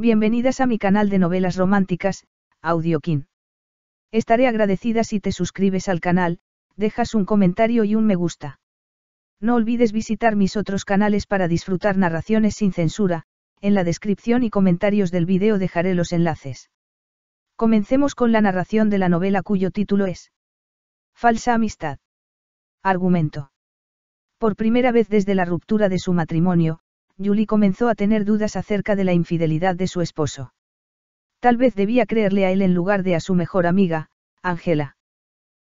Bienvenidas a mi canal de novelas románticas, Audiokin. Estaré agradecida si te suscribes al canal, dejas un comentario y un me gusta. No olvides visitar mis otros canales para disfrutar narraciones sin censura, en la descripción y comentarios del video dejaré los enlaces. Comencemos con la narración de la novela cuyo título es Falsa amistad. Argumento. Por primera vez desde la ruptura de su matrimonio, Julie comenzó a tener dudas acerca de la infidelidad de su esposo. Tal vez debía creerle a él en lugar de a su mejor amiga, Ángela.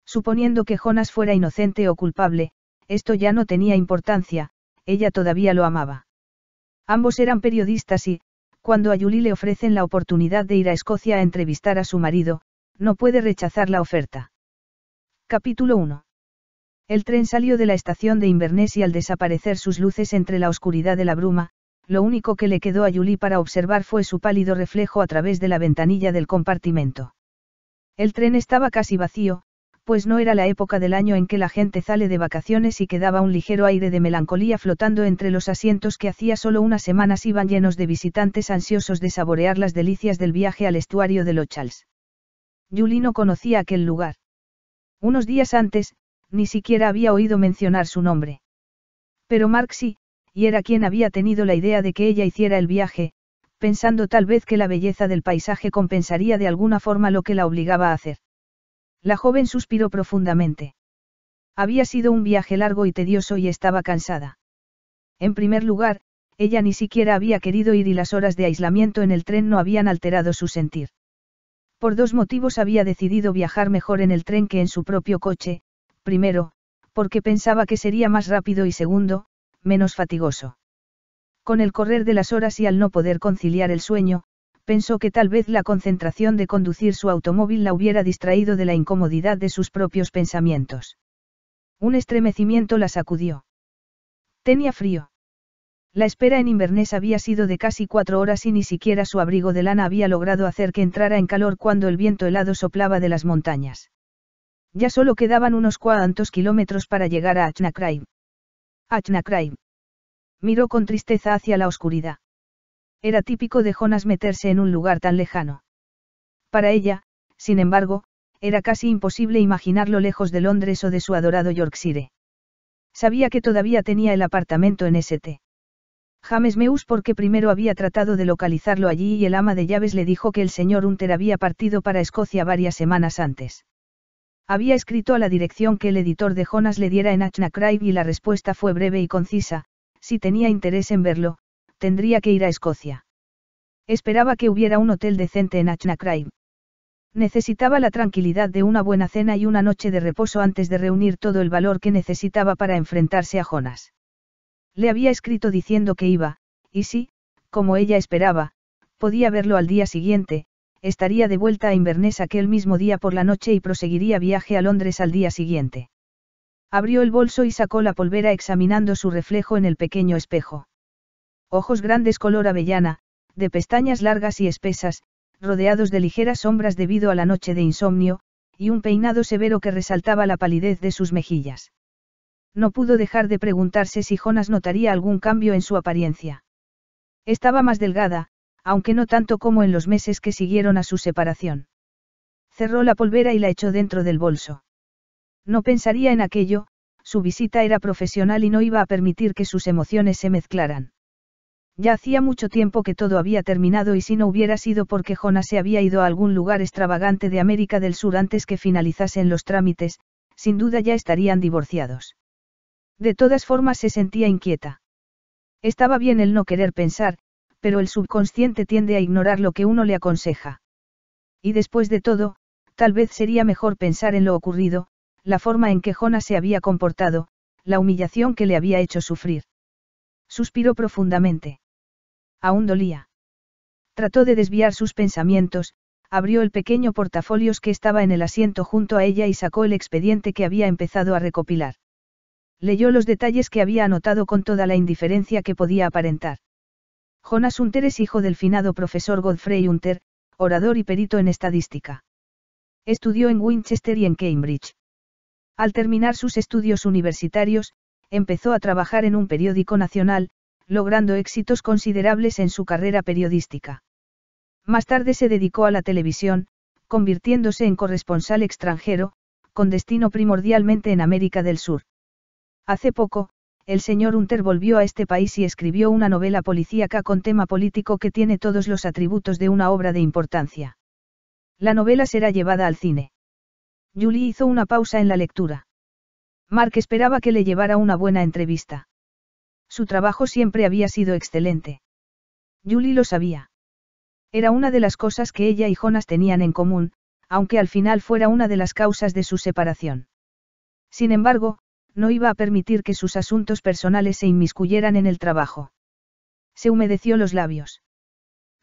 Suponiendo que Jonas fuera inocente o culpable, esto ya no tenía importancia, ella todavía lo amaba. Ambos eran periodistas y, cuando a Julie le ofrecen la oportunidad de ir a Escocia a entrevistar a su marido, no puede rechazar la oferta. Capítulo 1. El tren salió de la estación de Inverness y al desaparecer sus luces entre la oscuridad de la bruma, lo único que le quedó a Julie para observar fue su pálido reflejo a través de la ventanilla del compartimento. El tren estaba casi vacío, pues no era la época del año en que la gente sale de vacaciones y quedaba un ligero aire de melancolía flotando entre los asientos que hacía solo unas semanas iban llenos de visitantes ansiosos de saborear las delicias del viaje al estuario de Lochals. Julie no conocía aquel lugar. Unos días antes, ni siquiera había oído mencionar su nombre. Pero Marx sí, y era quien había tenido la idea de que ella hiciera el viaje, pensando tal vez que la belleza del paisaje compensaría de alguna forma lo que la obligaba a hacer. La joven suspiró profundamente. Había sido un viaje largo y tedioso y estaba cansada. En primer lugar, ella ni siquiera había querido ir y las horas de aislamiento en el tren no habían alterado su sentir. Por dos motivos había decidido viajar mejor en el tren que en su propio coche, primero, porque pensaba que sería más rápido y segundo, menos fatigoso. Con el correr de las horas y al no poder conciliar el sueño, pensó que tal vez la concentración de conducir su automóvil la hubiera distraído de la incomodidad de sus propios pensamientos. Un estremecimiento la sacudió. Tenía frío. La espera en Inverness había sido de casi cuatro horas y ni siquiera su abrigo de lana había logrado hacer que entrara en calor cuando el viento helado soplaba de las montañas. Ya solo quedaban unos cuantos kilómetros para llegar a Achnacraim. Achnacraim. Miró con tristeza hacia la oscuridad. Era típico de Jonas meterse en un lugar tan lejano. Para ella, sin embargo, era casi imposible imaginarlo lejos de Londres o de su adorado Yorkshire. Sabía que todavía tenía el apartamento en St. James Meus porque primero había tratado de localizarlo allí y el ama de llaves le dijo que el señor Hunter había partido para Escocia varias semanas antes. Había escrito a la dirección que el editor de Jonas le diera en Achna y la respuesta fue breve y concisa, si tenía interés en verlo, tendría que ir a Escocia. Esperaba que hubiera un hotel decente en Achna Necesitaba la tranquilidad de una buena cena y una noche de reposo antes de reunir todo el valor que necesitaba para enfrentarse a Jonas. Le había escrito diciendo que iba, y si, como ella esperaba, podía verlo al día siguiente, estaría de vuelta a Inverness aquel mismo día por la noche y proseguiría viaje a Londres al día siguiente. Abrió el bolso y sacó la polvera examinando su reflejo en el pequeño espejo. Ojos grandes color avellana, de pestañas largas y espesas, rodeados de ligeras sombras debido a la noche de insomnio, y un peinado severo que resaltaba la palidez de sus mejillas. No pudo dejar de preguntarse si Jonas notaría algún cambio en su apariencia. Estaba más delgada, aunque no tanto como en los meses que siguieron a su separación. Cerró la polvera y la echó dentro del bolso. No pensaría en aquello, su visita era profesional y no iba a permitir que sus emociones se mezclaran. Ya hacía mucho tiempo que todo había terminado y si no hubiera sido porque Jonas se había ido a algún lugar extravagante de América del Sur antes que finalizasen los trámites, sin duda ya estarían divorciados. De todas formas se sentía inquieta. Estaba bien el no querer pensar, pero el subconsciente tiende a ignorar lo que uno le aconseja. Y después de todo, tal vez sería mejor pensar en lo ocurrido, la forma en que Jonas se había comportado, la humillación que le había hecho sufrir. Suspiró profundamente. Aún dolía. Trató de desviar sus pensamientos, abrió el pequeño portafolios que estaba en el asiento junto a ella y sacó el expediente que había empezado a recopilar. Leyó los detalles que había anotado con toda la indiferencia que podía aparentar. Jonas Hunter es hijo del finado profesor Godfrey Hunter, orador y perito en estadística. Estudió en Winchester y en Cambridge. Al terminar sus estudios universitarios, empezó a trabajar en un periódico nacional, logrando éxitos considerables en su carrera periodística. Más tarde se dedicó a la televisión, convirtiéndose en corresponsal extranjero, con destino primordialmente en América del Sur. Hace poco, el señor Hunter volvió a este país y escribió una novela policíaca con tema político que tiene todos los atributos de una obra de importancia. La novela será llevada al cine. Julie hizo una pausa en la lectura. Mark esperaba que le llevara una buena entrevista. Su trabajo siempre había sido excelente. Julie lo sabía. Era una de las cosas que ella y Jonas tenían en común, aunque al final fuera una de las causas de su separación. Sin embargo, no iba a permitir que sus asuntos personales se inmiscuyeran en el trabajo. Se humedeció los labios.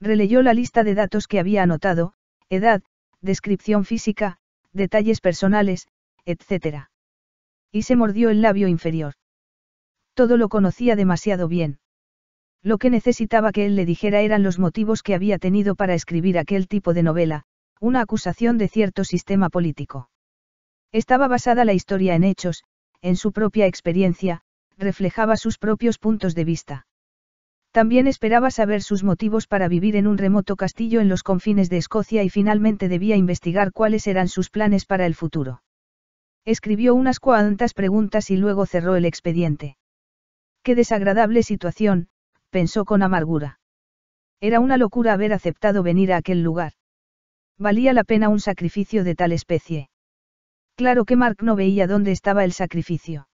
Releyó la lista de datos que había anotado, edad, descripción física, detalles personales, etc. Y se mordió el labio inferior. Todo lo conocía demasiado bien. Lo que necesitaba que él le dijera eran los motivos que había tenido para escribir aquel tipo de novela, una acusación de cierto sistema político. Estaba basada la historia en hechos, en su propia experiencia, reflejaba sus propios puntos de vista. También esperaba saber sus motivos para vivir en un remoto castillo en los confines de Escocia y finalmente debía investigar cuáles eran sus planes para el futuro. Escribió unas cuantas preguntas y luego cerró el expediente. Qué desagradable situación, pensó con amargura. Era una locura haber aceptado venir a aquel lugar. Valía la pena un sacrificio de tal especie. Claro que Mark no veía dónde estaba el sacrificio.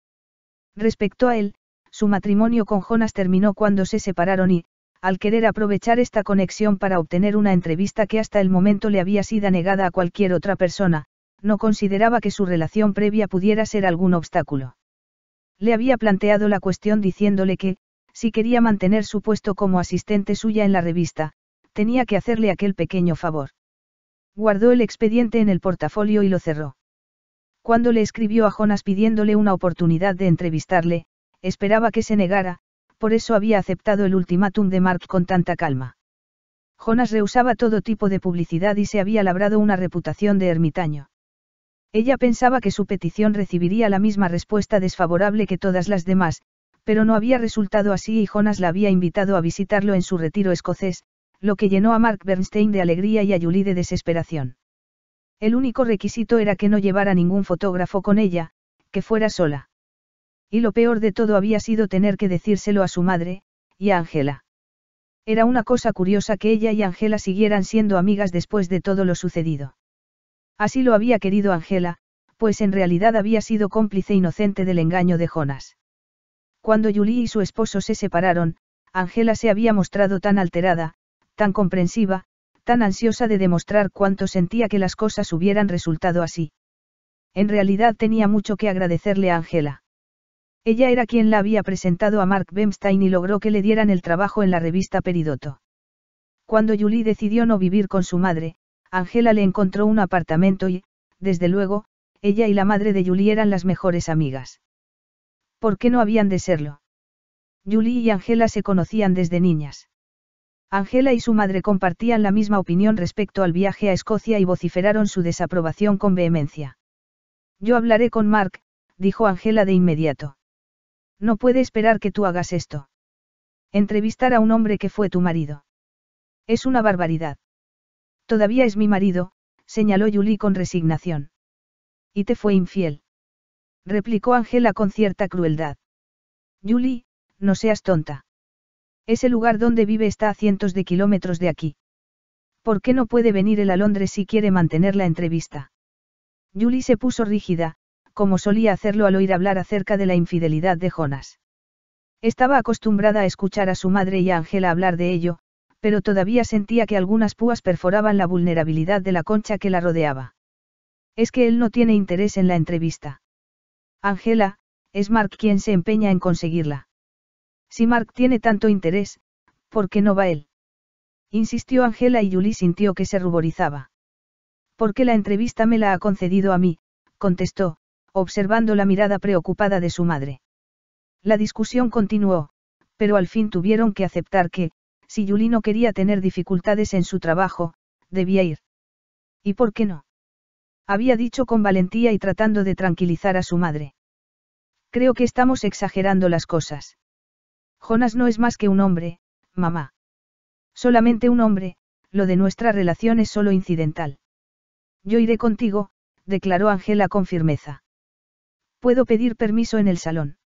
Respecto a él, su matrimonio con Jonas terminó cuando se separaron y, al querer aprovechar esta conexión para obtener una entrevista que hasta el momento le había sido negada a cualquier otra persona, no consideraba que su relación previa pudiera ser algún obstáculo. Le había planteado la cuestión diciéndole que, si quería mantener su puesto como asistente suya en la revista, tenía que hacerle aquel pequeño favor. Guardó el expediente en el portafolio y lo cerró. Cuando le escribió a Jonas pidiéndole una oportunidad de entrevistarle, esperaba que se negara, por eso había aceptado el ultimátum de Mark con tanta calma. Jonas rehusaba todo tipo de publicidad y se había labrado una reputación de ermitaño. Ella pensaba que su petición recibiría la misma respuesta desfavorable que todas las demás, pero no había resultado así y Jonas la había invitado a visitarlo en su retiro escocés, lo que llenó a Mark Bernstein de alegría y a Julie de desesperación. El único requisito era que no llevara ningún fotógrafo con ella, que fuera sola. Y lo peor de todo había sido tener que decírselo a su madre, y a Ángela. Era una cosa curiosa que ella y Ángela siguieran siendo amigas después de todo lo sucedido. Así lo había querido Ángela, pues en realidad había sido cómplice inocente del engaño de Jonas. Cuando Julie y su esposo se separaron, Ángela se había mostrado tan alterada, tan comprensiva, tan ansiosa de demostrar cuánto sentía que las cosas hubieran resultado así. En realidad tenía mucho que agradecerle a Angela. Ella era quien la había presentado a Mark Bemstein y logró que le dieran el trabajo en la revista Peridoto. Cuando Julie decidió no vivir con su madre, Angela le encontró un apartamento y, desde luego, ella y la madre de Julie eran las mejores amigas. ¿Por qué no habían de serlo? Julie y Angela se conocían desde niñas. Angela y su madre compartían la misma opinión respecto al viaje a Escocia y vociferaron su desaprobación con vehemencia. Yo hablaré con Mark, dijo Angela de inmediato. No puede esperar que tú hagas esto. Entrevistar a un hombre que fue tu marido. Es una barbaridad. Todavía es mi marido, señaló Julie con resignación. Y te fue infiel. Replicó Angela con cierta crueldad. Julie, no seas tonta. Ese lugar donde vive está a cientos de kilómetros de aquí. ¿Por qué no puede venir él a Londres si quiere mantener la entrevista? Julie se puso rígida, como solía hacerlo al oír hablar acerca de la infidelidad de Jonas. Estaba acostumbrada a escuchar a su madre y a Ángela hablar de ello, pero todavía sentía que algunas púas perforaban la vulnerabilidad de la concha que la rodeaba. Es que él no tiene interés en la entrevista. Ángela, es Mark quien se empeña en conseguirla. Si Mark tiene tanto interés, ¿por qué no va él? Insistió Angela y Julie sintió que se ruborizaba. Porque la entrevista me la ha concedido a mí, contestó, observando la mirada preocupada de su madre. La discusión continuó, pero al fin tuvieron que aceptar que, si Julie no quería tener dificultades en su trabajo, debía ir. ¿Y por qué no? Había dicho con valentía y tratando de tranquilizar a su madre. Creo que estamos exagerando las cosas. Jonas no es más que un hombre, mamá. Solamente un hombre, lo de nuestra relación es solo incidental. Yo iré contigo, declaró Angela con firmeza. Puedo pedir permiso en el salón.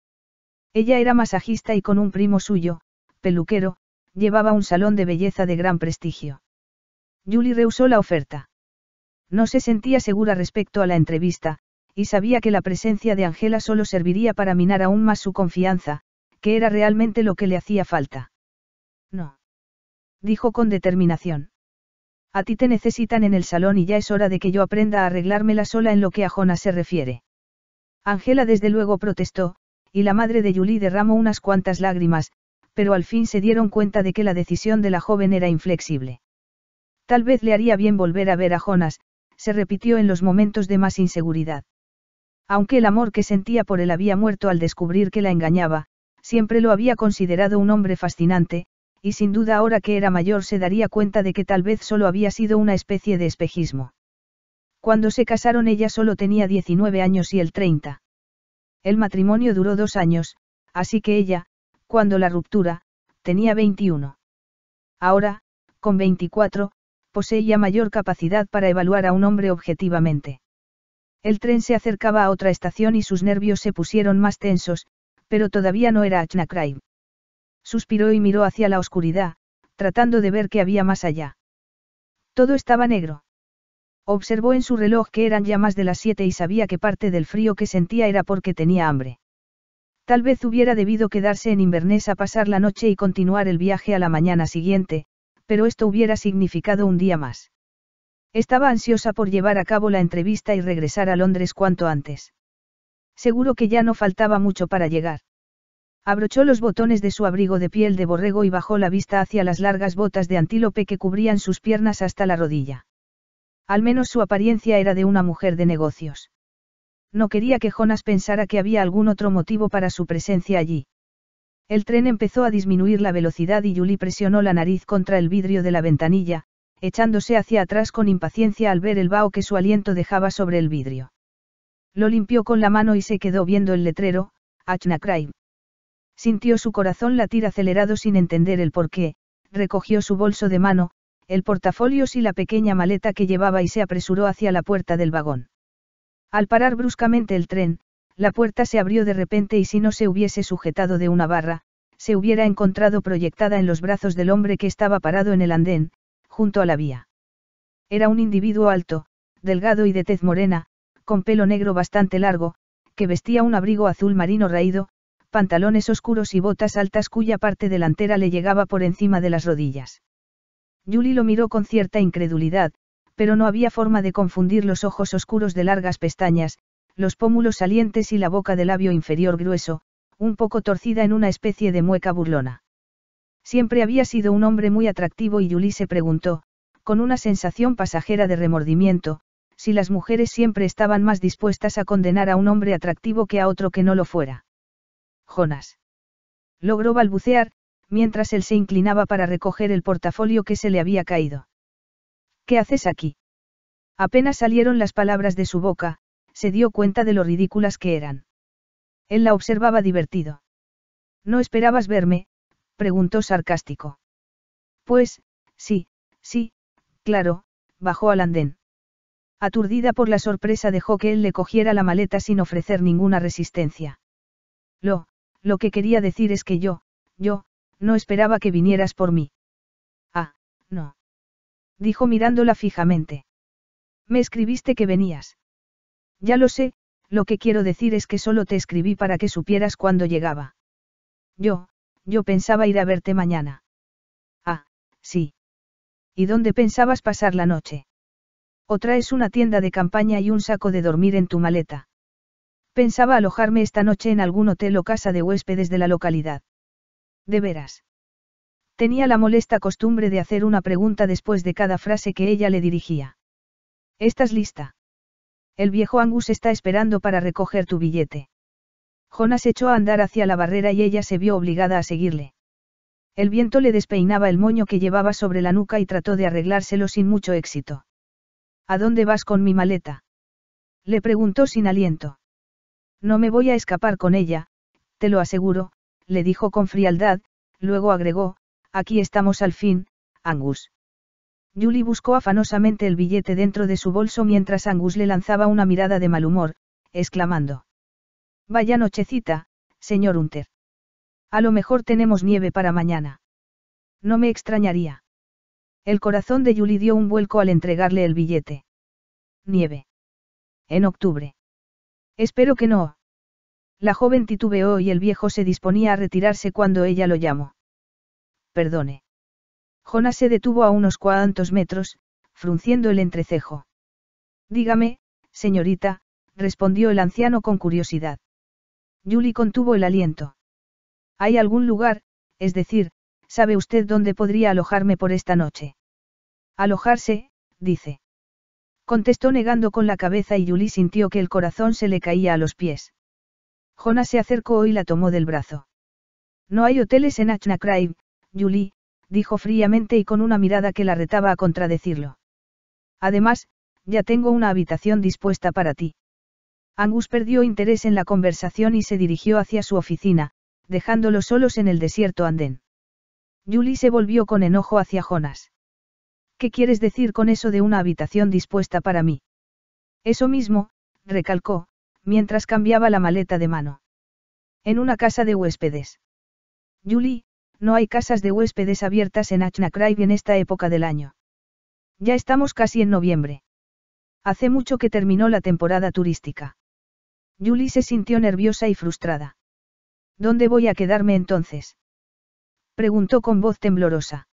Ella era masajista y con un primo suyo, peluquero, llevaba un salón de belleza de gran prestigio. Julie rehusó la oferta. No se sentía segura respecto a la entrevista, y sabía que la presencia de Angela solo serviría para minar aún más su confianza, que era realmente lo que le hacía falta. No. Dijo con determinación. A ti te necesitan en el salón y ya es hora de que yo aprenda a arreglármela sola en lo que a Jonas se refiere. Angela desde luego protestó, y la madre de Julie derramó unas cuantas lágrimas, pero al fin se dieron cuenta de que la decisión de la joven era inflexible. Tal vez le haría bien volver a ver a Jonas, se repitió en los momentos de más inseguridad. Aunque el amor que sentía por él había muerto al descubrir que la engañaba, Siempre lo había considerado un hombre fascinante, y sin duda ahora que era mayor se daría cuenta de que tal vez solo había sido una especie de espejismo. Cuando se casaron ella solo tenía 19 años y él 30. El matrimonio duró dos años, así que ella, cuando la ruptura, tenía 21. Ahora, con 24, poseía mayor capacidad para evaluar a un hombre objetivamente. El tren se acercaba a otra estación y sus nervios se pusieron más tensos, pero todavía no era Achnacraib. Suspiró y miró hacia la oscuridad, tratando de ver qué había más allá. Todo estaba negro. Observó en su reloj que eran ya más de las siete y sabía que parte del frío que sentía era porque tenía hambre. Tal vez hubiera debido quedarse en Inverness a pasar la noche y continuar el viaje a la mañana siguiente, pero esto hubiera significado un día más. Estaba ansiosa por llevar a cabo la entrevista y regresar a Londres cuanto antes. Seguro que ya no faltaba mucho para llegar. Abrochó los botones de su abrigo de piel de borrego y bajó la vista hacia las largas botas de antílope que cubrían sus piernas hasta la rodilla. Al menos su apariencia era de una mujer de negocios. No quería que Jonas pensara que había algún otro motivo para su presencia allí. El tren empezó a disminuir la velocidad y Julie presionó la nariz contra el vidrio de la ventanilla, echándose hacia atrás con impaciencia al ver el vaho que su aliento dejaba sobre el vidrio. Lo limpió con la mano y se quedó viendo el letrero, Achna Crime. Sintió su corazón latir acelerado sin entender el porqué, recogió su bolso de mano, el portafolios y la pequeña maleta que llevaba y se apresuró hacia la puerta del vagón. Al parar bruscamente el tren, la puerta se abrió de repente y si no se hubiese sujetado de una barra, se hubiera encontrado proyectada en los brazos del hombre que estaba parado en el andén, junto a la vía. Era un individuo alto, delgado y de tez morena, con pelo negro bastante largo, que vestía un abrigo azul marino raído, pantalones oscuros y botas altas cuya parte delantera le llegaba por encima de las rodillas. Julie lo miró con cierta incredulidad, pero no había forma de confundir los ojos oscuros de largas pestañas, los pómulos salientes y la boca de labio inferior grueso, un poco torcida en una especie de mueca burlona. Siempre había sido un hombre muy atractivo y Julie se preguntó, con una sensación pasajera de remordimiento, si las mujeres siempre estaban más dispuestas a condenar a un hombre atractivo que a otro que no lo fuera. Jonas. Logró balbucear, mientras él se inclinaba para recoger el portafolio que se le había caído. ¿Qué haces aquí? Apenas salieron las palabras de su boca, se dio cuenta de lo ridículas que eran. Él la observaba divertido. ¿No esperabas verme? preguntó sarcástico. Pues, sí, sí, claro, bajó al andén. Aturdida por la sorpresa dejó que él le cogiera la maleta sin ofrecer ninguna resistencia. Lo, lo que quería decir es que yo, yo, no esperaba que vinieras por mí. Ah, no. Dijo mirándola fijamente. Me escribiste que venías. Ya lo sé, lo que quiero decir es que solo te escribí para que supieras cuándo llegaba. Yo, yo pensaba ir a verte mañana. Ah, sí. ¿Y dónde pensabas pasar la noche? O traes una tienda de campaña y un saco de dormir en tu maleta. Pensaba alojarme esta noche en algún hotel o casa de huéspedes de la localidad. De veras. Tenía la molesta costumbre de hacer una pregunta después de cada frase que ella le dirigía. ¿Estás lista? El viejo Angus está esperando para recoger tu billete. Jonas echó a andar hacia la barrera y ella se vio obligada a seguirle. El viento le despeinaba el moño que llevaba sobre la nuca y trató de arreglárselo sin mucho éxito. ¿A dónde vas con mi maleta? Le preguntó sin aliento. No me voy a escapar con ella, te lo aseguro, le dijo con frialdad, luego agregó, aquí estamos al fin, Angus. Julie buscó afanosamente el billete dentro de su bolso mientras Angus le lanzaba una mirada de mal humor, exclamando. Vaya nochecita, señor Hunter. A lo mejor tenemos nieve para mañana. No me extrañaría. El corazón de Julie dio un vuelco al entregarle el billete. Nieve. En octubre. Espero que no. La joven titubeó y el viejo se disponía a retirarse cuando ella lo llamó. Perdone. Jonas se detuvo a unos cuantos metros, frunciendo el entrecejo. Dígame, señorita, respondió el anciano con curiosidad. Julie contuvo el aliento. ¿Hay algún lugar, es decir, ¿Sabe usted dónde podría alojarme por esta noche? Alojarse, dice. Contestó negando con la cabeza y Julie sintió que el corazón se le caía a los pies. Jonas se acercó y la tomó del brazo. No hay hoteles en Achnacraib, Julie, dijo fríamente y con una mirada que la retaba a contradecirlo. Además, ya tengo una habitación dispuesta para ti. Angus perdió interés en la conversación y se dirigió hacia su oficina, dejándolo solos en el desierto andén. Julie se volvió con enojo hacia Jonas. ¿Qué quieres decir con eso de una habitación dispuesta para mí? Eso mismo, recalcó, mientras cambiaba la maleta de mano. En una casa de huéspedes. Julie, no hay casas de huéspedes abiertas en Achnacraig en esta época del año. Ya estamos casi en noviembre. Hace mucho que terminó la temporada turística. Julie se sintió nerviosa y frustrada. ¿Dónde voy a quedarme entonces? Preguntó con voz temblorosa.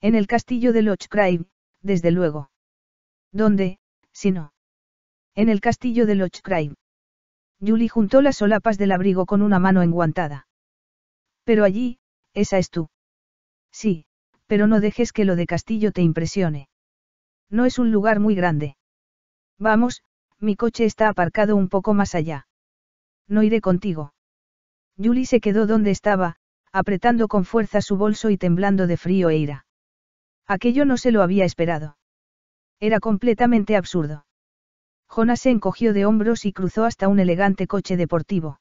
En el castillo de Lochcrive, desde luego. ¿Dónde, si no? En el castillo de Lochcrive. Julie juntó las solapas del abrigo con una mano enguantada. Pero allí, esa es tú. Sí, pero no dejes que lo de castillo te impresione. No es un lugar muy grande. Vamos, mi coche está aparcado un poco más allá. No iré contigo. Julie se quedó donde estaba, apretando con fuerza su bolso y temblando de frío e ira. Aquello no se lo había esperado. Era completamente absurdo. Jonas se encogió de hombros y cruzó hasta un elegante coche deportivo.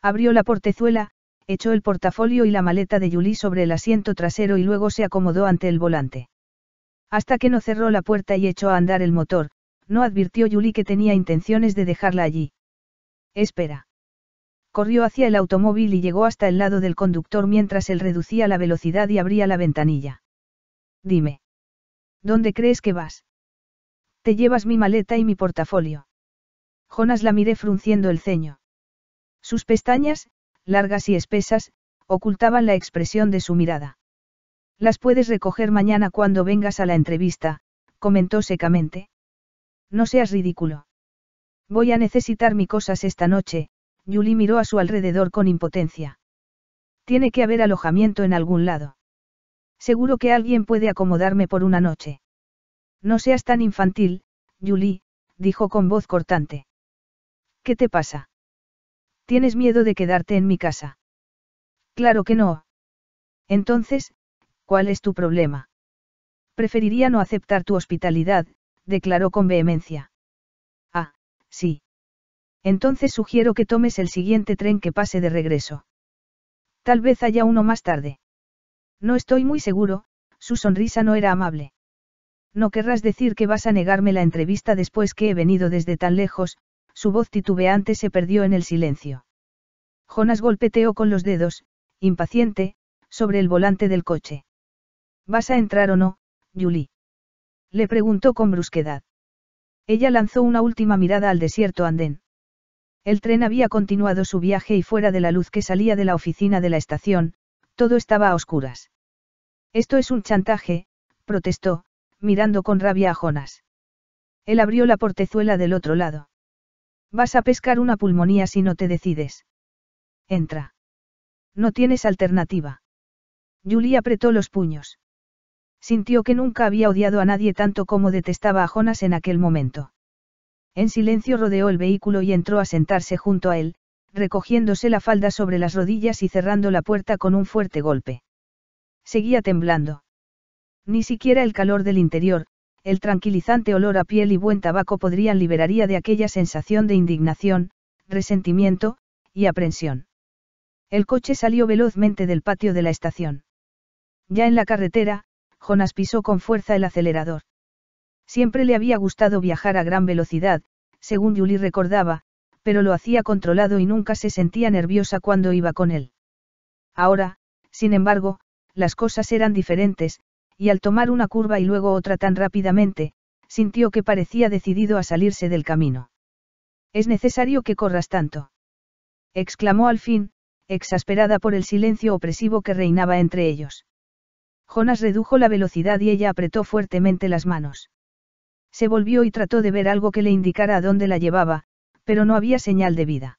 Abrió la portezuela, echó el portafolio y la maleta de Julie sobre el asiento trasero y luego se acomodó ante el volante. Hasta que no cerró la puerta y echó a andar el motor, no advirtió Julie que tenía intenciones de dejarla allí. Espera. Corrió hacia el automóvil y llegó hasta el lado del conductor mientras él reducía la velocidad y abría la ventanilla. Dime. ¿Dónde crees que vas? Te llevas mi maleta y mi portafolio. Jonas la miré frunciendo el ceño. Sus pestañas, largas y espesas, ocultaban la expresión de su mirada. Las puedes recoger mañana cuando vengas a la entrevista, comentó secamente. No seas ridículo. Voy a necesitar mis cosas esta noche, Yuli miró a su alrededor con impotencia. Tiene que haber alojamiento en algún lado. Seguro que alguien puede acomodarme por una noche. No seas tan infantil, Yuli, dijo con voz cortante. ¿Qué te pasa? ¿Tienes miedo de quedarte en mi casa? Claro que no. Entonces, ¿cuál es tu problema? Preferiría no aceptar tu hospitalidad, declaró con vehemencia. Ah, sí. Entonces sugiero que tomes el siguiente tren que pase de regreso. Tal vez haya uno más tarde. No estoy muy seguro, su sonrisa no era amable. No querrás decir que vas a negarme la entrevista después que he venido desde tan lejos, su voz titubeante se perdió en el silencio. Jonas golpeteó con los dedos, impaciente, sobre el volante del coche. ¿Vas a entrar o no, Julie? Le preguntó con brusquedad. Ella lanzó una última mirada al desierto andén. El tren había continuado su viaje y fuera de la luz que salía de la oficina de la estación, todo estaba a oscuras. Esto es un chantaje, protestó, mirando con rabia a Jonas. Él abrió la portezuela del otro lado. Vas a pescar una pulmonía si no te decides. Entra. No tienes alternativa. Julie apretó los puños. Sintió que nunca había odiado a nadie tanto como detestaba a Jonas en aquel momento. En silencio rodeó el vehículo y entró a sentarse junto a él, recogiéndose la falda sobre las rodillas y cerrando la puerta con un fuerte golpe. Seguía temblando. Ni siquiera el calor del interior, el tranquilizante olor a piel y buen tabaco podrían liberaría de aquella sensación de indignación, resentimiento, y aprensión. El coche salió velozmente del patio de la estación. Ya en la carretera, Jonas pisó con fuerza el acelerador. Siempre le había gustado viajar a gran velocidad, según Julie recordaba, pero lo hacía controlado y nunca se sentía nerviosa cuando iba con él. Ahora, sin embargo, las cosas eran diferentes, y al tomar una curva y luego otra tan rápidamente, sintió que parecía decidido a salirse del camino. Es necesario que corras tanto. Exclamó al fin, exasperada por el silencio opresivo que reinaba entre ellos. Jonas redujo la velocidad y ella apretó fuertemente las manos. Se volvió y trató de ver algo que le indicara a dónde la llevaba, pero no había señal de vida.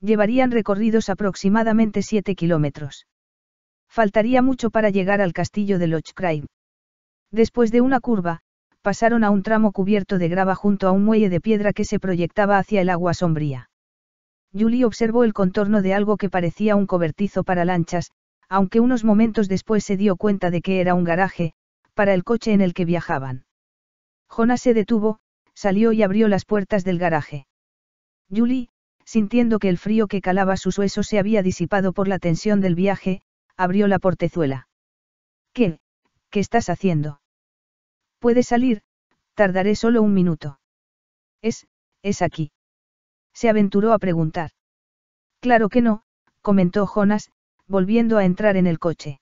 Llevarían recorridos aproximadamente 7 kilómetros. Faltaría mucho para llegar al castillo de Lochcraig. Después de una curva, pasaron a un tramo cubierto de grava junto a un muelle de piedra que se proyectaba hacia el agua sombría. Julie observó el contorno de algo que parecía un cobertizo para lanchas, aunque unos momentos después se dio cuenta de que era un garaje, para el coche en el que viajaban. Jonas se detuvo, salió y abrió las puertas del garaje. Julie, sintiendo que el frío que calaba sus huesos se había disipado por la tensión del viaje, abrió la portezuela. ¿Qué? ¿Qué estás haciendo? Puedes salir, tardaré solo un minuto. Es, es aquí. Se aventuró a preguntar. Claro que no, comentó Jonas, volviendo a entrar en el coche.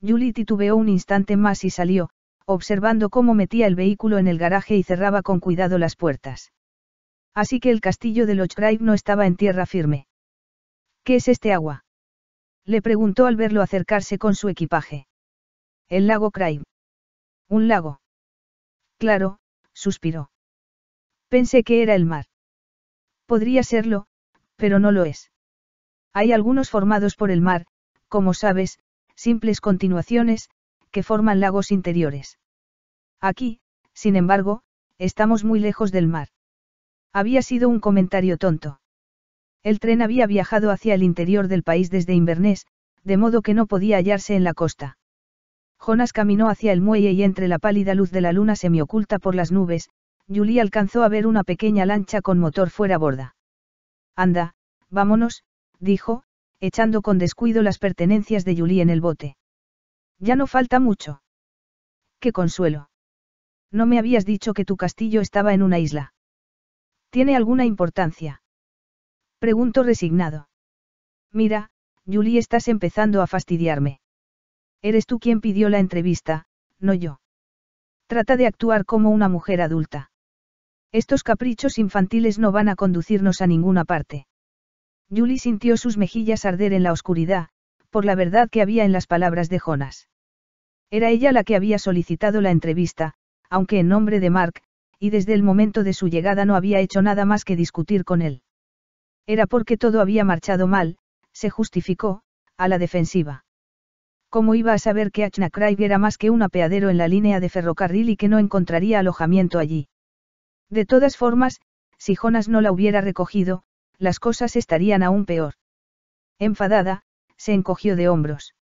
Julie titubeó un instante más y salió, observando cómo metía el vehículo en el garaje y cerraba con cuidado las puertas. Así que el castillo de Lochgrave no estaba en tierra firme. ¿Qué es este agua? Le preguntó al verlo acercarse con su equipaje. El lago Craig. Un lago. Claro, suspiró. Pensé que era el mar. Podría serlo, pero no lo es. Hay algunos formados por el mar, como sabes, simples continuaciones, que forman lagos interiores. Aquí, sin embargo, estamos muy lejos del mar. Había sido un comentario tonto. El tren había viajado hacia el interior del país desde Inverness, de modo que no podía hallarse en la costa. Jonas caminó hacia el muelle y entre la pálida luz de la luna semioculta por las nubes, Julie alcanzó a ver una pequeña lancha con motor fuera borda. Anda, vámonos, dijo, echando con descuido las pertenencias de Julie en el bote. Ya no falta mucho. Qué consuelo. No me habías dicho que tu castillo estaba en una isla. ¿Tiene alguna importancia? Pregunto resignado. Mira, Julie, estás empezando a fastidiarme. Eres tú quien pidió la entrevista, no yo. Trata de actuar como una mujer adulta. Estos caprichos infantiles no van a conducirnos a ninguna parte. Julie sintió sus mejillas arder en la oscuridad, por la verdad que había en las palabras de Jonas. Era ella la que había solicitado la entrevista, aunque en nombre de Mark, y desde el momento de su llegada no había hecho nada más que discutir con él. Era porque todo había marchado mal, se justificó, a la defensiva. ¿Cómo iba a saber que Achna era más que un apeadero en la línea de ferrocarril y que no encontraría alojamiento allí? De todas formas, si Jonas no la hubiera recogido, las cosas estarían aún peor. Enfadada, se encogió de hombros.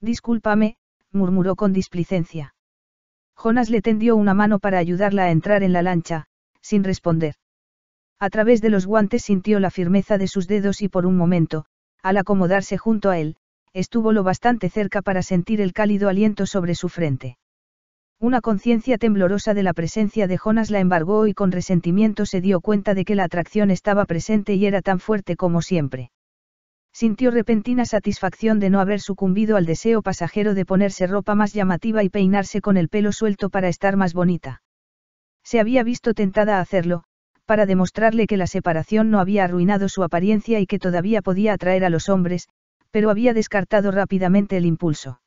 Discúlpame, murmuró con displicencia. Jonas le tendió una mano para ayudarla a entrar en la lancha, sin responder. A través de los guantes sintió la firmeza de sus dedos y por un momento, al acomodarse junto a él, estuvo lo bastante cerca para sentir el cálido aliento sobre su frente. Una conciencia temblorosa de la presencia de Jonas la embargó y con resentimiento se dio cuenta de que la atracción estaba presente y era tan fuerte como siempre. Sintió repentina satisfacción de no haber sucumbido al deseo pasajero de ponerse ropa más llamativa y peinarse con el pelo suelto para estar más bonita. Se había visto tentada a hacerlo, para demostrarle que la separación no había arruinado su apariencia y que todavía podía atraer a los hombres, pero había descartado rápidamente el impulso.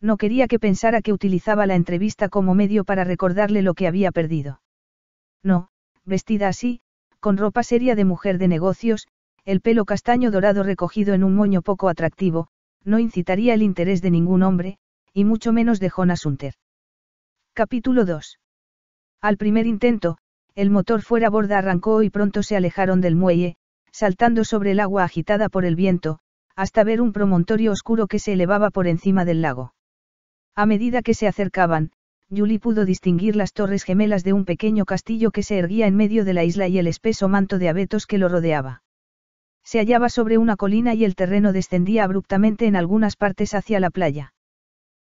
No quería que pensara que utilizaba la entrevista como medio para recordarle lo que había perdido. No, vestida así, con ropa seria de mujer de negocios, el pelo castaño dorado recogido en un moño poco atractivo, no incitaría el interés de ningún hombre, y mucho menos de Jonas Hunter. Capítulo 2. Al primer intento, el motor fuera borda arrancó y pronto se alejaron del muelle, saltando sobre el agua agitada por el viento, hasta ver un promontorio oscuro que se elevaba por encima del lago. A medida que se acercaban, Julie pudo distinguir las torres gemelas de un pequeño castillo que se erguía en medio de la isla y el espeso manto de abetos que lo rodeaba. Se hallaba sobre una colina y el terreno descendía abruptamente en algunas partes hacia la playa.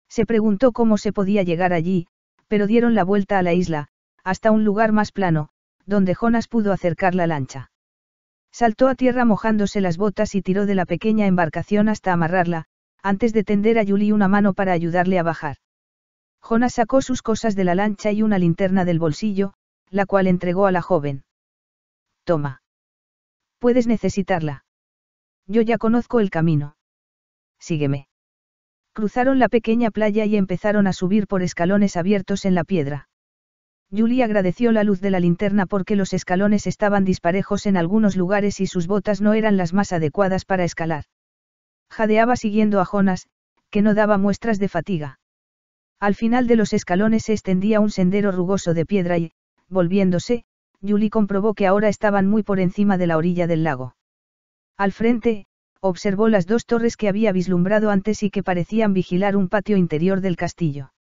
Se preguntó cómo se podía llegar allí, pero dieron la vuelta a la isla, hasta un lugar más plano, donde Jonas pudo acercar la lancha. Saltó a tierra mojándose las botas y tiró de la pequeña embarcación hasta amarrarla, antes de tender a Julie una mano para ayudarle a bajar. Jonas sacó sus cosas de la lancha y una linterna del bolsillo, la cual entregó a la joven. Toma. Puedes necesitarla. Yo ya conozco el camino. Sígueme. Cruzaron la pequeña playa y empezaron a subir por escalones abiertos en la piedra. Julie agradeció la luz de la linterna porque los escalones estaban disparejos en algunos lugares y sus botas no eran las más adecuadas para escalar. Jadeaba siguiendo a Jonas, que no daba muestras de fatiga. Al final de los escalones se extendía un sendero rugoso de piedra y, volviéndose, Julie comprobó que ahora estaban muy por encima de la orilla del lago. Al frente, observó las dos torres que había vislumbrado antes y que parecían vigilar un patio interior del castillo.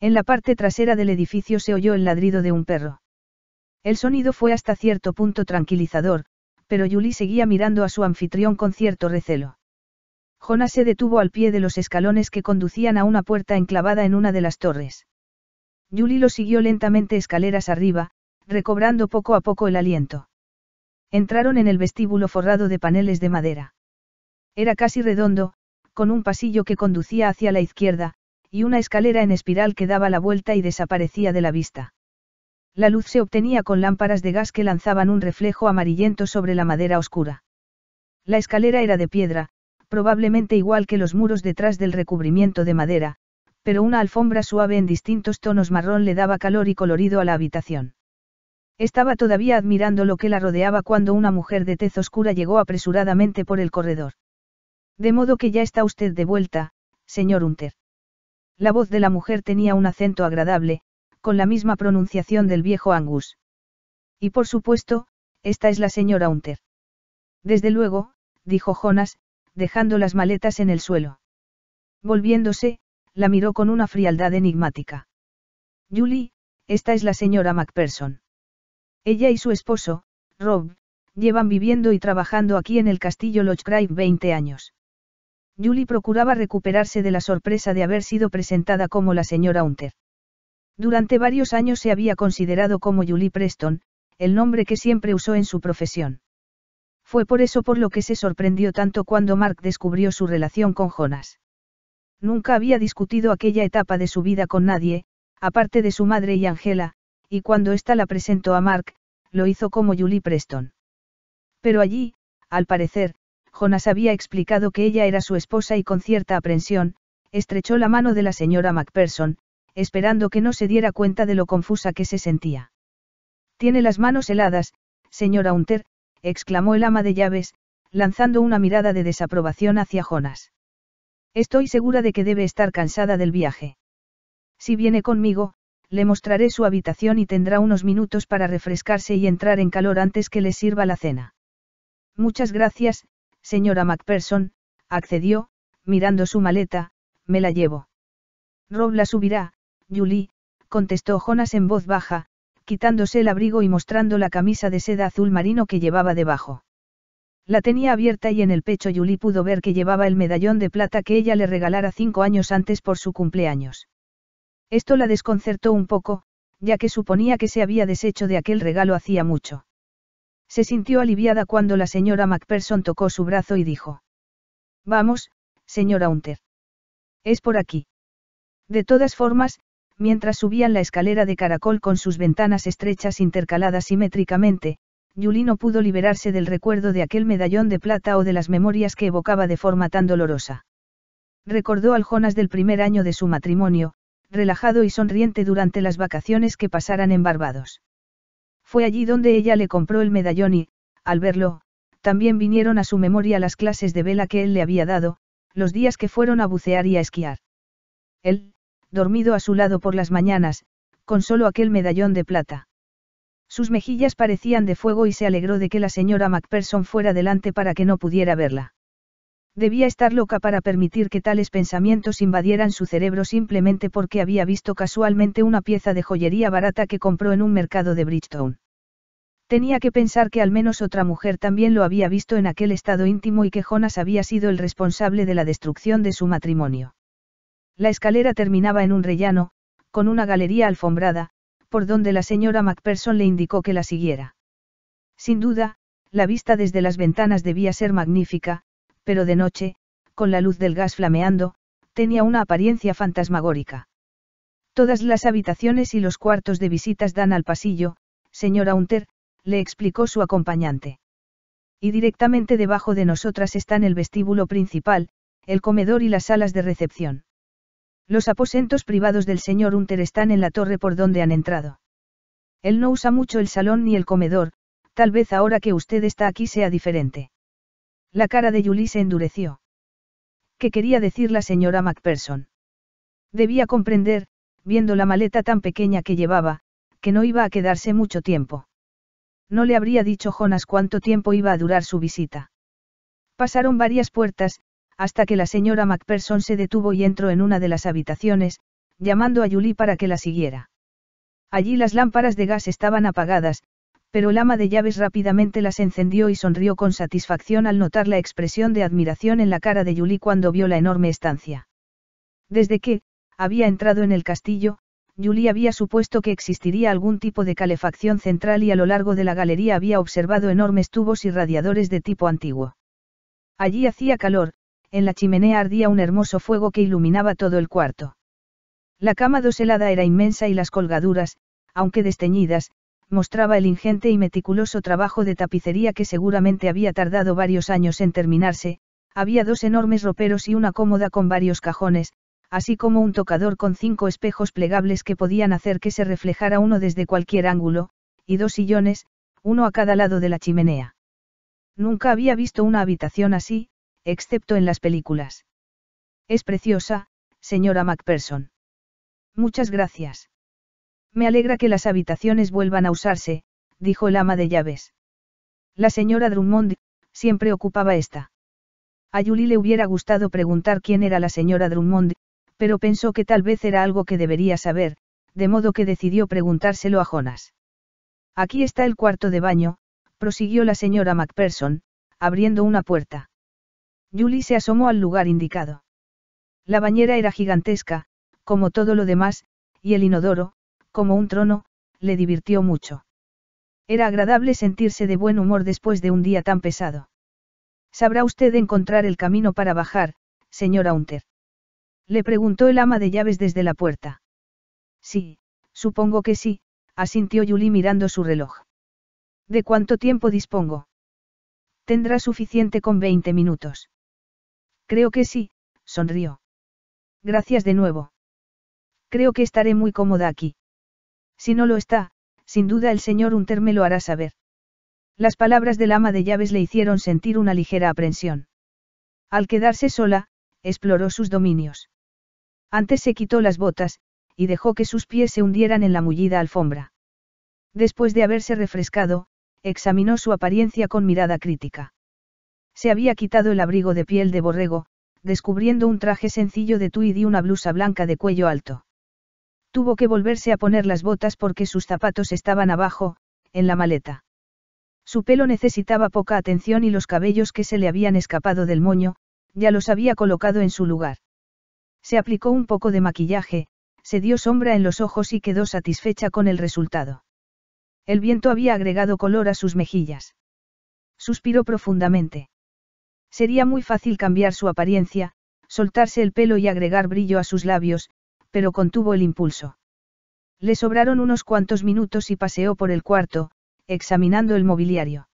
En la parte trasera del edificio se oyó el ladrido de un perro. El sonido fue hasta cierto punto tranquilizador, pero Yuli seguía mirando a su anfitrión con cierto recelo. Jonas se detuvo al pie de los escalones que conducían a una puerta enclavada en una de las torres. Yuli lo siguió lentamente escaleras arriba, recobrando poco a poco el aliento. Entraron en el vestíbulo forrado de paneles de madera. Era casi redondo, con un pasillo que conducía hacia la izquierda, y una escalera en espiral que daba la vuelta y desaparecía de la vista. La luz se obtenía con lámparas de gas que lanzaban un reflejo amarillento sobre la madera oscura. La escalera era de piedra, probablemente igual que los muros detrás del recubrimiento de madera, pero una alfombra suave en distintos tonos marrón le daba calor y colorido a la habitación. Estaba todavía admirando lo que la rodeaba cuando una mujer de tez oscura llegó apresuradamente por el corredor. De modo que ya está usted de vuelta, señor Hunter. La voz de la mujer tenía un acento agradable, con la misma pronunciación del viejo Angus. Y por supuesto, esta es la señora Hunter. Desde luego, dijo Jonas, dejando las maletas en el suelo. Volviéndose, la miró con una frialdad enigmática. Julie, esta es la señora Macpherson. Ella y su esposo, Rob, llevan viviendo y trabajando aquí en el castillo Lochcraig 20 años. Julie procuraba recuperarse de la sorpresa de haber sido presentada como la señora Hunter. Durante varios años se había considerado como Julie Preston, el nombre que siempre usó en su profesión. Fue por eso por lo que se sorprendió tanto cuando Mark descubrió su relación con Jonas. Nunca había discutido aquella etapa de su vida con nadie, aparte de su madre y Angela, y cuando ésta la presentó a Mark, lo hizo como Julie Preston. Pero allí, al parecer, Jonas había explicado que ella era su esposa y con cierta aprensión, estrechó la mano de la señora MacPherson, esperando que no se diera cuenta de lo confusa que se sentía. Tiene las manos heladas, señora Hunter, exclamó el ama de llaves, lanzando una mirada de desaprobación hacia Jonas. Estoy segura de que debe estar cansada del viaje. Si viene conmigo, le mostraré su habitación y tendrá unos minutos para refrescarse y entrar en calor antes que le sirva la cena. Muchas gracias, señora Macpherson, accedió, mirando su maleta, me la llevo. Rob la subirá, Julie, contestó Jonas en voz baja, quitándose el abrigo y mostrando la camisa de seda azul marino que llevaba debajo. La tenía abierta y en el pecho Julie pudo ver que llevaba el medallón de plata que ella le regalara cinco años antes por su cumpleaños. Esto la desconcertó un poco, ya que suponía que se había deshecho de aquel regalo hacía mucho. Se sintió aliviada cuando la señora Macpherson tocó su brazo y dijo. Vamos, señora Hunter. Es por aquí. De todas formas, mientras subían la escalera de caracol con sus ventanas estrechas intercaladas simétricamente, Julie no pudo liberarse del recuerdo de aquel medallón de plata o de las memorias que evocaba de forma tan dolorosa. Recordó al Jonas del primer año de su matrimonio, relajado y sonriente durante las vacaciones que pasaran en Barbados. Fue allí donde ella le compró el medallón y, al verlo, también vinieron a su memoria las clases de vela que él le había dado, los días que fueron a bucear y a esquiar. Él, dormido a su lado por las mañanas, con solo aquel medallón de plata. Sus mejillas parecían de fuego y se alegró de que la señora MacPherson fuera delante para que no pudiera verla. Debía estar loca para permitir que tales pensamientos invadieran su cerebro simplemente porque había visto casualmente una pieza de joyería barata que compró en un mercado de Bridgestone. Tenía que pensar que al menos otra mujer también lo había visto en aquel estado íntimo y que Jonas había sido el responsable de la destrucción de su matrimonio. La escalera terminaba en un rellano, con una galería alfombrada, por donde la señora MacPherson le indicó que la siguiera. Sin duda, la vista desde las ventanas debía ser magnífica, pero de noche, con la luz del gas flameando, tenía una apariencia fantasmagórica. Todas las habitaciones y los cuartos de visitas dan al pasillo, señora Unter, le explicó su acompañante. Y directamente debajo de nosotras están el vestíbulo principal, el comedor y las salas de recepción. Los aposentos privados del señor Unter están en la torre por donde han entrado. Él no usa mucho el salón ni el comedor, tal vez ahora que usted está aquí sea diferente. La cara de Julie se endureció. ¿Qué quería decir la señora Macpherson? Debía comprender, viendo la maleta tan pequeña que llevaba, que no iba a quedarse mucho tiempo. No le habría dicho Jonas cuánto tiempo iba a durar su visita. Pasaron varias puertas, hasta que la señora Macpherson se detuvo y entró en una de las habitaciones, llamando a Julie para que la siguiera. Allí las lámparas de gas estaban apagadas, pero el ama de llaves rápidamente las encendió y sonrió con satisfacción al notar la expresión de admiración en la cara de Yuli cuando vio la enorme estancia. Desde que, había entrado en el castillo, Yuli había supuesto que existiría algún tipo de calefacción central y a lo largo de la galería había observado enormes tubos y radiadores de tipo antiguo. Allí hacía calor, en la chimenea ardía un hermoso fuego que iluminaba todo el cuarto. La cama doselada era inmensa y las colgaduras, aunque desteñidas, mostraba el ingente y meticuloso trabajo de tapicería que seguramente había tardado varios años en terminarse, había dos enormes roperos y una cómoda con varios cajones, así como un tocador con cinco espejos plegables que podían hacer que se reflejara uno desde cualquier ángulo, y dos sillones, uno a cada lado de la chimenea. Nunca había visto una habitación así, excepto en las películas. Es preciosa, señora MacPherson. Muchas gracias. Me alegra que las habitaciones vuelvan a usarse, dijo el ama de llaves. La señora Drummond, siempre ocupaba esta. A Julie le hubiera gustado preguntar quién era la señora Drummond, pero pensó que tal vez era algo que debería saber, de modo que decidió preguntárselo a Jonas. Aquí está el cuarto de baño, prosiguió la señora Macpherson, abriendo una puerta. Julie se asomó al lugar indicado. La bañera era gigantesca, como todo lo demás, y el inodoro, como un trono, le divirtió mucho. Era agradable sentirse de buen humor después de un día tan pesado. ¿Sabrá usted encontrar el camino para bajar, señora Hunter? Le preguntó el ama de llaves desde la puerta. Sí, supongo que sí, asintió Julie mirando su reloj. ¿De cuánto tiempo dispongo? Tendrá suficiente con 20 minutos. Creo que sí, sonrió. Gracias de nuevo. Creo que estaré muy cómoda aquí. Si no lo está, sin duda el señor Hunter me lo hará saber. Las palabras del ama de llaves le hicieron sentir una ligera aprensión. Al quedarse sola, exploró sus dominios. Antes se quitó las botas, y dejó que sus pies se hundieran en la mullida alfombra. Después de haberse refrescado, examinó su apariencia con mirada crítica. Se había quitado el abrigo de piel de borrego, descubriendo un traje sencillo de tweed y una blusa blanca de cuello alto. Tuvo que volverse a poner las botas porque sus zapatos estaban abajo, en la maleta. Su pelo necesitaba poca atención y los cabellos que se le habían escapado del moño, ya los había colocado en su lugar. Se aplicó un poco de maquillaje, se dio sombra en los ojos y quedó satisfecha con el resultado. El viento había agregado color a sus mejillas. Suspiró profundamente. Sería muy fácil cambiar su apariencia, soltarse el pelo y agregar brillo a sus labios, pero contuvo el impulso. Le sobraron unos cuantos minutos y paseó por el cuarto, examinando el mobiliario.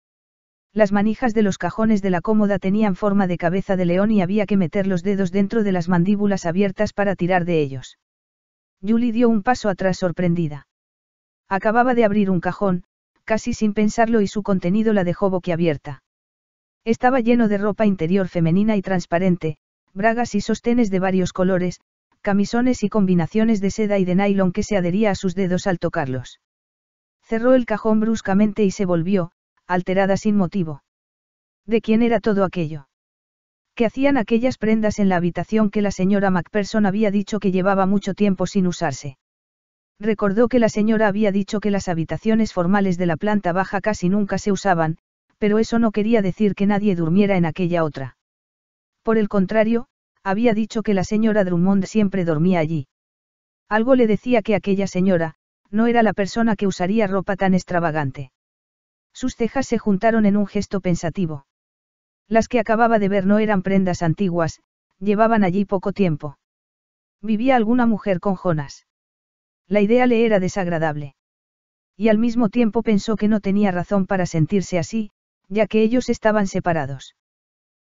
Las manijas de los cajones de la cómoda tenían forma de cabeza de león y había que meter los dedos dentro de las mandíbulas abiertas para tirar de ellos. Julie dio un paso atrás sorprendida. Acababa de abrir un cajón, casi sin pensarlo y su contenido la dejó boquiabierta. Estaba lleno de ropa interior femenina y transparente, bragas y sostenes de varios colores, camisones y combinaciones de seda y de nylon que se adhería a sus dedos al tocarlos. Cerró el cajón bruscamente y se volvió, alterada sin motivo. ¿De quién era todo aquello? ¿Qué hacían aquellas prendas en la habitación que la señora Macpherson había dicho que llevaba mucho tiempo sin usarse? Recordó que la señora había dicho que las habitaciones formales de la planta baja casi nunca se usaban, pero eso no quería decir que nadie durmiera en aquella otra. Por el contrario, había dicho que la señora Drummond siempre dormía allí. Algo le decía que aquella señora, no era la persona que usaría ropa tan extravagante. Sus cejas se juntaron en un gesto pensativo. Las que acababa de ver no eran prendas antiguas, llevaban allí poco tiempo. Vivía alguna mujer con Jonas. La idea le era desagradable. Y al mismo tiempo pensó que no tenía razón para sentirse así, ya que ellos estaban separados.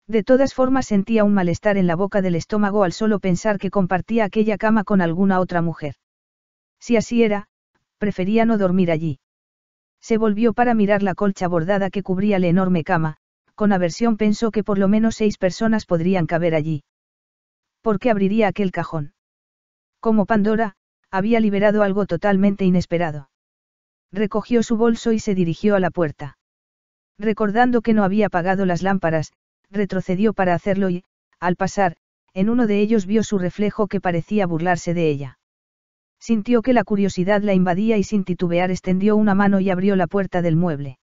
De todas formas sentía un malestar en la boca del estómago al solo pensar que compartía aquella cama con alguna otra mujer. Si así era, prefería no dormir allí. Se volvió para mirar la colcha bordada que cubría la enorme cama, con aversión pensó que por lo menos seis personas podrían caber allí. ¿Por qué abriría aquel cajón? Como Pandora, había liberado algo totalmente inesperado. Recogió su bolso y se dirigió a la puerta. Recordando que no había apagado las lámparas, retrocedió para hacerlo y, al pasar, en uno de ellos vio su reflejo que parecía burlarse de ella. Sintió que la curiosidad la invadía y sin titubear extendió una mano y abrió la puerta del mueble.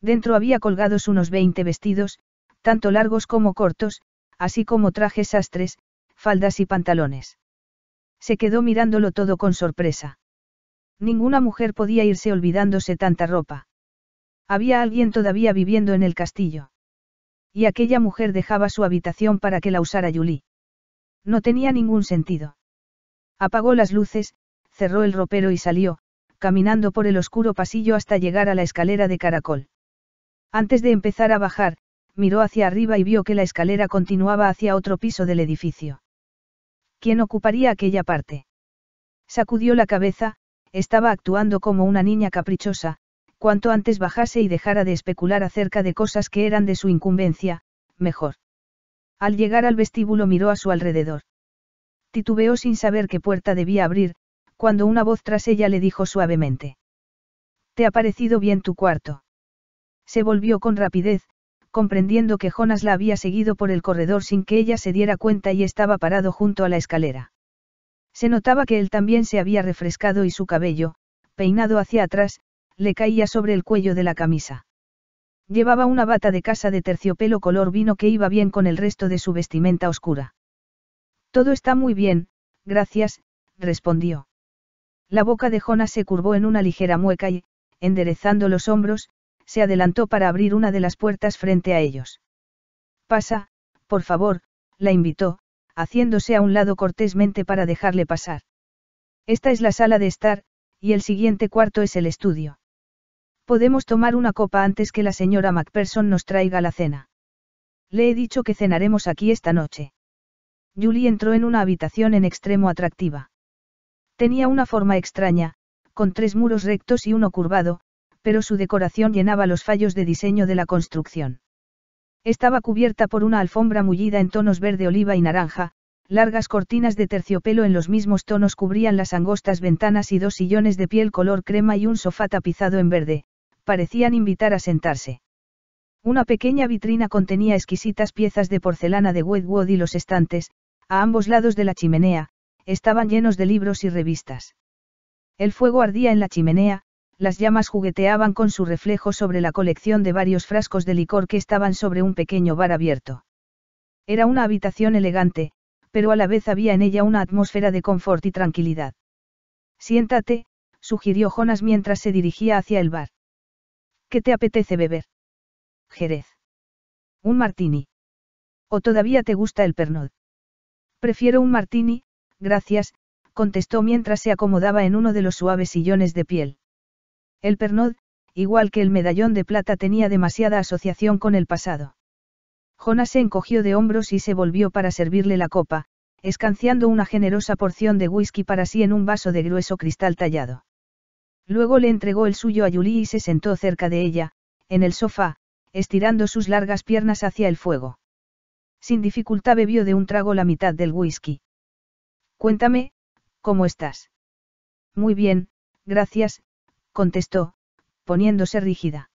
Dentro había colgados unos veinte vestidos, tanto largos como cortos, así como trajes sastres, faldas y pantalones. Se quedó mirándolo todo con sorpresa. Ninguna mujer podía irse olvidándose tanta ropa. Había alguien todavía viviendo en el castillo. Y aquella mujer dejaba su habitación para que la usara Julie. No tenía ningún sentido. Apagó las luces, cerró el ropero y salió, caminando por el oscuro pasillo hasta llegar a la escalera de caracol. Antes de empezar a bajar, miró hacia arriba y vio que la escalera continuaba hacia otro piso del edificio. ¿Quién ocuparía aquella parte? Sacudió la cabeza, estaba actuando como una niña caprichosa, cuanto antes bajase y dejara de especular acerca de cosas que eran de su incumbencia, mejor. Al llegar al vestíbulo miró a su alrededor. Titubeó sin saber qué puerta debía abrir, cuando una voz tras ella le dijo suavemente. ¿Te ha parecido bien tu cuarto? Se volvió con rapidez, comprendiendo que Jonas la había seguido por el corredor sin que ella se diera cuenta y estaba parado junto a la escalera. Se notaba que él también se había refrescado y su cabello, peinado hacia atrás, le caía sobre el cuello de la camisa. Llevaba una bata de casa de terciopelo color vino que iba bien con el resto de su vestimenta oscura. Todo está muy bien, gracias, respondió. La boca de Jonas se curvó en una ligera mueca y, enderezando los hombros, se adelantó para abrir una de las puertas frente a ellos. Pasa, por favor, la invitó, haciéndose a un lado cortésmente para dejarle pasar. Esta es la sala de estar, y el siguiente cuarto es el estudio. Podemos tomar una copa antes que la señora MacPherson nos traiga la cena. Le he dicho que cenaremos aquí esta noche. Julie entró en una habitación en extremo atractiva. Tenía una forma extraña, con tres muros rectos y uno curvado, pero su decoración llenaba los fallos de diseño de la construcción. Estaba cubierta por una alfombra mullida en tonos verde oliva y naranja, largas cortinas de terciopelo en los mismos tonos cubrían las angostas ventanas y dos sillones de piel color crema y un sofá tapizado en verde, parecían invitar a sentarse. Una pequeña vitrina contenía exquisitas piezas de porcelana de Wedgwood y los estantes, a ambos lados de la chimenea, estaban llenos de libros y revistas. El fuego ardía en la chimenea, las llamas jugueteaban con su reflejo sobre la colección de varios frascos de licor que estaban sobre un pequeño bar abierto. Era una habitación elegante, pero a la vez había en ella una atmósfera de confort y tranquilidad. Siéntate, sugirió Jonas mientras se dirigía hacia el bar. ¿Qué te apetece beber? Jerez. Un martini. ¿O todavía te gusta el pernod? Prefiero un martini, gracias, contestó mientras se acomodaba en uno de los suaves sillones de piel. El pernod, igual que el medallón de plata, tenía demasiada asociación con el pasado. Jonas se encogió de hombros y se volvió para servirle la copa, escanciando una generosa porción de whisky para sí en un vaso de grueso cristal tallado. Luego le entregó el suyo a Julie y se sentó cerca de ella, en el sofá, estirando sus largas piernas hacia el fuego. Sin dificultad bebió de un trago la mitad del whisky. Cuéntame, ¿cómo estás? Muy bien, gracias, contestó, poniéndose rígida.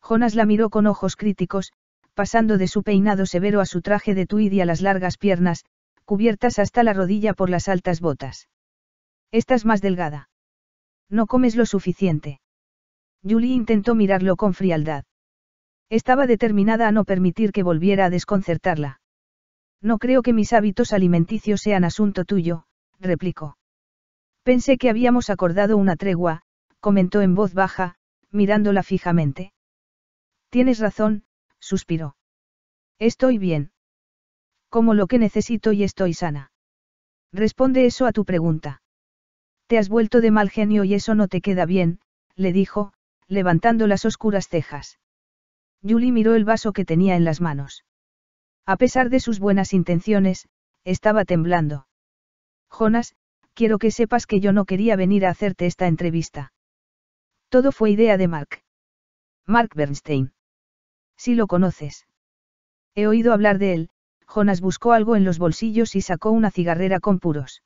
Jonas la miró con ojos críticos, pasando de su peinado severo a su traje de tweed y a las largas piernas, cubiertas hasta la rodilla por las altas botas. Estás más delgada. No comes lo suficiente. Julie intentó mirarlo con frialdad. Estaba determinada a no permitir que volviera a desconcertarla. No creo que mis hábitos alimenticios sean asunto tuyo, replicó. Pensé que habíamos acordado una tregua, comentó en voz baja, mirándola fijamente. Tienes razón, suspiró. Estoy bien. Como lo que necesito y estoy sana. Responde eso a tu pregunta. Te has vuelto de mal genio y eso no te queda bien, le dijo, levantando las oscuras cejas. Julie miró el vaso que tenía en las manos. A pesar de sus buenas intenciones, estaba temblando. Jonas, quiero que sepas que yo no quería venir a hacerte esta entrevista. Todo fue idea de Mark. Mark Bernstein. Si lo conoces. He oído hablar de él, Jonas buscó algo en los bolsillos y sacó una cigarrera con puros.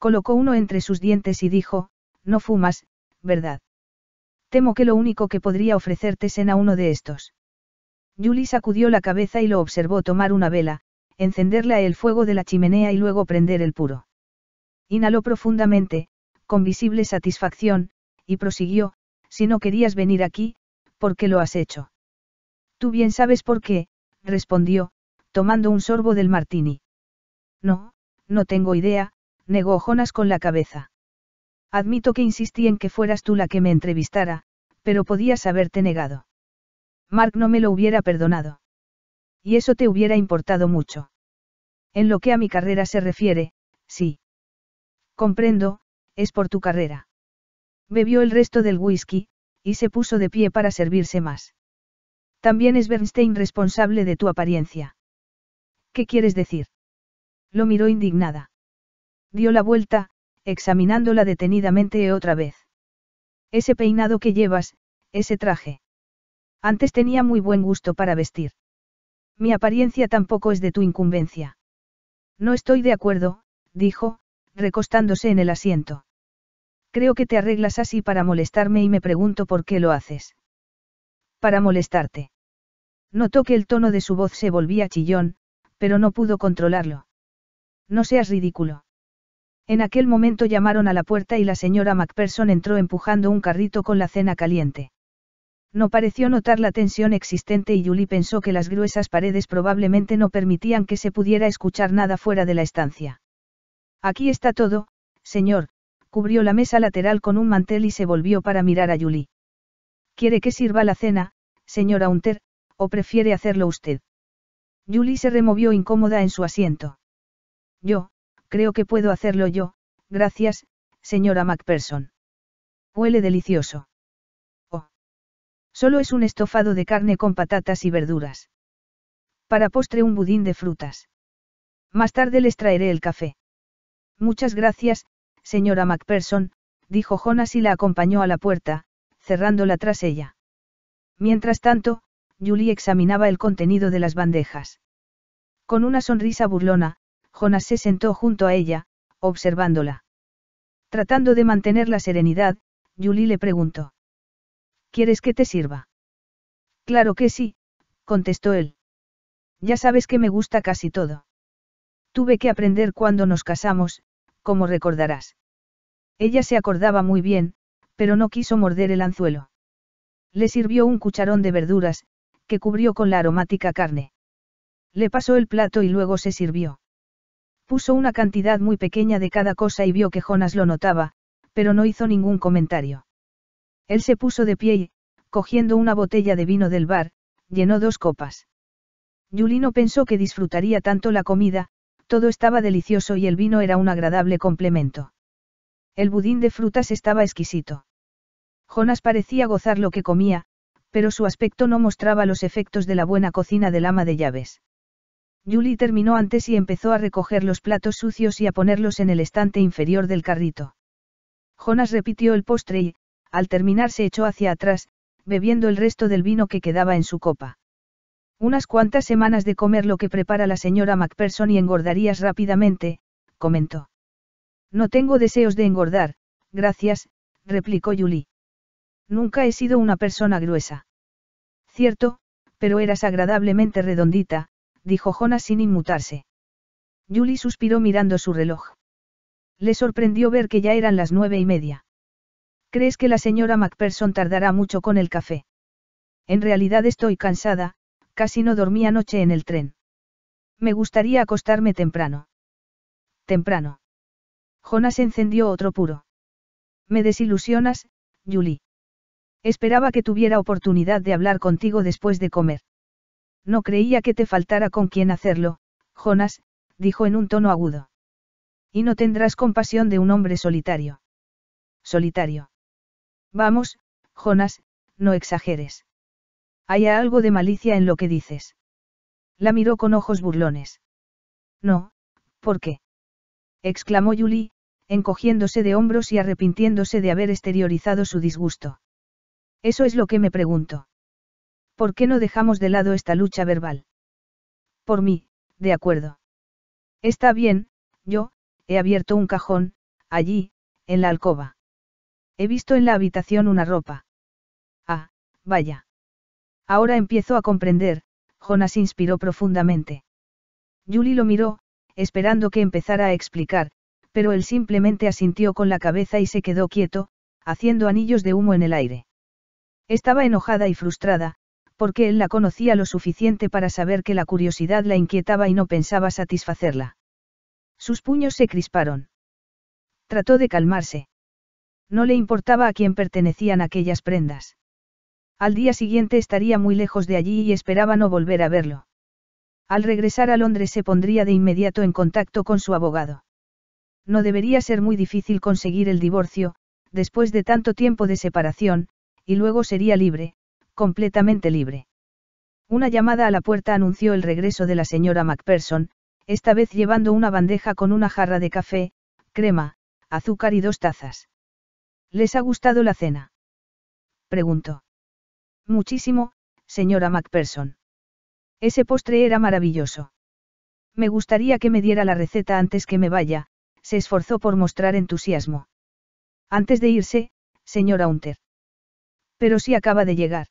Colocó uno entre sus dientes y dijo, no fumas, ¿verdad? Temo que lo único que podría ofrecerte es uno de estos. Julie sacudió la cabeza y lo observó tomar una vela, encenderla el fuego de la chimenea y luego prender el puro. Inhaló profundamente, con visible satisfacción, y prosiguió, si no querías venir aquí, ¿por qué lo has hecho? Tú bien sabes por qué, respondió, tomando un sorbo del martini. No, no tengo idea, negó Jonas con la cabeza. Admito que insistí en que fueras tú la que me entrevistara, pero podías haberte negado. Mark no me lo hubiera perdonado. Y eso te hubiera importado mucho. En lo que a mi carrera se refiere, sí. Comprendo, es por tu carrera. Bebió el resto del whisky, y se puso de pie para servirse más. También es Bernstein responsable de tu apariencia. ¿Qué quieres decir? Lo miró indignada. Dio la vuelta, examinándola detenidamente otra vez. Ese peinado que llevas, ese traje. Antes tenía muy buen gusto para vestir. Mi apariencia tampoco es de tu incumbencia. No estoy de acuerdo, dijo, recostándose en el asiento. Creo que te arreglas así para molestarme y me pregunto por qué lo haces. Para molestarte. Notó que el tono de su voz se volvía chillón, pero no pudo controlarlo. No seas ridículo. En aquel momento llamaron a la puerta y la señora MacPherson entró empujando un carrito con la cena caliente. No pareció notar la tensión existente y Julie pensó que las gruesas paredes probablemente no permitían que se pudiera escuchar nada fuera de la estancia. Aquí está todo, señor, cubrió la mesa lateral con un mantel y se volvió para mirar a Julie. ¿Quiere que sirva la cena, señora Hunter, o prefiere hacerlo usted? Julie se removió incómoda en su asiento. Yo, Creo que puedo hacerlo yo, gracias, señora MacPherson. Huele delicioso. Oh. Solo es un estofado de carne con patatas y verduras. Para postre un budín de frutas. Más tarde les traeré el café. Muchas gracias, señora MacPherson, dijo Jonas y la acompañó a la puerta, cerrándola tras ella. Mientras tanto, Julie examinaba el contenido de las bandejas. Con una sonrisa burlona, Jonas se sentó junto a ella, observándola. Tratando de mantener la serenidad, Julie le preguntó. ¿Quieres que te sirva? Claro que sí, contestó él. Ya sabes que me gusta casi todo. Tuve que aprender cuando nos casamos, como recordarás. Ella se acordaba muy bien, pero no quiso morder el anzuelo. Le sirvió un cucharón de verduras, que cubrió con la aromática carne. Le pasó el plato y luego se sirvió. Puso una cantidad muy pequeña de cada cosa y vio que Jonas lo notaba, pero no hizo ningún comentario. Él se puso de pie y, cogiendo una botella de vino del bar, llenó dos copas. Yulino pensó que disfrutaría tanto la comida, todo estaba delicioso y el vino era un agradable complemento. El budín de frutas estaba exquisito. Jonas parecía gozar lo que comía, pero su aspecto no mostraba los efectos de la buena cocina del ama de llaves. Julie terminó antes y empezó a recoger los platos sucios y a ponerlos en el estante inferior del carrito. Jonas repitió el postre y, al terminar, se echó hacia atrás, bebiendo el resto del vino que quedaba en su copa. Unas cuantas semanas de comer lo que prepara la señora Macpherson y engordarías rápidamente, comentó. No tengo deseos de engordar, gracias, replicó Julie. Nunca he sido una persona gruesa. Cierto, pero eras agradablemente redondita, dijo Jonas sin inmutarse. Julie suspiró mirando su reloj. Le sorprendió ver que ya eran las nueve y media. ¿Crees que la señora MacPherson tardará mucho con el café? En realidad estoy cansada, casi no dormí anoche en el tren. Me gustaría acostarme temprano. Temprano. Jonas encendió otro puro. Me desilusionas, Julie. Esperaba que tuviera oportunidad de hablar contigo después de comer. No creía que te faltara con quien hacerlo, Jonas, dijo en un tono agudo. Y no tendrás compasión de un hombre solitario. Solitario. Vamos, Jonas, no exageres. Hay algo de malicia en lo que dices. La miró con ojos burlones. No, ¿por qué? exclamó Julie, encogiéndose de hombros y arrepintiéndose de haber exteriorizado su disgusto. Eso es lo que me pregunto. ¿Por qué no dejamos de lado esta lucha verbal? Por mí, de acuerdo. Está bien, yo, he abierto un cajón, allí, en la alcoba. He visto en la habitación una ropa. Ah, vaya. Ahora empiezo a comprender, Jonas inspiró profundamente. Julie lo miró, esperando que empezara a explicar, pero él simplemente asintió con la cabeza y se quedó quieto, haciendo anillos de humo en el aire. Estaba enojada y frustrada, porque él la conocía lo suficiente para saber que la curiosidad la inquietaba y no pensaba satisfacerla. Sus puños se crisparon. Trató de calmarse. No le importaba a quién pertenecían aquellas prendas. Al día siguiente estaría muy lejos de allí y esperaba no volver a verlo. Al regresar a Londres se pondría de inmediato en contacto con su abogado. No debería ser muy difícil conseguir el divorcio, después de tanto tiempo de separación, y luego sería libre, completamente libre. Una llamada a la puerta anunció el regreso de la señora MacPherson, esta vez llevando una bandeja con una jarra de café, crema, azúcar y dos tazas. ¿Les ha gustado la cena? Preguntó. Muchísimo, señora MacPherson. Ese postre era maravilloso. Me gustaría que me diera la receta antes que me vaya, se esforzó por mostrar entusiasmo. Antes de irse, señora Hunter. Pero si acaba de llegar.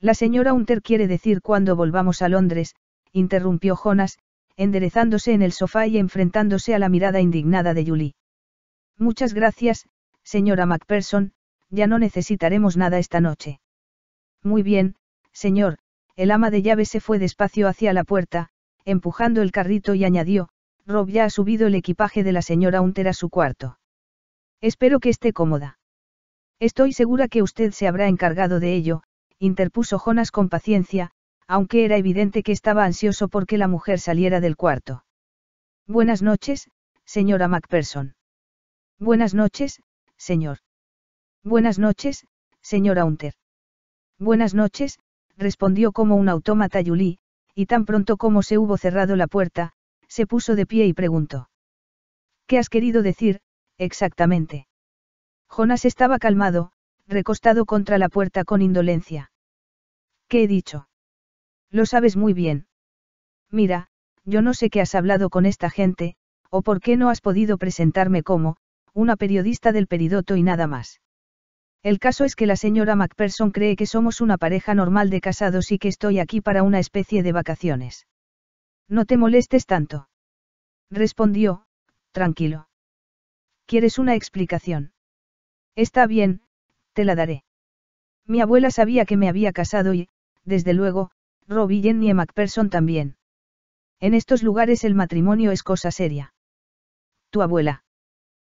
La señora Hunter quiere decir cuando volvamos a Londres, interrumpió Jonas, enderezándose en el sofá y enfrentándose a la mirada indignada de Julie. Muchas gracias, señora Macpherson, ya no necesitaremos nada esta noche. Muy bien, señor, el ama de llave se fue despacio hacia la puerta, empujando el carrito y añadió, Rob ya ha subido el equipaje de la señora Hunter a su cuarto. Espero que esté cómoda. Estoy segura que usted se habrá encargado de ello, interpuso Jonas con paciencia, aunque era evidente que estaba ansioso porque la mujer saliera del cuarto. Buenas noches, señora Macpherson. Buenas noches, señor. Buenas noches, señora Hunter. Buenas noches, respondió como un autómata Julie, y tan pronto como se hubo cerrado la puerta, se puso de pie y preguntó. ¿Qué has querido decir, exactamente? Jonas estaba calmado, recostado contra la puerta con indolencia. ¿Qué he dicho? Lo sabes muy bien. Mira, yo no sé qué has hablado con esta gente, o por qué no has podido presentarme como, una periodista del peridoto y nada más. El caso es que la señora MacPherson cree que somos una pareja normal de casados y que estoy aquí para una especie de vacaciones. No te molestes tanto. Respondió, tranquilo. ¿Quieres una explicación? Está bien, te la daré. Mi abuela sabía que me había casado y, desde luego, Rob y Jenny MacPherson también. En estos lugares el matrimonio es cosa seria. Tu abuela.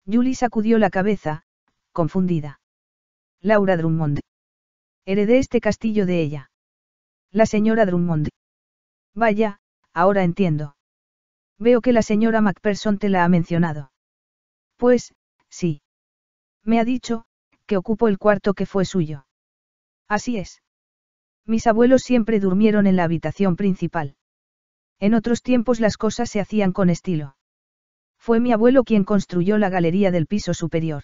Julie sacudió la cabeza, confundida. Laura Drummond. Heredé este castillo de ella. La señora Drummond. Vaya, ahora entiendo. Veo que la señora MacPherson te la ha mencionado. Pues, sí. Me ha dicho, que ocupó el cuarto que fue suyo. Así es. Mis abuelos siempre durmieron en la habitación principal. En otros tiempos las cosas se hacían con estilo. Fue mi abuelo quien construyó la galería del piso superior.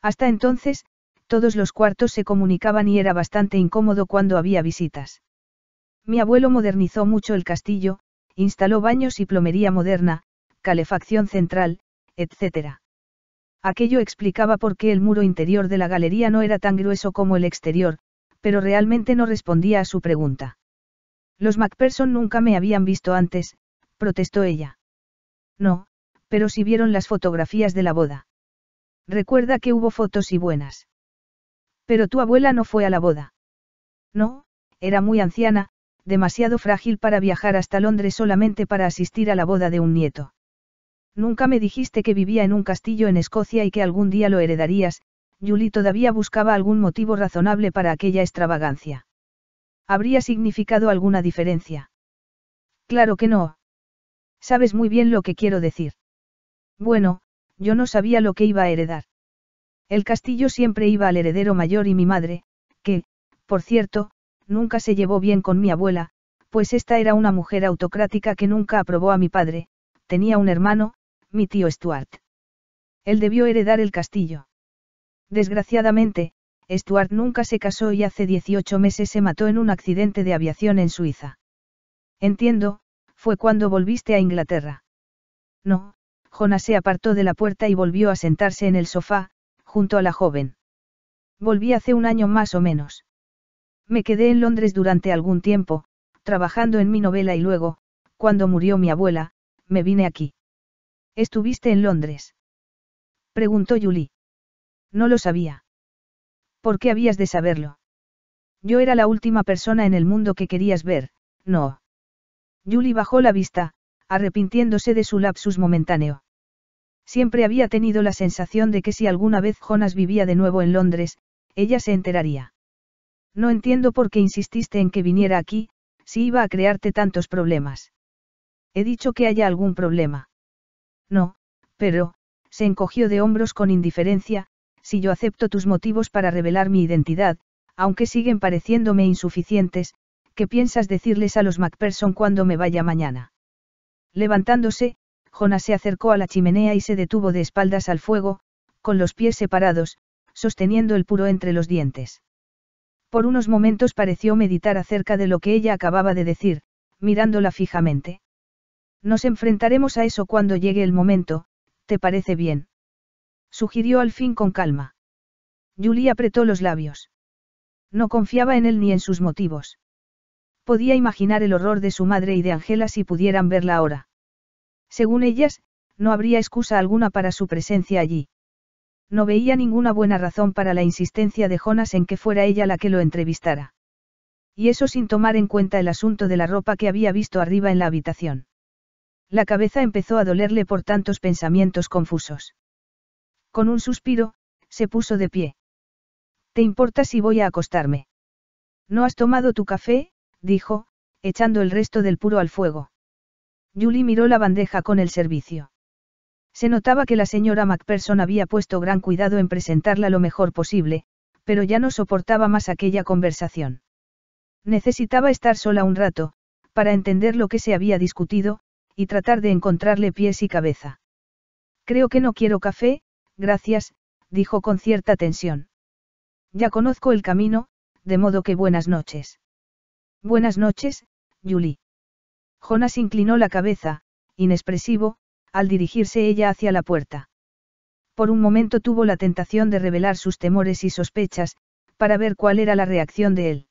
Hasta entonces, todos los cuartos se comunicaban y era bastante incómodo cuando había visitas. Mi abuelo modernizó mucho el castillo, instaló baños y plomería moderna, calefacción central, etcétera. Aquello explicaba por qué el muro interior de la galería no era tan grueso como el exterior, pero realmente no respondía a su pregunta. Los MacPherson nunca me habían visto antes, protestó ella. No, pero sí vieron las fotografías de la boda. Recuerda que hubo fotos y buenas. Pero tu abuela no fue a la boda. No, era muy anciana, demasiado frágil para viajar hasta Londres solamente para asistir a la boda de un nieto. Nunca me dijiste que vivía en un castillo en Escocia y que algún día lo heredarías, Julie todavía buscaba algún motivo razonable para aquella extravagancia. ¿Habría significado alguna diferencia? Claro que no. Sabes muy bien lo que quiero decir. Bueno, yo no sabía lo que iba a heredar. El castillo siempre iba al heredero mayor y mi madre, que, por cierto, nunca se llevó bien con mi abuela, pues esta era una mujer autocrática que nunca aprobó a mi padre, tenía un hermano, mi tío Stuart. Él debió heredar el castillo. Desgraciadamente, Stuart nunca se casó y hace 18 meses se mató en un accidente de aviación en Suiza. Entiendo, fue cuando volviste a Inglaterra. No, Jonas se apartó de la puerta y volvió a sentarse en el sofá, junto a la joven. Volví hace un año más o menos. Me quedé en Londres durante algún tiempo, trabajando en mi novela y luego, cuando murió mi abuela, me vine aquí. ¿Estuviste en Londres? Preguntó Julie. No lo sabía. ¿Por qué habías de saberlo? Yo era la última persona en el mundo que querías ver, no. Julie bajó la vista, arrepintiéndose de su lapsus momentáneo. Siempre había tenido la sensación de que si alguna vez Jonas vivía de nuevo en Londres, ella se enteraría. No entiendo por qué insististe en que viniera aquí, si iba a crearte tantos problemas. He dicho que haya algún problema. No, pero, se encogió de hombros con indiferencia, si yo acepto tus motivos para revelar mi identidad, aunque siguen pareciéndome insuficientes, ¿qué piensas decirles a los Macpherson cuando me vaya mañana? Levantándose, Jonas se acercó a la chimenea y se detuvo de espaldas al fuego, con los pies separados, sosteniendo el puro entre los dientes. Por unos momentos pareció meditar acerca de lo que ella acababa de decir, mirándola fijamente. Nos enfrentaremos a eso cuando llegue el momento, ¿te parece bien? Sugirió al fin con calma. Julie apretó los labios. No confiaba en él ni en sus motivos. Podía imaginar el horror de su madre y de Angela si pudieran verla ahora. Según ellas, no habría excusa alguna para su presencia allí. No veía ninguna buena razón para la insistencia de Jonas en que fuera ella la que lo entrevistara. Y eso sin tomar en cuenta el asunto de la ropa que había visto arriba en la habitación. La cabeza empezó a dolerle por tantos pensamientos confusos. Con un suspiro, se puso de pie. ¿Te importa si voy a acostarme? ¿No has tomado tu café? dijo, echando el resto del puro al fuego. Julie miró la bandeja con el servicio. Se notaba que la señora Macpherson había puesto gran cuidado en presentarla lo mejor posible, pero ya no soportaba más aquella conversación. Necesitaba estar sola un rato, para entender lo que se había discutido, y tratar de encontrarle pies y cabeza. Creo que no quiero café, gracias, dijo con cierta tensión. Ya conozco el camino, de modo que buenas noches. Buenas noches, Julie. Jonas inclinó la cabeza, inexpresivo, al dirigirse ella hacia la puerta. Por un momento tuvo la tentación de revelar sus temores y sospechas, para ver cuál era la reacción de él.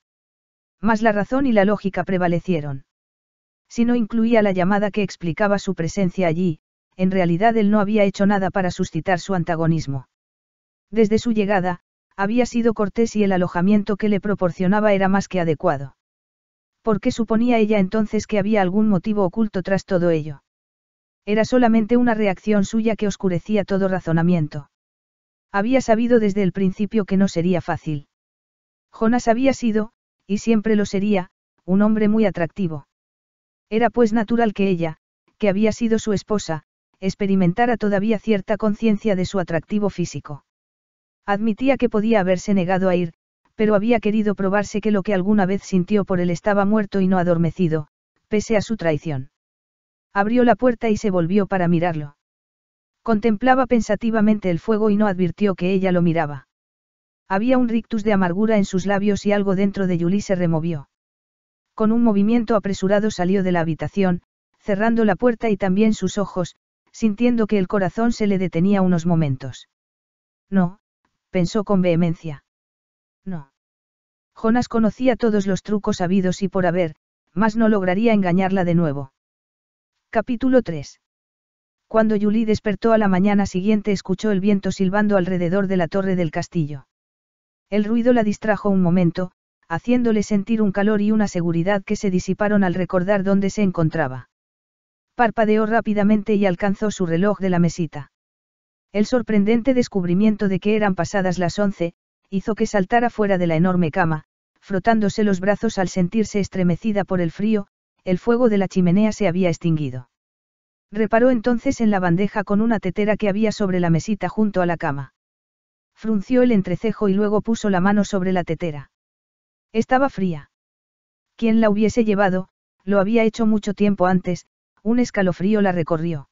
Mas la razón y la lógica prevalecieron. Si no incluía la llamada que explicaba su presencia allí, en realidad él no había hecho nada para suscitar su antagonismo. Desde su llegada, había sido cortés y el alojamiento que le proporcionaba era más que adecuado. ¿Por qué suponía ella entonces que había algún motivo oculto tras todo ello? Era solamente una reacción suya que oscurecía todo razonamiento. Había sabido desde el principio que no sería fácil. Jonas había sido, y siempre lo sería, un hombre muy atractivo. Era pues natural que ella, que había sido su esposa, experimentara todavía cierta conciencia de su atractivo físico. Admitía que podía haberse negado a ir, pero había querido probarse que lo que alguna vez sintió por él estaba muerto y no adormecido, pese a su traición. Abrió la puerta y se volvió para mirarlo. Contemplaba pensativamente el fuego y no advirtió que ella lo miraba. Había un rictus de amargura en sus labios y algo dentro de Yuli se removió. Con un movimiento apresurado salió de la habitación, cerrando la puerta y también sus ojos, sintiendo que el corazón se le detenía unos momentos. No, pensó con vehemencia. No. Jonas conocía todos los trucos habidos y por haber, más no lograría engañarla de nuevo. Capítulo 3. Cuando Julie despertó a la mañana siguiente escuchó el viento silbando alrededor de la torre del castillo. El ruido la distrajo un momento, haciéndole sentir un calor y una seguridad que se disiparon al recordar dónde se encontraba. Parpadeó rápidamente y alcanzó su reloj de la mesita. El sorprendente descubrimiento de que eran pasadas las once, hizo que saltara fuera de la enorme cama, frotándose los brazos al sentirse estremecida por el frío, el fuego de la chimenea se había extinguido. Reparó entonces en la bandeja con una tetera que había sobre la mesita junto a la cama. Frunció el entrecejo y luego puso la mano sobre la tetera. Estaba fría. Quien la hubiese llevado, lo había hecho mucho tiempo antes, un escalofrío la recorrió.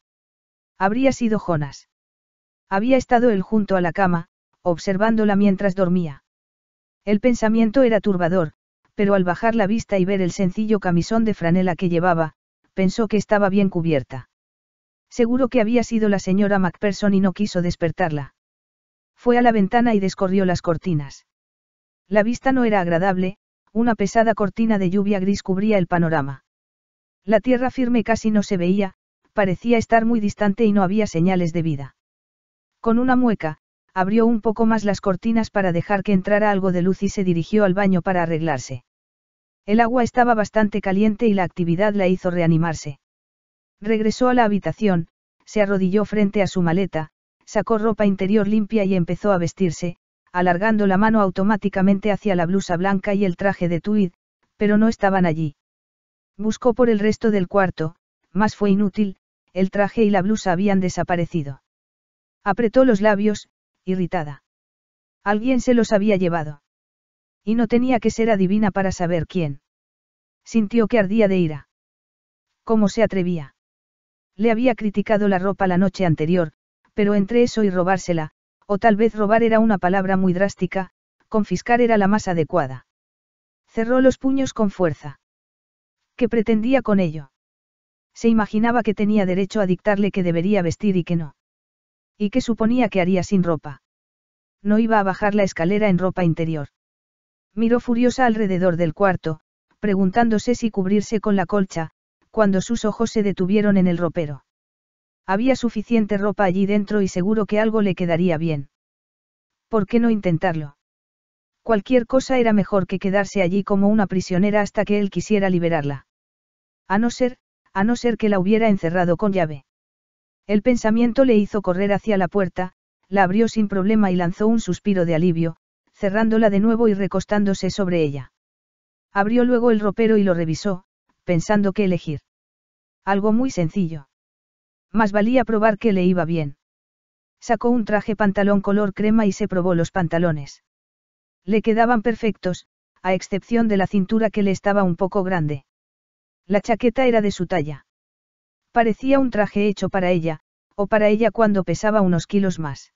Habría sido Jonas. Había estado él junto a la cama, observándola mientras dormía. El pensamiento era turbador, pero al bajar la vista y ver el sencillo camisón de franela que llevaba, pensó que estaba bien cubierta. Seguro que había sido la señora Macpherson y no quiso despertarla. Fue a la ventana y descorrió las cortinas. La vista no era agradable, una pesada cortina de lluvia gris cubría el panorama. La tierra firme casi no se veía, parecía estar muy distante y no había señales de vida. Con una mueca, abrió un poco más las cortinas para dejar que entrara algo de luz y se dirigió al baño para arreglarse. El agua estaba bastante caliente y la actividad la hizo reanimarse. Regresó a la habitación, se arrodilló frente a su maleta, sacó ropa interior limpia y empezó a vestirse, alargando la mano automáticamente hacia la blusa blanca y el traje de tweed, pero no estaban allí. Buscó por el resto del cuarto, mas fue inútil, el traje y la blusa habían desaparecido. Apretó los labios, irritada. Alguien se los había llevado. Y no tenía que ser adivina para saber quién. Sintió que ardía de ira. ¿Cómo se atrevía? Le había criticado la ropa la noche anterior, pero entre eso y robársela, o tal vez robar era una palabra muy drástica, confiscar era la más adecuada. Cerró los puños con fuerza. ¿Qué pretendía con ello? Se imaginaba que tenía derecho a dictarle que debería vestir y que no. Y qué suponía que haría sin ropa. No iba a bajar la escalera en ropa interior. Miró furiosa alrededor del cuarto, preguntándose si cubrirse con la colcha, cuando sus ojos se detuvieron en el ropero. Había suficiente ropa allí dentro y seguro que algo le quedaría bien. ¿Por qué no intentarlo? Cualquier cosa era mejor que quedarse allí como una prisionera hasta que él quisiera liberarla. A no ser, a no ser que la hubiera encerrado con llave. El pensamiento le hizo correr hacia la puerta, la abrió sin problema y lanzó un suspiro de alivio, cerrándola de nuevo y recostándose sobre ella. Abrió luego el ropero y lo revisó, pensando qué elegir. Algo muy sencillo. Más valía probar que le iba bien. Sacó un traje pantalón color crema y se probó los pantalones. Le quedaban perfectos, a excepción de la cintura que le estaba un poco grande. La chaqueta era de su talla. Parecía un traje hecho para ella, o para ella cuando pesaba unos kilos más.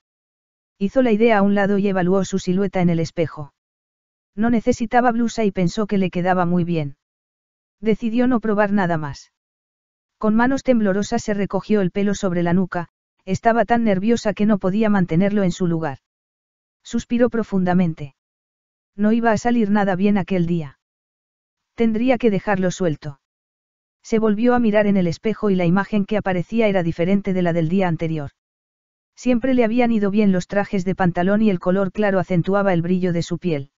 Hizo la idea a un lado y evaluó su silueta en el espejo. No necesitaba blusa y pensó que le quedaba muy bien. Decidió no probar nada más. Con manos temblorosas se recogió el pelo sobre la nuca, estaba tan nerviosa que no podía mantenerlo en su lugar. Suspiró profundamente. No iba a salir nada bien aquel día. Tendría que dejarlo suelto. Se volvió a mirar en el espejo y la imagen que aparecía era diferente de la del día anterior. Siempre le habían ido bien los trajes de pantalón y el color claro acentuaba el brillo de su piel.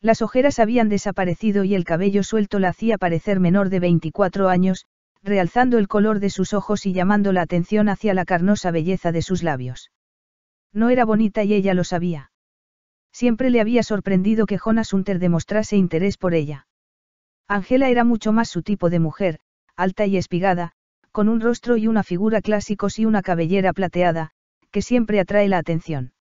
Las ojeras habían desaparecido y el cabello suelto la hacía parecer menor de 24 años, realzando el color de sus ojos y llamando la atención hacia la carnosa belleza de sus labios. No era bonita y ella lo sabía. Siempre le había sorprendido que Jonas Hunter demostrase interés por ella. Angela era mucho más su tipo de mujer, alta y espigada, con un rostro y una figura clásicos y una cabellera plateada, que siempre atrae la atención.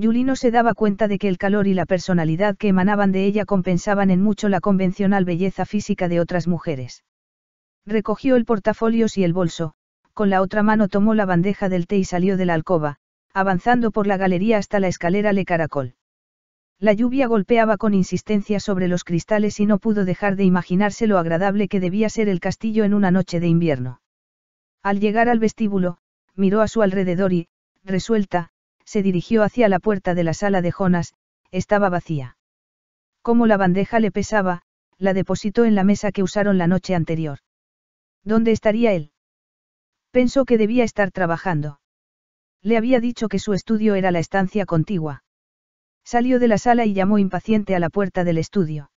Julie no se daba cuenta de que el calor y la personalidad que emanaban de ella compensaban en mucho la convencional belleza física de otras mujeres. Recogió el portafolios y el bolso, con la otra mano tomó la bandeja del té y salió de la alcoba, avanzando por la galería hasta la escalera Le Caracol. La lluvia golpeaba con insistencia sobre los cristales y no pudo dejar de imaginarse lo agradable que debía ser el castillo en una noche de invierno. Al llegar al vestíbulo, miró a su alrededor y, resuelta, se dirigió hacia la puerta de la sala de Jonas, estaba vacía. Como la bandeja le pesaba, la depositó en la mesa que usaron la noche anterior. ¿Dónde estaría él? Pensó que debía estar trabajando. Le había dicho que su estudio era la estancia contigua. Salió de la sala y llamó impaciente a la puerta del estudio.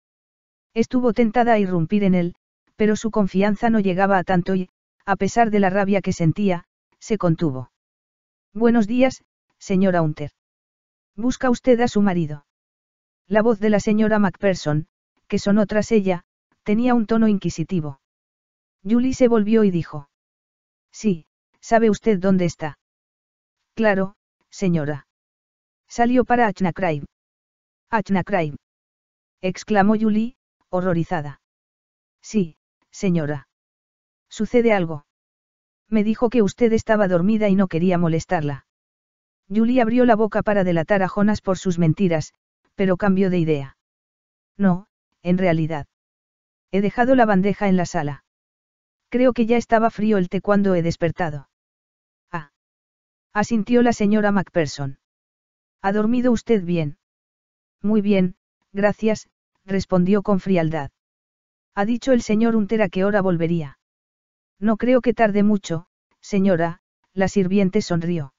Estuvo tentada a irrumpir en él, pero su confianza no llegaba a tanto y, a pesar de la rabia que sentía, se contuvo. Buenos días, señora Hunter. Busca usted a su marido. La voz de la señora Macpherson, que sonó tras ella, tenía un tono inquisitivo. Julie se volvió y dijo. Sí, ¿sabe usted dónde está? Claro, señora. Salió para Achnakraib. Achnakraib. exclamó Julie, horrorizada. Sí, señora. ¿Sucede algo? Me dijo que usted estaba dormida y no quería molestarla. Julie abrió la boca para delatar a Jonas por sus mentiras, pero cambió de idea. No, en realidad. He dejado la bandeja en la sala. Creo que ya estaba frío el té cuando he despertado. Ah. Asintió la señora Macpherson. ¿Ha dormido usted bien? Muy bien, gracias, respondió con frialdad. Ha dicho el señor Huntera que qué hora volvería. No creo que tarde mucho, señora, la sirviente sonrió.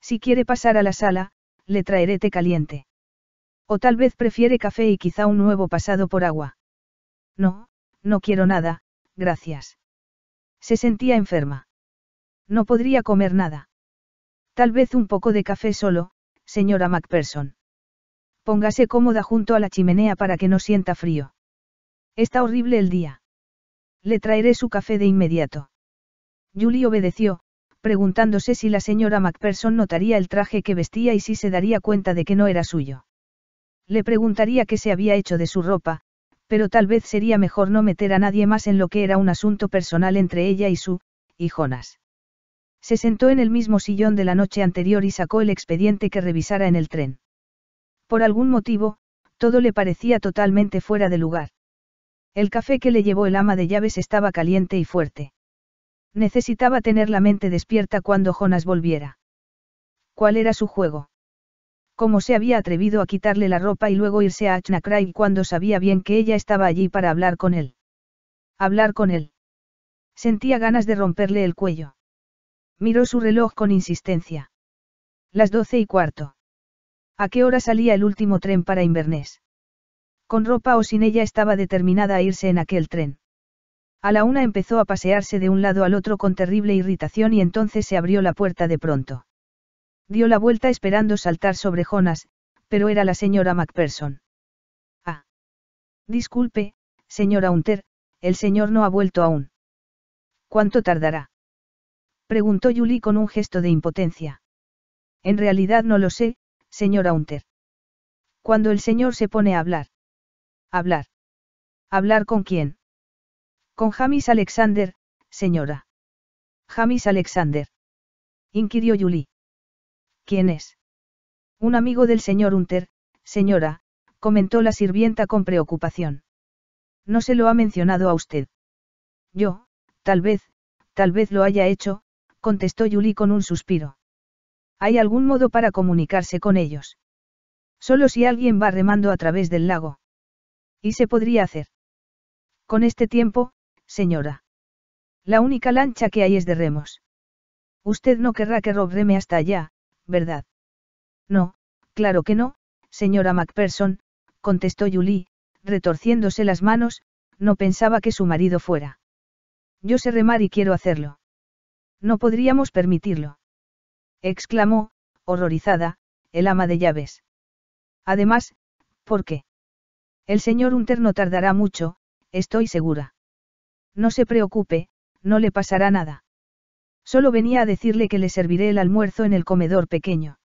Si quiere pasar a la sala, le traeré té caliente. O tal vez prefiere café y quizá un nuevo pasado por agua. No, no quiero nada, gracias. Se sentía enferma. No podría comer nada. Tal vez un poco de café solo, señora Macpherson. Póngase cómoda junto a la chimenea para que no sienta frío. Está horrible el día. Le traeré su café de inmediato. Julie obedeció, preguntándose si la señora Macpherson notaría el traje que vestía y si se daría cuenta de que no era suyo. Le preguntaría qué se había hecho de su ropa, pero tal vez sería mejor no meter a nadie más en lo que era un asunto personal entre ella y su, y Jonas. Se sentó en el mismo sillón de la noche anterior y sacó el expediente que revisara en el tren. Por algún motivo, todo le parecía totalmente fuera de lugar. El café que le llevó el ama de llaves estaba caliente y fuerte. Necesitaba tener la mente despierta cuando Jonas volviera. ¿Cuál era su juego? cómo se había atrevido a quitarle la ropa y luego irse a Achnacraig cuando sabía bien que ella estaba allí para hablar con él. Hablar con él. Sentía ganas de romperle el cuello. Miró su reloj con insistencia. Las doce y cuarto. ¿A qué hora salía el último tren para Inverness? Con ropa o sin ella estaba determinada a irse en aquel tren. A la una empezó a pasearse de un lado al otro con terrible irritación y entonces se abrió la puerta de pronto. Dio la vuelta esperando saltar sobre Jonas, pero era la señora Macpherson. Ah. Disculpe, señora Hunter, el señor no ha vuelto aún. ¿Cuánto tardará? Preguntó Julie con un gesto de impotencia. En realidad no lo sé, señora Hunter. Cuando el señor se pone a hablar. Hablar. ¿Hablar con quién? Con Jamis Alexander, señora. Jamis Alexander. Inquirió Julie. ¿Quién es? Un amigo del señor Hunter, señora, comentó la sirvienta con preocupación. No se lo ha mencionado a usted. Yo, tal vez, tal vez lo haya hecho, contestó Yuli con un suspiro. ¿Hay algún modo para comunicarse con ellos? Solo si alguien va remando a través del lago. ¿Y se podría hacer? Con este tiempo, señora. La única lancha que hay es de remos. Usted no querrá que Rob hasta allá, ¿verdad? No, claro que no, señora Macpherson, contestó Julie, retorciéndose las manos, no pensaba que su marido fuera. Yo sé remar y quiero hacerlo. No podríamos permitirlo. Exclamó, horrorizada, el ama de llaves. Además, ¿por qué? El señor Hunter no tardará mucho, estoy segura. No se preocupe, no le pasará nada. Solo venía a decirle que le serviré el almuerzo en el comedor pequeño.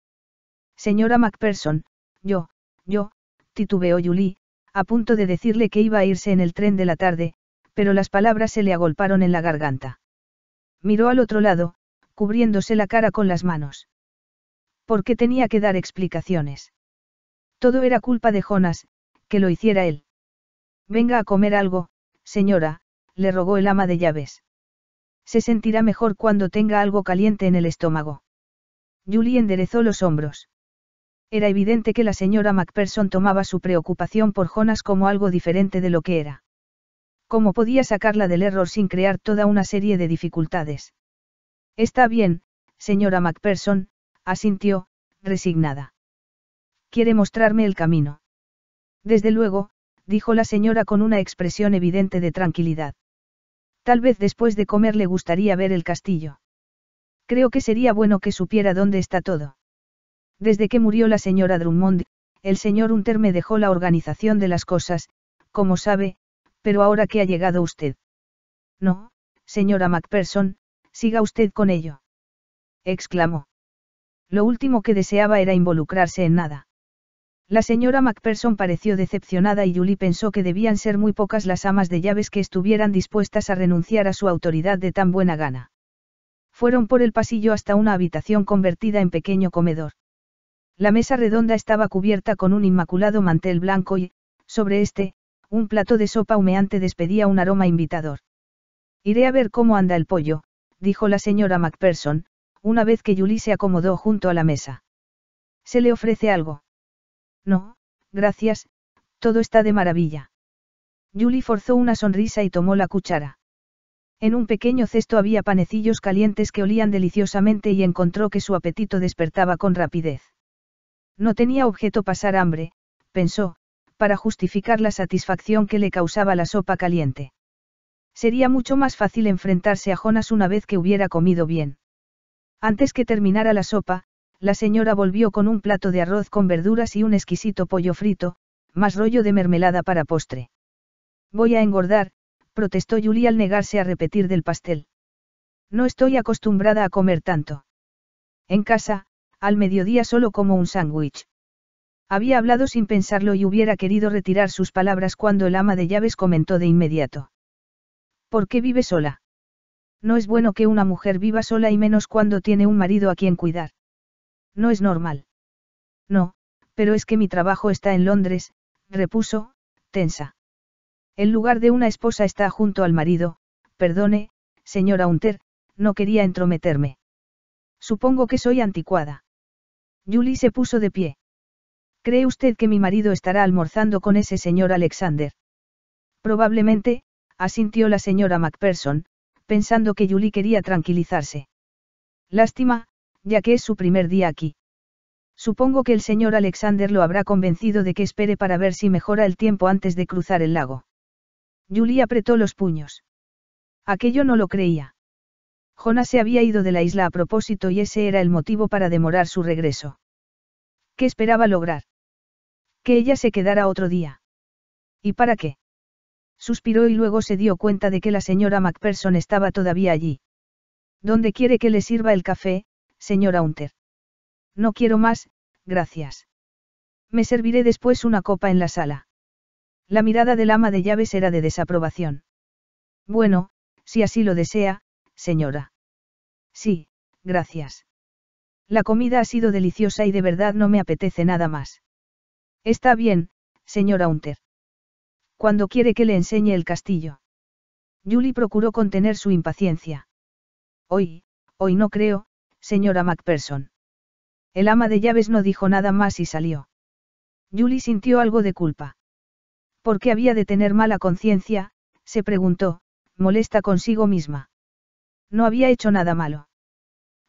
Señora MacPherson, yo, yo, titubeó Julie, a punto de decirle que iba a irse en el tren de la tarde, pero las palabras se le agolparon en la garganta. Miró al otro lado, cubriéndose la cara con las manos. ¿Por qué tenía que dar explicaciones? Todo era culpa de Jonas, que lo hiciera él. Venga a comer algo, señora, le rogó el ama de llaves. Se sentirá mejor cuando tenga algo caliente en el estómago. Julie enderezó los hombros. Era evidente que la señora Macpherson tomaba su preocupación por Jonas como algo diferente de lo que era. ¿Cómo podía sacarla del error sin crear toda una serie de dificultades? Está bien, señora Macpherson, asintió, resignada. Quiere mostrarme el camino. Desde luego, dijo la señora con una expresión evidente de tranquilidad. Tal vez después de comer le gustaría ver el castillo. Creo que sería bueno que supiera dónde está todo. Desde que murió la señora Drummond, el señor Unter me dejó la organización de las cosas, como sabe, pero ahora que ha llegado usted. No, señora Macpherson, siga usted con ello. Exclamó. Lo último que deseaba era involucrarse en nada. La señora MacPherson pareció decepcionada y Julie pensó que debían ser muy pocas las amas de llaves que estuvieran dispuestas a renunciar a su autoridad de tan buena gana. Fueron por el pasillo hasta una habitación convertida en pequeño comedor. La mesa redonda estaba cubierta con un inmaculado mantel blanco y, sobre este, un plato de sopa humeante despedía un aroma invitador. Iré a ver cómo anda el pollo, dijo la señora MacPherson, una vez que Julie se acomodó junto a la mesa. ¿Se le ofrece algo? No, gracias, todo está de maravilla. Julie forzó una sonrisa y tomó la cuchara. En un pequeño cesto había panecillos calientes que olían deliciosamente y encontró que su apetito despertaba con rapidez. No tenía objeto pasar hambre, pensó, para justificar la satisfacción que le causaba la sopa caliente. Sería mucho más fácil enfrentarse a Jonas una vez que hubiera comido bien. Antes que terminara la sopa, la señora volvió con un plato de arroz con verduras y un exquisito pollo frito, más rollo de mermelada para postre. Voy a engordar, protestó Julie al negarse a repetir del pastel. No estoy acostumbrada a comer tanto. En casa, al mediodía solo como un sándwich. Había hablado sin pensarlo y hubiera querido retirar sus palabras cuando el ama de llaves comentó de inmediato. ¿Por qué vive sola? No es bueno que una mujer viva sola y menos cuando tiene un marido a quien cuidar. No es normal. No, pero es que mi trabajo está en Londres, repuso, tensa. El lugar de una esposa está junto al marido, perdone, señora Hunter, no quería entrometerme. Supongo que soy anticuada. Julie se puso de pie. ¿Cree usted que mi marido estará almorzando con ese señor Alexander? Probablemente, asintió la señora Macpherson, pensando que Julie quería tranquilizarse. Lástima, ya que es su primer día aquí. Supongo que el señor Alexander lo habrá convencido de que espere para ver si mejora el tiempo antes de cruzar el lago. Julie apretó los puños. Aquello no lo creía. Jonas se había ido de la isla a propósito y ese era el motivo para demorar su regreso. ¿Qué esperaba lograr? Que ella se quedara otro día. ¿Y para qué? Suspiró y luego se dio cuenta de que la señora Macpherson estaba todavía allí. ¿Dónde quiere que le sirva el café, señora Hunter. No quiero más, gracias. Me serviré después una copa en la sala. La mirada del ama de llaves era de desaprobación. Bueno, si así lo desea, señora. Sí, gracias. La comida ha sido deliciosa y de verdad no me apetece nada más. Está bien, señora Hunter. Cuando quiere que le enseñe el castillo? Julie procuró contener su impaciencia. Hoy, hoy no creo, señora Macpherson. El ama de llaves no dijo nada más y salió. Julie sintió algo de culpa. ¿Por qué había de tener mala conciencia? se preguntó, molesta consigo misma. No había hecho nada malo.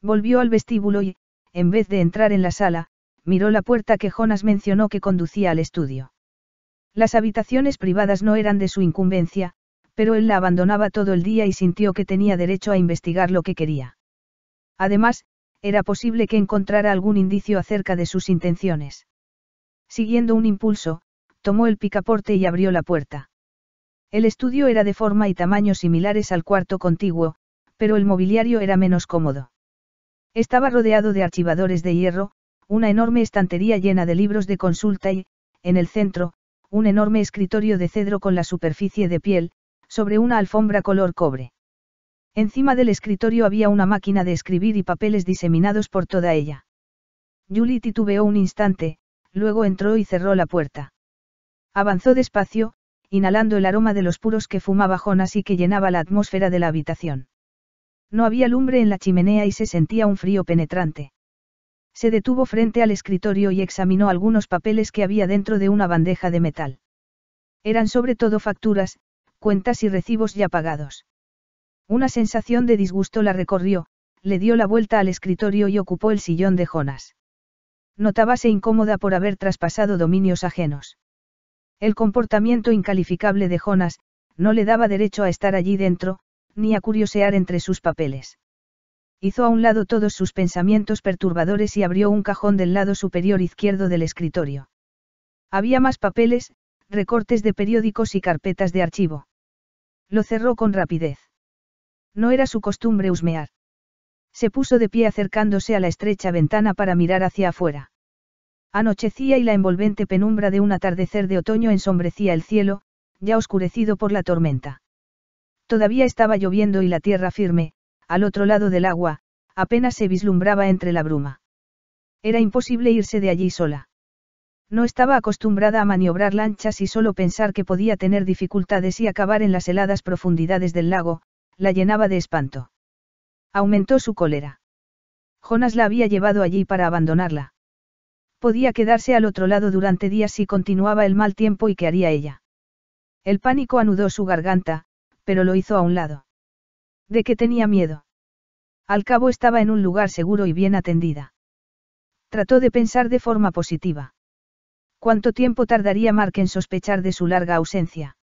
Volvió al vestíbulo y, en vez de entrar en la sala, miró la puerta que Jonas mencionó que conducía al estudio. Las habitaciones privadas no eran de su incumbencia, pero él la abandonaba todo el día y sintió que tenía derecho a investigar lo que quería. Además, era posible que encontrara algún indicio acerca de sus intenciones. Siguiendo un impulso, tomó el picaporte y abrió la puerta. El estudio era de forma y tamaño similares al cuarto contiguo, pero el mobiliario era menos cómodo. Estaba rodeado de archivadores de hierro, una enorme estantería llena de libros de consulta y, en el centro, un enorme escritorio de cedro con la superficie de piel, sobre una alfombra color cobre. Encima del escritorio había una máquina de escribir y papeles diseminados por toda ella. Julie titubeó un instante, luego entró y cerró la puerta. Avanzó despacio, inhalando el aroma de los puros que fumaba Jonas y que llenaba la atmósfera de la habitación. No había lumbre en la chimenea y se sentía un frío penetrante. Se detuvo frente al escritorio y examinó algunos papeles que había dentro de una bandeja de metal. Eran sobre todo facturas, cuentas y recibos ya pagados. Una sensación de disgusto la recorrió, le dio la vuelta al escritorio y ocupó el sillón de Jonas. Notábase incómoda por haber traspasado dominios ajenos. El comportamiento incalificable de Jonas, no le daba derecho a estar allí dentro, ni a curiosear entre sus papeles. Hizo a un lado todos sus pensamientos perturbadores y abrió un cajón del lado superior izquierdo del escritorio. Había más papeles, recortes de periódicos y carpetas de archivo. Lo cerró con rapidez. No era su costumbre husmear. Se puso de pie acercándose a la estrecha ventana para mirar hacia afuera. Anochecía y la envolvente penumbra de un atardecer de otoño ensombrecía el cielo, ya oscurecido por la tormenta. Todavía estaba lloviendo y la tierra firme, al otro lado del agua, apenas se vislumbraba entre la bruma. Era imposible irse de allí sola. No estaba acostumbrada a maniobrar lanchas y solo pensar que podía tener dificultades y acabar en las heladas profundidades del lago, la llenaba de espanto. Aumentó su cólera. Jonas la había llevado allí para abandonarla. Podía quedarse al otro lado durante días si continuaba el mal tiempo y qué haría ella. El pánico anudó su garganta, pero lo hizo a un lado. ¿De qué tenía miedo? Al cabo estaba en un lugar seguro y bien atendida. Trató de pensar de forma positiva. ¿Cuánto tiempo tardaría Mark en sospechar de su larga ausencia?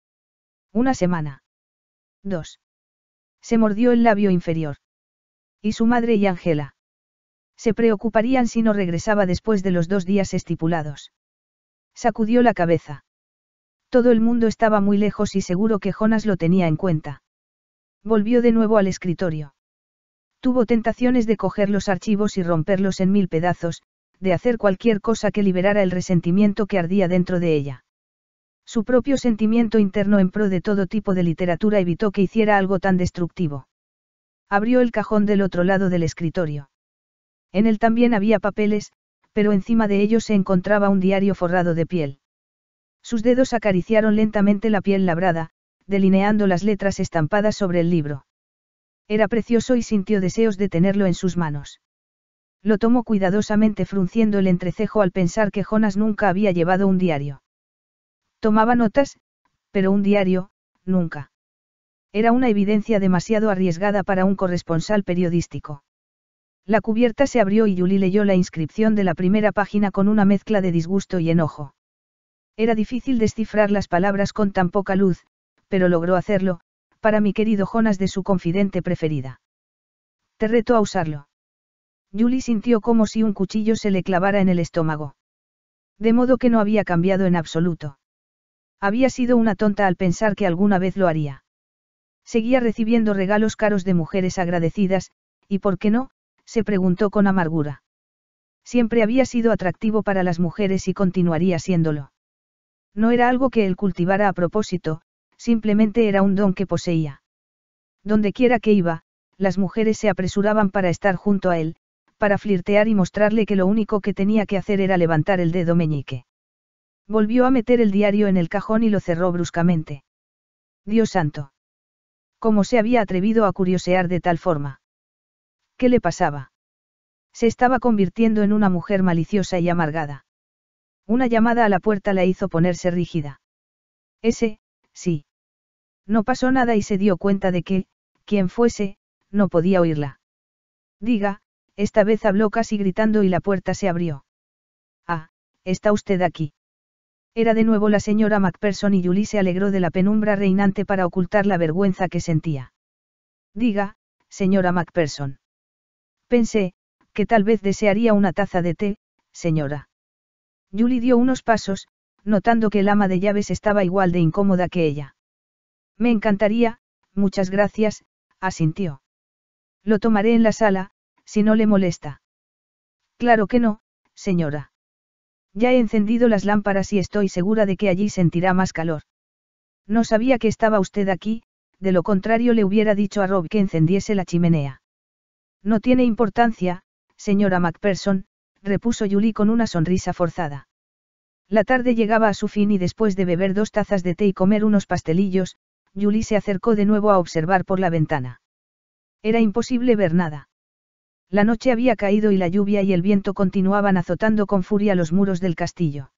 Una semana. Dos. Se mordió el labio inferior. ¿Y su madre y Ángela. Se preocuparían si no regresaba después de los dos días estipulados. Sacudió la cabeza. Todo el mundo estaba muy lejos y seguro que Jonas lo tenía en cuenta. Volvió de nuevo al escritorio. Tuvo tentaciones de coger los archivos y romperlos en mil pedazos, de hacer cualquier cosa que liberara el resentimiento que ardía dentro de ella. Su propio sentimiento interno en pro de todo tipo de literatura evitó que hiciera algo tan destructivo. Abrió el cajón del otro lado del escritorio. En él también había papeles, pero encima de ellos se encontraba un diario forrado de piel. Sus dedos acariciaron lentamente la piel labrada, delineando las letras estampadas sobre el libro. Era precioso y sintió deseos de tenerlo en sus manos. Lo tomó cuidadosamente frunciendo el entrecejo al pensar que Jonas nunca había llevado un diario. Tomaba notas, pero un diario, nunca. Era una evidencia demasiado arriesgada para un corresponsal periodístico. La cubierta se abrió y Julie leyó la inscripción de la primera página con una mezcla de disgusto y enojo. Era difícil descifrar las palabras con tan poca luz, pero logró hacerlo, para mi querido Jonas de su confidente preferida. Te reto a usarlo. Julie sintió como si un cuchillo se le clavara en el estómago. De modo que no había cambiado en absoluto. Había sido una tonta al pensar que alguna vez lo haría. Seguía recibiendo regalos caros de mujeres agradecidas, y por qué no, se preguntó con amargura. Siempre había sido atractivo para las mujeres y continuaría siéndolo. No era algo que él cultivara a propósito, simplemente era un don que poseía. Dondequiera que iba, las mujeres se apresuraban para estar junto a él, para flirtear y mostrarle que lo único que tenía que hacer era levantar el dedo meñique. Volvió a meter el diario en el cajón y lo cerró bruscamente. Dios santo. ¿Cómo se había atrevido a curiosear de tal forma? ¿Qué le pasaba? Se estaba convirtiendo en una mujer maliciosa y amargada. Una llamada a la puerta la hizo ponerse rígida. Ese, sí. No pasó nada y se dio cuenta de que, quien fuese, no podía oírla. Diga, esta vez habló casi gritando y la puerta se abrió. Ah, está usted aquí. Era de nuevo la señora Macpherson y Julie se alegró de la penumbra reinante para ocultar la vergüenza que sentía. Diga, señora Macpherson. Pensé, que tal vez desearía una taza de té, señora. Julie dio unos pasos, notando que el ama de llaves estaba igual de incómoda que ella. Me encantaría, muchas gracias, asintió. Lo tomaré en la sala, si no le molesta. Claro que no, señora. Ya he encendido las lámparas y estoy segura de que allí sentirá más calor. No sabía que estaba usted aquí, de lo contrario le hubiera dicho a Rob que encendiese la chimenea. No tiene importancia, señora Macpherson, repuso Julie con una sonrisa forzada. La tarde llegaba a su fin y después de beber dos tazas de té y comer unos pastelillos, Julie se acercó de nuevo a observar por la ventana. Era imposible ver nada. La noche había caído y la lluvia y el viento continuaban azotando con furia los muros del castillo.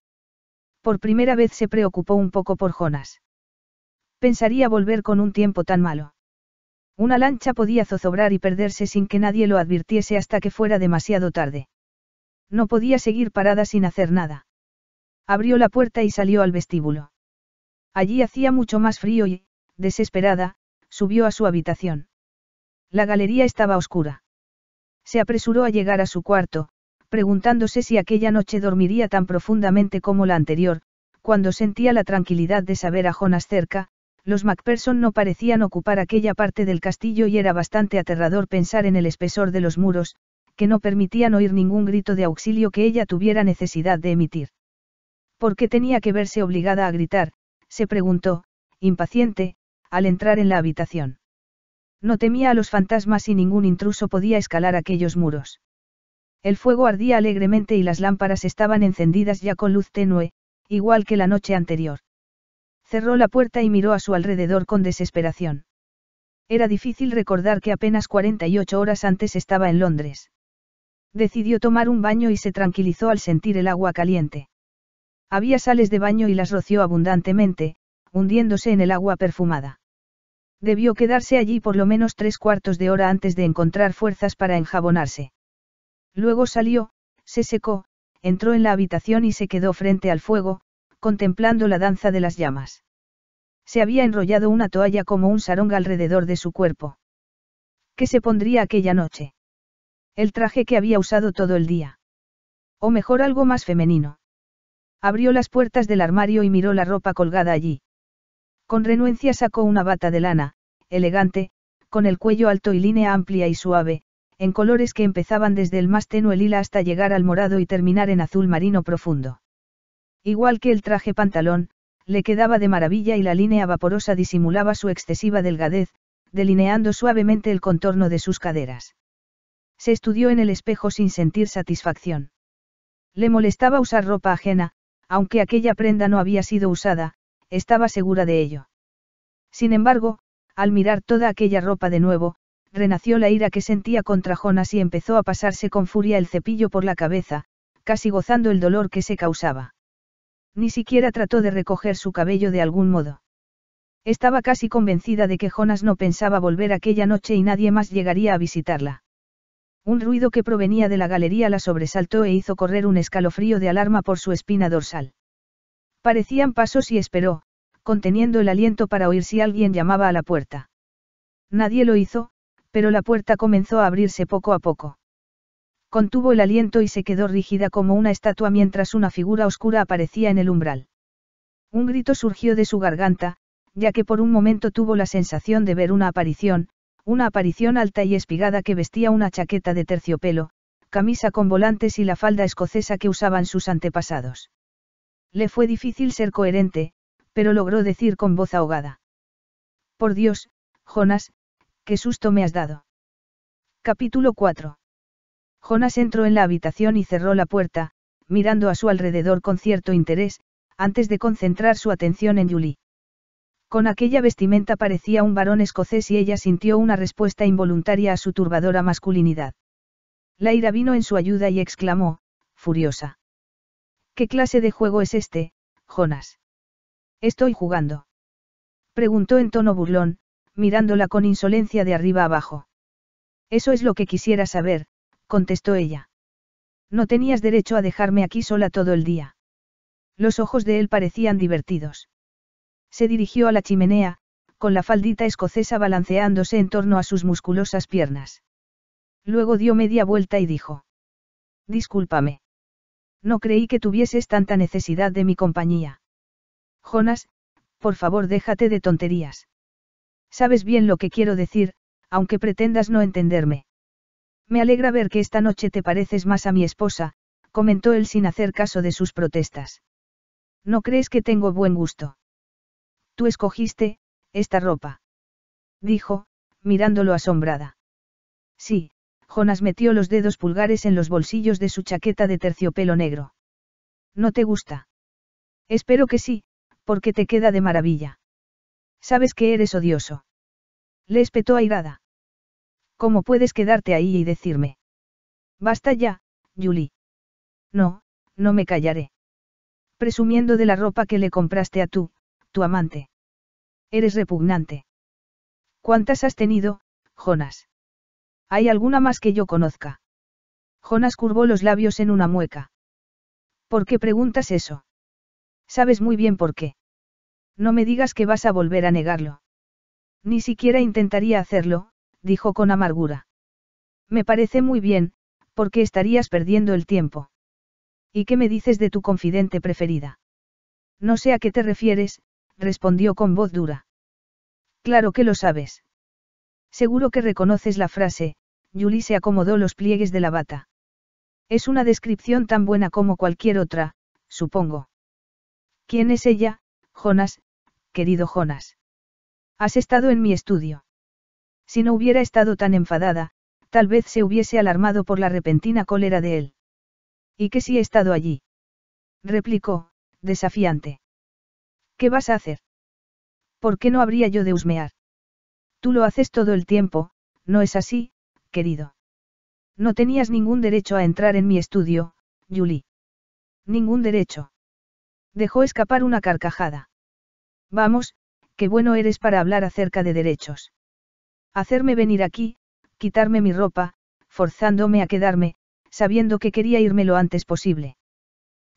Por primera vez se preocupó un poco por Jonas. Pensaría volver con un tiempo tan malo. Una lancha podía zozobrar y perderse sin que nadie lo advirtiese hasta que fuera demasiado tarde. No podía seguir parada sin hacer nada. Abrió la puerta y salió al vestíbulo. Allí hacía mucho más frío y, desesperada, subió a su habitación. La galería estaba oscura. Se apresuró a llegar a su cuarto, preguntándose si aquella noche dormiría tan profundamente como la anterior, cuando sentía la tranquilidad de saber a Jonas cerca, los Macpherson no parecían ocupar aquella parte del castillo y era bastante aterrador pensar en el espesor de los muros, que no permitían oír ningún grito de auxilio que ella tuviera necesidad de emitir. ¿Por qué tenía que verse obligada a gritar? se preguntó, impaciente, al entrar en la habitación. No temía a los fantasmas y ningún intruso podía escalar aquellos muros. El fuego ardía alegremente y las lámparas estaban encendidas ya con luz tenue, igual que la noche anterior. Cerró la puerta y miró a su alrededor con desesperación. Era difícil recordar que apenas 48 horas antes estaba en Londres. Decidió tomar un baño y se tranquilizó al sentir el agua caliente. Había sales de baño y las roció abundantemente, hundiéndose en el agua perfumada. Debió quedarse allí por lo menos tres cuartos de hora antes de encontrar fuerzas para enjabonarse. Luego salió, se secó, entró en la habitación y se quedó frente al fuego, contemplando la danza de las llamas. Se había enrollado una toalla como un sarong alrededor de su cuerpo. ¿Qué se pondría aquella noche? El traje que había usado todo el día. O mejor algo más femenino. Abrió las puertas del armario y miró la ropa colgada allí. Con renuencia sacó una bata de lana, elegante, con el cuello alto y línea amplia y suave, en colores que empezaban desde el más tenue lila hasta llegar al morado y terminar en azul marino profundo. Igual que el traje pantalón, le quedaba de maravilla y la línea vaporosa disimulaba su excesiva delgadez, delineando suavemente el contorno de sus caderas. Se estudió en el espejo sin sentir satisfacción. Le molestaba usar ropa ajena, aunque aquella prenda no había sido usada, estaba segura de ello. Sin embargo, al mirar toda aquella ropa de nuevo, renació la ira que sentía contra Jonas y empezó a pasarse con furia el cepillo por la cabeza, casi gozando el dolor que se causaba. Ni siquiera trató de recoger su cabello de algún modo. Estaba casi convencida de que Jonas no pensaba volver aquella noche y nadie más llegaría a visitarla. Un ruido que provenía de la galería la sobresaltó e hizo correr un escalofrío de alarma por su espina dorsal. Parecían pasos y esperó, conteniendo el aliento para oír si alguien llamaba a la puerta. Nadie lo hizo, pero la puerta comenzó a abrirse poco a poco. Contuvo el aliento y se quedó rígida como una estatua mientras una figura oscura aparecía en el umbral. Un grito surgió de su garganta, ya que por un momento tuvo la sensación de ver una aparición, una aparición alta y espigada que vestía una chaqueta de terciopelo, camisa con volantes y la falda escocesa que usaban sus antepasados. Le fue difícil ser coherente, pero logró decir con voz ahogada. Por Dios, Jonas, qué susto me has dado. Capítulo 4. Jonas entró en la habitación y cerró la puerta, mirando a su alrededor con cierto interés, antes de concentrar su atención en Julie. Con aquella vestimenta parecía un varón escocés y ella sintió una respuesta involuntaria a su turbadora masculinidad. La ira vino en su ayuda y exclamó, furiosa. ¿Qué clase de juego es este, Jonas? Estoy jugando. Preguntó en tono burlón, mirándola con insolencia de arriba abajo. Eso es lo que quisiera saber, contestó ella. No tenías derecho a dejarme aquí sola todo el día. Los ojos de él parecían divertidos. Se dirigió a la chimenea, con la faldita escocesa balanceándose en torno a sus musculosas piernas. Luego dio media vuelta y dijo. Discúlpame. No creí que tuvieses tanta necesidad de mi compañía. Jonas, por favor déjate de tonterías. Sabes bien lo que quiero decir, aunque pretendas no entenderme. Me alegra ver que esta noche te pareces más a mi esposa, comentó él sin hacer caso de sus protestas. ¿No crees que tengo buen gusto? Tú escogiste, esta ropa. Dijo, mirándolo asombrada. Sí, Jonas metió los dedos pulgares en los bolsillos de su chaqueta de terciopelo negro. ¿No te gusta? Espero que sí, porque te queda de maravilla. Sabes que eres odioso. Le espetó airada. ¿Cómo puedes quedarte ahí y decirme? Basta ya, Julie. No, no me callaré. Presumiendo de la ropa que le compraste a tú, tu amante. Eres repugnante. ¿Cuántas has tenido, Jonas? ¿Hay alguna más que yo conozca? Jonas curvó los labios en una mueca. ¿Por qué preguntas eso? Sabes muy bien por qué. No me digas que vas a volver a negarlo. Ni siquiera intentaría hacerlo, dijo con amargura. Me parece muy bien, porque estarías perdiendo el tiempo. ¿Y qué me dices de tu confidente preferida? No sé a qué te refieres, respondió con voz dura. Claro que lo sabes. Seguro que reconoces la frase, Julie se acomodó los pliegues de la bata. Es una descripción tan buena como cualquier otra, supongo. ¿Quién es ella, Jonas, querido Jonas? Has estado en mi estudio. Si no hubiera estado tan enfadada, tal vez se hubiese alarmado por la repentina cólera de él. ¿Y qué si he estado allí? replicó, desafiante. ¿Qué vas a hacer? ¿Por qué no habría yo de husmear? Tú lo haces todo el tiempo, ¿no es así, querido? No tenías ningún derecho a entrar en mi estudio, Julie. Ningún derecho. Dejó escapar una carcajada. Vamos, qué bueno eres para hablar acerca de derechos. Hacerme venir aquí, quitarme mi ropa, forzándome a quedarme, sabiendo que quería irme lo antes posible.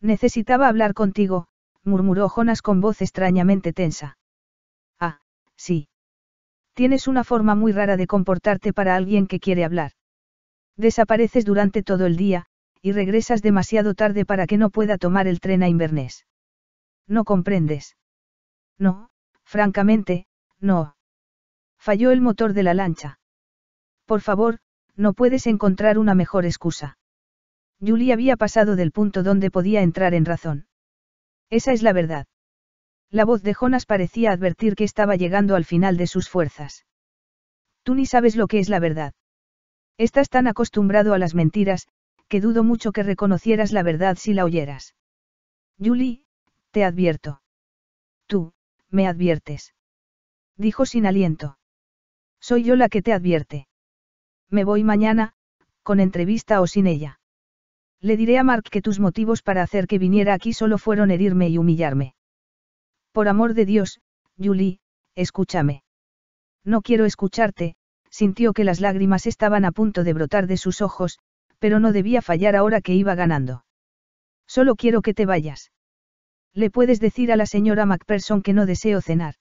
Necesitaba hablar contigo, murmuró Jonas con voz extrañamente tensa. Ah, sí. Tienes una forma muy rara de comportarte para alguien que quiere hablar. Desapareces durante todo el día, y regresas demasiado tarde para que no pueda tomar el tren a Inverness. No comprendes. No, francamente, no. Falló el motor de la lancha. Por favor, no puedes encontrar una mejor excusa. Julie había pasado del punto donde podía entrar en razón. Esa es la verdad. La voz de Jonas parecía advertir que estaba llegando al final de sus fuerzas. Tú ni sabes lo que es la verdad. Estás tan acostumbrado a las mentiras, que dudo mucho que reconocieras la verdad si la oyeras. Julie, te advierto. Tú, me adviertes. Dijo sin aliento. Soy yo la que te advierte. Me voy mañana, con entrevista o sin ella. Le diré a Mark que tus motivos para hacer que viniera aquí solo fueron herirme y humillarme. Por amor de Dios, Julie, escúchame. No quiero escucharte, sintió que las lágrimas estaban a punto de brotar de sus ojos, pero no debía fallar ahora que iba ganando. Solo quiero que te vayas. Le puedes decir a la señora MacPherson que no deseo cenar.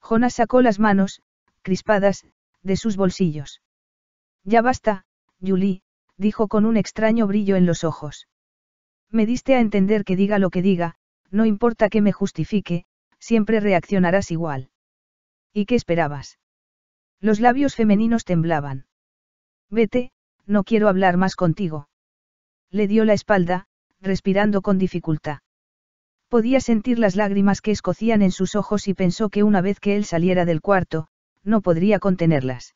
Jonas sacó las manos, crispadas, de sus bolsillos. Ya basta, Julie, dijo con un extraño brillo en los ojos. Me diste a entender que diga lo que diga, no importa que me justifique, siempre reaccionarás igual. ¿Y qué esperabas? Los labios femeninos temblaban. Vete, no quiero hablar más contigo. Le dio la espalda, respirando con dificultad. Podía sentir las lágrimas que escocían en sus ojos y pensó que una vez que él saliera del cuarto, no podría contenerlas.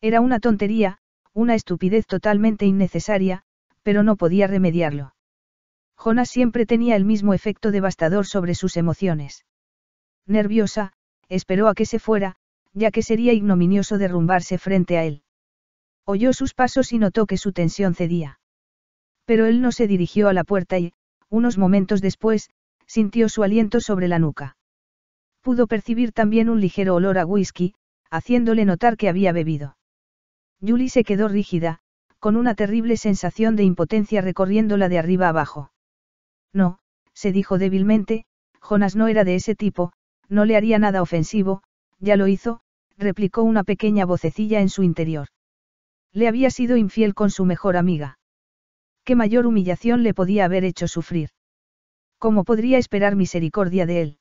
Era una tontería, una estupidez totalmente innecesaria, pero no podía remediarlo. Jonas siempre tenía el mismo efecto devastador sobre sus emociones. Nerviosa, esperó a que se fuera, ya que sería ignominioso derrumbarse frente a él. Oyó sus pasos y notó que su tensión cedía. Pero él no se dirigió a la puerta y, unos momentos después, sintió su aliento sobre la nuca. Pudo percibir también un ligero olor a whisky, haciéndole notar que había bebido. Julie se quedó rígida, con una terrible sensación de impotencia recorriéndola de arriba abajo. No, se dijo débilmente, Jonas no era de ese tipo, no le haría nada ofensivo, ya lo hizo, replicó una pequeña vocecilla en su interior. Le había sido infiel con su mejor amiga. ¿Qué mayor humillación le podía haber hecho sufrir? ¿Cómo podría esperar misericordia de él?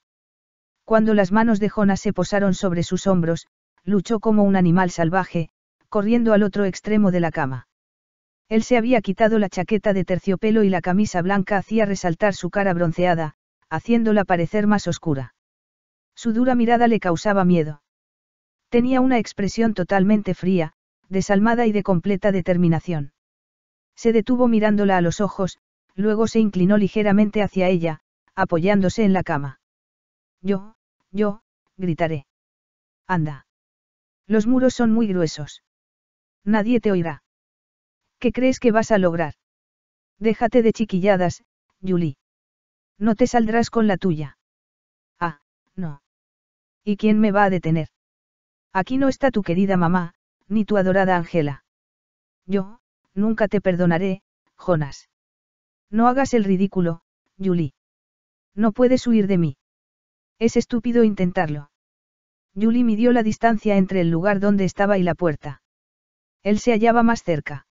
Cuando las manos de Jonas se posaron sobre sus hombros, luchó como un animal salvaje, corriendo al otro extremo de la cama. Él se había quitado la chaqueta de terciopelo y la camisa blanca hacía resaltar su cara bronceada, haciéndola parecer más oscura. Su dura mirada le causaba miedo. Tenía una expresión totalmente fría, desalmada y de completa determinación. Se detuvo mirándola a los ojos, Luego se inclinó ligeramente hacia ella, apoyándose en la cama. Yo, yo, gritaré. Anda. Los muros son muy gruesos. Nadie te oirá. ¿Qué crees que vas a lograr? Déjate de chiquilladas, Julie. No te saldrás con la tuya. Ah, no. ¿Y quién me va a detener? Aquí no está tu querida mamá, ni tu adorada Ángela. Yo, nunca te perdonaré, Jonas. No hagas el ridículo, Julie. No puedes huir de mí. Es estúpido intentarlo. Julie midió la distancia entre el lugar donde estaba y la puerta. Él se hallaba más cerca.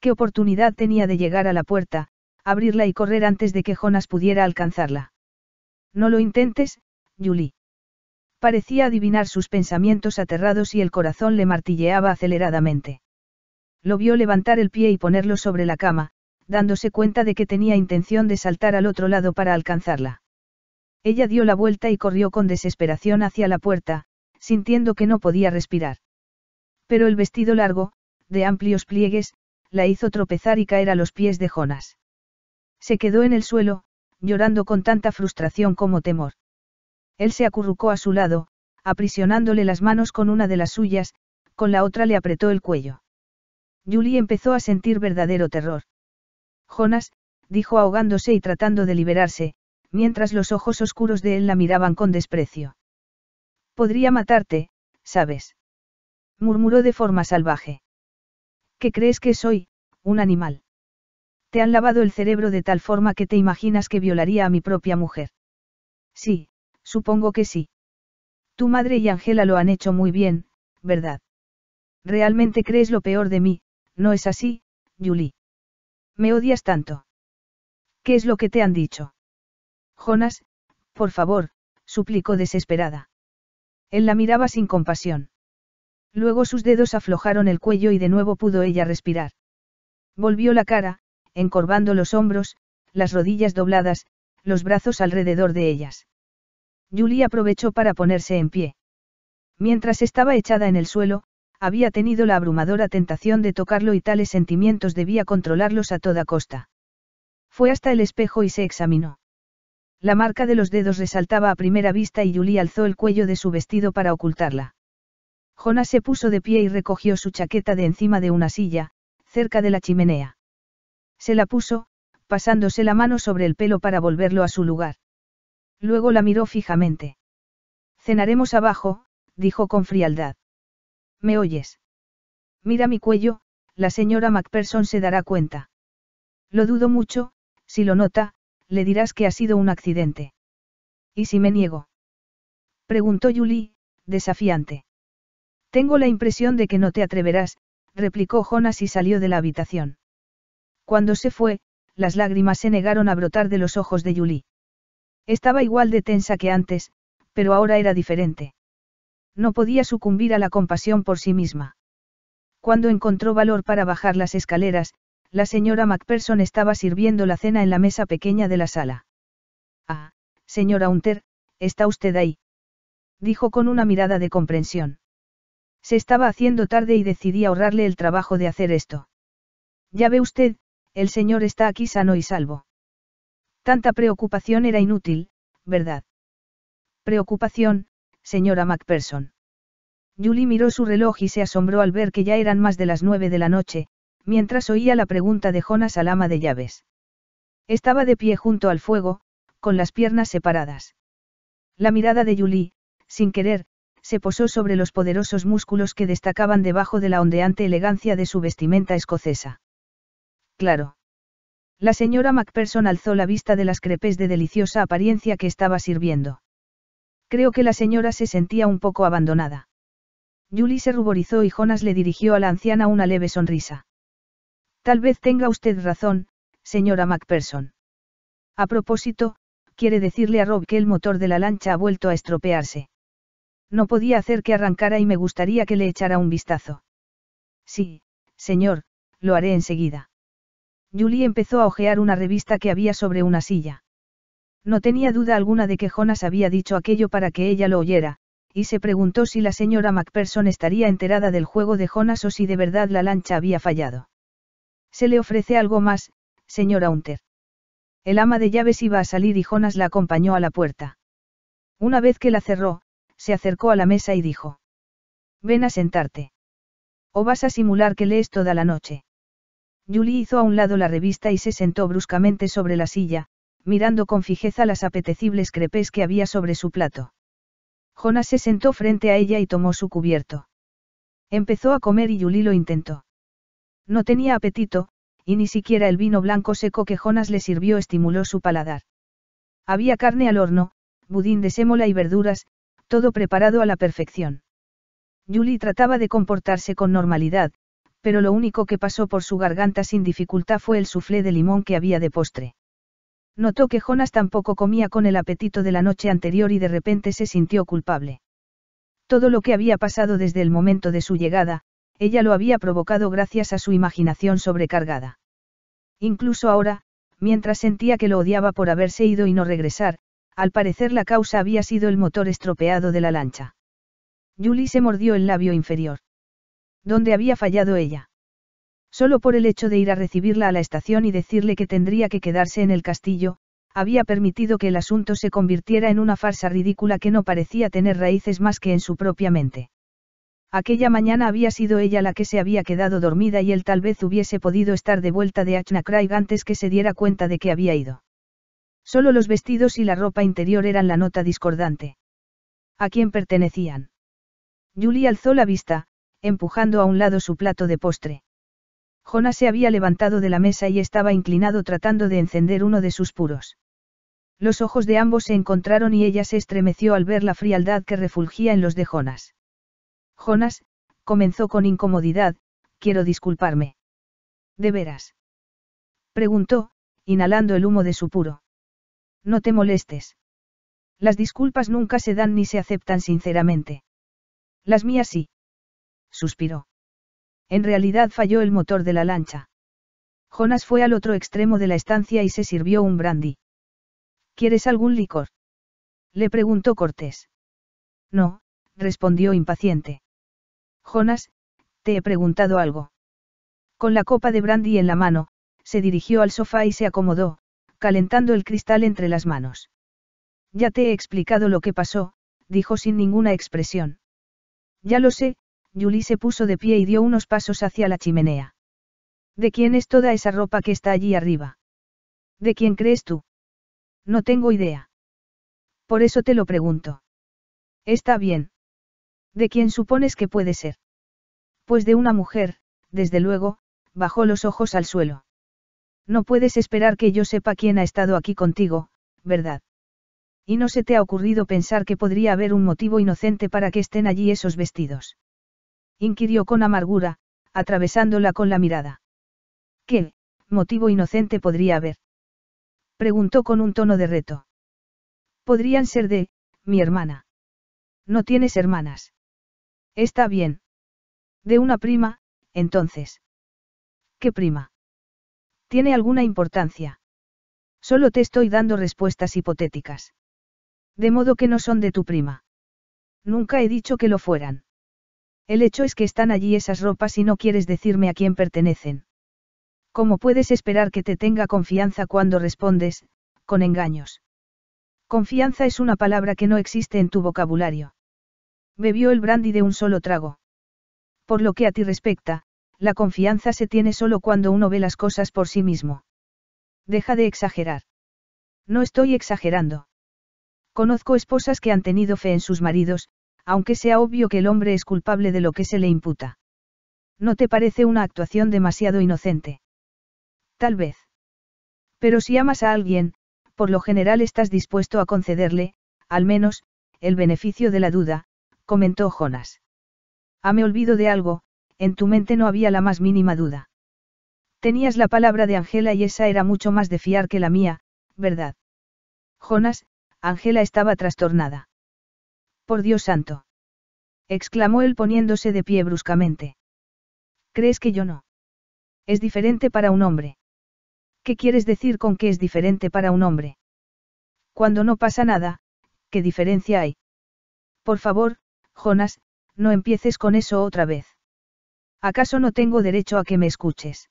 ¿Qué oportunidad tenía de llegar a la puerta, abrirla y correr antes de que Jonas pudiera alcanzarla? No lo intentes, Julie. Parecía adivinar sus pensamientos aterrados y el corazón le martilleaba aceleradamente. Lo vio levantar el pie y ponerlo sobre la cama, dándose cuenta de que tenía intención de saltar al otro lado para alcanzarla. Ella dio la vuelta y corrió con desesperación hacia la puerta, sintiendo que no podía respirar. Pero el vestido largo, de amplios pliegues, la hizo tropezar y caer a los pies de Jonas. Se quedó en el suelo, llorando con tanta frustración como temor. Él se acurrucó a su lado, aprisionándole las manos con una de las suyas, con la otra le apretó el cuello. Julie empezó a sentir verdadero terror. Jonas, dijo ahogándose y tratando de liberarse, mientras los ojos oscuros de él la miraban con desprecio. Podría matarte, ¿sabes? murmuró de forma salvaje. ¿Qué crees que soy, un animal? Te han lavado el cerebro de tal forma que te imaginas que violaría a mi propia mujer. Sí, supongo que sí. Tu madre y Angela lo han hecho muy bien, ¿verdad? Realmente crees lo peor de mí, ¿no es así, Julie? ¿Me odias tanto? ¿Qué es lo que te han dicho? Jonas, por favor, suplicó desesperada. Él la miraba sin compasión. Luego sus dedos aflojaron el cuello y de nuevo pudo ella respirar. Volvió la cara, encorvando los hombros, las rodillas dobladas, los brazos alrededor de ellas. Julie aprovechó para ponerse en pie. Mientras estaba echada en el suelo, había tenido la abrumadora tentación de tocarlo y tales sentimientos debía controlarlos a toda costa. Fue hasta el espejo y se examinó. La marca de los dedos resaltaba a primera vista y Julie alzó el cuello de su vestido para ocultarla. Jonas se puso de pie y recogió su chaqueta de encima de una silla, cerca de la chimenea. Se la puso, pasándose la mano sobre el pelo para volverlo a su lugar. Luego la miró fijamente. Cenaremos abajo, dijo con frialdad. ¿Me oyes? Mira mi cuello, la señora MacPherson se dará cuenta. Lo dudo mucho, si lo nota, le dirás que ha sido un accidente. ¿Y si me niego? Preguntó Julie, desafiante. Tengo la impresión de que no te atreverás, replicó Jonas y salió de la habitación. Cuando se fue, las lágrimas se negaron a brotar de los ojos de Julie. Estaba igual de tensa que antes, pero ahora era diferente. No podía sucumbir a la compasión por sí misma. Cuando encontró valor para bajar las escaleras, la señora Macpherson estaba sirviendo la cena en la mesa pequeña de la sala. Ah, señora Hunter, ¿está usted ahí? dijo con una mirada de comprensión. Se estaba haciendo tarde y decidí ahorrarle el trabajo de hacer esto. Ya ve usted, el señor está aquí sano y salvo. Tanta preocupación era inútil, ¿verdad? Preocupación, señora Macpherson. Julie miró su reloj y se asombró al ver que ya eran más de las nueve de la noche, mientras oía la pregunta de Jonas al ama de llaves. Estaba de pie junto al fuego, con las piernas separadas. La mirada de Julie, sin querer, se posó sobre los poderosos músculos que destacaban debajo de la ondeante elegancia de su vestimenta escocesa. Claro. La señora Macpherson alzó la vista de las crepes de deliciosa apariencia que estaba sirviendo. Creo que la señora se sentía un poco abandonada. Julie se ruborizó y Jonas le dirigió a la anciana una leve sonrisa. Tal vez tenga usted razón, señora MacPherson. A propósito, quiere decirle a Rob que el motor de la lancha ha vuelto a estropearse. No podía hacer que arrancara y me gustaría que le echara un vistazo. Sí, señor, lo haré enseguida. Julie empezó a hojear una revista que había sobre una silla. No tenía duda alguna de que Jonas había dicho aquello para que ella lo oyera, y se preguntó si la señora Macpherson estaría enterada del juego de Jonas o si de verdad la lancha había fallado. Se le ofrece algo más, señora Hunter. El ama de llaves iba a salir y Jonas la acompañó a la puerta. Una vez que la cerró, se acercó a la mesa y dijo. Ven a sentarte. O vas a simular que lees toda la noche. Julie hizo a un lado la revista y se sentó bruscamente sobre la silla, mirando con fijeza las apetecibles crepes que había sobre su plato. Jonas se sentó frente a ella y tomó su cubierto. Empezó a comer y Yuli lo intentó. No tenía apetito, y ni siquiera el vino blanco seco que Jonas le sirvió estimuló su paladar. Había carne al horno, budín de sémola y verduras, todo preparado a la perfección. Yuli trataba de comportarse con normalidad, pero lo único que pasó por su garganta sin dificultad fue el suflé de limón que había de postre. Notó que Jonas tampoco comía con el apetito de la noche anterior y de repente se sintió culpable. Todo lo que había pasado desde el momento de su llegada, ella lo había provocado gracias a su imaginación sobrecargada. Incluso ahora, mientras sentía que lo odiaba por haberse ido y no regresar, al parecer la causa había sido el motor estropeado de la lancha. Julie se mordió el labio inferior. ¿Dónde había fallado ella? Solo por el hecho de ir a recibirla a la estación y decirle que tendría que quedarse en el castillo, había permitido que el asunto se convirtiera en una farsa ridícula que no parecía tener raíces más que en su propia mente. Aquella mañana había sido ella la que se había quedado dormida y él tal vez hubiese podido estar de vuelta de Achnacraig antes que se diera cuenta de que había ido. Solo los vestidos y la ropa interior eran la nota discordante. ¿A quién pertenecían? Julie alzó la vista, empujando a un lado su plato de postre. Jonas se había levantado de la mesa y estaba inclinado tratando de encender uno de sus puros. Los ojos de ambos se encontraron y ella se estremeció al ver la frialdad que refulgía en los de Jonas. Jonas, comenzó con incomodidad, quiero disculparme. ¿De veras? preguntó, inhalando el humo de su puro. No te molestes. Las disculpas nunca se dan ni se aceptan sinceramente. Las mías sí. Suspiró. En realidad falló el motor de la lancha. Jonas fue al otro extremo de la estancia y se sirvió un brandy. ¿Quieres algún licor? Le preguntó Cortés. No, respondió impaciente. Jonas, te he preguntado algo. Con la copa de brandy en la mano, se dirigió al sofá y se acomodó, calentando el cristal entre las manos. Ya te he explicado lo que pasó, dijo sin ninguna expresión. Ya lo sé, Julie se puso de pie y dio unos pasos hacia la chimenea. ¿De quién es toda esa ropa que está allí arriba? ¿De quién crees tú? No tengo idea. Por eso te lo pregunto. Está bien. ¿De quién supones que puede ser? Pues de una mujer, desde luego, bajó los ojos al suelo. No puedes esperar que yo sepa quién ha estado aquí contigo, ¿verdad? ¿Y no se te ha ocurrido pensar que podría haber un motivo inocente para que estén allí esos vestidos? inquirió con amargura, atravesándola con la mirada. ¿Qué, motivo inocente podría haber? Preguntó con un tono de reto. Podrían ser de, mi hermana. No tienes hermanas. Está bien. De una prima, entonces. ¿Qué prima? ¿Tiene alguna importancia? Solo te estoy dando respuestas hipotéticas. De modo que no son de tu prima. Nunca he dicho que lo fueran. El hecho es que están allí esas ropas y no quieres decirme a quién pertenecen. ¿Cómo puedes esperar que te tenga confianza cuando respondes, con engaños? Confianza es una palabra que no existe en tu vocabulario. Bebió el brandy de un solo trago. Por lo que a ti respecta, la confianza se tiene solo cuando uno ve las cosas por sí mismo. Deja de exagerar. No estoy exagerando. Conozco esposas que han tenido fe en sus maridos, aunque sea obvio que el hombre es culpable de lo que se le imputa. ¿No te parece una actuación demasiado inocente? Tal vez. Pero si amas a alguien, por lo general estás dispuesto a concederle, al menos, el beneficio de la duda, comentó Jonas. Ah, me olvido de algo, en tu mente no había la más mínima duda. Tenías la palabra de Angela y esa era mucho más de fiar que la mía, ¿verdad? Jonas, Angela estaba trastornada. Por Dios santo. exclamó él poniéndose de pie bruscamente. ¿Crees que yo no? Es diferente para un hombre. ¿Qué quieres decir con que es diferente para un hombre? Cuando no pasa nada, ¿qué diferencia hay? Por favor, Jonas, no empieces con eso otra vez. ¿Acaso no tengo derecho a que me escuches?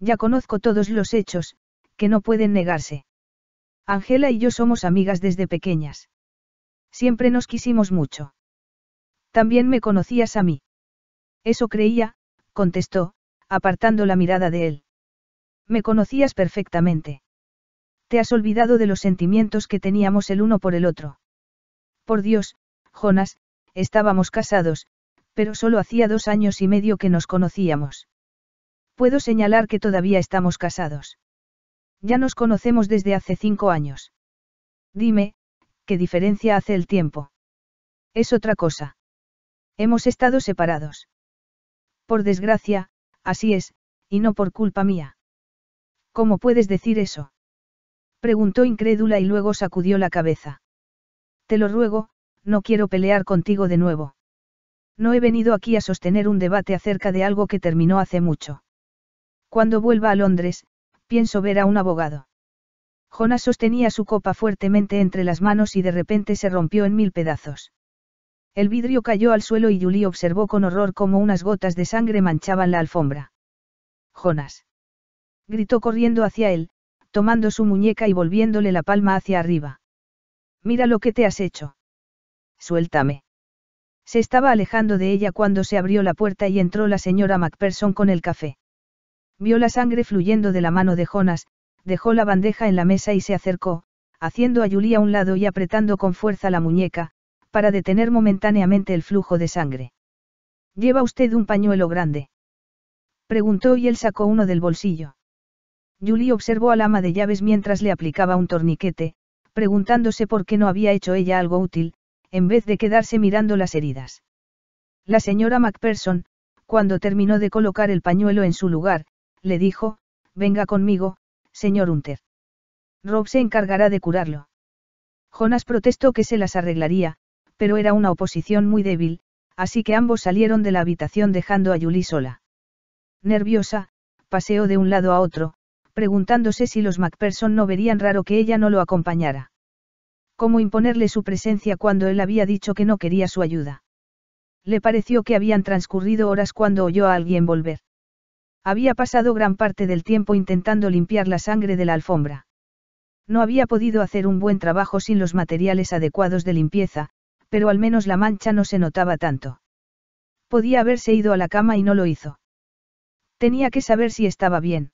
Ya conozco todos los hechos, que no pueden negarse. Angela y yo somos amigas desde pequeñas. Siempre nos quisimos mucho. También me conocías a mí. Eso creía, contestó, apartando la mirada de él. Me conocías perfectamente. Te has olvidado de los sentimientos que teníamos el uno por el otro. Por Dios, Jonas, estábamos casados, pero solo hacía dos años y medio que nos conocíamos. Puedo señalar que todavía estamos casados. Ya nos conocemos desde hace cinco años. Dime, ¿qué diferencia hace el tiempo? Es otra cosa. Hemos estado separados. Por desgracia, así es, y no por culpa mía. ¿Cómo puedes decir eso? Preguntó incrédula y luego sacudió la cabeza. Te lo ruego, no quiero pelear contigo de nuevo. No he venido aquí a sostener un debate acerca de algo que terminó hace mucho. Cuando vuelva a Londres, pienso ver a un abogado. Jonas sostenía su copa fuertemente entre las manos y de repente se rompió en mil pedazos. El vidrio cayó al suelo y Julie observó con horror cómo unas gotas de sangre manchaban la alfombra. Jonas. Gritó corriendo hacia él, tomando su muñeca y volviéndole la palma hacia arriba. Mira lo que te has hecho. Suéltame. Se estaba alejando de ella cuando se abrió la puerta y entró la señora MacPherson con el café. Vio la sangre fluyendo de la mano de Jonas, dejó la bandeja en la mesa y se acercó, haciendo a Julie a un lado y apretando con fuerza la muñeca, para detener momentáneamente el flujo de sangre. ¿Lleva usted un pañuelo grande? Preguntó y él sacó uno del bolsillo. Julie observó al ama de llaves mientras le aplicaba un torniquete, preguntándose por qué no había hecho ella algo útil, en vez de quedarse mirando las heridas. La señora MacPherson, cuando terminó de colocar el pañuelo en su lugar, le dijo, venga conmigo, señor Hunter. Rob se encargará de curarlo. Jonas protestó que se las arreglaría, pero era una oposición muy débil, así que ambos salieron de la habitación dejando a Julie sola. Nerviosa, paseó de un lado a otro, preguntándose si los MacPherson no verían raro que ella no lo acompañara. ¿Cómo imponerle su presencia cuando él había dicho que no quería su ayuda? Le pareció que habían transcurrido horas cuando oyó a alguien volver. Había pasado gran parte del tiempo intentando limpiar la sangre de la alfombra. No había podido hacer un buen trabajo sin los materiales adecuados de limpieza, pero al menos la mancha no se notaba tanto. Podía haberse ido a la cama y no lo hizo. Tenía que saber si estaba bien.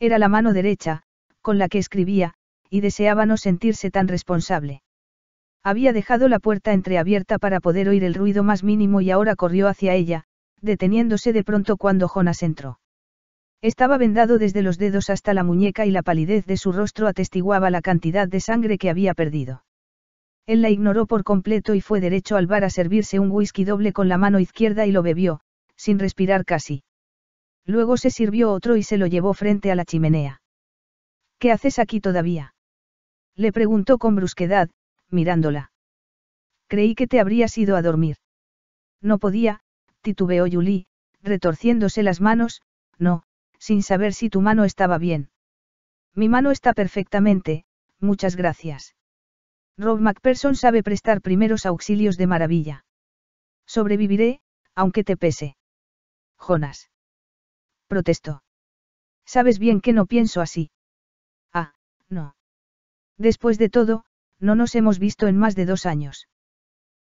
Era la mano derecha, con la que escribía, y deseaba no sentirse tan responsable. Había dejado la puerta entreabierta para poder oír el ruido más mínimo y ahora corrió hacia ella, deteniéndose de pronto cuando Jonas entró. Estaba vendado desde los dedos hasta la muñeca y la palidez de su rostro atestiguaba la cantidad de sangre que había perdido. Él la ignoró por completo y fue derecho al bar a servirse un whisky doble con la mano izquierda y lo bebió, sin respirar casi. Luego se sirvió otro y se lo llevó frente a la chimenea. ¿Qué haces aquí todavía? Le preguntó con brusquedad, mirándola. Creí que te habrías ido a dormir. No podía, titubeó Julie, retorciéndose las manos, no, sin saber si tu mano estaba bien. Mi mano está perfectamente, muchas gracias. Rob McPherson sabe prestar primeros auxilios de maravilla. Sobreviviré, aunque te pese. Jonas. Protestó. Sabes bien que no pienso así. Ah, no. Después de todo, no nos hemos visto en más de dos años.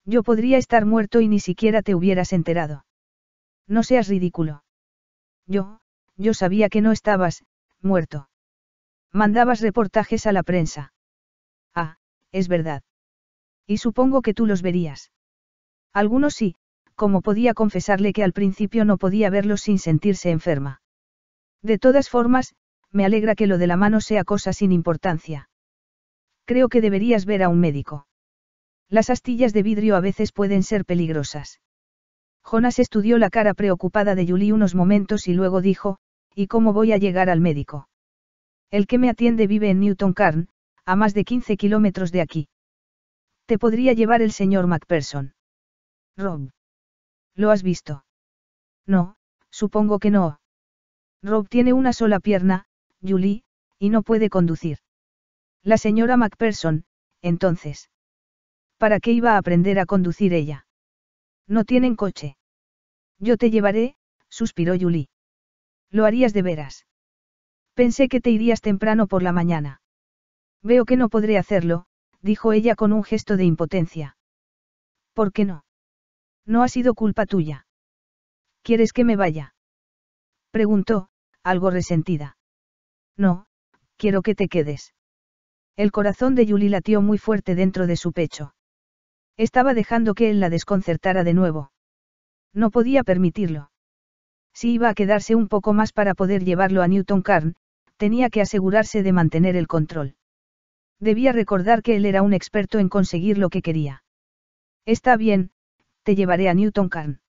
Yo podría estar muerto y ni siquiera te hubieras enterado. No seas ridículo. Yo, yo sabía que no estabas, muerto. Mandabas reportajes a la prensa. Ah, es verdad. Y supongo que tú los verías. Algunos sí, como podía confesarle que al principio no podía verlos sin sentirse enferma. De todas formas, me alegra que lo de la mano sea cosa sin importancia. Creo que deberías ver a un médico. Las astillas de vidrio a veces pueden ser peligrosas. Jonas estudió la cara preocupada de Julie unos momentos y luego dijo, ¿y cómo voy a llegar al médico? El que me atiende vive en Newton Carn, a más de 15 kilómetros de aquí. Te podría llevar el señor MacPherson. Rob. ¿Lo has visto? No, supongo que no. Rob tiene una sola pierna, Julie, y no puede conducir. La señora MacPherson, entonces. ¿Para qué iba a aprender a conducir ella? No tienen coche. Yo te llevaré, suspiró Yuli. Lo harías de veras. Pensé que te irías temprano por la mañana. Veo que no podré hacerlo, dijo ella con un gesto de impotencia. ¿Por qué no? No ha sido culpa tuya. ¿Quieres que me vaya? Preguntó, algo resentida. No, quiero que te quedes. El corazón de Yuli latió muy fuerte dentro de su pecho. Estaba dejando que él la desconcertara de nuevo. No podía permitirlo. Si iba a quedarse un poco más para poder llevarlo a Newton Carn, tenía que asegurarse de mantener el control. Debía recordar que él era un experto en conseguir lo que quería. Está bien, te llevaré a Newton Carn.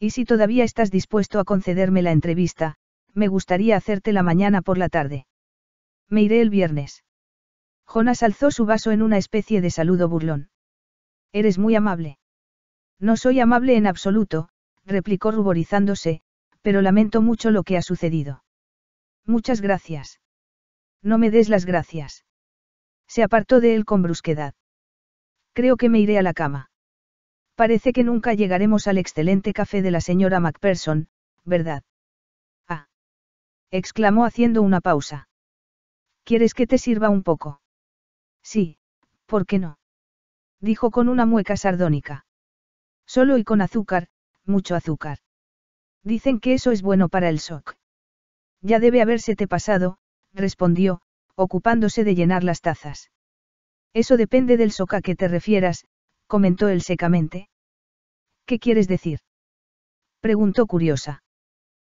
Y si todavía estás dispuesto a concederme la entrevista, me gustaría hacerte la mañana por la tarde. Me iré el viernes. Jonas alzó su vaso en una especie de saludo burlón. Eres muy amable. No soy amable en absoluto, replicó ruborizándose, pero lamento mucho lo que ha sucedido. Muchas gracias. No me des las gracias. Se apartó de él con brusquedad. Creo que me iré a la cama. Parece que nunca llegaremos al excelente café de la señora Macpherson, ¿verdad? Ah. exclamó haciendo una pausa. ¿Quieres que te sirva un poco? Sí, ¿por qué no? dijo con una mueca sardónica. Solo y con azúcar, mucho azúcar. Dicen que eso es bueno para el soc. Ya debe habérsete pasado, respondió, ocupándose de llenar las tazas. Eso depende del soca a que te refieras, comentó él secamente. ¿Qué quieres decir? preguntó curiosa.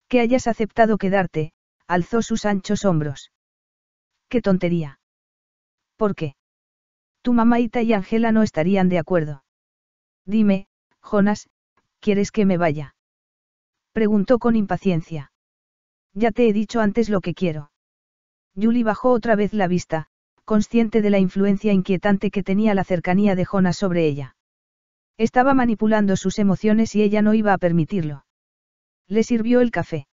Que hayas aceptado quedarte, alzó sus anchos hombros. ¡Qué tontería! ¿Por qué? Tu mamaita y Angela no estarían de acuerdo. Dime, Jonas, ¿quieres que me vaya? Preguntó con impaciencia. Ya te he dicho antes lo que quiero. Julie bajó otra vez la vista, consciente de la influencia inquietante que tenía la cercanía de Jonas sobre ella. Estaba manipulando sus emociones y ella no iba a permitirlo. Le sirvió el café.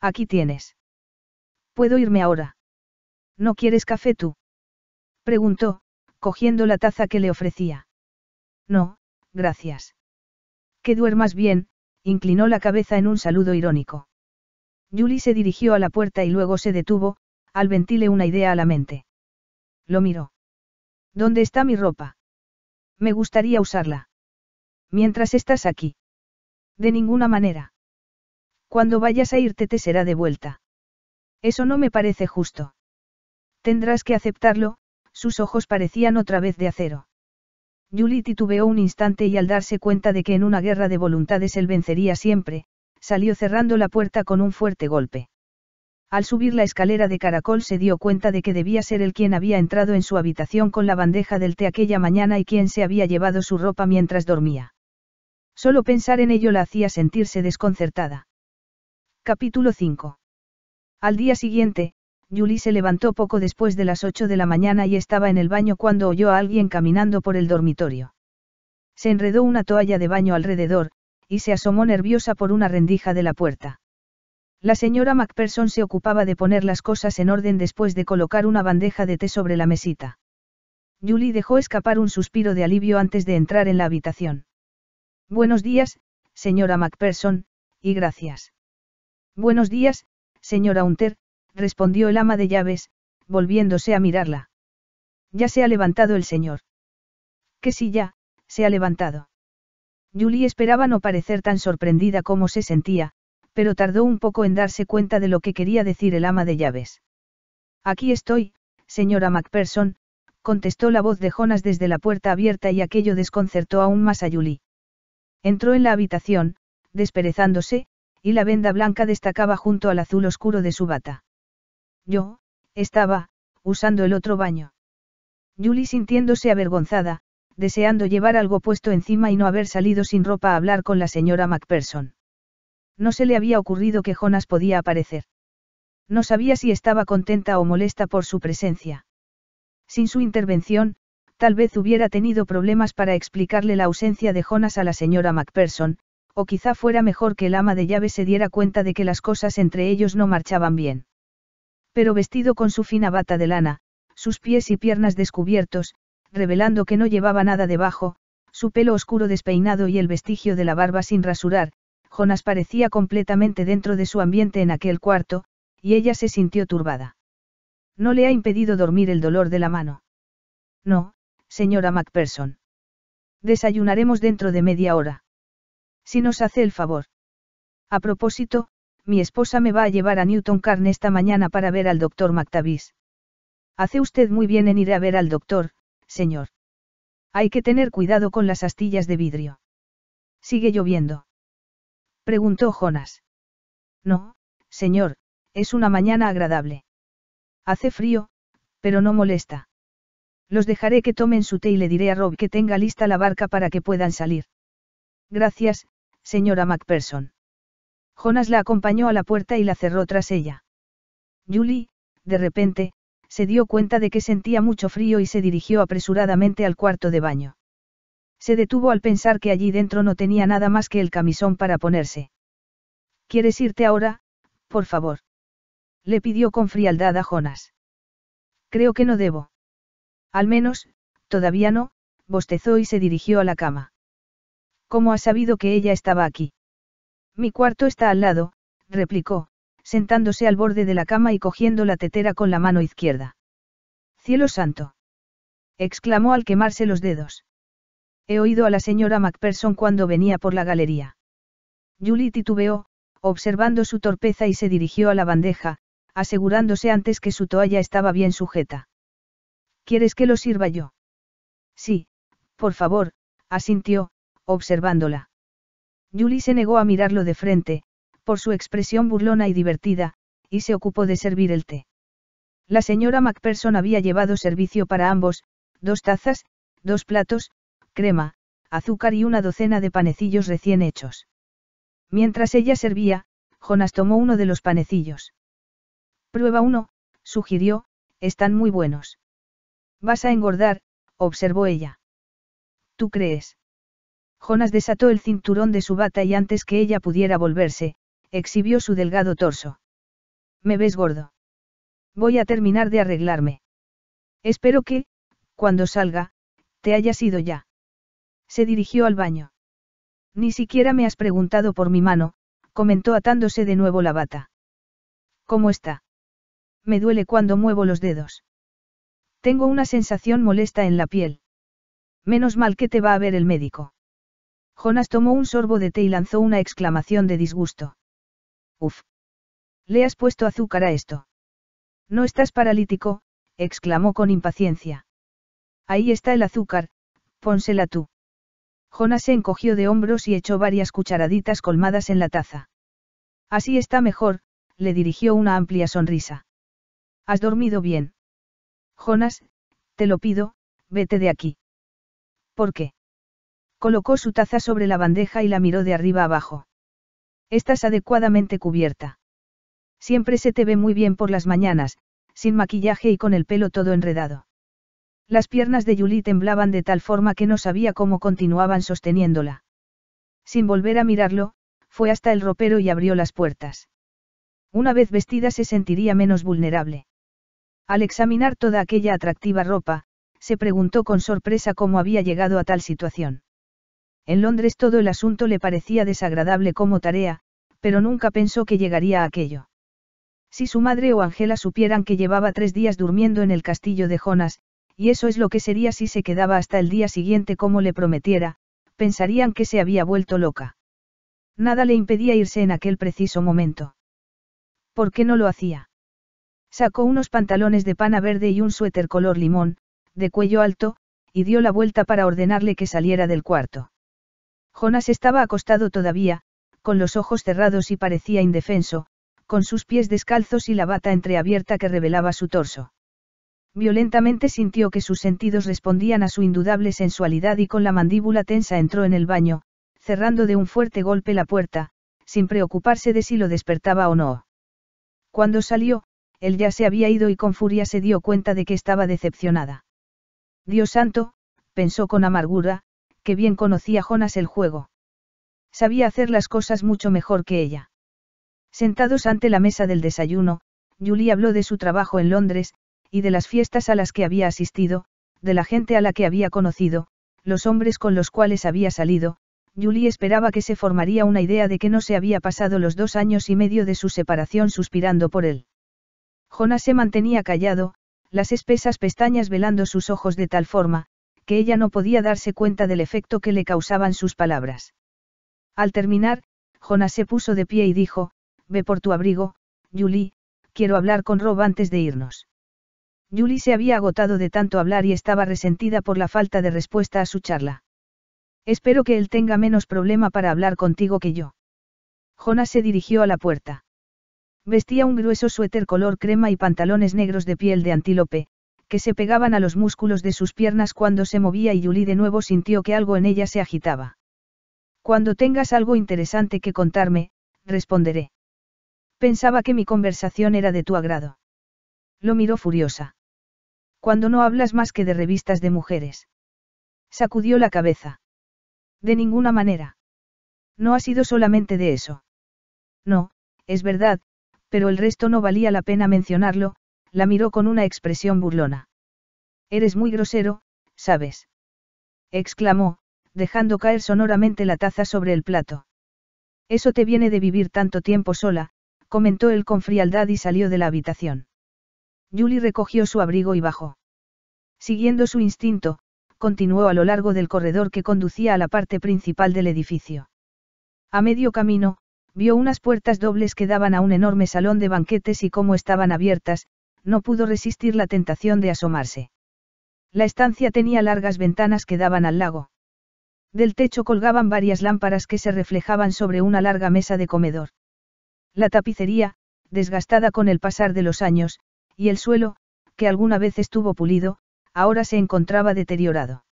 Aquí tienes. ¿Puedo irme ahora? ¿No quieres café tú? Preguntó, cogiendo la taza que le ofrecía. No, gracias. Que duermas bien, inclinó la cabeza en un saludo irónico. Julie se dirigió a la puerta y luego se detuvo, al ventile una idea a la mente. Lo miró. ¿Dónde está mi ropa? Me gustaría usarla. Mientras estás aquí. De ninguna manera. Cuando vayas a irte te será de vuelta. Eso no me parece justo. Tendrás que aceptarlo, sus ojos parecían otra vez de acero. Julie titubeó un instante y al darse cuenta de que en una guerra de voluntades él vencería siempre, salió cerrando la puerta con un fuerte golpe. Al subir la escalera de caracol se dio cuenta de que debía ser él quien había entrado en su habitación con la bandeja del té aquella mañana y quien se había llevado su ropa mientras dormía. Solo pensar en ello la hacía sentirse desconcertada. Capítulo 5. Al día siguiente, Julie se levantó poco después de las 8 de la mañana y estaba en el baño cuando oyó a alguien caminando por el dormitorio. Se enredó una toalla de baño alrededor, y se asomó nerviosa por una rendija de la puerta. La señora MacPherson se ocupaba de poner las cosas en orden después de colocar una bandeja de té sobre la mesita. Julie dejó escapar un suspiro de alivio antes de entrar en la habitación. Buenos días, señora MacPherson, y gracias. Buenos días, señora Hunter, respondió el ama de llaves, volviéndose a mirarla. Ya se ha levantado el señor. Que sí ya, se ha levantado. Julie esperaba no parecer tan sorprendida como se sentía, pero tardó un poco en darse cuenta de lo que quería decir el ama de llaves. Aquí estoy, señora Macpherson, contestó la voz de Jonas desde la puerta abierta y aquello desconcertó aún más a Julie. Entró en la habitación, desperezándose, y la venda blanca destacaba junto al azul oscuro de su bata. Yo, estaba, usando el otro baño. Julie sintiéndose avergonzada, deseando llevar algo puesto encima y no haber salido sin ropa a hablar con la señora MacPherson. No se le había ocurrido que Jonas podía aparecer. No sabía si estaba contenta o molesta por su presencia. Sin su intervención, tal vez hubiera tenido problemas para explicarle la ausencia de Jonas a la señora MacPherson, o quizá fuera mejor que el ama de llaves se diera cuenta de que las cosas entre ellos no marchaban bien pero vestido con su fina bata de lana, sus pies y piernas descubiertos, revelando que no llevaba nada debajo, su pelo oscuro despeinado y el vestigio de la barba sin rasurar, Jonas parecía completamente dentro de su ambiente en aquel cuarto, y ella se sintió turbada. No le ha impedido dormir el dolor de la mano. No, señora Macpherson. Desayunaremos dentro de media hora. Si nos hace el favor. A propósito, mi esposa me va a llevar a Newton Carn esta mañana para ver al doctor MacTavish. Hace usted muy bien en ir a ver al doctor, señor. Hay que tener cuidado con las astillas de vidrio. ¿Sigue lloviendo? Preguntó Jonas. No, señor, es una mañana agradable. Hace frío, pero no molesta. Los dejaré que tomen su té y le diré a Rob que tenga lista la barca para que puedan salir. Gracias, señora MacPherson. Jonas la acompañó a la puerta y la cerró tras ella. Julie, de repente, se dio cuenta de que sentía mucho frío y se dirigió apresuradamente al cuarto de baño. Se detuvo al pensar que allí dentro no tenía nada más que el camisón para ponerse. ¿Quieres irte ahora, por favor? Le pidió con frialdad a Jonas. Creo que no debo. Al menos, todavía no, bostezó y se dirigió a la cama. ¿Cómo ha sabido que ella estaba aquí? Mi cuarto está al lado, replicó, sentándose al borde de la cama y cogiendo la tetera con la mano izquierda. Cielo santo. exclamó al quemarse los dedos. He oído a la señora Macpherson cuando venía por la galería. Julie titubeó, observando su torpeza y se dirigió a la bandeja, asegurándose antes que su toalla estaba bien sujeta. ¿Quieres que lo sirva yo? Sí, por favor, asintió, observándola. Julie se negó a mirarlo de frente, por su expresión burlona y divertida, y se ocupó de servir el té. La señora Macpherson había llevado servicio para ambos, dos tazas, dos platos, crema, azúcar y una docena de panecillos recién hechos. Mientras ella servía, Jonas tomó uno de los panecillos. Prueba uno, sugirió, están muy buenos. Vas a engordar, observó ella. ¿Tú crees? Jonas desató el cinturón de su bata y antes que ella pudiera volverse, exhibió su delgado torso. ¿Me ves gordo? Voy a terminar de arreglarme. Espero que, cuando salga, te hayas ido ya. Se dirigió al baño. Ni siquiera me has preguntado por mi mano, comentó atándose de nuevo la bata. ¿Cómo está? Me duele cuando muevo los dedos. Tengo una sensación molesta en la piel. Menos mal que te va a ver el médico. Jonas tomó un sorbo de té y lanzó una exclamación de disgusto. Uf. Le has puesto azúcar a esto. No estás paralítico, exclamó con impaciencia. Ahí está el azúcar, pónsela tú. Jonas se encogió de hombros y echó varias cucharaditas colmadas en la taza. Así está mejor, le dirigió una amplia sonrisa. ¿Has dormido bien? Jonas, te lo pido, vete de aquí. ¿Por qué? Colocó su taza sobre la bandeja y la miró de arriba abajo. Estás adecuadamente cubierta. Siempre se te ve muy bien por las mañanas, sin maquillaje y con el pelo todo enredado. Las piernas de Julie temblaban de tal forma que no sabía cómo continuaban sosteniéndola. Sin volver a mirarlo, fue hasta el ropero y abrió las puertas. Una vez vestida se sentiría menos vulnerable. Al examinar toda aquella atractiva ropa, se preguntó con sorpresa cómo había llegado a tal situación. En Londres todo el asunto le parecía desagradable como tarea, pero nunca pensó que llegaría a aquello. Si su madre o Angela supieran que llevaba tres días durmiendo en el castillo de Jonas, y eso es lo que sería si se quedaba hasta el día siguiente como le prometiera, pensarían que se había vuelto loca. Nada le impedía irse en aquel preciso momento. ¿Por qué no lo hacía? Sacó unos pantalones de pana verde y un suéter color limón, de cuello alto, y dio la vuelta para ordenarle que saliera del cuarto. Jonas estaba acostado todavía, con los ojos cerrados y parecía indefenso, con sus pies descalzos y la bata entreabierta que revelaba su torso. Violentamente sintió que sus sentidos respondían a su indudable sensualidad y con la mandíbula tensa entró en el baño, cerrando de un fuerte golpe la puerta, sin preocuparse de si lo despertaba o no. Cuando salió, él ya se había ido y con furia se dio cuenta de que estaba decepcionada. Dios santo, pensó con amargura, que bien conocía Jonas el juego. Sabía hacer las cosas mucho mejor que ella. Sentados ante la mesa del desayuno, Julie habló de su trabajo en Londres, y de las fiestas a las que había asistido, de la gente a la que había conocido, los hombres con los cuales había salido, Julie esperaba que se formaría una idea de que no se había pasado los dos años y medio de su separación suspirando por él. Jonas se mantenía callado, las espesas pestañas velando sus ojos de tal forma, que ella no podía darse cuenta del efecto que le causaban sus palabras. Al terminar, Jonas se puso de pie y dijo, Ve por tu abrigo, Julie, quiero hablar con Rob antes de irnos. Julie se había agotado de tanto hablar y estaba resentida por la falta de respuesta a su charla. Espero que él tenga menos problema para hablar contigo que yo. Jonas se dirigió a la puerta. Vestía un grueso suéter color crema y pantalones negros de piel de antílope, que se pegaban a los músculos de sus piernas cuando se movía y Yuli de nuevo sintió que algo en ella se agitaba. Cuando tengas algo interesante que contarme, responderé. Pensaba que mi conversación era de tu agrado. Lo miró furiosa. Cuando no hablas más que de revistas de mujeres. Sacudió la cabeza. De ninguna manera. No ha sido solamente de eso. No, es verdad, pero el resto no valía la pena mencionarlo, la miró con una expresión burlona. Eres muy grosero, ¿sabes? exclamó, dejando caer sonoramente la taza sobre el plato. Eso te viene de vivir tanto tiempo sola, comentó él con frialdad y salió de la habitación. Julie recogió su abrigo y bajó. Siguiendo su instinto, continuó a lo largo del corredor que conducía a la parte principal del edificio. A medio camino, vio unas puertas dobles que daban a un enorme salón de banquetes y cómo estaban abiertas, no pudo resistir la tentación de asomarse. La estancia tenía largas ventanas que daban al lago. Del techo colgaban varias lámparas que se reflejaban sobre una larga mesa de comedor. La tapicería, desgastada con el pasar de los años, y el suelo, que alguna vez estuvo pulido, ahora se encontraba deteriorado.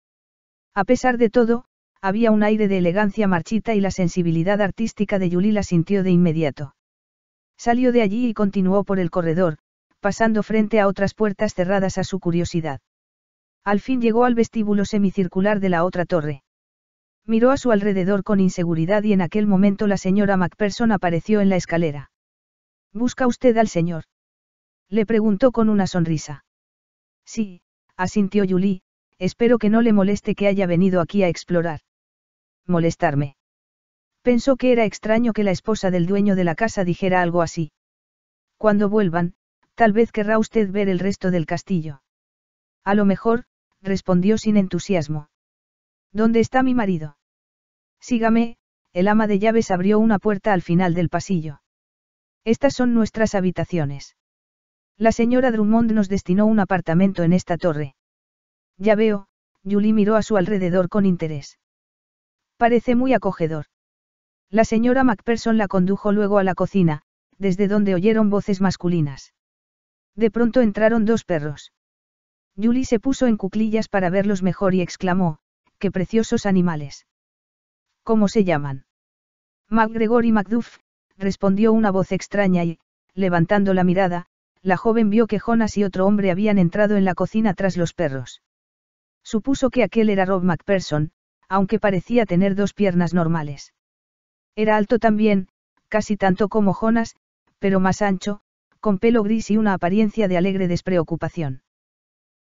A pesar de todo, había un aire de elegancia marchita y la sensibilidad artística de Yuli la sintió de inmediato. Salió de allí y continuó por el corredor, pasando frente a otras puertas cerradas a su curiosidad. Al fin llegó al vestíbulo semicircular de la otra torre. Miró a su alrededor con inseguridad y en aquel momento la señora Macpherson apareció en la escalera. ¿Busca usted al señor? Le preguntó con una sonrisa. Sí, asintió Julie, espero que no le moleste que haya venido aquí a explorar. Molestarme. Pensó que era extraño que la esposa del dueño de la casa dijera algo así. Cuando vuelvan, Tal vez querrá usted ver el resto del castillo. A lo mejor, respondió sin entusiasmo. ¿Dónde está mi marido? Sígame, el ama de llaves abrió una puerta al final del pasillo. Estas son nuestras habitaciones. La señora Drummond nos destinó un apartamento en esta torre. Ya veo, Julie miró a su alrededor con interés. Parece muy acogedor. La señora Macpherson la condujo luego a la cocina, desde donde oyeron voces masculinas. De pronto entraron dos perros. Julie se puso en cuclillas para verlos mejor y exclamó, ¡qué preciosos animales! ¿Cómo se llaman? MacGregor y Macduff, respondió una voz extraña y, levantando la mirada, la joven vio que Jonas y otro hombre habían entrado en la cocina tras los perros. Supuso que aquel era Rob MacPherson, aunque parecía tener dos piernas normales. Era alto también, casi tanto como Jonas, pero más ancho, con pelo gris y una apariencia de alegre despreocupación.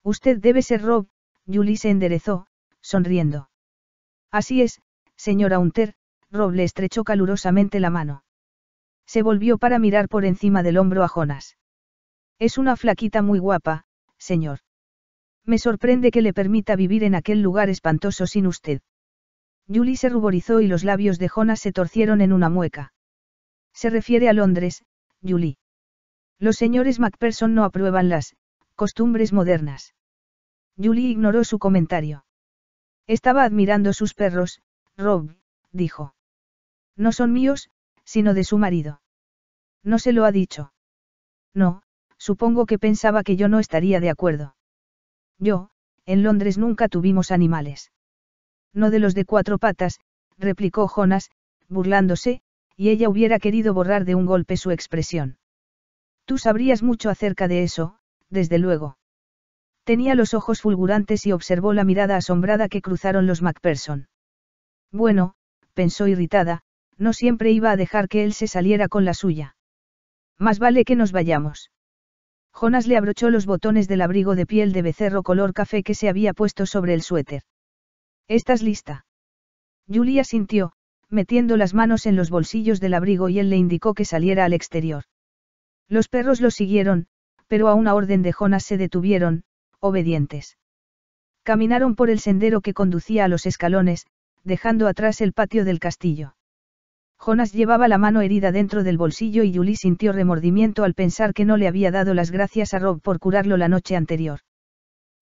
Usted debe ser Rob, Julie se enderezó, sonriendo. Así es, señora Hunter, Rob le estrechó calurosamente la mano. Se volvió para mirar por encima del hombro a Jonas. Es una flaquita muy guapa, señor. Me sorprende que le permita vivir en aquel lugar espantoso sin usted. Julie se ruborizó y los labios de Jonas se torcieron en una mueca. Se refiere a Londres, Julie. Los señores MacPherson no aprueban las costumbres modernas. Julie ignoró su comentario. Estaba admirando sus perros, Rob, dijo. No son míos, sino de su marido. No se lo ha dicho. No, supongo que pensaba que yo no estaría de acuerdo. Yo, en Londres nunca tuvimos animales. No de los de cuatro patas, replicó Jonas, burlándose, y ella hubiera querido borrar de un golpe su expresión. Tú sabrías mucho acerca de eso, desde luego. Tenía los ojos fulgurantes y observó la mirada asombrada que cruzaron los Macpherson. Bueno, pensó irritada, no siempre iba a dejar que él se saliera con la suya. Más vale que nos vayamos. Jonas le abrochó los botones del abrigo de piel de becerro color café que se había puesto sobre el suéter. ¿Estás lista? Julia sintió, metiendo las manos en los bolsillos del abrigo y él le indicó que saliera al exterior. Los perros lo siguieron, pero a una orden de Jonas se detuvieron, obedientes. Caminaron por el sendero que conducía a los escalones, dejando atrás el patio del castillo. Jonas llevaba la mano herida dentro del bolsillo y Julie sintió remordimiento al pensar que no le había dado las gracias a Rob por curarlo la noche anterior.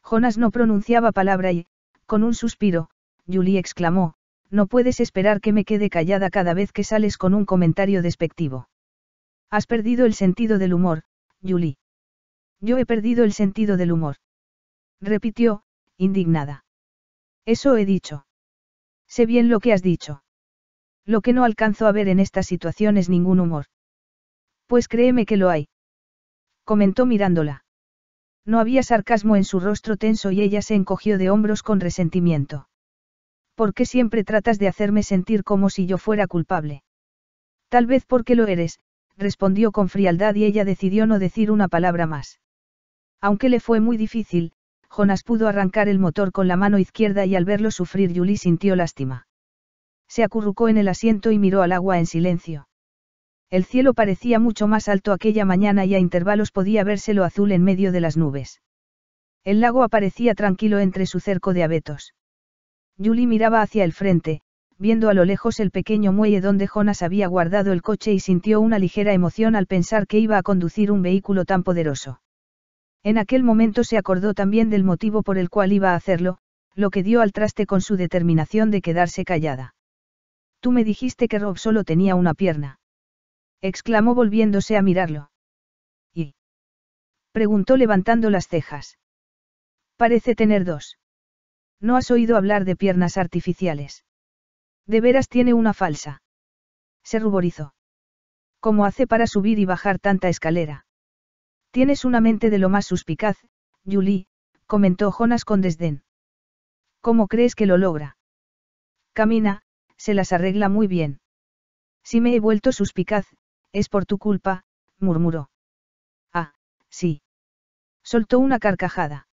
Jonas no pronunciaba palabra y, con un suspiro, Julie exclamó, No puedes esperar que me quede callada cada vez que sales con un comentario despectivo. Has perdido el sentido del humor, Julie. Yo he perdido el sentido del humor. Repitió, indignada. Eso he dicho. Sé bien lo que has dicho. Lo que no alcanzo a ver en esta situación es ningún humor. Pues créeme que lo hay. Comentó mirándola. No había sarcasmo en su rostro tenso y ella se encogió de hombros con resentimiento. ¿Por qué siempre tratas de hacerme sentir como si yo fuera culpable? Tal vez porque lo eres, respondió con frialdad y ella decidió no decir una palabra más. Aunque le fue muy difícil, Jonas pudo arrancar el motor con la mano izquierda y al verlo sufrir Julie sintió lástima. Se acurrucó en el asiento y miró al agua en silencio. El cielo parecía mucho más alto aquella mañana y a intervalos podía verse lo azul en medio de las nubes. El lago aparecía tranquilo entre su cerco de abetos. Julie miraba hacia el frente, viendo a lo lejos el pequeño muelle donde Jonas había guardado el coche y sintió una ligera emoción al pensar que iba a conducir un vehículo tan poderoso. En aquel momento se acordó también del motivo por el cual iba a hacerlo, lo que dio al traste con su determinación de quedarse callada. Tú me dijiste que Rob solo tenía una pierna. Exclamó volviéndose a mirarlo. ¿Y? Preguntó levantando las cejas. Parece tener dos. ¿No has oído hablar de piernas artificiales? De veras tiene una falsa. Se ruborizó. ¿Cómo hace para subir y bajar tanta escalera? Tienes una mente de lo más suspicaz, Julie, comentó Jonas con desdén. ¿Cómo crees que lo logra? Camina, se las arregla muy bien. Si me he vuelto suspicaz, es por tu culpa, murmuró. Ah, sí. Soltó una carcajada.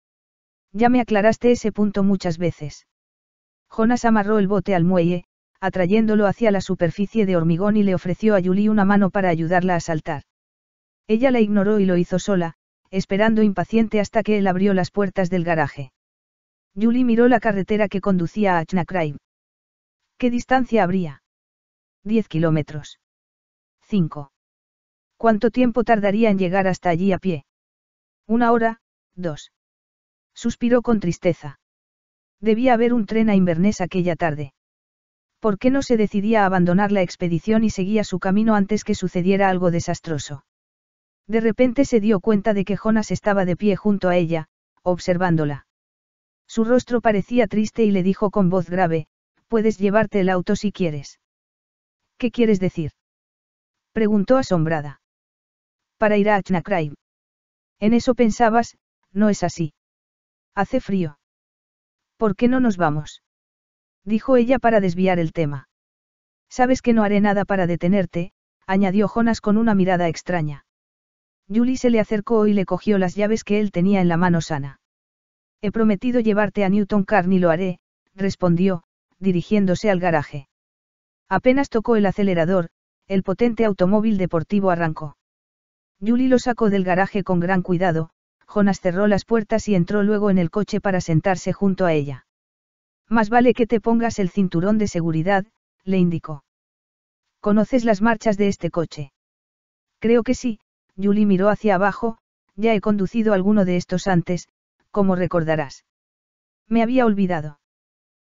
Ya me aclaraste ese punto muchas veces. Jonas amarró el bote al muelle, atrayéndolo hacia la superficie de hormigón y le ofreció a Julie una mano para ayudarla a saltar. Ella la ignoró y lo hizo sola, esperando impaciente hasta que él abrió las puertas del garaje. Julie miró la carretera que conducía a Achnacraim. ¿Qué distancia habría? Diez kilómetros. Cinco. ¿Cuánto tiempo tardaría en llegar hasta allí a pie? Una hora, dos. Suspiró con tristeza. Debía haber un tren a Inverness aquella tarde. ¿Por qué no se decidía a abandonar la expedición y seguía su camino antes que sucediera algo desastroso? De repente se dio cuenta de que Jonas estaba de pie junto a ella, observándola. Su rostro parecía triste y le dijo con voz grave, puedes llevarte el auto si quieres. ¿Qué quieres decir? Preguntó asombrada. Para ir a Achnacraib. En eso pensabas, no es así. Hace frío. ¿Por qué no nos vamos? dijo ella para desviar el tema. Sabes que no haré nada para detenerte, añadió Jonas con una mirada extraña. Julie se le acercó y le cogió las llaves que él tenía en la mano sana. He prometido llevarte a Newton Carn y lo haré, respondió, dirigiéndose al garaje. Apenas tocó el acelerador, el potente automóvil deportivo arrancó. Julie lo sacó del garaje con gran cuidado, Jonas cerró las puertas y entró luego en el coche para sentarse junto a ella. Más vale que te pongas el cinturón de seguridad, le indicó. ¿Conoces las marchas de este coche? Creo que sí, Julie miró hacia abajo, ya he conducido alguno de estos antes, como recordarás. Me había olvidado.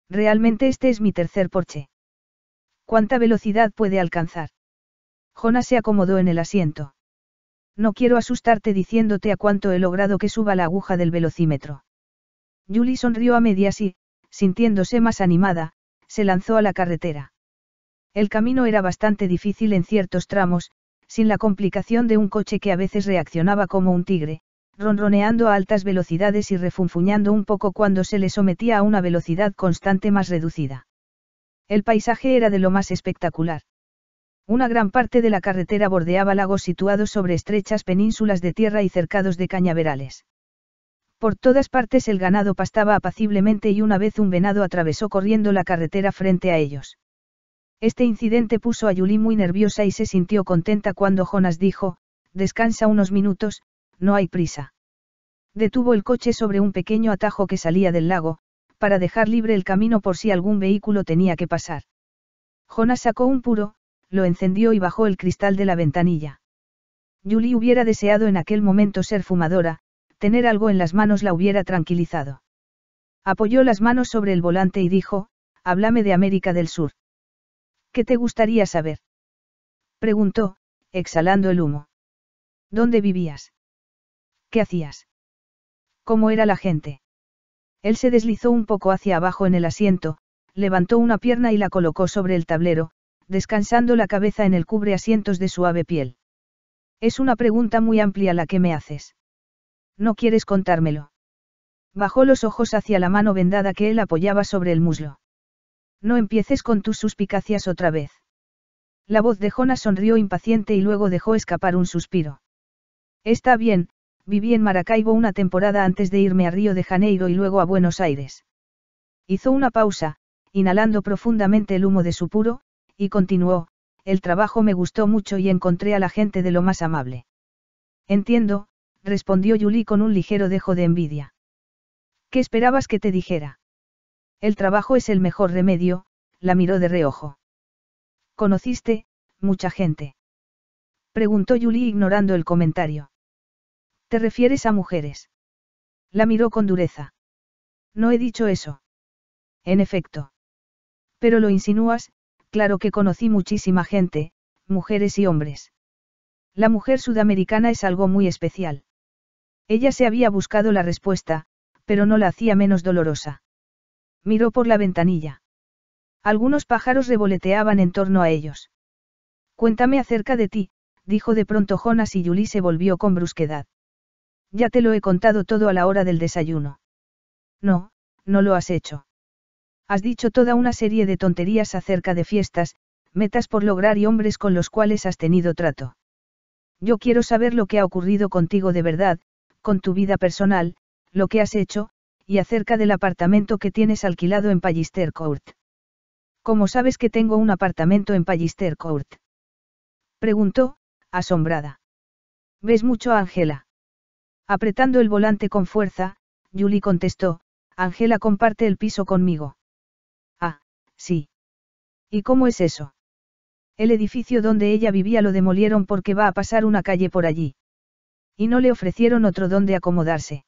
Realmente este es mi tercer porche. ¿Cuánta velocidad puede alcanzar? Jonas se acomodó en el asiento. No quiero asustarte diciéndote a cuánto he logrado que suba la aguja del velocímetro. Julie sonrió a medias y, sintiéndose más animada, se lanzó a la carretera. El camino era bastante difícil en ciertos tramos, sin la complicación de un coche que a veces reaccionaba como un tigre, ronroneando a altas velocidades y refunfuñando un poco cuando se le sometía a una velocidad constante más reducida. El paisaje era de lo más espectacular. Una gran parte de la carretera bordeaba lagos situados sobre estrechas penínsulas de tierra y cercados de cañaverales. Por todas partes el ganado pastaba apaciblemente y una vez un venado atravesó corriendo la carretera frente a ellos. Este incidente puso a Julie muy nerviosa y se sintió contenta cuando Jonas dijo, descansa unos minutos, no hay prisa. Detuvo el coche sobre un pequeño atajo que salía del lago, para dejar libre el camino por si algún vehículo tenía que pasar. Jonas sacó un puro, lo encendió y bajó el cristal de la ventanilla. Julie hubiera deseado en aquel momento ser fumadora, tener algo en las manos la hubiera tranquilizado. Apoyó las manos sobre el volante y dijo, háblame de América del Sur. ¿Qué te gustaría saber? Preguntó, exhalando el humo. ¿Dónde vivías? ¿Qué hacías? ¿Cómo era la gente? Él se deslizó un poco hacia abajo en el asiento, levantó una pierna y la colocó sobre el tablero, descansando la cabeza en el cubre asientos de suave piel. Es una pregunta muy amplia la que me haces. ¿No quieres contármelo? Bajó los ojos hacia la mano vendada que él apoyaba sobre el muslo. No empieces con tus suspicacias otra vez. La voz de Jonas sonrió impaciente y luego dejó escapar un suspiro. Está bien, viví en Maracaibo una temporada antes de irme a Río de Janeiro y luego a Buenos Aires. Hizo una pausa, inhalando profundamente el humo de su puro, y continuó, el trabajo me gustó mucho y encontré a la gente de lo más amable. Entiendo, respondió Yuli con un ligero dejo de envidia. ¿Qué esperabas que te dijera? El trabajo es el mejor remedio, la miró de reojo. ¿Conociste, mucha gente? Preguntó Yuli ignorando el comentario. ¿Te refieres a mujeres? La miró con dureza. No he dicho eso. En efecto. Pero lo insinúas, claro que conocí muchísima gente, mujeres y hombres. La mujer sudamericana es algo muy especial. Ella se había buscado la respuesta, pero no la hacía menos dolorosa. Miró por la ventanilla. Algunos pájaros revoloteaban en torno a ellos. Cuéntame acerca de ti, dijo de pronto Jonas y Julie se volvió con brusquedad. Ya te lo he contado todo a la hora del desayuno. No, no lo has hecho. Has dicho toda una serie de tonterías acerca de fiestas, metas por lograr y hombres con los cuales has tenido trato. Yo quiero saber lo que ha ocurrido contigo de verdad, con tu vida personal, lo que has hecho, y acerca del apartamento que tienes alquilado en Pallister Court. ¿Cómo sabes que tengo un apartamento en Pallister Court? Preguntó, asombrada. ¿Ves mucho a Ángela? Apretando el volante con fuerza, Julie contestó, Ángela comparte el piso conmigo. Ah, sí. ¿Y cómo es eso? El edificio donde ella vivía lo demolieron porque va a pasar una calle por allí. Y no le ofrecieron otro donde acomodarse.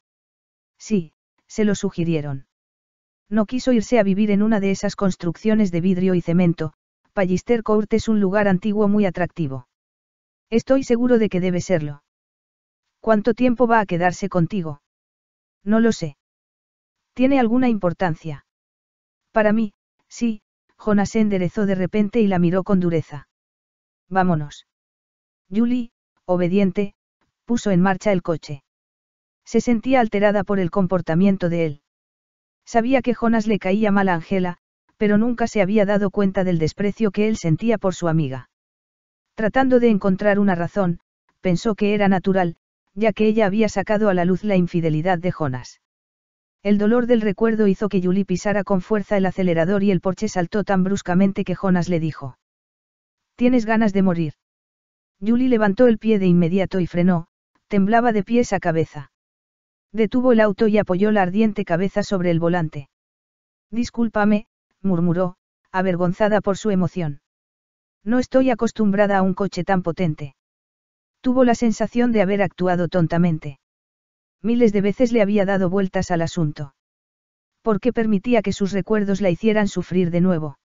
Sí, se lo sugirieron. No quiso irse a vivir en una de esas construcciones de vidrio y cemento, Pallister Court es un lugar antiguo muy atractivo. Estoy seguro de que debe serlo. ¿Cuánto tiempo va a quedarse contigo? No lo sé. ¿Tiene alguna importancia? Para mí, sí, Jonas se enderezó de repente y la miró con dureza. Vámonos. Julie, obediente, puso en marcha el coche. Se sentía alterada por el comportamiento de él. Sabía que Jonas le caía mal a Angela, pero nunca se había dado cuenta del desprecio que él sentía por su amiga. Tratando de encontrar una razón, pensó que era natural, ya que ella había sacado a la luz la infidelidad de Jonas. El dolor del recuerdo hizo que Julie pisara con fuerza el acelerador y el porche saltó tan bruscamente que Jonas le dijo. Tienes ganas de morir. Julie levantó el pie de inmediato y frenó, temblaba de pies a cabeza. Detuvo el auto y apoyó la ardiente cabeza sobre el volante. Discúlpame, murmuró, avergonzada por su emoción. No estoy acostumbrada a un coche tan potente. Tuvo la sensación de haber actuado tontamente. Miles de veces le había dado vueltas al asunto. ¿Por qué permitía que sus recuerdos la hicieran sufrir de nuevo?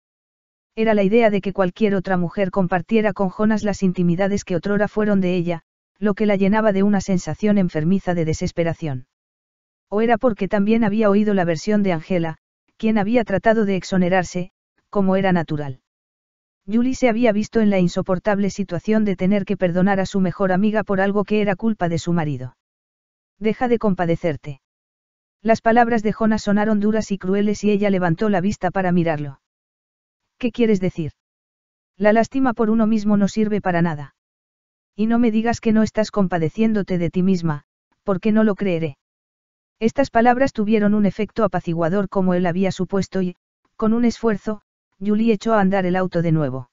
Era la idea de que cualquier otra mujer compartiera con Jonas las intimidades que otrora fueron de ella, lo que la llenaba de una sensación enfermiza de desesperación. O era porque también había oído la versión de Angela, quien había tratado de exonerarse, como era natural. Julie se había visto en la insoportable situación de tener que perdonar a su mejor amiga por algo que era culpa de su marido. Deja de compadecerte. Las palabras de Jonas sonaron duras y crueles y ella levantó la vista para mirarlo. ¿Qué quieres decir? La lástima por uno mismo no sirve para nada. Y no me digas que no estás compadeciéndote de ti misma, porque no lo creeré. Estas palabras tuvieron un efecto apaciguador como él había supuesto y, con un esfuerzo, Julie echó a andar el auto de nuevo.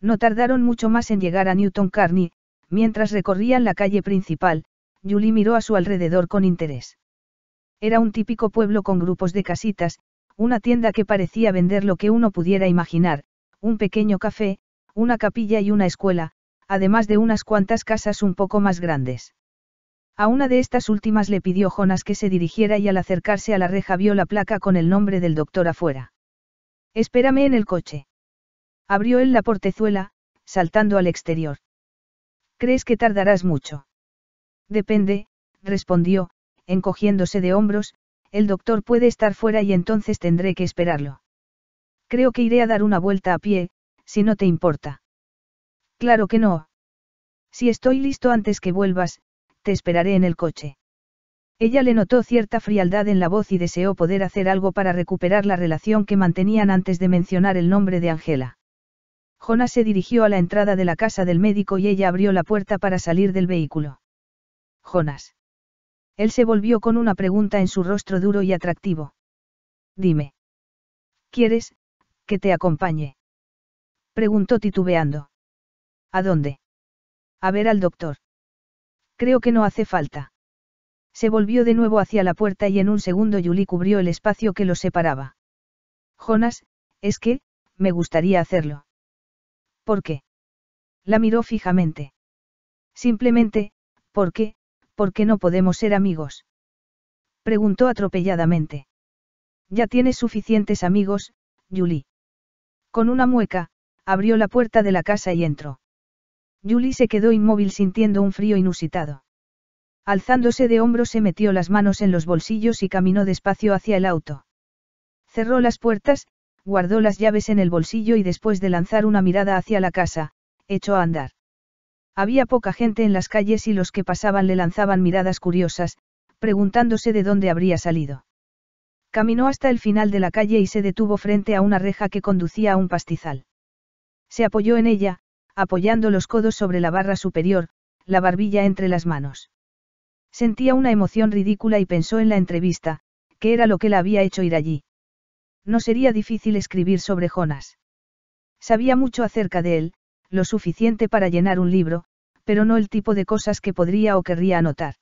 No tardaron mucho más en llegar a Newton Carney, mientras recorrían la calle principal, Julie miró a su alrededor con interés. Era un típico pueblo con grupos de casitas, una tienda que parecía vender lo que uno pudiera imaginar, un pequeño café, una capilla y una escuela, además de unas cuantas casas un poco más grandes. A una de estas últimas le pidió Jonas que se dirigiera y al acercarse a la reja vio la placa con el nombre del doctor afuera. Espérame en el coche. Abrió él la portezuela, saltando al exterior. ¿Crees que tardarás mucho? Depende, respondió, encogiéndose de hombros, el doctor puede estar fuera y entonces tendré que esperarlo. Creo que iré a dar una vuelta a pie, si no te importa. Claro que no. Si estoy listo antes que vuelvas, te esperaré en el coche. Ella le notó cierta frialdad en la voz y deseó poder hacer algo para recuperar la relación que mantenían antes de mencionar el nombre de Angela. Jonas se dirigió a la entrada de la casa del médico y ella abrió la puerta para salir del vehículo. Jonas. Él se volvió con una pregunta en su rostro duro y atractivo. Dime. ¿Quieres, que te acompañe? Preguntó titubeando. ¿A dónde? A ver al doctor. Creo que no hace falta. Se volvió de nuevo hacia la puerta y en un segundo Julie cubrió el espacio que los separaba. Jonas, es que, me gustaría hacerlo. ¿Por qué? La miró fijamente. Simplemente, ¿por qué? ¿Por qué no podemos ser amigos? Preguntó atropelladamente. Ya tienes suficientes amigos, Julie. Con una mueca, abrió la puerta de la casa y entró. Julie se quedó inmóvil sintiendo un frío inusitado. Alzándose de hombros se metió las manos en los bolsillos y caminó despacio hacia el auto. Cerró las puertas, guardó las llaves en el bolsillo y después de lanzar una mirada hacia la casa, echó a andar. Había poca gente en las calles y los que pasaban le lanzaban miradas curiosas, preguntándose de dónde habría salido. Caminó hasta el final de la calle y se detuvo frente a una reja que conducía a un pastizal. Se apoyó en ella, apoyando los codos sobre la barra superior, la barbilla entre las manos. Sentía una emoción ridícula y pensó en la entrevista, que era lo que la había hecho ir allí. No sería difícil escribir sobre Jonas. Sabía mucho acerca de él, lo suficiente para llenar un libro, pero no el tipo de cosas que podría o querría anotar.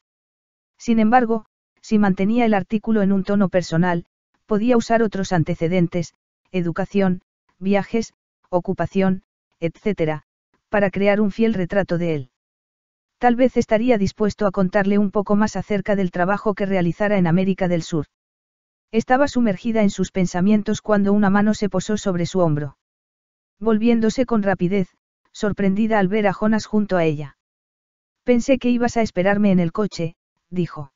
Sin embargo, si mantenía el artículo en un tono personal, podía usar otros antecedentes, educación, viajes, ocupación, etcétera, para crear un fiel retrato de él. Tal vez estaría dispuesto a contarle un poco más acerca del trabajo que realizara en América del Sur. Estaba sumergida en sus pensamientos cuando una mano se posó sobre su hombro. Volviéndose con rapidez, sorprendida al ver a Jonas junto a ella. Pensé que ibas a esperarme en el coche, dijo.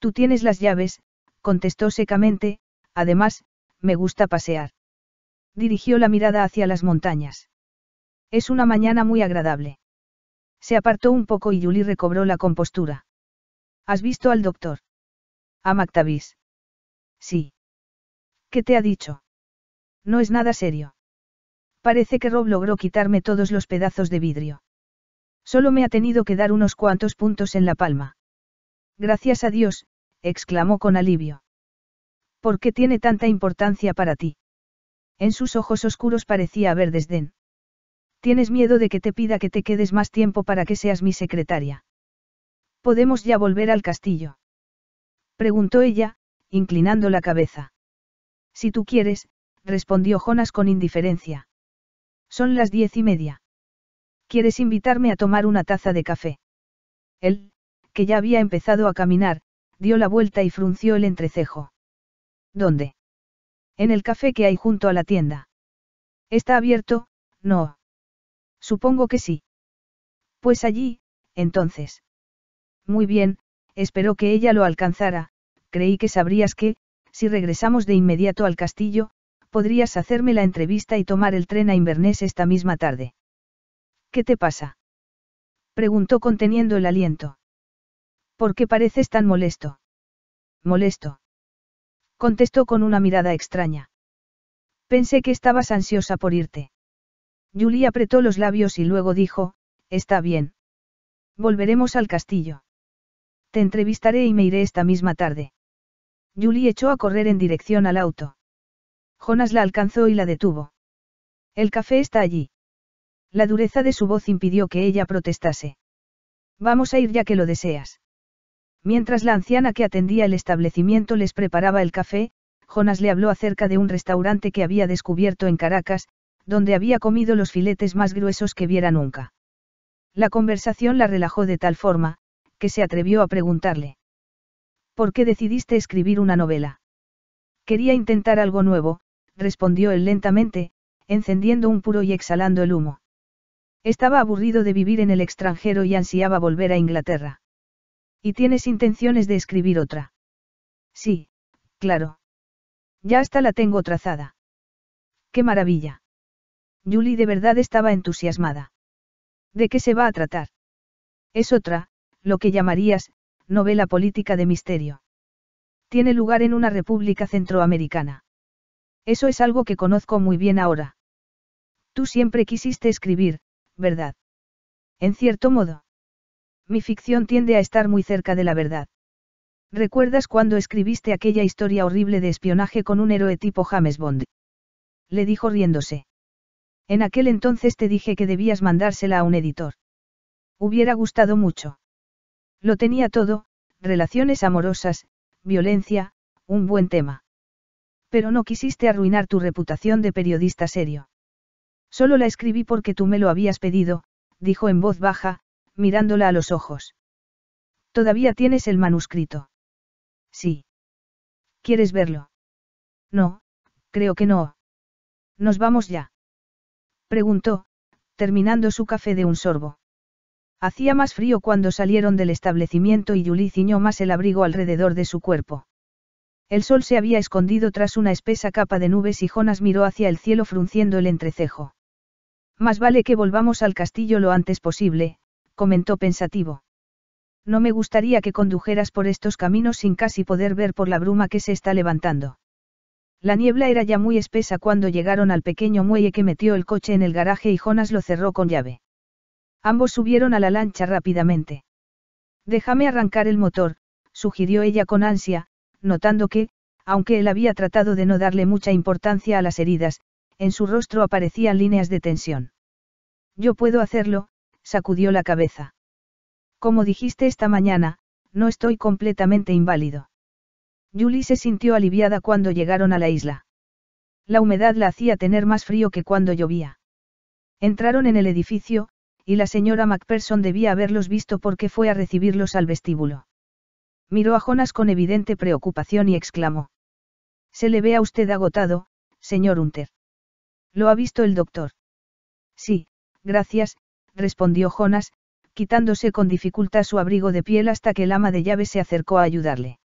Tú tienes las llaves, contestó secamente, además, me gusta pasear. Dirigió la mirada hacia las montañas. Es una mañana muy agradable. Se apartó un poco y Julie recobró la compostura. ¿Has visto al doctor? A MacTavis. Sí. ¿Qué te ha dicho? No es nada serio. Parece que Rob logró quitarme todos los pedazos de vidrio. Solo me ha tenido que dar unos cuantos puntos en la palma. Gracias a Dios, exclamó con alivio. ¿Por qué tiene tanta importancia para ti? En sus ojos oscuros parecía haber desdén. Tienes miedo de que te pida que te quedes más tiempo para que seas mi secretaria. ¿Podemos ya volver al castillo? Preguntó ella, inclinando la cabeza. Si tú quieres, respondió Jonas con indiferencia. Son las diez y media. ¿Quieres invitarme a tomar una taza de café? Él, que ya había empezado a caminar, dio la vuelta y frunció el entrecejo. ¿Dónde? En el café que hay junto a la tienda. Está abierto, no. Supongo que sí. Pues allí, entonces. Muy bien, espero que ella lo alcanzara, creí que sabrías que, si regresamos de inmediato al castillo, podrías hacerme la entrevista y tomar el tren a Inverness esta misma tarde. ¿Qué te pasa? preguntó conteniendo el aliento. ¿Por qué pareces tan molesto? Molesto. Contestó con una mirada extraña. Pensé que estabas ansiosa por irte. Julie apretó los labios y luego dijo, Está bien. Volveremos al castillo. Te entrevistaré y me iré esta misma tarde. Julie echó a correr en dirección al auto. Jonas la alcanzó y la detuvo. El café está allí. La dureza de su voz impidió que ella protestase. Vamos a ir ya que lo deseas. Mientras la anciana que atendía el establecimiento les preparaba el café, Jonas le habló acerca de un restaurante que había descubierto en Caracas, donde había comido los filetes más gruesos que viera nunca. La conversación la relajó de tal forma, que se atrevió a preguntarle. ¿Por qué decidiste escribir una novela? Quería intentar algo nuevo, respondió él lentamente, encendiendo un puro y exhalando el humo. Estaba aburrido de vivir en el extranjero y ansiaba volver a Inglaterra. ¿Y tienes intenciones de escribir otra? Sí, claro. Ya hasta la tengo trazada. ¡Qué maravilla! Julie de verdad estaba entusiasmada. ¿De qué se va a tratar? Es otra, lo que llamarías, novela política de misterio. Tiene lugar en una república centroamericana. Eso es algo que conozco muy bien ahora. Tú siempre quisiste escribir, ¿verdad? En cierto modo. Mi ficción tiende a estar muy cerca de la verdad. ¿Recuerdas cuando escribiste aquella historia horrible de espionaje con un héroe tipo James Bond? Le dijo riéndose. En aquel entonces te dije que debías mandársela a un editor. Hubiera gustado mucho. Lo tenía todo, relaciones amorosas, violencia, un buen tema. Pero no quisiste arruinar tu reputación de periodista serio. Solo la escribí porque tú me lo habías pedido, dijo en voz baja, mirándola a los ojos. ¿Todavía tienes el manuscrito? Sí. ¿Quieres verlo? No, creo que no. Nos vamos ya preguntó, terminando su café de un sorbo. Hacía más frío cuando salieron del establecimiento y Julie ciñó más el abrigo alrededor de su cuerpo. El sol se había escondido tras una espesa capa de nubes y Jonas miró hacia el cielo frunciendo el entrecejo. Más vale que volvamos al castillo lo antes posible, comentó pensativo. No me gustaría que condujeras por estos caminos sin casi poder ver por la bruma que se está levantando. La niebla era ya muy espesa cuando llegaron al pequeño muelle que metió el coche en el garaje y Jonas lo cerró con llave. Ambos subieron a la lancha rápidamente. Déjame arrancar el motor, sugirió ella con ansia, notando que, aunque él había tratado de no darle mucha importancia a las heridas, en su rostro aparecían líneas de tensión. Yo puedo hacerlo, sacudió la cabeza. Como dijiste esta mañana, no estoy completamente inválido. Julie se sintió aliviada cuando llegaron a la isla. La humedad la hacía tener más frío que cuando llovía. Entraron en el edificio, y la señora MacPherson debía haberlos visto porque fue a recibirlos al vestíbulo. Miró a Jonas con evidente preocupación y exclamó. Se le ve a usted agotado, señor Hunter. ¿Lo ha visto el doctor? Sí, gracias, respondió Jonas, quitándose con dificultad su abrigo de piel hasta que el ama de llave se acercó a ayudarle.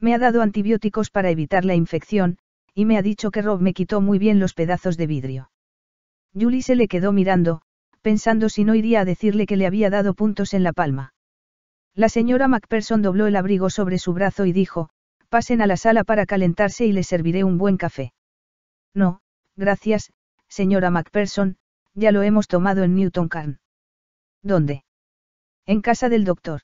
Me ha dado antibióticos para evitar la infección, y me ha dicho que Rob me quitó muy bien los pedazos de vidrio. Julie se le quedó mirando, pensando si no iría a decirle que le había dado puntos en la palma. La señora Macpherson dobló el abrigo sobre su brazo y dijo, pasen a la sala para calentarse y les serviré un buen café. No, gracias, señora Macpherson, ya lo hemos tomado en Newton Carn. ¿Dónde? En casa del doctor.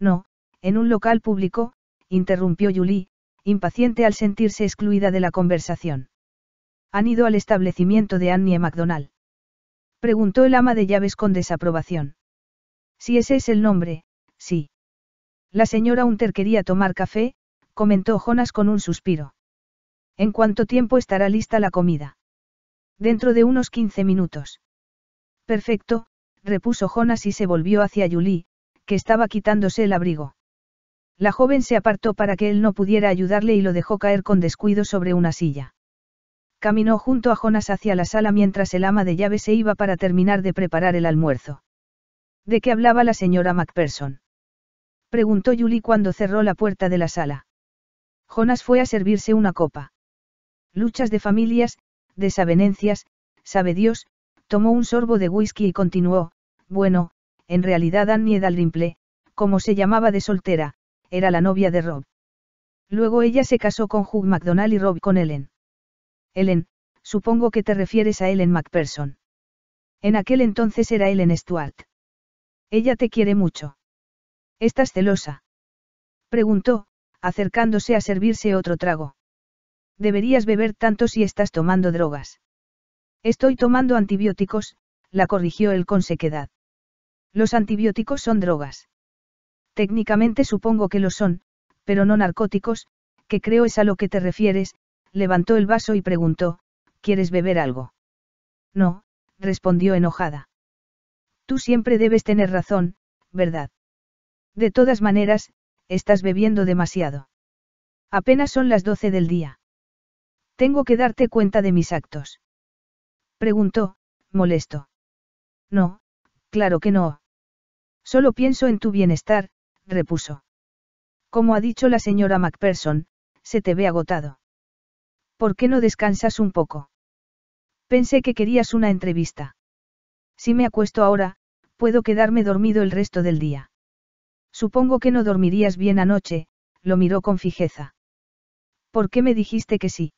No, en un local público, interrumpió Julie, impaciente al sentirse excluida de la conversación. ¿Han ido al establecimiento de Annie e. MacDonald? Preguntó el ama de llaves con desaprobación. Si ese es el nombre, sí. La señora Hunter quería tomar café, comentó Jonas con un suspiro. ¿En cuánto tiempo estará lista la comida? Dentro de unos 15 minutos. Perfecto, repuso Jonas y se volvió hacia Julie, que estaba quitándose el abrigo. La joven se apartó para que él no pudiera ayudarle y lo dejó caer con descuido sobre una silla. Caminó junto a Jonas hacia la sala mientras el ama de llave se iba para terminar de preparar el almuerzo. ¿De qué hablaba la señora Macpherson? Preguntó Julie cuando cerró la puerta de la sala. Jonas fue a servirse una copa. Luchas de familias, desavenencias, sabe Dios, tomó un sorbo de whisky y continuó, bueno, en realidad Annie Dalrymple, como se llamaba de soltera, era la novia de Rob. Luego ella se casó con Hugh MacDonald y Rob con Ellen. Ellen, supongo que te refieres a Ellen MacPherson. En aquel entonces era Ellen Stuart. Ella te quiere mucho. ¿Estás celosa? Preguntó, acercándose a servirse otro trago. Deberías beber tanto si estás tomando drogas. Estoy tomando antibióticos, la corrigió él con sequedad. Los antibióticos son drogas. Técnicamente supongo que lo son, pero no narcóticos, que creo es a lo que te refieres, levantó el vaso y preguntó, ¿quieres beber algo? No, respondió enojada. Tú siempre debes tener razón, ¿verdad? De todas maneras, estás bebiendo demasiado. Apenas son las doce del día. Tengo que darte cuenta de mis actos. Preguntó, molesto. No, claro que no. Solo pienso en tu bienestar, repuso. Como ha dicho la señora Macpherson, se te ve agotado. ¿Por qué no descansas un poco? Pensé que querías una entrevista. Si me acuesto ahora, puedo quedarme dormido el resto del día. Supongo que no dormirías bien anoche, lo miró con fijeza. ¿Por qué me dijiste que sí?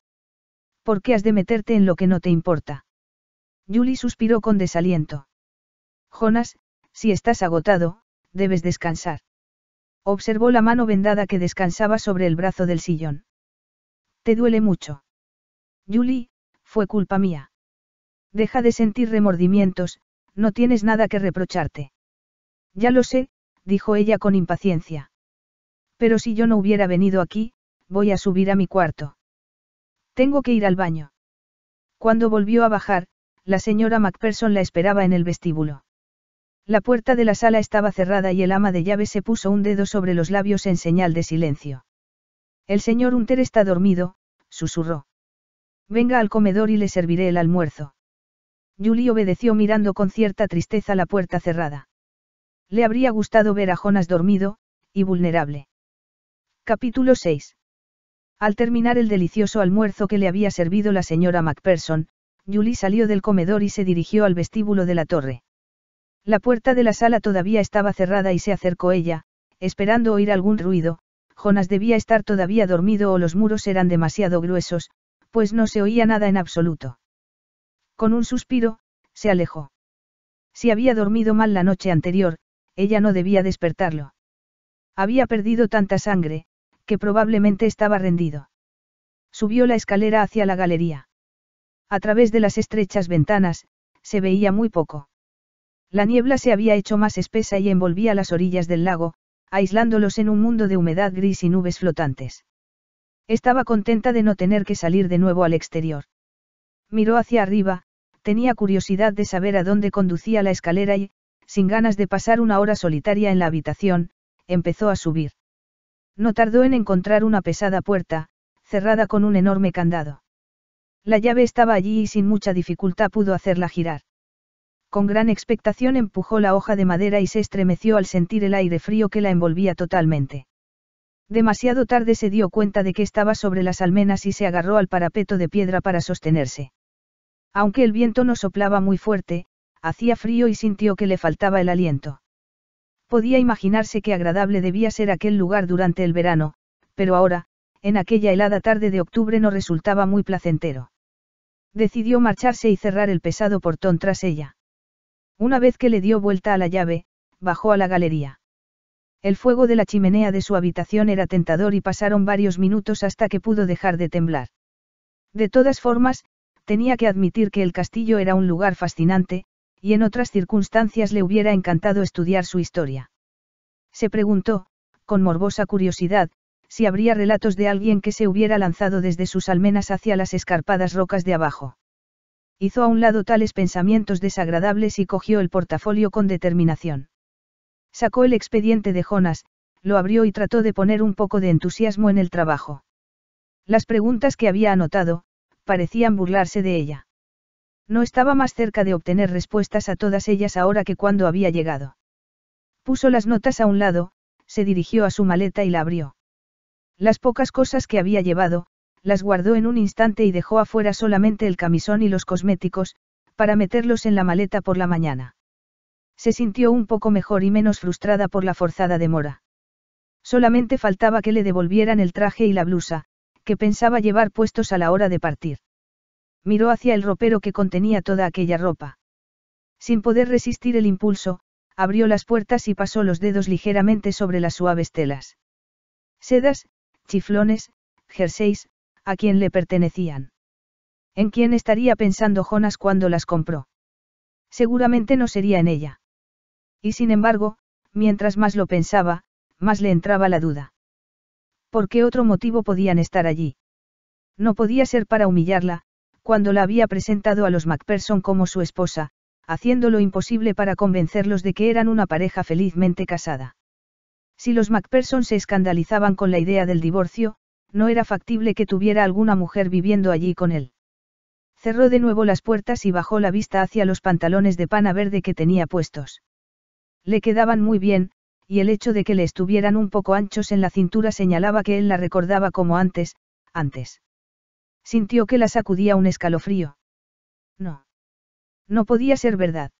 ¿Por qué has de meterte en lo que no te importa? Julie suspiró con desaliento. Jonas, si estás agotado, debes descansar. Observó la mano vendada que descansaba sobre el brazo del sillón. Te duele mucho. Julie, fue culpa mía. Deja de sentir remordimientos, no tienes nada que reprocharte. Ya lo sé, dijo ella con impaciencia. Pero si yo no hubiera venido aquí, voy a subir a mi cuarto. Tengo que ir al baño. Cuando volvió a bajar, la señora MacPherson la esperaba en el vestíbulo. La puerta de la sala estaba cerrada y el ama de llave se puso un dedo sobre los labios en señal de silencio. El señor Hunter está dormido, susurró. Venga al comedor y le serviré el almuerzo. Julie obedeció mirando con cierta tristeza la puerta cerrada. Le habría gustado ver a Jonas dormido, y vulnerable. Capítulo 6. Al terminar el delicioso almuerzo que le había servido la señora MacPherson, Julie salió del comedor y se dirigió al vestíbulo de la torre. La puerta de la sala todavía estaba cerrada y se acercó ella, esperando oír algún ruido, Jonas debía estar todavía dormido o los muros eran demasiado gruesos, pues no se oía nada en absoluto. Con un suspiro, se alejó. Si había dormido mal la noche anterior, ella no debía despertarlo. Había perdido tanta sangre, que probablemente estaba rendido. Subió la escalera hacia la galería. A través de las estrechas ventanas, se veía muy poco. La niebla se había hecho más espesa y envolvía las orillas del lago, aislándolos en un mundo de humedad gris y nubes flotantes. Estaba contenta de no tener que salir de nuevo al exterior. Miró hacia arriba, tenía curiosidad de saber a dónde conducía la escalera y, sin ganas de pasar una hora solitaria en la habitación, empezó a subir. No tardó en encontrar una pesada puerta, cerrada con un enorme candado. La llave estaba allí y sin mucha dificultad pudo hacerla girar. Con gran expectación empujó la hoja de madera y se estremeció al sentir el aire frío que la envolvía totalmente. Demasiado tarde se dio cuenta de que estaba sobre las almenas y se agarró al parapeto de piedra para sostenerse. Aunque el viento no soplaba muy fuerte, hacía frío y sintió que le faltaba el aliento. Podía imaginarse qué agradable debía ser aquel lugar durante el verano, pero ahora, en aquella helada tarde de octubre no resultaba muy placentero. Decidió marcharse y cerrar el pesado portón tras ella. Una vez que le dio vuelta a la llave, bajó a la galería. El fuego de la chimenea de su habitación era tentador y pasaron varios minutos hasta que pudo dejar de temblar. De todas formas, tenía que admitir que el castillo era un lugar fascinante, y en otras circunstancias le hubiera encantado estudiar su historia. Se preguntó, con morbosa curiosidad, si habría relatos de alguien que se hubiera lanzado desde sus almenas hacia las escarpadas rocas de abajo hizo a un lado tales pensamientos desagradables y cogió el portafolio con determinación. Sacó el expediente de Jonas, lo abrió y trató de poner un poco de entusiasmo en el trabajo. Las preguntas que había anotado, parecían burlarse de ella. No estaba más cerca de obtener respuestas a todas ellas ahora que cuando había llegado. Puso las notas a un lado, se dirigió a su maleta y la abrió. Las pocas cosas que había llevado, las guardó en un instante y dejó afuera solamente el camisón y los cosméticos, para meterlos en la maleta por la mañana. Se sintió un poco mejor y menos frustrada por la forzada demora. Solamente faltaba que le devolvieran el traje y la blusa, que pensaba llevar puestos a la hora de partir. Miró hacia el ropero que contenía toda aquella ropa. Sin poder resistir el impulso, abrió las puertas y pasó los dedos ligeramente sobre las suaves telas. Sedas, chiflones, jerseys, a quién le pertenecían. ¿En quién estaría pensando Jonas cuando las compró? Seguramente no sería en ella. Y sin embargo, mientras más lo pensaba, más le entraba la duda. ¿Por qué otro motivo podían estar allí? No podía ser para humillarla, cuando la había presentado a los Macpherson como su esposa, haciendo lo imposible para convencerlos de que eran una pareja felizmente casada. Si los Macpherson se escandalizaban con la idea del divorcio, no era factible que tuviera alguna mujer viviendo allí con él. Cerró de nuevo las puertas y bajó la vista hacia los pantalones de pana verde que tenía puestos. Le quedaban muy bien, y el hecho de que le estuvieran un poco anchos en la cintura señalaba que él la recordaba como antes, antes. Sintió que la sacudía un escalofrío. No. No podía ser verdad.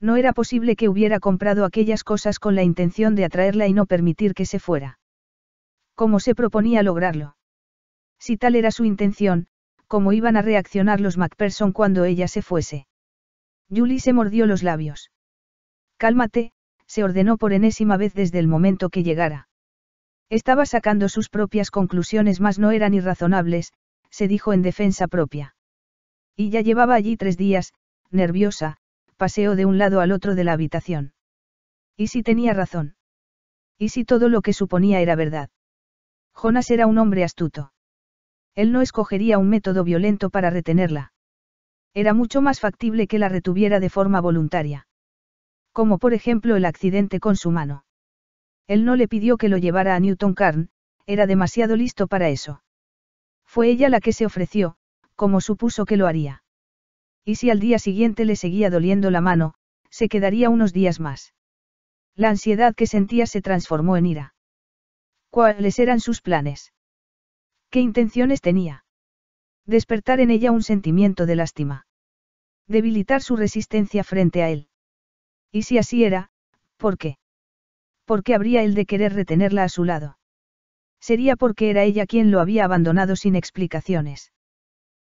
No era posible que hubiera comprado aquellas cosas con la intención de atraerla y no permitir que se fuera cómo se proponía lograrlo. Si tal era su intención, cómo iban a reaccionar los MacPherson cuando ella se fuese. Julie se mordió los labios. Cálmate, se ordenó por enésima vez desde el momento que llegara. Estaba sacando sus propias conclusiones, mas no eran irrazonables, se dijo en defensa propia. Y ya llevaba allí tres días, nerviosa, paseó de un lado al otro de la habitación. ¿Y si tenía razón? ¿Y si todo lo que suponía era verdad? Jonas era un hombre astuto. Él no escogería un método violento para retenerla. Era mucho más factible que la retuviera de forma voluntaria. Como por ejemplo el accidente con su mano. Él no le pidió que lo llevara a Newton Carn, era demasiado listo para eso. Fue ella la que se ofreció, como supuso que lo haría. Y si al día siguiente le seguía doliendo la mano, se quedaría unos días más. La ansiedad que sentía se transformó en ira. ¿Cuáles eran sus planes? ¿Qué intenciones tenía? Despertar en ella un sentimiento de lástima. Debilitar su resistencia frente a él. Y si así era, ¿por qué? ¿Por qué habría él de querer retenerla a su lado? Sería porque era ella quien lo había abandonado sin explicaciones.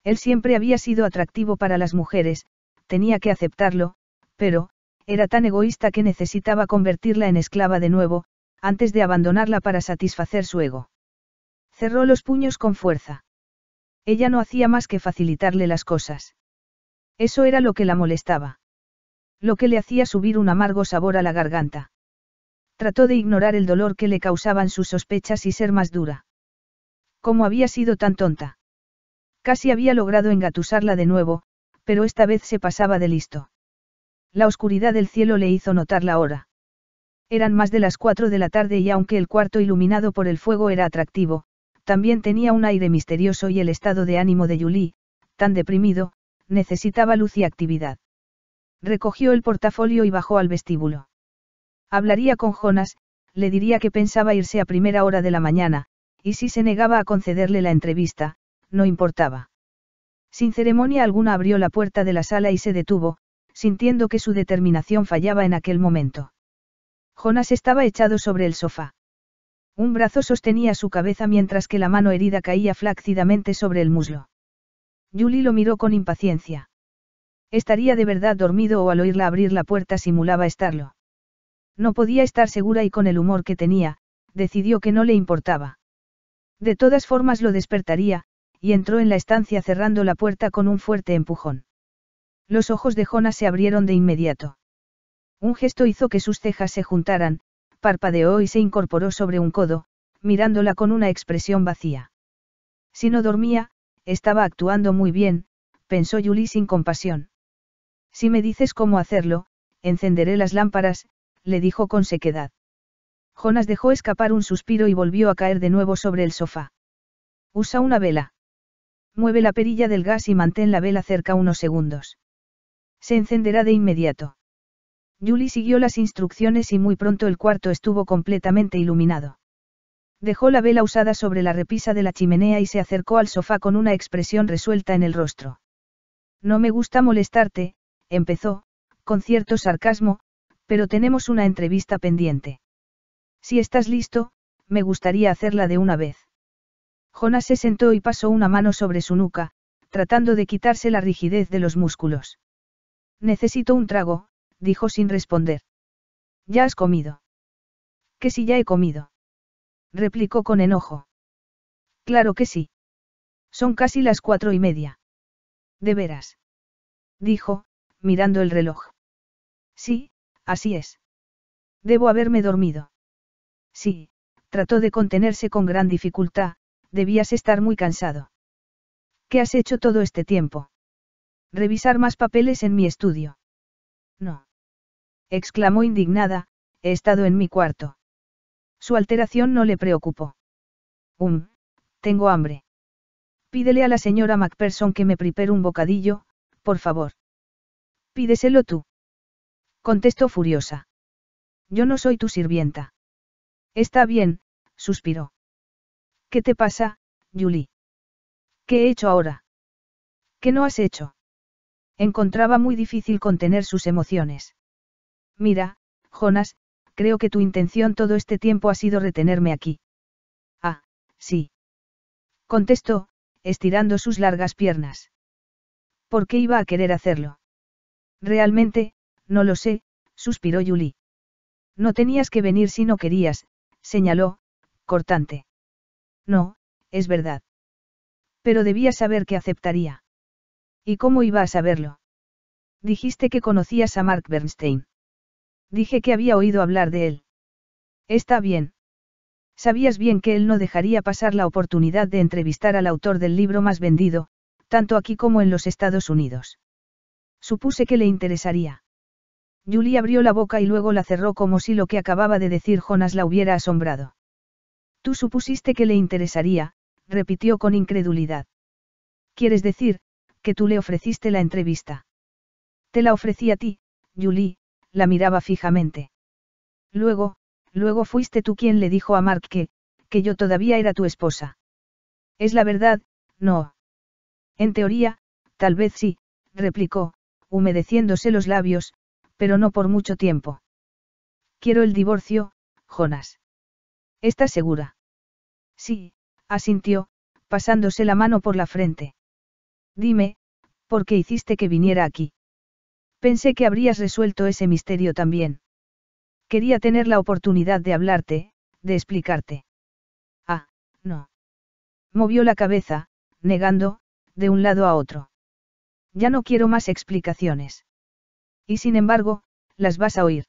Él siempre había sido atractivo para las mujeres, tenía que aceptarlo, pero, era tan egoísta que necesitaba convertirla en esclava de nuevo, antes de abandonarla para satisfacer su ego. Cerró los puños con fuerza. Ella no hacía más que facilitarle las cosas. Eso era lo que la molestaba. Lo que le hacía subir un amargo sabor a la garganta. Trató de ignorar el dolor que le causaban sus sospechas y ser más dura. ¿Cómo había sido tan tonta? Casi había logrado engatusarla de nuevo, pero esta vez se pasaba de listo. La oscuridad del cielo le hizo notar la hora. Eran más de las cuatro de la tarde y aunque el cuarto iluminado por el fuego era atractivo, también tenía un aire misterioso y el estado de ánimo de Julie, tan deprimido, necesitaba luz y actividad. Recogió el portafolio y bajó al vestíbulo. Hablaría con Jonas, le diría que pensaba irse a primera hora de la mañana, y si se negaba a concederle la entrevista, no importaba. Sin ceremonia alguna abrió la puerta de la sala y se detuvo, sintiendo que su determinación fallaba en aquel momento. Jonas estaba echado sobre el sofá. Un brazo sostenía su cabeza mientras que la mano herida caía flácidamente sobre el muslo. Julie lo miró con impaciencia. Estaría de verdad dormido o al oírla abrir la puerta simulaba estarlo. No podía estar segura y con el humor que tenía, decidió que no le importaba. De todas formas lo despertaría, y entró en la estancia cerrando la puerta con un fuerte empujón. Los ojos de Jonas se abrieron de inmediato. Un gesto hizo que sus cejas se juntaran, parpadeó y se incorporó sobre un codo, mirándola con una expresión vacía. Si no dormía, estaba actuando muy bien, pensó Julie sin compasión. Si me dices cómo hacerlo, encenderé las lámparas, le dijo con sequedad. Jonas dejó escapar un suspiro y volvió a caer de nuevo sobre el sofá. Usa una vela. Mueve la perilla del gas y mantén la vela cerca unos segundos. Se encenderá de inmediato. Julie siguió las instrucciones y muy pronto el cuarto estuvo completamente iluminado. Dejó la vela usada sobre la repisa de la chimenea y se acercó al sofá con una expresión resuelta en el rostro. No me gusta molestarte, empezó, con cierto sarcasmo, pero tenemos una entrevista pendiente. Si estás listo, me gustaría hacerla de una vez. Jonas se sentó y pasó una mano sobre su nuca, tratando de quitarse la rigidez de los músculos. Necesito un trago, dijo sin responder. Ya has comido. Que si ya he comido. Replicó con enojo. Claro que sí. Son casi las cuatro y media. De veras. Dijo, mirando el reloj. Sí, así es. Debo haberme dormido. Sí, trató de contenerse con gran dificultad, debías estar muy cansado. ¿Qué has hecho todo este tiempo? Revisar más papeles en mi estudio. No exclamó indignada, he estado en mi cuarto. Su alteración no le preocupó. Um, tengo hambre. Pídele a la señora MacPherson que me prepare un bocadillo, por favor. Pídeselo tú. Contestó furiosa. Yo no soy tu sirvienta. Está bien, suspiró. ¿Qué te pasa, Julie? ¿Qué he hecho ahora? ¿Qué no has hecho? Encontraba muy difícil contener sus emociones. Mira, Jonas, creo que tu intención todo este tiempo ha sido retenerme aquí. Ah, sí. Contestó, estirando sus largas piernas. ¿Por qué iba a querer hacerlo? Realmente, no lo sé, suspiró Julie. No tenías que venir si no querías, señaló, cortante. No, es verdad. Pero debía saber que aceptaría. ¿Y cómo iba a saberlo? Dijiste que conocías a Mark Bernstein. Dije que había oído hablar de él. Está bien. Sabías bien que él no dejaría pasar la oportunidad de entrevistar al autor del libro más vendido, tanto aquí como en los Estados Unidos. Supuse que le interesaría. Julie abrió la boca y luego la cerró como si lo que acababa de decir Jonas la hubiera asombrado. Tú supusiste que le interesaría, repitió con incredulidad. ¿Quieres decir, que tú le ofreciste la entrevista? Te la ofrecí a ti, Julie, la miraba fijamente. Luego, luego fuiste tú quien le dijo a Mark que, que yo todavía era tu esposa. Es la verdad, no. En teoría, tal vez sí, replicó, humedeciéndose los labios, pero no por mucho tiempo. Quiero el divorcio, Jonas. ¿Estás segura? Sí, asintió, pasándose la mano por la frente. Dime, ¿por qué hiciste que viniera aquí? Pensé que habrías resuelto ese misterio también. Quería tener la oportunidad de hablarte, de explicarte. Ah, no. Movió la cabeza, negando, de un lado a otro. Ya no quiero más explicaciones. Y sin embargo, las vas a oír.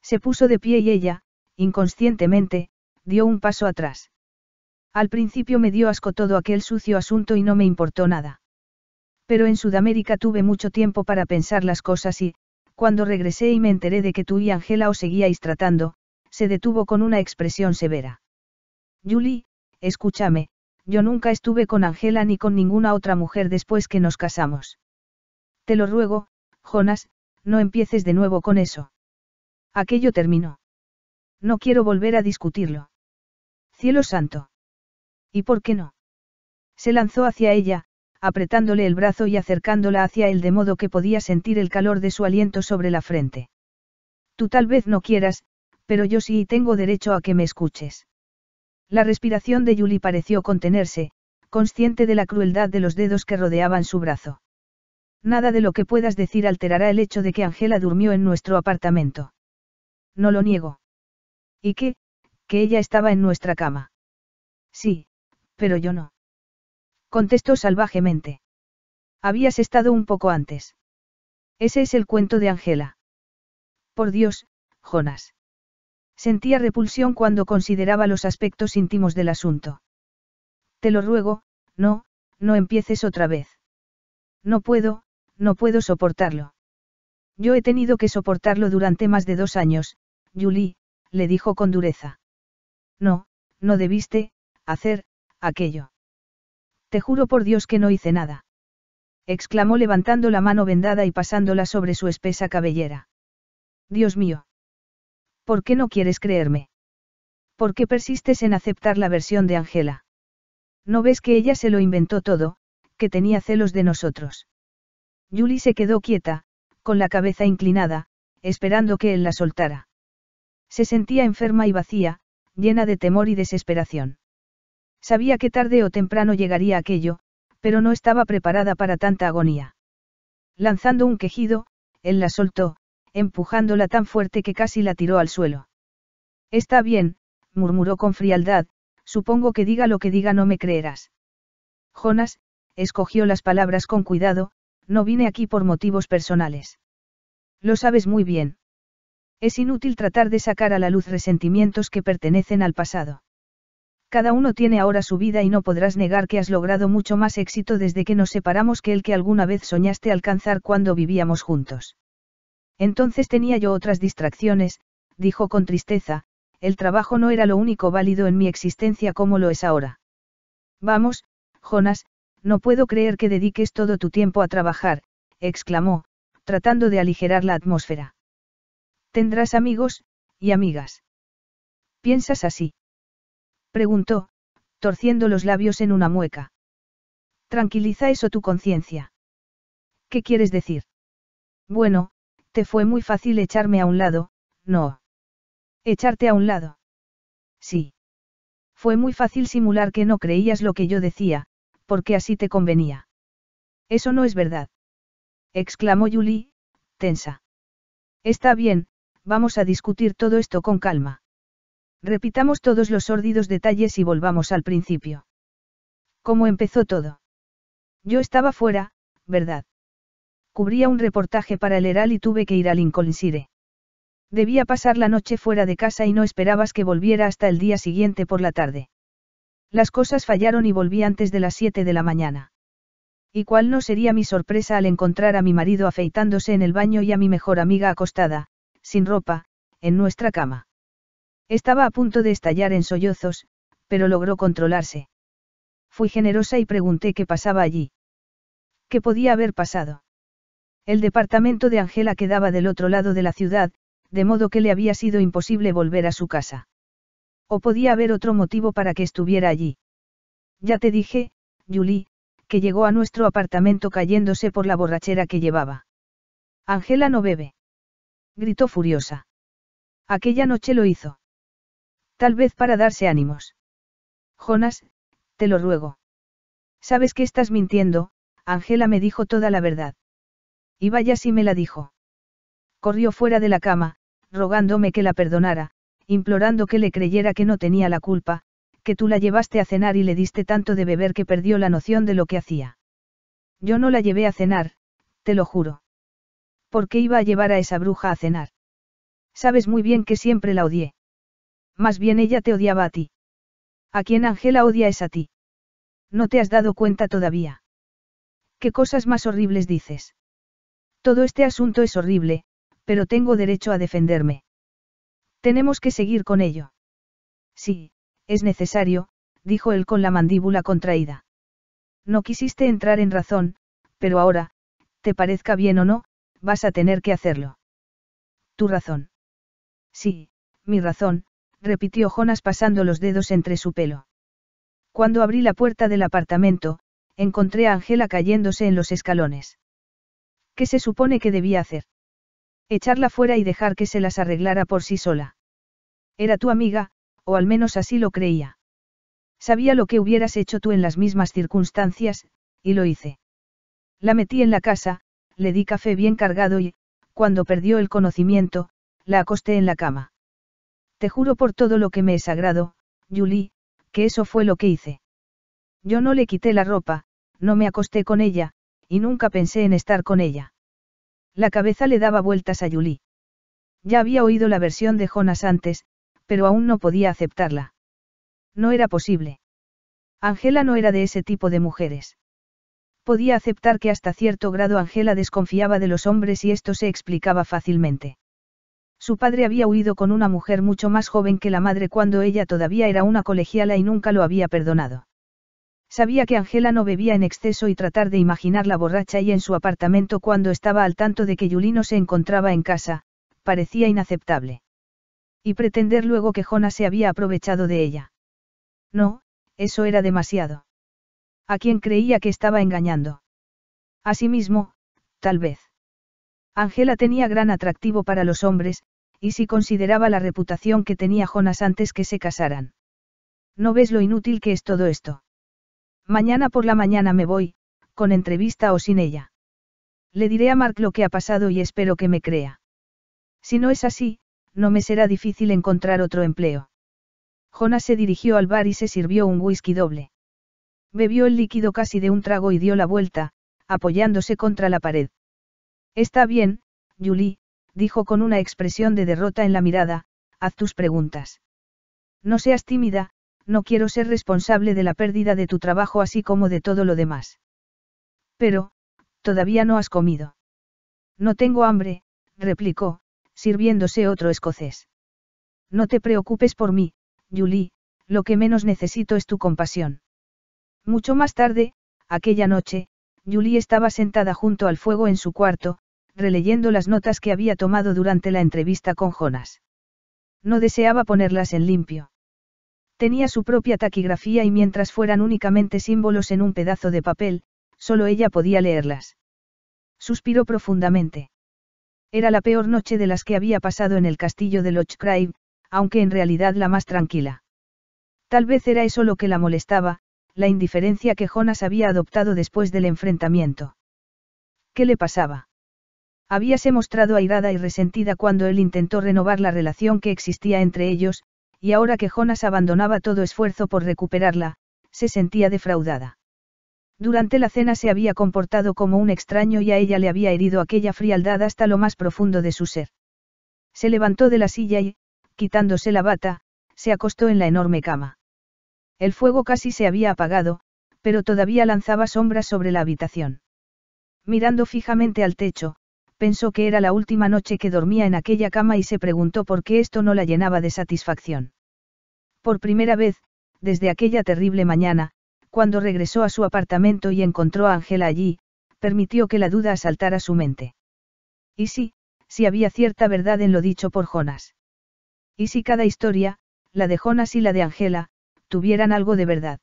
Se puso de pie y ella, inconscientemente, dio un paso atrás. Al principio me dio asco todo aquel sucio asunto y no me importó nada. Pero en Sudamérica tuve mucho tiempo para pensar las cosas y, cuando regresé y me enteré de que tú y Angela os seguíais tratando, se detuvo con una expresión severa. Julie, escúchame, yo nunca estuve con Angela ni con ninguna otra mujer después que nos casamos. Te lo ruego, Jonas, no empieces de nuevo con eso. Aquello terminó. No quiero volver a discutirlo. Cielo santo. ¿Y por qué no? Se lanzó hacia ella, apretándole el brazo y acercándola hacia él de modo que podía sentir el calor de su aliento sobre la frente. Tú tal vez no quieras, pero yo sí tengo derecho a que me escuches. La respiración de Yuli pareció contenerse, consciente de la crueldad de los dedos que rodeaban su brazo. Nada de lo que puedas decir alterará el hecho de que Angela durmió en nuestro apartamento. No lo niego. ¿Y qué? Que ella estaba en nuestra cama. Sí, pero yo no contestó salvajemente. Habías estado un poco antes. Ese es el cuento de Angela. Por Dios, Jonas. Sentía repulsión cuando consideraba los aspectos íntimos del asunto. Te lo ruego, no, no empieces otra vez. No puedo, no puedo soportarlo. Yo he tenido que soportarlo durante más de dos años, Julie, le dijo con dureza. No, no debiste, hacer, aquello. Te juro por Dios que no hice nada. Exclamó levantando la mano vendada y pasándola sobre su espesa cabellera. Dios mío. ¿Por qué no quieres creerme? ¿Por qué persistes en aceptar la versión de Angela? ¿No ves que ella se lo inventó todo, que tenía celos de nosotros? Julie se quedó quieta, con la cabeza inclinada, esperando que él la soltara. Se sentía enferma y vacía, llena de temor y desesperación. Sabía que tarde o temprano llegaría aquello, pero no estaba preparada para tanta agonía. Lanzando un quejido, él la soltó, empujándola tan fuerte que casi la tiró al suelo. Está bien, murmuró con frialdad, supongo que diga lo que diga no me creerás. Jonas, escogió las palabras con cuidado, no vine aquí por motivos personales. Lo sabes muy bien. Es inútil tratar de sacar a la luz resentimientos que pertenecen al pasado. Cada uno tiene ahora su vida y no podrás negar que has logrado mucho más éxito desde que nos separamos que el que alguna vez soñaste alcanzar cuando vivíamos juntos. Entonces tenía yo otras distracciones, dijo con tristeza, el trabajo no era lo único válido en mi existencia como lo es ahora. Vamos, Jonas, no puedo creer que dediques todo tu tiempo a trabajar, exclamó, tratando de aligerar la atmósfera. Tendrás amigos, y amigas. ¿Piensas así? Preguntó, torciendo los labios en una mueca. Tranquiliza eso tu conciencia. ¿Qué quieres decir? Bueno, te fue muy fácil echarme a un lado, no. Echarte a un lado. Sí. Fue muy fácil simular que no creías lo que yo decía, porque así te convenía. Eso no es verdad. Exclamó Julie, tensa. Está bien, vamos a discutir todo esto con calma. Repitamos todos los sórdidos detalles y volvamos al principio. ¿Cómo empezó todo? Yo estaba fuera, ¿verdad? Cubría un reportaje para el Heral y tuve que ir a Lincolnshire. Debía pasar la noche fuera de casa y no esperabas que volviera hasta el día siguiente por la tarde. Las cosas fallaron y volví antes de las 7 de la mañana. ¿Y cuál no sería mi sorpresa al encontrar a mi marido afeitándose en el baño y a mi mejor amiga acostada, sin ropa, en nuestra cama? Estaba a punto de estallar en sollozos, pero logró controlarse. Fui generosa y pregunté qué pasaba allí. ¿Qué podía haber pasado? El departamento de Angela quedaba del otro lado de la ciudad, de modo que le había sido imposible volver a su casa. O podía haber otro motivo para que estuviera allí. Ya te dije, Julie, que llegó a nuestro apartamento cayéndose por la borrachera que llevaba. Angela no bebe. Gritó furiosa. Aquella noche lo hizo. Tal vez para darse ánimos. Jonas, te lo ruego. Sabes que estás mintiendo, Angela me dijo toda la verdad. Y vaya si me la dijo. Corrió fuera de la cama, rogándome que la perdonara, implorando que le creyera que no tenía la culpa, que tú la llevaste a cenar y le diste tanto de beber que perdió la noción de lo que hacía. Yo no la llevé a cenar, te lo juro. ¿Por qué iba a llevar a esa bruja a cenar? Sabes muy bien que siempre la odié. Más bien ella te odiaba a ti. A quien Ángela odia es a ti. No te has dado cuenta todavía. ¿Qué cosas más horribles dices? Todo este asunto es horrible, pero tengo derecho a defenderme. Tenemos que seguir con ello. Sí, es necesario, dijo él con la mandíbula contraída. No quisiste entrar en razón, pero ahora, te parezca bien o no, vas a tener que hacerlo. Tu razón. Sí, mi razón, repitió Jonas pasando los dedos entre su pelo. Cuando abrí la puerta del apartamento, encontré a Angela cayéndose en los escalones. ¿Qué se supone que debía hacer? Echarla fuera y dejar que se las arreglara por sí sola. Era tu amiga, o al menos así lo creía. Sabía lo que hubieras hecho tú en las mismas circunstancias, y lo hice. La metí en la casa, le di café bien cargado y, cuando perdió el conocimiento, la acosté en la cama. Te juro por todo lo que me es sagrado, Julie, que eso fue lo que hice. Yo no le quité la ropa, no me acosté con ella, y nunca pensé en estar con ella. La cabeza le daba vueltas a Julie. Ya había oído la versión de Jonas antes, pero aún no podía aceptarla. No era posible. Angela no era de ese tipo de mujeres. Podía aceptar que hasta cierto grado Angela desconfiaba de los hombres y esto se explicaba fácilmente. Su padre había huido con una mujer mucho más joven que la madre cuando ella todavía era una colegiala y nunca lo había perdonado. Sabía que Angela no bebía en exceso y tratar de imaginarla borracha y en su apartamento cuando estaba al tanto de que Yulino se encontraba en casa, parecía inaceptable. Y pretender luego que Jonas se había aprovechado de ella. No, eso era demasiado. A quien creía que estaba engañando. Asimismo, tal vez. Angela tenía gran atractivo para los hombres, y si consideraba la reputación que tenía Jonas antes que se casaran. ¿No ves lo inútil que es todo esto? Mañana por la mañana me voy, con entrevista o sin ella. Le diré a Mark lo que ha pasado y espero que me crea. Si no es así, no me será difícil encontrar otro empleo. Jonas se dirigió al bar y se sirvió un whisky doble. Bebió el líquido casi de un trago y dio la vuelta, apoyándose contra la pared. Está bien, Julie, dijo con una expresión de derrota en la mirada, haz tus preguntas. No seas tímida, no quiero ser responsable de la pérdida de tu trabajo así como de todo lo demás. Pero, todavía no has comido. No tengo hambre, replicó, sirviéndose otro escocés. No te preocupes por mí, Julie, lo que menos necesito es tu compasión. Mucho más tarde, aquella noche, Julie estaba sentada junto al fuego en su cuarto, releyendo las notas que había tomado durante la entrevista con Jonas. No deseaba ponerlas en limpio. Tenía su propia taquigrafía y mientras fueran únicamente símbolos en un pedazo de papel, solo ella podía leerlas. Suspiró profundamente. Era la peor noche de las que había pasado en el castillo de Lochcrive, aunque en realidad la más tranquila. Tal vez era eso lo que la molestaba, la indiferencia que Jonas había adoptado después del enfrentamiento. ¿Qué le pasaba? Habíase mostrado airada y resentida cuando él intentó renovar la relación que existía entre ellos, y ahora que Jonas abandonaba todo esfuerzo por recuperarla, se sentía defraudada. Durante la cena se había comportado como un extraño y a ella le había herido aquella frialdad hasta lo más profundo de su ser. Se levantó de la silla y, quitándose la bata, se acostó en la enorme cama. El fuego casi se había apagado, pero todavía lanzaba sombras sobre la habitación. Mirando fijamente al techo, pensó que era la última noche que dormía en aquella cama y se preguntó por qué esto no la llenaba de satisfacción. Por primera vez, desde aquella terrible mañana, cuando regresó a su apartamento y encontró a Ángela allí, permitió que la duda asaltara su mente. ¿Y si, si había cierta verdad en lo dicho por Jonas? ¿Y si cada historia, la de Jonas y la de Ángela, tuvieran algo de verdad?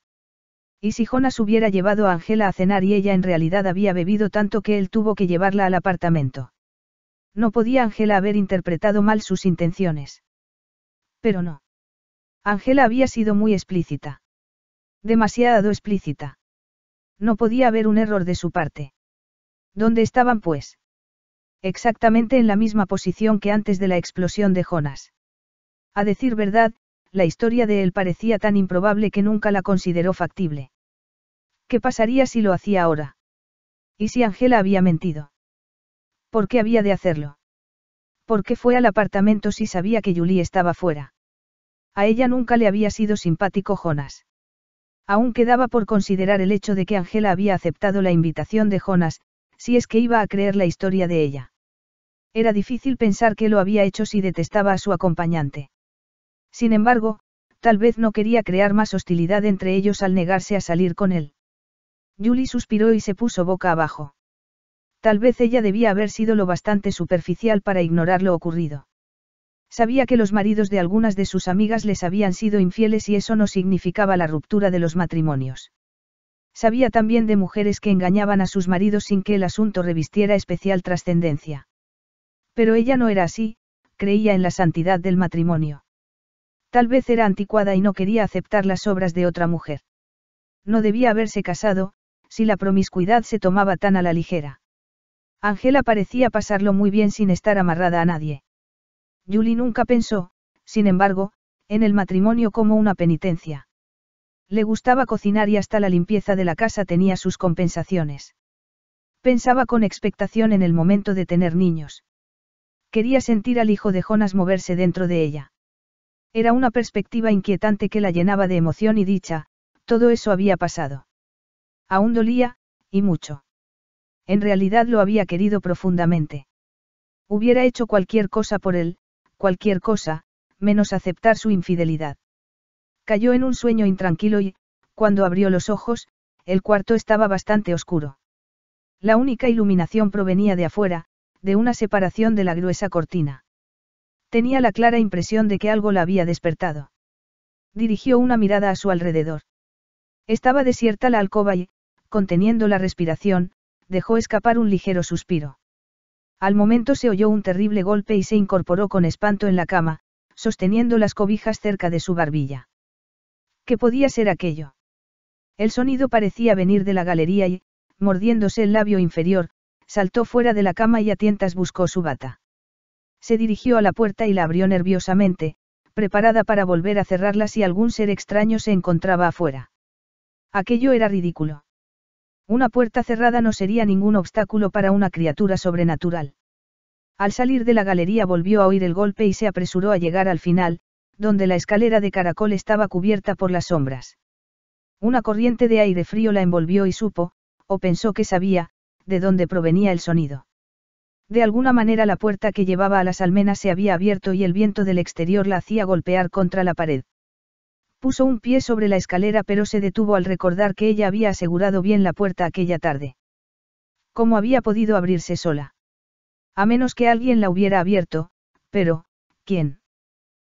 Y si Jonas hubiera llevado a Angela a cenar y ella en realidad había bebido tanto que él tuvo que llevarla al apartamento. No podía Angela haber interpretado mal sus intenciones. Pero no. Angela había sido muy explícita. Demasiado explícita. No podía haber un error de su parte. ¿Dónde estaban pues? Exactamente en la misma posición que antes de la explosión de Jonas. A decir verdad, la historia de él parecía tan improbable que nunca la consideró factible. ¿Qué pasaría si lo hacía ahora? ¿Y si Angela había mentido? ¿Por qué había de hacerlo? ¿Por qué fue al apartamento si sabía que Julie estaba fuera? A ella nunca le había sido simpático Jonas. Aún quedaba por considerar el hecho de que Angela había aceptado la invitación de Jonas, si es que iba a creer la historia de ella. Era difícil pensar que lo había hecho si detestaba a su acompañante. Sin embargo, tal vez no quería crear más hostilidad entre ellos al negarse a salir con él. Julie suspiró y se puso boca abajo. Tal vez ella debía haber sido lo bastante superficial para ignorar lo ocurrido. Sabía que los maridos de algunas de sus amigas les habían sido infieles y eso no significaba la ruptura de los matrimonios. Sabía también de mujeres que engañaban a sus maridos sin que el asunto revistiera especial trascendencia. Pero ella no era así, creía en la santidad del matrimonio. Tal vez era anticuada y no quería aceptar las obras de otra mujer. No debía haberse casado, si la promiscuidad se tomaba tan a la ligera. Ángela parecía pasarlo muy bien sin estar amarrada a nadie. Julie nunca pensó, sin embargo, en el matrimonio como una penitencia. Le gustaba cocinar y hasta la limpieza de la casa tenía sus compensaciones. Pensaba con expectación en el momento de tener niños. Quería sentir al hijo de Jonas moverse dentro de ella. Era una perspectiva inquietante que la llenaba de emoción y dicha, todo eso había pasado. Aún dolía, y mucho. En realidad lo había querido profundamente. Hubiera hecho cualquier cosa por él, cualquier cosa, menos aceptar su infidelidad. Cayó en un sueño intranquilo y, cuando abrió los ojos, el cuarto estaba bastante oscuro. La única iluminación provenía de afuera, de una separación de la gruesa cortina. Tenía la clara impresión de que algo la había despertado. Dirigió una mirada a su alrededor. Estaba desierta la alcoba y, conteniendo la respiración, dejó escapar un ligero suspiro. Al momento se oyó un terrible golpe y se incorporó con espanto en la cama, sosteniendo las cobijas cerca de su barbilla. ¿Qué podía ser aquello? El sonido parecía venir de la galería y, mordiéndose el labio inferior, saltó fuera de la cama y a tientas buscó su bata. Se dirigió a la puerta y la abrió nerviosamente, preparada para volver a cerrarla si algún ser extraño se encontraba afuera. Aquello era ridículo. Una puerta cerrada no sería ningún obstáculo para una criatura sobrenatural. Al salir de la galería volvió a oír el golpe y se apresuró a llegar al final, donde la escalera de caracol estaba cubierta por las sombras. Una corriente de aire frío la envolvió y supo, o pensó que sabía, de dónde provenía el sonido. De alguna manera la puerta que llevaba a las almenas se había abierto y el viento del exterior la hacía golpear contra la pared. Puso un pie sobre la escalera pero se detuvo al recordar que ella había asegurado bien la puerta aquella tarde. ¿Cómo había podido abrirse sola? A menos que alguien la hubiera abierto, pero, ¿quién?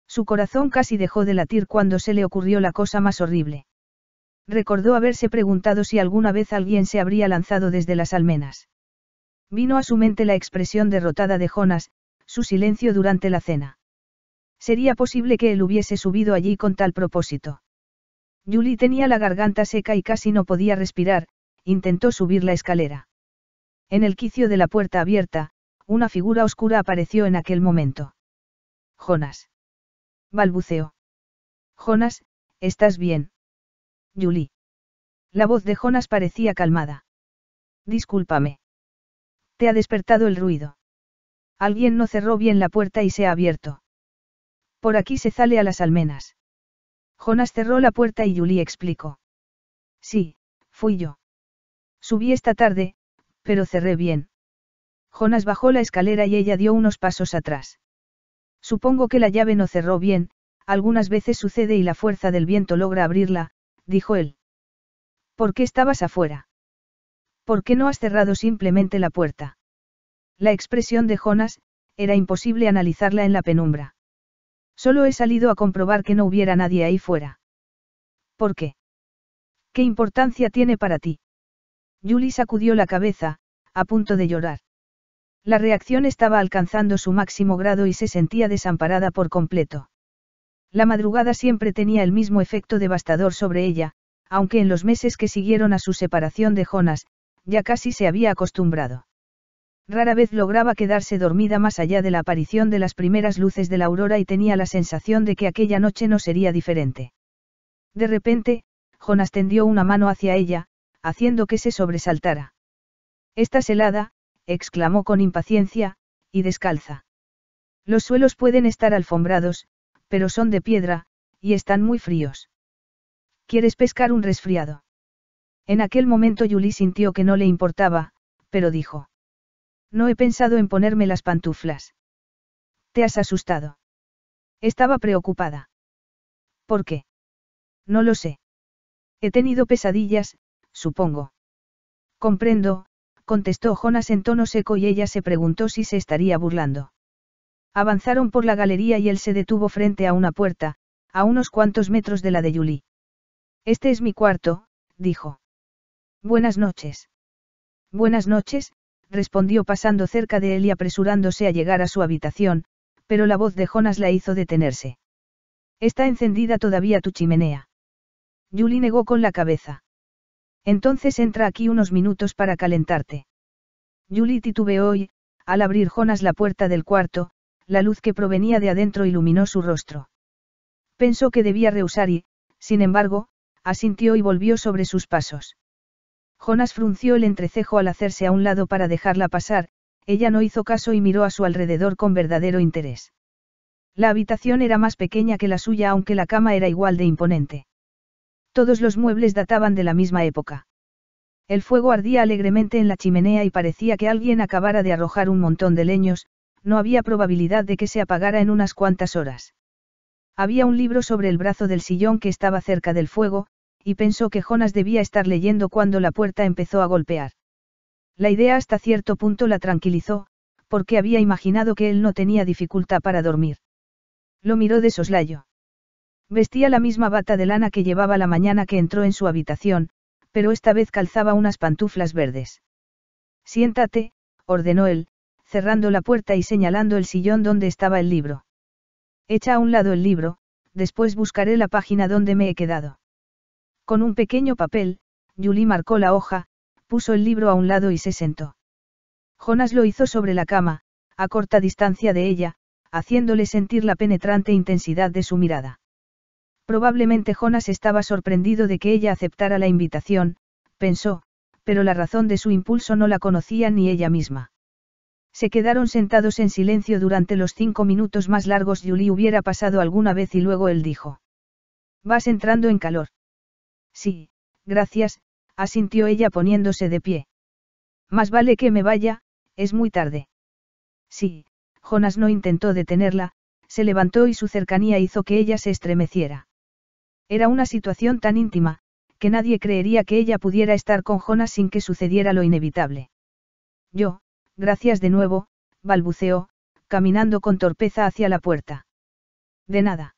Su corazón casi dejó de latir cuando se le ocurrió la cosa más horrible. Recordó haberse preguntado si alguna vez alguien se habría lanzado desde las almenas. Vino a su mente la expresión derrotada de Jonas, su silencio durante la cena. Sería posible que él hubiese subido allí con tal propósito. Julie tenía la garganta seca y casi no podía respirar, intentó subir la escalera. En el quicio de la puerta abierta, una figura oscura apareció en aquel momento. Jonas. Balbuceó. Jonas, ¿estás bien? Julie. La voz de Jonas parecía calmada. Discúlpame ha despertado el ruido. Alguien no cerró bien la puerta y se ha abierto. Por aquí se sale a las almenas. Jonas cerró la puerta y Julie explicó. Sí, fui yo. Subí esta tarde, pero cerré bien. Jonas bajó la escalera y ella dio unos pasos atrás. Supongo que la llave no cerró bien, algunas veces sucede y la fuerza del viento logra abrirla, dijo él. ¿Por qué estabas afuera? ¿Por qué no has cerrado simplemente la puerta? La expresión de Jonas, era imposible analizarla en la penumbra. Solo he salido a comprobar que no hubiera nadie ahí fuera. ¿Por qué? ¿Qué importancia tiene para ti? Julie sacudió la cabeza, a punto de llorar. La reacción estaba alcanzando su máximo grado y se sentía desamparada por completo. La madrugada siempre tenía el mismo efecto devastador sobre ella, aunque en los meses que siguieron a su separación de Jonas, ya casi se había acostumbrado. Rara vez lograba quedarse dormida más allá de la aparición de las primeras luces de la aurora y tenía la sensación de que aquella noche no sería diferente. De repente, Jonas tendió una mano hacia ella, haciendo que se sobresaltara. Estás helada, exclamó con impaciencia, y descalza. Los suelos pueden estar alfombrados, pero son de piedra, y están muy fríos. ¿Quieres pescar un resfriado? En aquel momento Yuli sintió que no le importaba, pero dijo. No he pensado en ponerme las pantuflas. Te has asustado. Estaba preocupada. ¿Por qué? No lo sé. He tenido pesadillas, supongo. Comprendo, contestó Jonas en tono seco y ella se preguntó si se estaría burlando. Avanzaron por la galería y él se detuvo frente a una puerta, a unos cuantos metros de la de Julie. Este es mi cuarto, dijo. Buenas noches. Buenas noches, respondió pasando cerca de él y apresurándose a llegar a su habitación, pero la voz de Jonas la hizo detenerse. Está encendida todavía tu chimenea. Julie negó con la cabeza. Entonces entra aquí unos minutos para calentarte. Julie titubeó y, al abrir Jonas la puerta del cuarto, la luz que provenía de adentro iluminó su rostro. Pensó que debía rehusar y, sin embargo, asintió y volvió sobre sus pasos. Jonas frunció el entrecejo al hacerse a un lado para dejarla pasar, ella no hizo caso y miró a su alrededor con verdadero interés. La habitación era más pequeña que la suya aunque la cama era igual de imponente. Todos los muebles databan de la misma época. El fuego ardía alegremente en la chimenea y parecía que alguien acabara de arrojar un montón de leños, no había probabilidad de que se apagara en unas cuantas horas. Había un libro sobre el brazo del sillón que estaba cerca del fuego, y pensó que Jonas debía estar leyendo cuando la puerta empezó a golpear. La idea hasta cierto punto la tranquilizó, porque había imaginado que él no tenía dificultad para dormir. Lo miró de soslayo. Vestía la misma bata de lana que llevaba la mañana que entró en su habitación, pero esta vez calzaba unas pantuflas verdes. Siéntate, ordenó él, cerrando la puerta y señalando el sillón donde estaba el libro. Echa a un lado el libro, después buscaré la página donde me he quedado. Con un pequeño papel, Julie marcó la hoja, puso el libro a un lado y se sentó. Jonas lo hizo sobre la cama, a corta distancia de ella, haciéndole sentir la penetrante intensidad de su mirada. Probablemente Jonas estaba sorprendido de que ella aceptara la invitación, pensó, pero la razón de su impulso no la conocía ni ella misma. Se quedaron sentados en silencio durante los cinco minutos más largos Julie hubiera pasado alguna vez y luego él dijo. Vas entrando en calor. Sí, gracias, asintió ella poniéndose de pie. Más vale que me vaya, es muy tarde. Sí, Jonas no intentó detenerla, se levantó y su cercanía hizo que ella se estremeciera. Era una situación tan íntima, que nadie creería que ella pudiera estar con Jonas sin que sucediera lo inevitable. Yo, gracias de nuevo, balbuceó, caminando con torpeza hacia la puerta. De nada.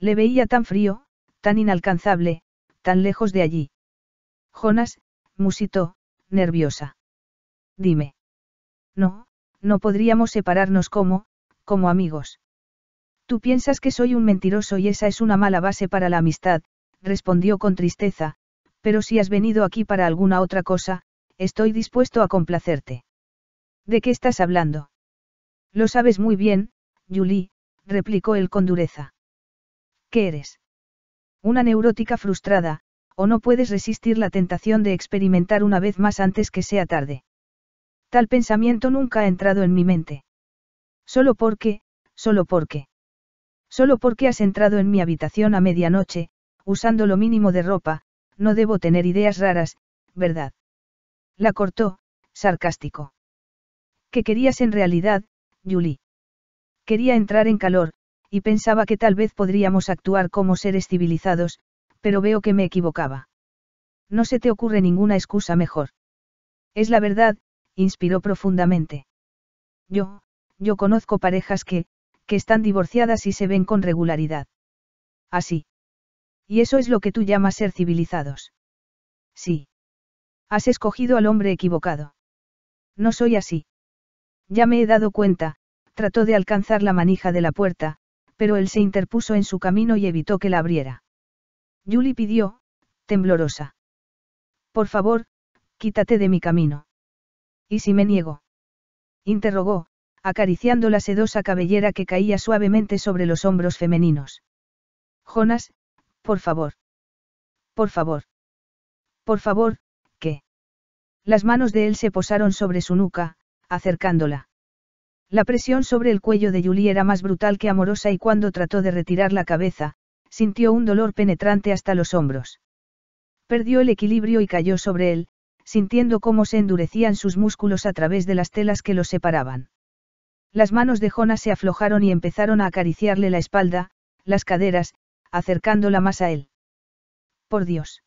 Le veía tan frío, tan inalcanzable, tan lejos de allí. Jonas, musitó, nerviosa. Dime. No, no podríamos separarnos como, como amigos. Tú piensas que soy un mentiroso y esa es una mala base para la amistad, respondió con tristeza, pero si has venido aquí para alguna otra cosa, estoy dispuesto a complacerte. ¿De qué estás hablando? Lo sabes muy bien, Julie, replicó él con dureza. ¿Qué eres? Una neurótica frustrada, o no puedes resistir la tentación de experimentar una vez más antes que sea tarde. Tal pensamiento nunca ha entrado en mi mente. Solo porque, solo porque. Solo porque has entrado en mi habitación a medianoche, usando lo mínimo de ropa, no debo tener ideas raras, ¿verdad? La cortó, sarcástico. ¿Qué querías en realidad, Julie? Quería entrar en calor, y pensaba que tal vez podríamos actuar como seres civilizados, pero veo que me equivocaba. No se te ocurre ninguna excusa mejor. Es la verdad, inspiró profundamente. Yo, yo conozco parejas que, que están divorciadas y se ven con regularidad. Así. Y eso es lo que tú llamas ser civilizados. Sí. Has escogido al hombre equivocado. No soy así. Ya me he dado cuenta, trató de alcanzar la manija de la puerta, pero él se interpuso en su camino y evitó que la abriera. Julie pidió, temblorosa. Por favor, quítate de mi camino. ¿Y si me niego? interrogó, acariciando la sedosa cabellera que caía suavemente sobre los hombros femeninos. Jonas, por favor. Por favor. Por favor, ¿qué? Las manos de él se posaron sobre su nuca, acercándola. La presión sobre el cuello de Julie era más brutal que amorosa y cuando trató de retirar la cabeza, sintió un dolor penetrante hasta los hombros. Perdió el equilibrio y cayó sobre él, sintiendo cómo se endurecían sus músculos a través de las telas que los separaban. Las manos de Jonas se aflojaron y empezaron a acariciarle la espalda, las caderas, acercándola más a él. Por Dios.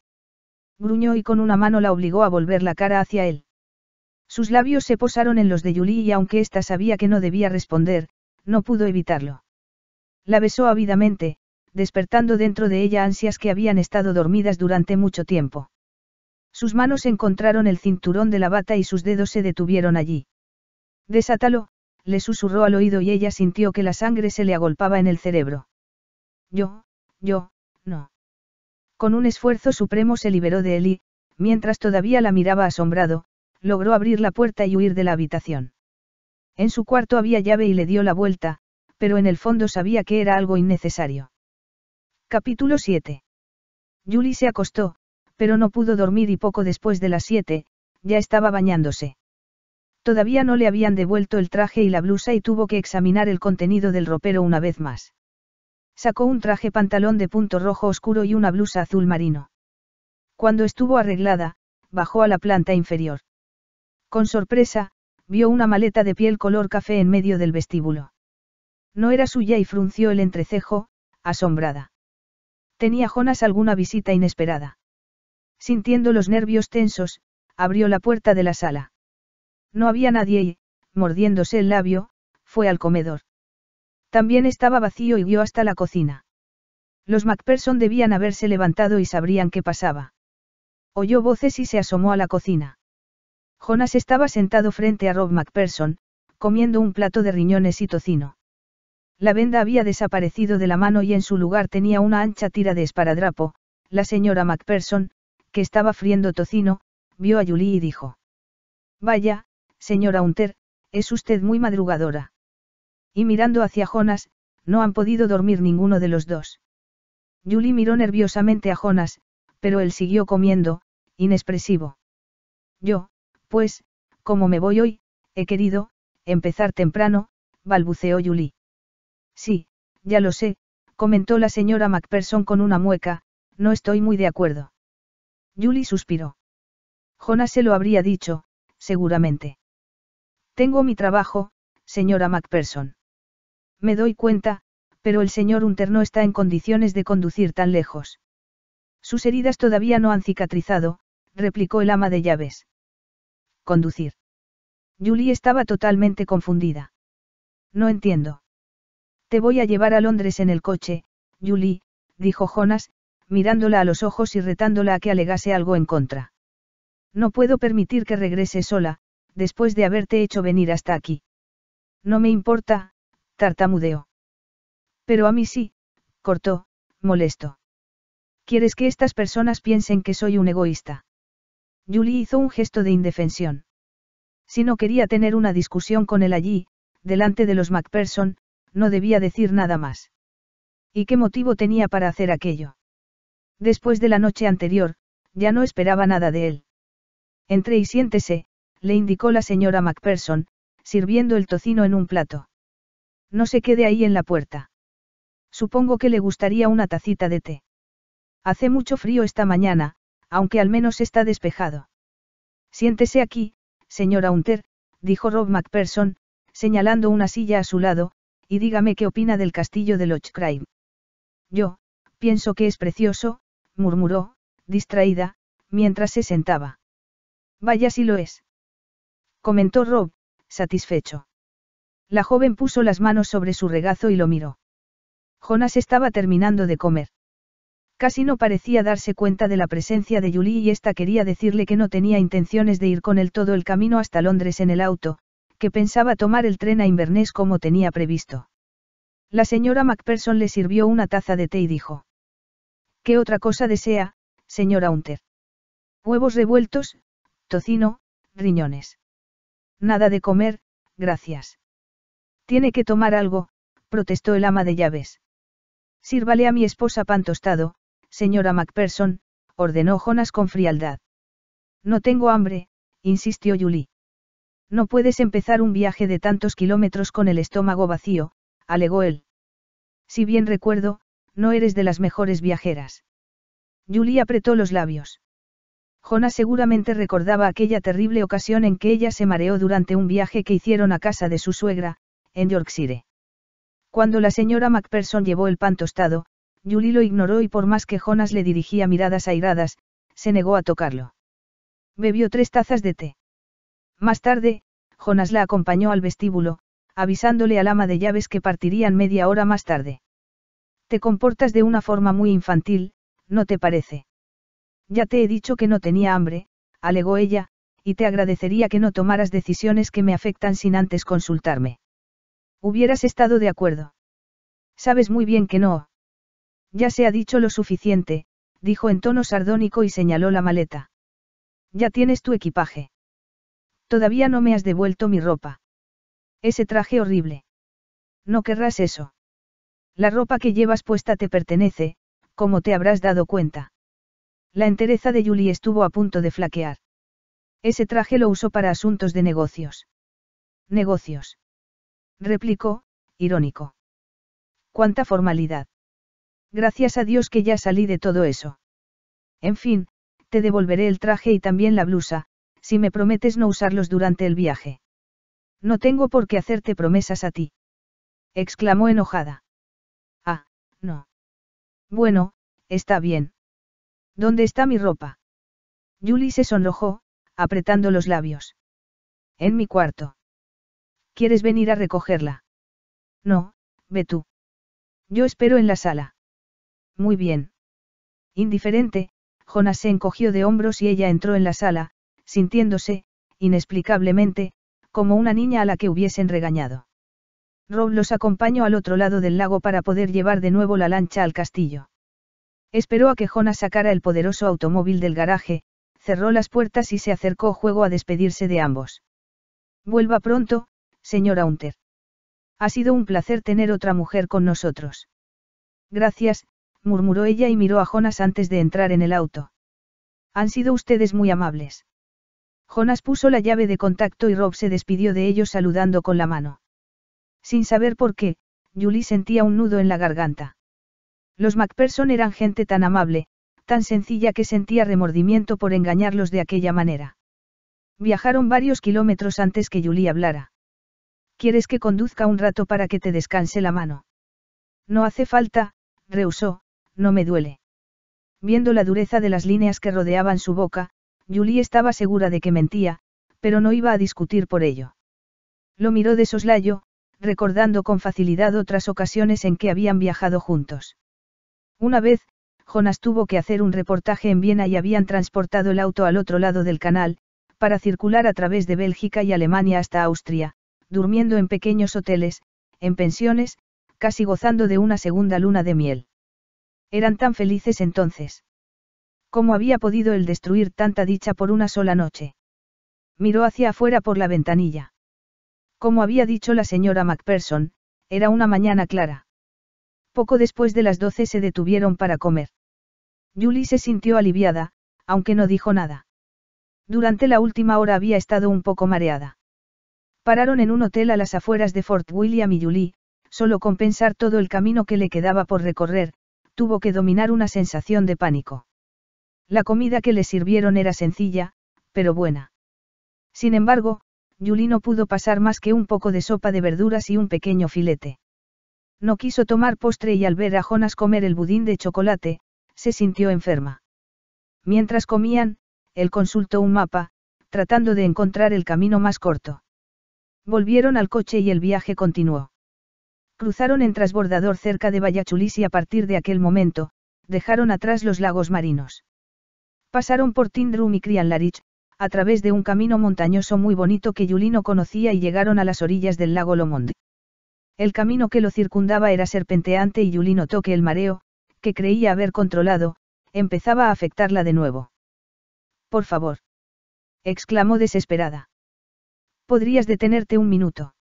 Gruñó y con una mano la obligó a volver la cara hacia él. Sus labios se posaron en los de Yuli y aunque ésta sabía que no debía responder, no pudo evitarlo. La besó ávidamente, despertando dentro de ella ansias que habían estado dormidas durante mucho tiempo. Sus manos encontraron el cinturón de la bata y sus dedos se detuvieron allí. Desátalo, le susurró al oído y ella sintió que la sangre se le agolpaba en el cerebro. Yo, yo, no. Con un esfuerzo supremo se liberó de Eli, mientras todavía la miraba asombrado, logró abrir la puerta y huir de la habitación. En su cuarto había llave y le dio la vuelta, pero en el fondo sabía que era algo innecesario. Capítulo 7. Julie se acostó, pero no pudo dormir y poco después de las 7, ya estaba bañándose. Todavía no le habían devuelto el traje y la blusa y tuvo que examinar el contenido del ropero una vez más. Sacó un traje pantalón de punto rojo oscuro y una blusa azul marino. Cuando estuvo arreglada, bajó a la planta inferior. Con sorpresa, vio una maleta de piel color café en medio del vestíbulo. No era suya y frunció el entrecejo, asombrada. ¿Tenía Jonas alguna visita inesperada? Sintiendo los nervios tensos, abrió la puerta de la sala. No había nadie y, mordiéndose el labio, fue al comedor. También estaba vacío y guió hasta la cocina. Los MacPherson debían haberse levantado y sabrían qué pasaba. Oyó voces y se asomó a la cocina. Jonas estaba sentado frente a Rob McPherson, comiendo un plato de riñones y tocino. La venda había desaparecido de la mano y en su lugar tenía una ancha tira de esparadrapo. La señora MacPherson, que estaba friendo tocino, vio a Julie y dijo. Vaya, señora Hunter, es usted muy madrugadora. Y mirando hacia Jonas, no han podido dormir ninguno de los dos. Julie miró nerviosamente a Jonas, pero él siguió comiendo, inexpresivo. Yo, pues, como me voy hoy, he querido, empezar temprano, balbuceó Julie. Sí, ya lo sé, comentó la señora Macpherson con una mueca, no estoy muy de acuerdo. Julie suspiró. Jonas se lo habría dicho, seguramente. Tengo mi trabajo, señora Macpherson. Me doy cuenta, pero el señor Hunter no está en condiciones de conducir tan lejos. Sus heridas todavía no han cicatrizado, replicó el ama de llaves conducir. Julie estaba totalmente confundida. No entiendo. Te voy a llevar a Londres en el coche, Julie, dijo Jonas, mirándola a los ojos y retándola a que alegase algo en contra. No puedo permitir que regrese sola, después de haberte hecho venir hasta aquí. No me importa, tartamudeó. Pero a mí sí, cortó, molesto. ¿Quieres que estas personas piensen que soy un egoísta? Julie hizo un gesto de indefensión. Si no quería tener una discusión con él allí, delante de los MacPherson, no debía decir nada más. ¿Y qué motivo tenía para hacer aquello? Después de la noche anterior, ya no esperaba nada de él. Entre y siéntese, le indicó la señora MacPherson, sirviendo el tocino en un plato. No se quede ahí en la puerta. Supongo que le gustaría una tacita de té. Hace mucho frío esta mañana, aunque al menos está despejado. Siéntese aquí, señora Hunter, dijo Rob MacPherson, señalando una silla a su lado, y dígame qué opina del castillo de Lochcraig. Yo, pienso que es precioso, murmuró, distraída, mientras se sentaba. Vaya si lo es. Comentó Rob, satisfecho. La joven puso las manos sobre su regazo y lo miró. Jonas estaba terminando de comer. Casi no parecía darse cuenta de la presencia de Julie y esta quería decirle que no tenía intenciones de ir con él todo el camino hasta Londres en el auto, que pensaba tomar el tren a Inverness como tenía previsto. La señora MacPherson le sirvió una taza de té y dijo. ¿Qué otra cosa desea, señora Hunter? Huevos revueltos, tocino, riñones. Nada de comer, gracias. Tiene que tomar algo, protestó el ama de llaves. Sírvale a mi esposa pan tostado, señora Macpherson, ordenó Jonas con frialdad. No tengo hambre, insistió Julie. No puedes empezar un viaje de tantos kilómetros con el estómago vacío, alegó él. Si bien recuerdo, no eres de las mejores viajeras. Julie apretó los labios. Jonas seguramente recordaba aquella terrible ocasión en que ella se mareó durante un viaje que hicieron a casa de su suegra, en Yorkshire. Cuando la señora Macpherson llevó el pan tostado, Yuri lo ignoró y por más que Jonas le dirigía miradas airadas, se negó a tocarlo. Bebió tres tazas de té. Más tarde, Jonas la acompañó al vestíbulo, avisándole al ama de llaves que partirían media hora más tarde. Te comportas de una forma muy infantil, ¿no te parece? Ya te he dicho que no tenía hambre, alegó ella, y te agradecería que no tomaras decisiones que me afectan sin antes consultarme. Hubieras estado de acuerdo. Sabes muy bien que no. Ya se ha dicho lo suficiente, dijo en tono sardónico y señaló la maleta. Ya tienes tu equipaje. Todavía no me has devuelto mi ropa. Ese traje horrible. No querrás eso. La ropa que llevas puesta te pertenece, como te habrás dado cuenta. La entereza de Julie estuvo a punto de flaquear. Ese traje lo usó para asuntos de negocios. Negocios. Replicó, irónico. Cuánta formalidad. Gracias a Dios que ya salí de todo eso. En fin, te devolveré el traje y también la blusa, si me prometes no usarlos durante el viaje. No tengo por qué hacerte promesas a ti. Exclamó enojada. Ah, no. Bueno, está bien. ¿Dónde está mi ropa? Julie se sonrojó, apretando los labios. En mi cuarto. ¿Quieres venir a recogerla? No, ve tú. Yo espero en la sala. Muy bien. Indiferente, Jonas se encogió de hombros y ella entró en la sala, sintiéndose, inexplicablemente, como una niña a la que hubiesen regañado. Rob los acompañó al otro lado del lago para poder llevar de nuevo la lancha al castillo. Esperó a que Jonas sacara el poderoso automóvil del garaje, cerró las puertas y se acercó juego a despedirse de ambos. Vuelva pronto, señora Hunter. Ha sido un placer tener otra mujer con nosotros. Gracias, murmuró ella y miró a Jonas antes de entrar en el auto. Han sido ustedes muy amables. Jonas puso la llave de contacto y Rob se despidió de ellos saludando con la mano. Sin saber por qué, Julie sentía un nudo en la garganta. Los MacPherson eran gente tan amable, tan sencilla que sentía remordimiento por engañarlos de aquella manera. Viajaron varios kilómetros antes que Julie hablara. ¿Quieres que conduzca un rato para que te descanse la mano? No hace falta, rehusó, no me duele. Viendo la dureza de las líneas que rodeaban su boca, Julie estaba segura de que mentía, pero no iba a discutir por ello. Lo miró de soslayo, recordando con facilidad otras ocasiones en que habían viajado juntos. Una vez, Jonas tuvo que hacer un reportaje en Viena y habían transportado el auto al otro lado del canal, para circular a través de Bélgica y Alemania hasta Austria, durmiendo en pequeños hoteles, en pensiones, casi gozando de una segunda luna de miel. Eran tan felices entonces. ¿Cómo había podido él destruir tanta dicha por una sola noche? Miró hacia afuera por la ventanilla. Como había dicho la señora Macpherson, era una mañana clara. Poco después de las doce se detuvieron para comer. Julie se sintió aliviada, aunque no dijo nada. Durante la última hora había estado un poco mareada. Pararon en un hotel a las afueras de Fort William y Julie, solo con pensar todo el camino que le quedaba por recorrer, tuvo que dominar una sensación de pánico. La comida que le sirvieron era sencilla, pero buena. Sin embargo, Yuli no pudo pasar más que un poco de sopa de verduras y un pequeño filete. No quiso tomar postre y al ver a Jonas comer el budín de chocolate, se sintió enferma. Mientras comían, él consultó un mapa, tratando de encontrar el camino más corto. Volvieron al coche y el viaje continuó. Cruzaron en transbordador cerca de Vallachulis y a partir de aquel momento, dejaron atrás los lagos marinos. Pasaron por Tindrum y Crianlarich, a través de un camino montañoso muy bonito que Yulino conocía y llegaron a las orillas del lago Lomond. El camino que lo circundaba era serpenteante y Yulino toque el mareo, que creía haber controlado, empezaba a afectarla de nuevo. Por favor. exclamó desesperada. ¿Podrías detenerte un minuto?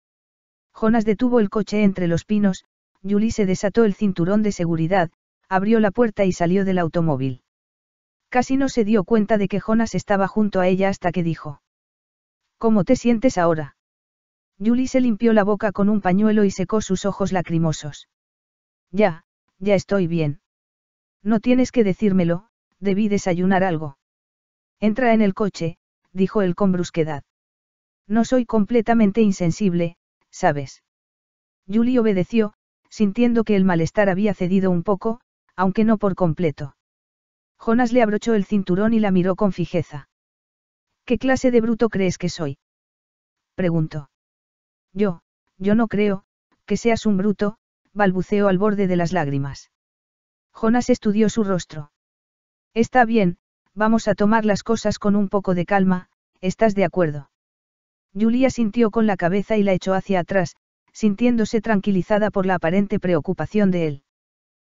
Jonas detuvo el coche entre los pinos, Julie se desató el cinturón de seguridad, abrió la puerta y salió del automóvil. Casi no se dio cuenta de que Jonas estaba junto a ella hasta que dijo. ¿Cómo te sientes ahora? Julie se limpió la boca con un pañuelo y secó sus ojos lacrimosos. Ya, ya estoy bien. No tienes que decírmelo, debí desayunar algo. Entra en el coche, dijo él con brusquedad. No soy completamente insensible, ¿sabes? Julie obedeció, sintiendo que el malestar había cedido un poco, aunque no por completo. Jonas le abrochó el cinturón y la miró con fijeza. ¿Qué clase de bruto crees que soy? preguntó. Yo, yo no creo, que seas un bruto, balbuceó al borde de las lágrimas. Jonas estudió su rostro. Está bien, vamos a tomar las cosas con un poco de calma, ¿estás de acuerdo? Julia sintió con la cabeza y la echó hacia atrás, sintiéndose tranquilizada por la aparente preocupación de él.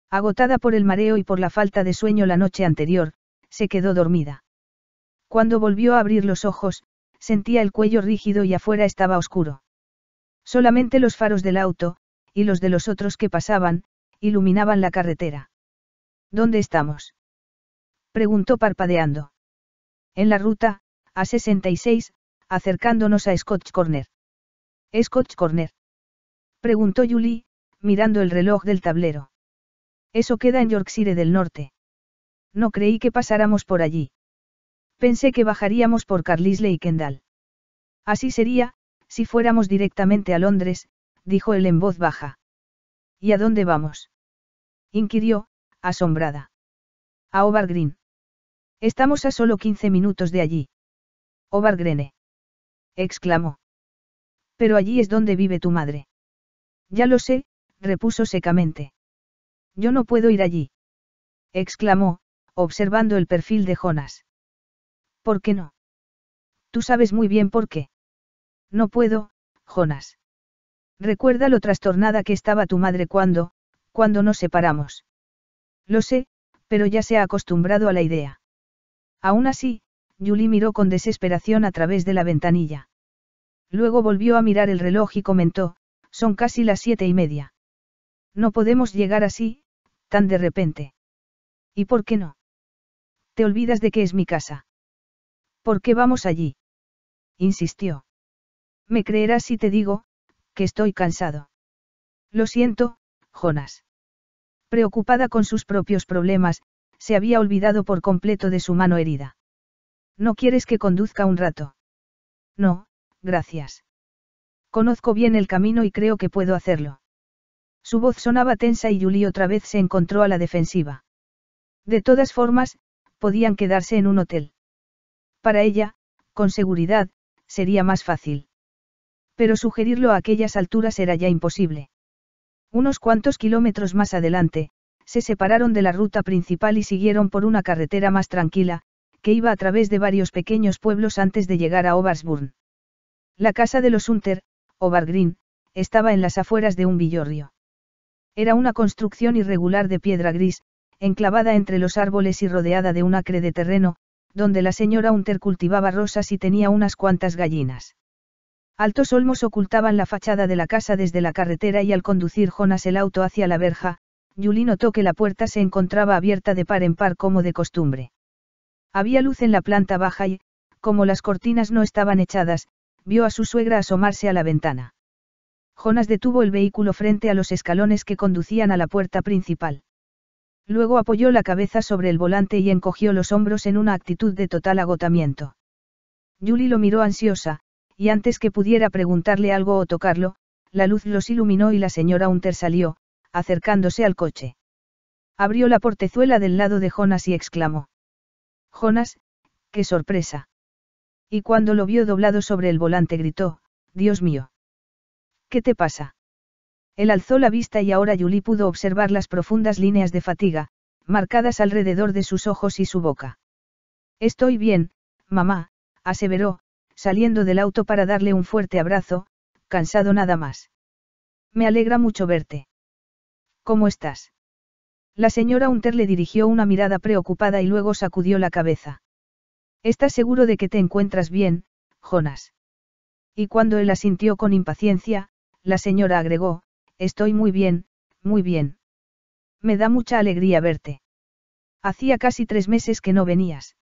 Agotada por el mareo y por la falta de sueño la noche anterior, se quedó dormida. Cuando volvió a abrir los ojos, sentía el cuello rígido y afuera estaba oscuro. Solamente los faros del auto, y los de los otros que pasaban, iluminaban la carretera. ¿Dónde estamos? preguntó parpadeando. En la ruta, a 66, acercándonos a Scotch Corner. ¿Scotch Corner? Preguntó Julie, mirando el reloj del tablero. Eso queda en Yorkshire del Norte. No creí que pasáramos por allí. Pensé que bajaríamos por Carlisle y kendall Así sería, si fuéramos directamente a Londres, dijo él en voz baja. ¿Y a dónde vamos? inquirió, asombrada. A overgreen Estamos a solo 15 minutos de allí. overgreen exclamó. Pero allí es donde vive tu madre. Ya lo sé, repuso secamente. Yo no puedo ir allí. exclamó, observando el perfil de Jonas. ¿Por qué no? Tú sabes muy bien por qué. No puedo, Jonas. Recuerda lo trastornada que estaba tu madre cuando, cuando nos separamos. Lo sé, pero ya se ha acostumbrado a la idea. Aún así, Julie miró con desesperación a través de la ventanilla. Luego volvió a mirar el reloj y comentó, son casi las siete y media. No podemos llegar así, tan de repente. ¿Y por qué no? Te olvidas de que es mi casa. ¿Por qué vamos allí? Insistió. Me creerás si te digo, que estoy cansado. Lo siento, Jonas. Preocupada con sus propios problemas, se había olvidado por completo de su mano herida. ¿No quieres que conduzca un rato? No, gracias. Conozco bien el camino y creo que puedo hacerlo. Su voz sonaba tensa y Julie otra vez se encontró a la defensiva. De todas formas, podían quedarse en un hotel. Para ella, con seguridad, sería más fácil. Pero sugerirlo a aquellas alturas era ya imposible. Unos cuantos kilómetros más adelante, se separaron de la ruta principal y siguieron por una carretera más tranquila, que iba a través de varios pequeños pueblos antes de llegar a Obersburn. La casa de los Hunter, Green, estaba en las afueras de un villorrio. Era una construcción irregular de piedra gris, enclavada entre los árboles y rodeada de un acre de terreno, donde la señora Hunter cultivaba rosas y tenía unas cuantas gallinas. Altos olmos ocultaban la fachada de la casa desde la carretera y al conducir Jonas el auto hacia la verja, Julie notó que la puerta se encontraba abierta de par en par como de costumbre. Había luz en la planta baja y, como las cortinas no estaban echadas, vio a su suegra asomarse a la ventana. Jonas detuvo el vehículo frente a los escalones que conducían a la puerta principal. Luego apoyó la cabeza sobre el volante y encogió los hombros en una actitud de total agotamiento. Julie lo miró ansiosa, y antes que pudiera preguntarle algo o tocarlo, la luz los iluminó y la señora Hunter salió, acercándose al coche. Abrió la portezuela del lado de Jonas y exclamó. Jonas, qué sorpresa. Y cuando lo vio doblado sobre el volante gritó, Dios mío. ¿Qué te pasa? Él alzó la vista y ahora Yuli pudo observar las profundas líneas de fatiga, marcadas alrededor de sus ojos y su boca. Estoy bien, mamá, aseveró, saliendo del auto para darle un fuerte abrazo, cansado nada más. Me alegra mucho verte. ¿Cómo estás? La señora Hunter le dirigió una mirada preocupada y luego sacudió la cabeza. ¿Estás seguro de que te encuentras bien, Jonas? Y cuando él asintió con impaciencia, la señora agregó, Estoy muy bien, muy bien. Me da mucha alegría verte. Hacía casi tres meses que no venías.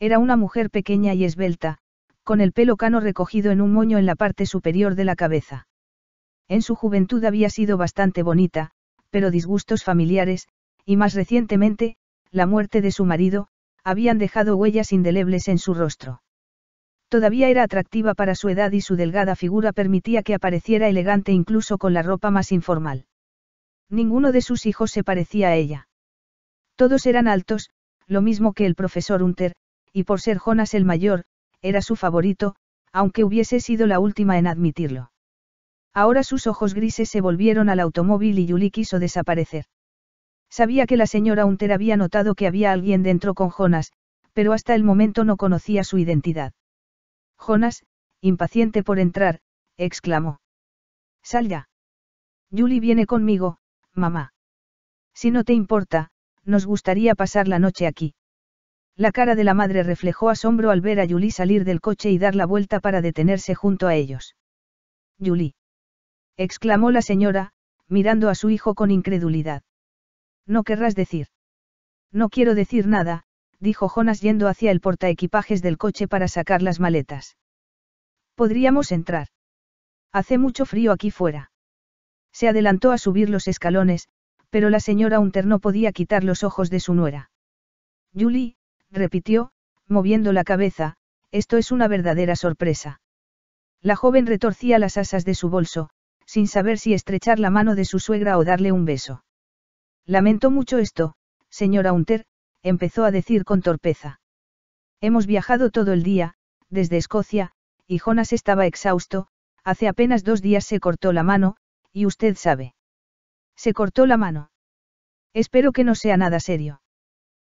Era una mujer pequeña y esbelta, con el pelo cano recogido en un moño en la parte superior de la cabeza. En su juventud había sido bastante bonita, pero disgustos familiares, y más recientemente, la muerte de su marido, habían dejado huellas indelebles en su rostro. Todavía era atractiva para su edad y su delgada figura permitía que apareciera elegante incluso con la ropa más informal. Ninguno de sus hijos se parecía a ella. Todos eran altos, lo mismo que el profesor Hunter, y por ser Jonas el mayor, era su favorito, aunque hubiese sido la última en admitirlo. Ahora sus ojos grises se volvieron al automóvil y Julie quiso desaparecer. Sabía que la señora Hunter había notado que había alguien dentro con Jonas, pero hasta el momento no conocía su identidad. Jonas, impaciente por entrar, exclamó. Sal ya. Julie viene conmigo, mamá. Si no te importa, nos gustaría pasar la noche aquí. La cara de la madre reflejó asombro al ver a Julie salir del coche y dar la vuelta para detenerse junto a ellos. Julie exclamó la señora, mirando a su hijo con incredulidad. No querrás decir. No quiero decir nada, dijo Jonas yendo hacia el portaequipajes del coche para sacar las maletas. Podríamos entrar. Hace mucho frío aquí fuera. Se adelantó a subir los escalones, pero la señora Hunter no podía quitar los ojos de su nuera. Julie, repitió, moviendo la cabeza, esto es una verdadera sorpresa. La joven retorcía las asas de su bolso, sin saber si estrechar la mano de su suegra o darle un beso. Lamento mucho esto, señora Hunter, empezó a decir con torpeza. Hemos viajado todo el día, desde Escocia, y Jonas estaba exhausto, hace apenas dos días se cortó la mano, y usted sabe. Se cortó la mano. Espero que no sea nada serio.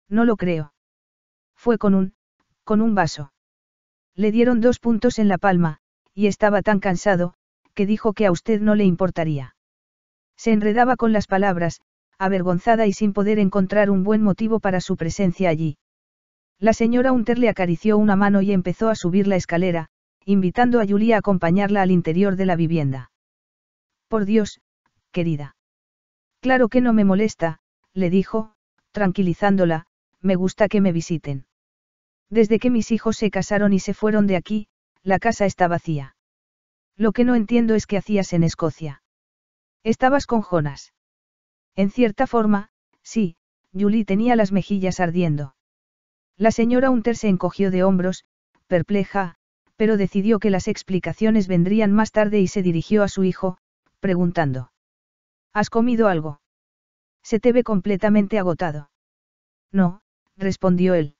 No lo creo. Fue con un, con un vaso. Le dieron dos puntos en la palma, y estaba tan cansado, que dijo que a usted no le importaría. Se enredaba con las palabras, avergonzada y sin poder encontrar un buen motivo para su presencia allí. La señora Hunter le acarició una mano y empezó a subir la escalera, invitando a Julia a acompañarla al interior de la vivienda. Por Dios, querida. Claro que no me molesta, le dijo, tranquilizándola, me gusta que me visiten. Desde que mis hijos se casaron y se fueron de aquí, la casa está vacía. Lo que no entiendo es qué hacías en Escocia. Estabas con Jonas. En cierta forma, sí, Julie tenía las mejillas ardiendo. La señora Hunter se encogió de hombros, perpleja, pero decidió que las explicaciones vendrían más tarde y se dirigió a su hijo, preguntando. ¿Has comido algo? Se te ve completamente agotado. No, respondió él.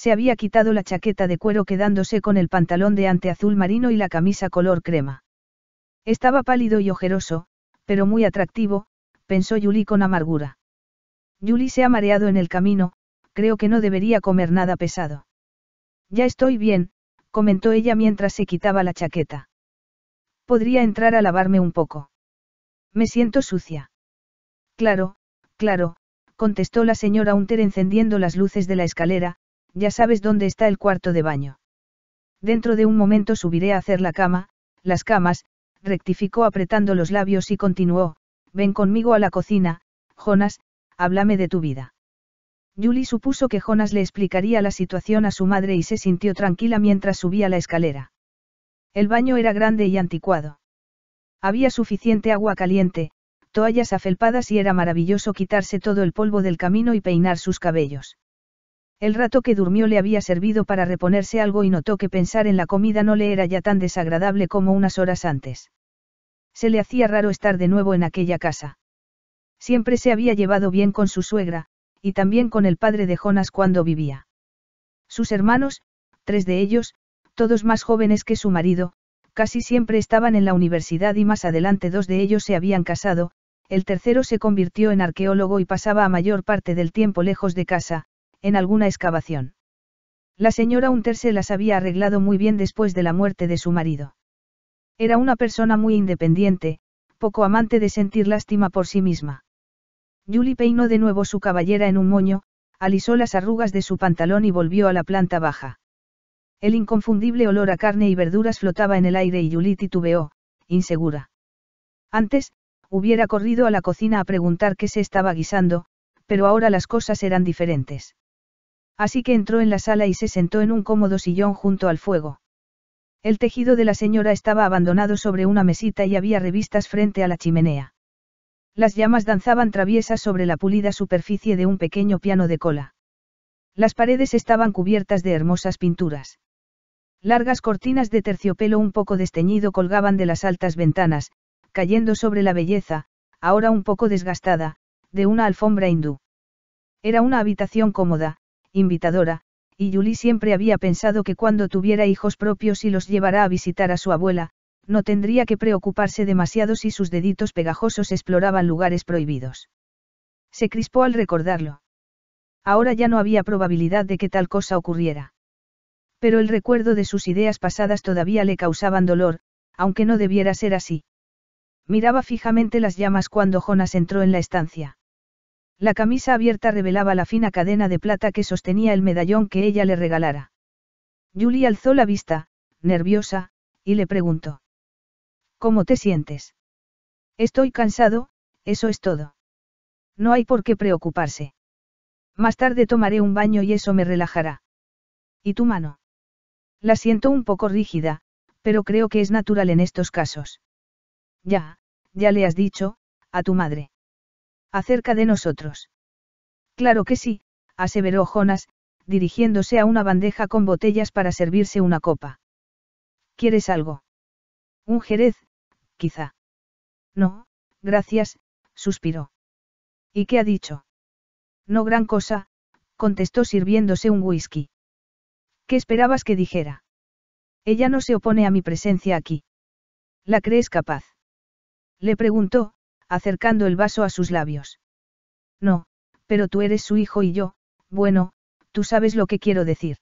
Se había quitado la chaqueta de cuero quedándose con el pantalón de ante azul marino y la camisa color crema. Estaba pálido y ojeroso, pero muy atractivo, pensó Julie con amargura. Julie se ha mareado en el camino, creo que no debería comer nada pesado. Ya estoy bien, comentó ella mientras se quitaba la chaqueta. Podría entrar a lavarme un poco. Me siento sucia. Claro, claro, contestó la señora Hunter encendiendo las luces de la escalera, ya sabes dónde está el cuarto de baño. Dentro de un momento subiré a hacer la cama, las camas, rectificó apretando los labios y continuó, ven conmigo a la cocina, Jonas, háblame de tu vida. Julie supuso que Jonas le explicaría la situación a su madre y se sintió tranquila mientras subía la escalera. El baño era grande y anticuado. Había suficiente agua caliente, toallas afelpadas y era maravilloso quitarse todo el polvo del camino y peinar sus cabellos. El rato que durmió le había servido para reponerse algo y notó que pensar en la comida no le era ya tan desagradable como unas horas antes. Se le hacía raro estar de nuevo en aquella casa. Siempre se había llevado bien con su suegra, y también con el padre de Jonas cuando vivía. Sus hermanos, tres de ellos, todos más jóvenes que su marido, casi siempre estaban en la universidad y más adelante dos de ellos se habían casado, el tercero se convirtió en arqueólogo y pasaba a mayor parte del tiempo lejos de casa, en alguna excavación. La señora Hunter se las había arreglado muy bien después de la muerte de su marido. Era una persona muy independiente, poco amante de sentir lástima por sí misma. Julie peinó de nuevo su caballera en un moño, alisó las arrugas de su pantalón y volvió a la planta baja. El inconfundible olor a carne y verduras flotaba en el aire y Julie titubeó, insegura. Antes, hubiera corrido a la cocina a preguntar qué se estaba guisando, pero ahora las cosas eran diferentes. Así que entró en la sala y se sentó en un cómodo sillón junto al fuego. El tejido de la señora estaba abandonado sobre una mesita y había revistas frente a la chimenea. Las llamas danzaban traviesas sobre la pulida superficie de un pequeño piano de cola. Las paredes estaban cubiertas de hermosas pinturas. Largas cortinas de terciopelo un poco desteñido colgaban de las altas ventanas, cayendo sobre la belleza, ahora un poco desgastada, de una alfombra hindú. Era una habitación cómoda, invitadora, y Julie siempre había pensado que cuando tuviera hijos propios y los llevara a visitar a su abuela, no tendría que preocuparse demasiado si sus deditos pegajosos exploraban lugares prohibidos. Se crispó al recordarlo. Ahora ya no había probabilidad de que tal cosa ocurriera. Pero el recuerdo de sus ideas pasadas todavía le causaban dolor, aunque no debiera ser así. Miraba fijamente las llamas cuando Jonas entró en la estancia. La camisa abierta revelaba la fina cadena de plata que sostenía el medallón que ella le regalara. Julie alzó la vista, nerviosa, y le preguntó. ¿Cómo te sientes? Estoy cansado, eso es todo. No hay por qué preocuparse. Más tarde tomaré un baño y eso me relajará. ¿Y tu mano? La siento un poco rígida, pero creo que es natural en estos casos. Ya, ya le has dicho, a tu madre acerca de nosotros. Claro que sí, aseveró Jonas, dirigiéndose a una bandeja con botellas para servirse una copa. ¿Quieres algo? Un jerez, quizá. No, gracias, suspiró. ¿Y qué ha dicho? No gran cosa, contestó sirviéndose un whisky. ¿Qué esperabas que dijera? Ella no se opone a mi presencia aquí. ¿La crees capaz? Le preguntó, acercando el vaso a sus labios. No, pero tú eres su hijo y yo, bueno, tú sabes lo que quiero decir.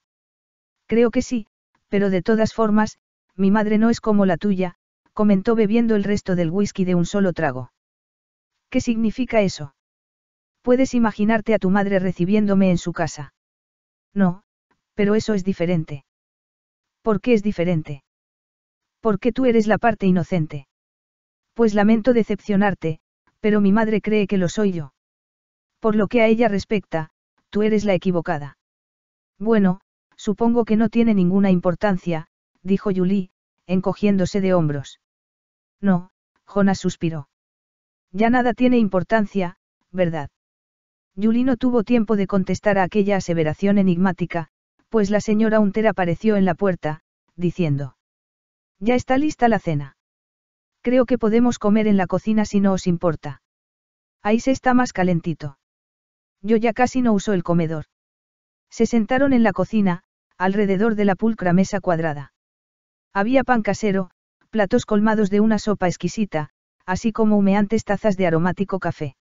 Creo que sí, pero de todas formas, mi madre no es como la tuya, comentó bebiendo el resto del whisky de un solo trago. ¿Qué significa eso? Puedes imaginarte a tu madre recibiéndome en su casa. No, pero eso es diferente. ¿Por qué es diferente? Porque tú eres la parte inocente. Pues lamento decepcionarte, pero mi madre cree que lo soy yo. Por lo que a ella respecta, tú eres la equivocada. Bueno, supongo que no tiene ninguna importancia, dijo Julie, encogiéndose de hombros. No, Jonas suspiró. Ya nada tiene importancia, ¿verdad? Julie no tuvo tiempo de contestar a aquella aseveración enigmática, pues la señora Hunter apareció en la puerta, diciendo. Ya está lista la cena. Creo que podemos comer en la cocina si no os importa. Ahí se está más calentito. Yo ya casi no uso el comedor. Se sentaron en la cocina, alrededor de la pulcra mesa cuadrada. Había pan casero, platos colmados de una sopa exquisita, así como humeantes tazas de aromático café.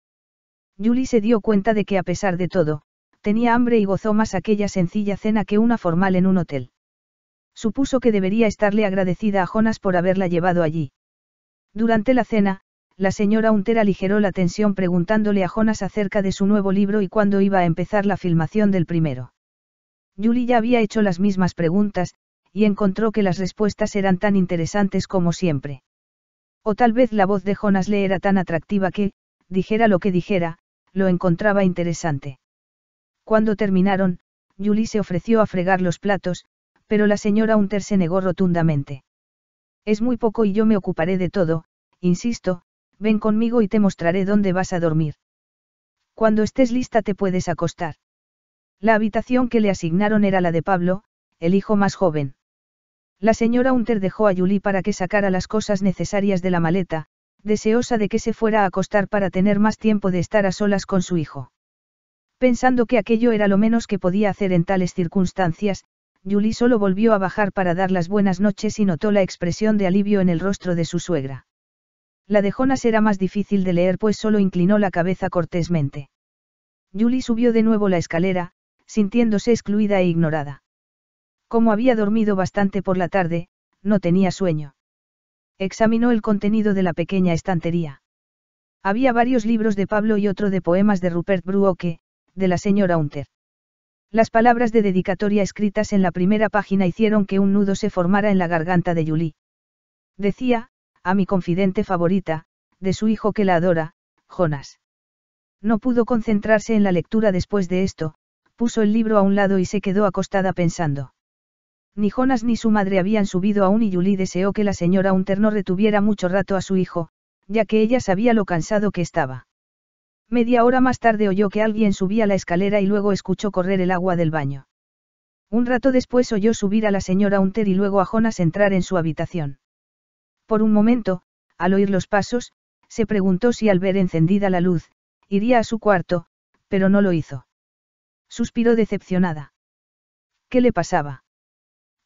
Julie se dio cuenta de que a pesar de todo, tenía hambre y gozó más aquella sencilla cena que una formal en un hotel. Supuso que debería estarle agradecida a Jonas por haberla llevado allí. Durante la cena, la señora Unter aligeró la tensión preguntándole a Jonas acerca de su nuevo libro y cuándo iba a empezar la filmación del primero. Julie ya había hecho las mismas preguntas, y encontró que las respuestas eran tan interesantes como siempre. O tal vez la voz de Jonas le era tan atractiva que, dijera lo que dijera, lo encontraba interesante. Cuando terminaron, Julie se ofreció a fregar los platos, pero la señora Unter se negó rotundamente. Es muy poco y yo me ocuparé de todo, insisto, ven conmigo y te mostraré dónde vas a dormir. Cuando estés lista te puedes acostar. La habitación que le asignaron era la de Pablo, el hijo más joven. La señora Hunter dejó a Julie para que sacara las cosas necesarias de la maleta, deseosa de que se fuera a acostar para tener más tiempo de estar a solas con su hijo. Pensando que aquello era lo menos que podía hacer en tales circunstancias, Julie solo volvió a bajar para dar las buenas noches y notó la expresión de alivio en el rostro de su suegra. La de Jonas era más difícil de leer pues solo inclinó la cabeza cortésmente. Julie subió de nuevo la escalera, sintiéndose excluida e ignorada. Como había dormido bastante por la tarde, no tenía sueño. Examinó el contenido de la pequeña estantería. Había varios libros de Pablo y otro de poemas de Rupert Brooke, de la señora Hunter. Las palabras de dedicatoria escritas en la primera página hicieron que un nudo se formara en la garganta de Julie. Decía, a mi confidente favorita, de su hijo que la adora, Jonas. No pudo concentrarse en la lectura después de esto, puso el libro a un lado y se quedó acostada pensando. Ni Jonas ni su madre habían subido aún y Julie deseó que la señora no retuviera mucho rato a su hijo, ya que ella sabía lo cansado que estaba. Media hora más tarde oyó que alguien subía la escalera y luego escuchó correr el agua del baño. Un rato después oyó subir a la señora Hunter y luego a Jonas entrar en su habitación. Por un momento, al oír los pasos, se preguntó si al ver encendida la luz, iría a su cuarto, pero no lo hizo. Suspiró decepcionada. ¿Qué le pasaba?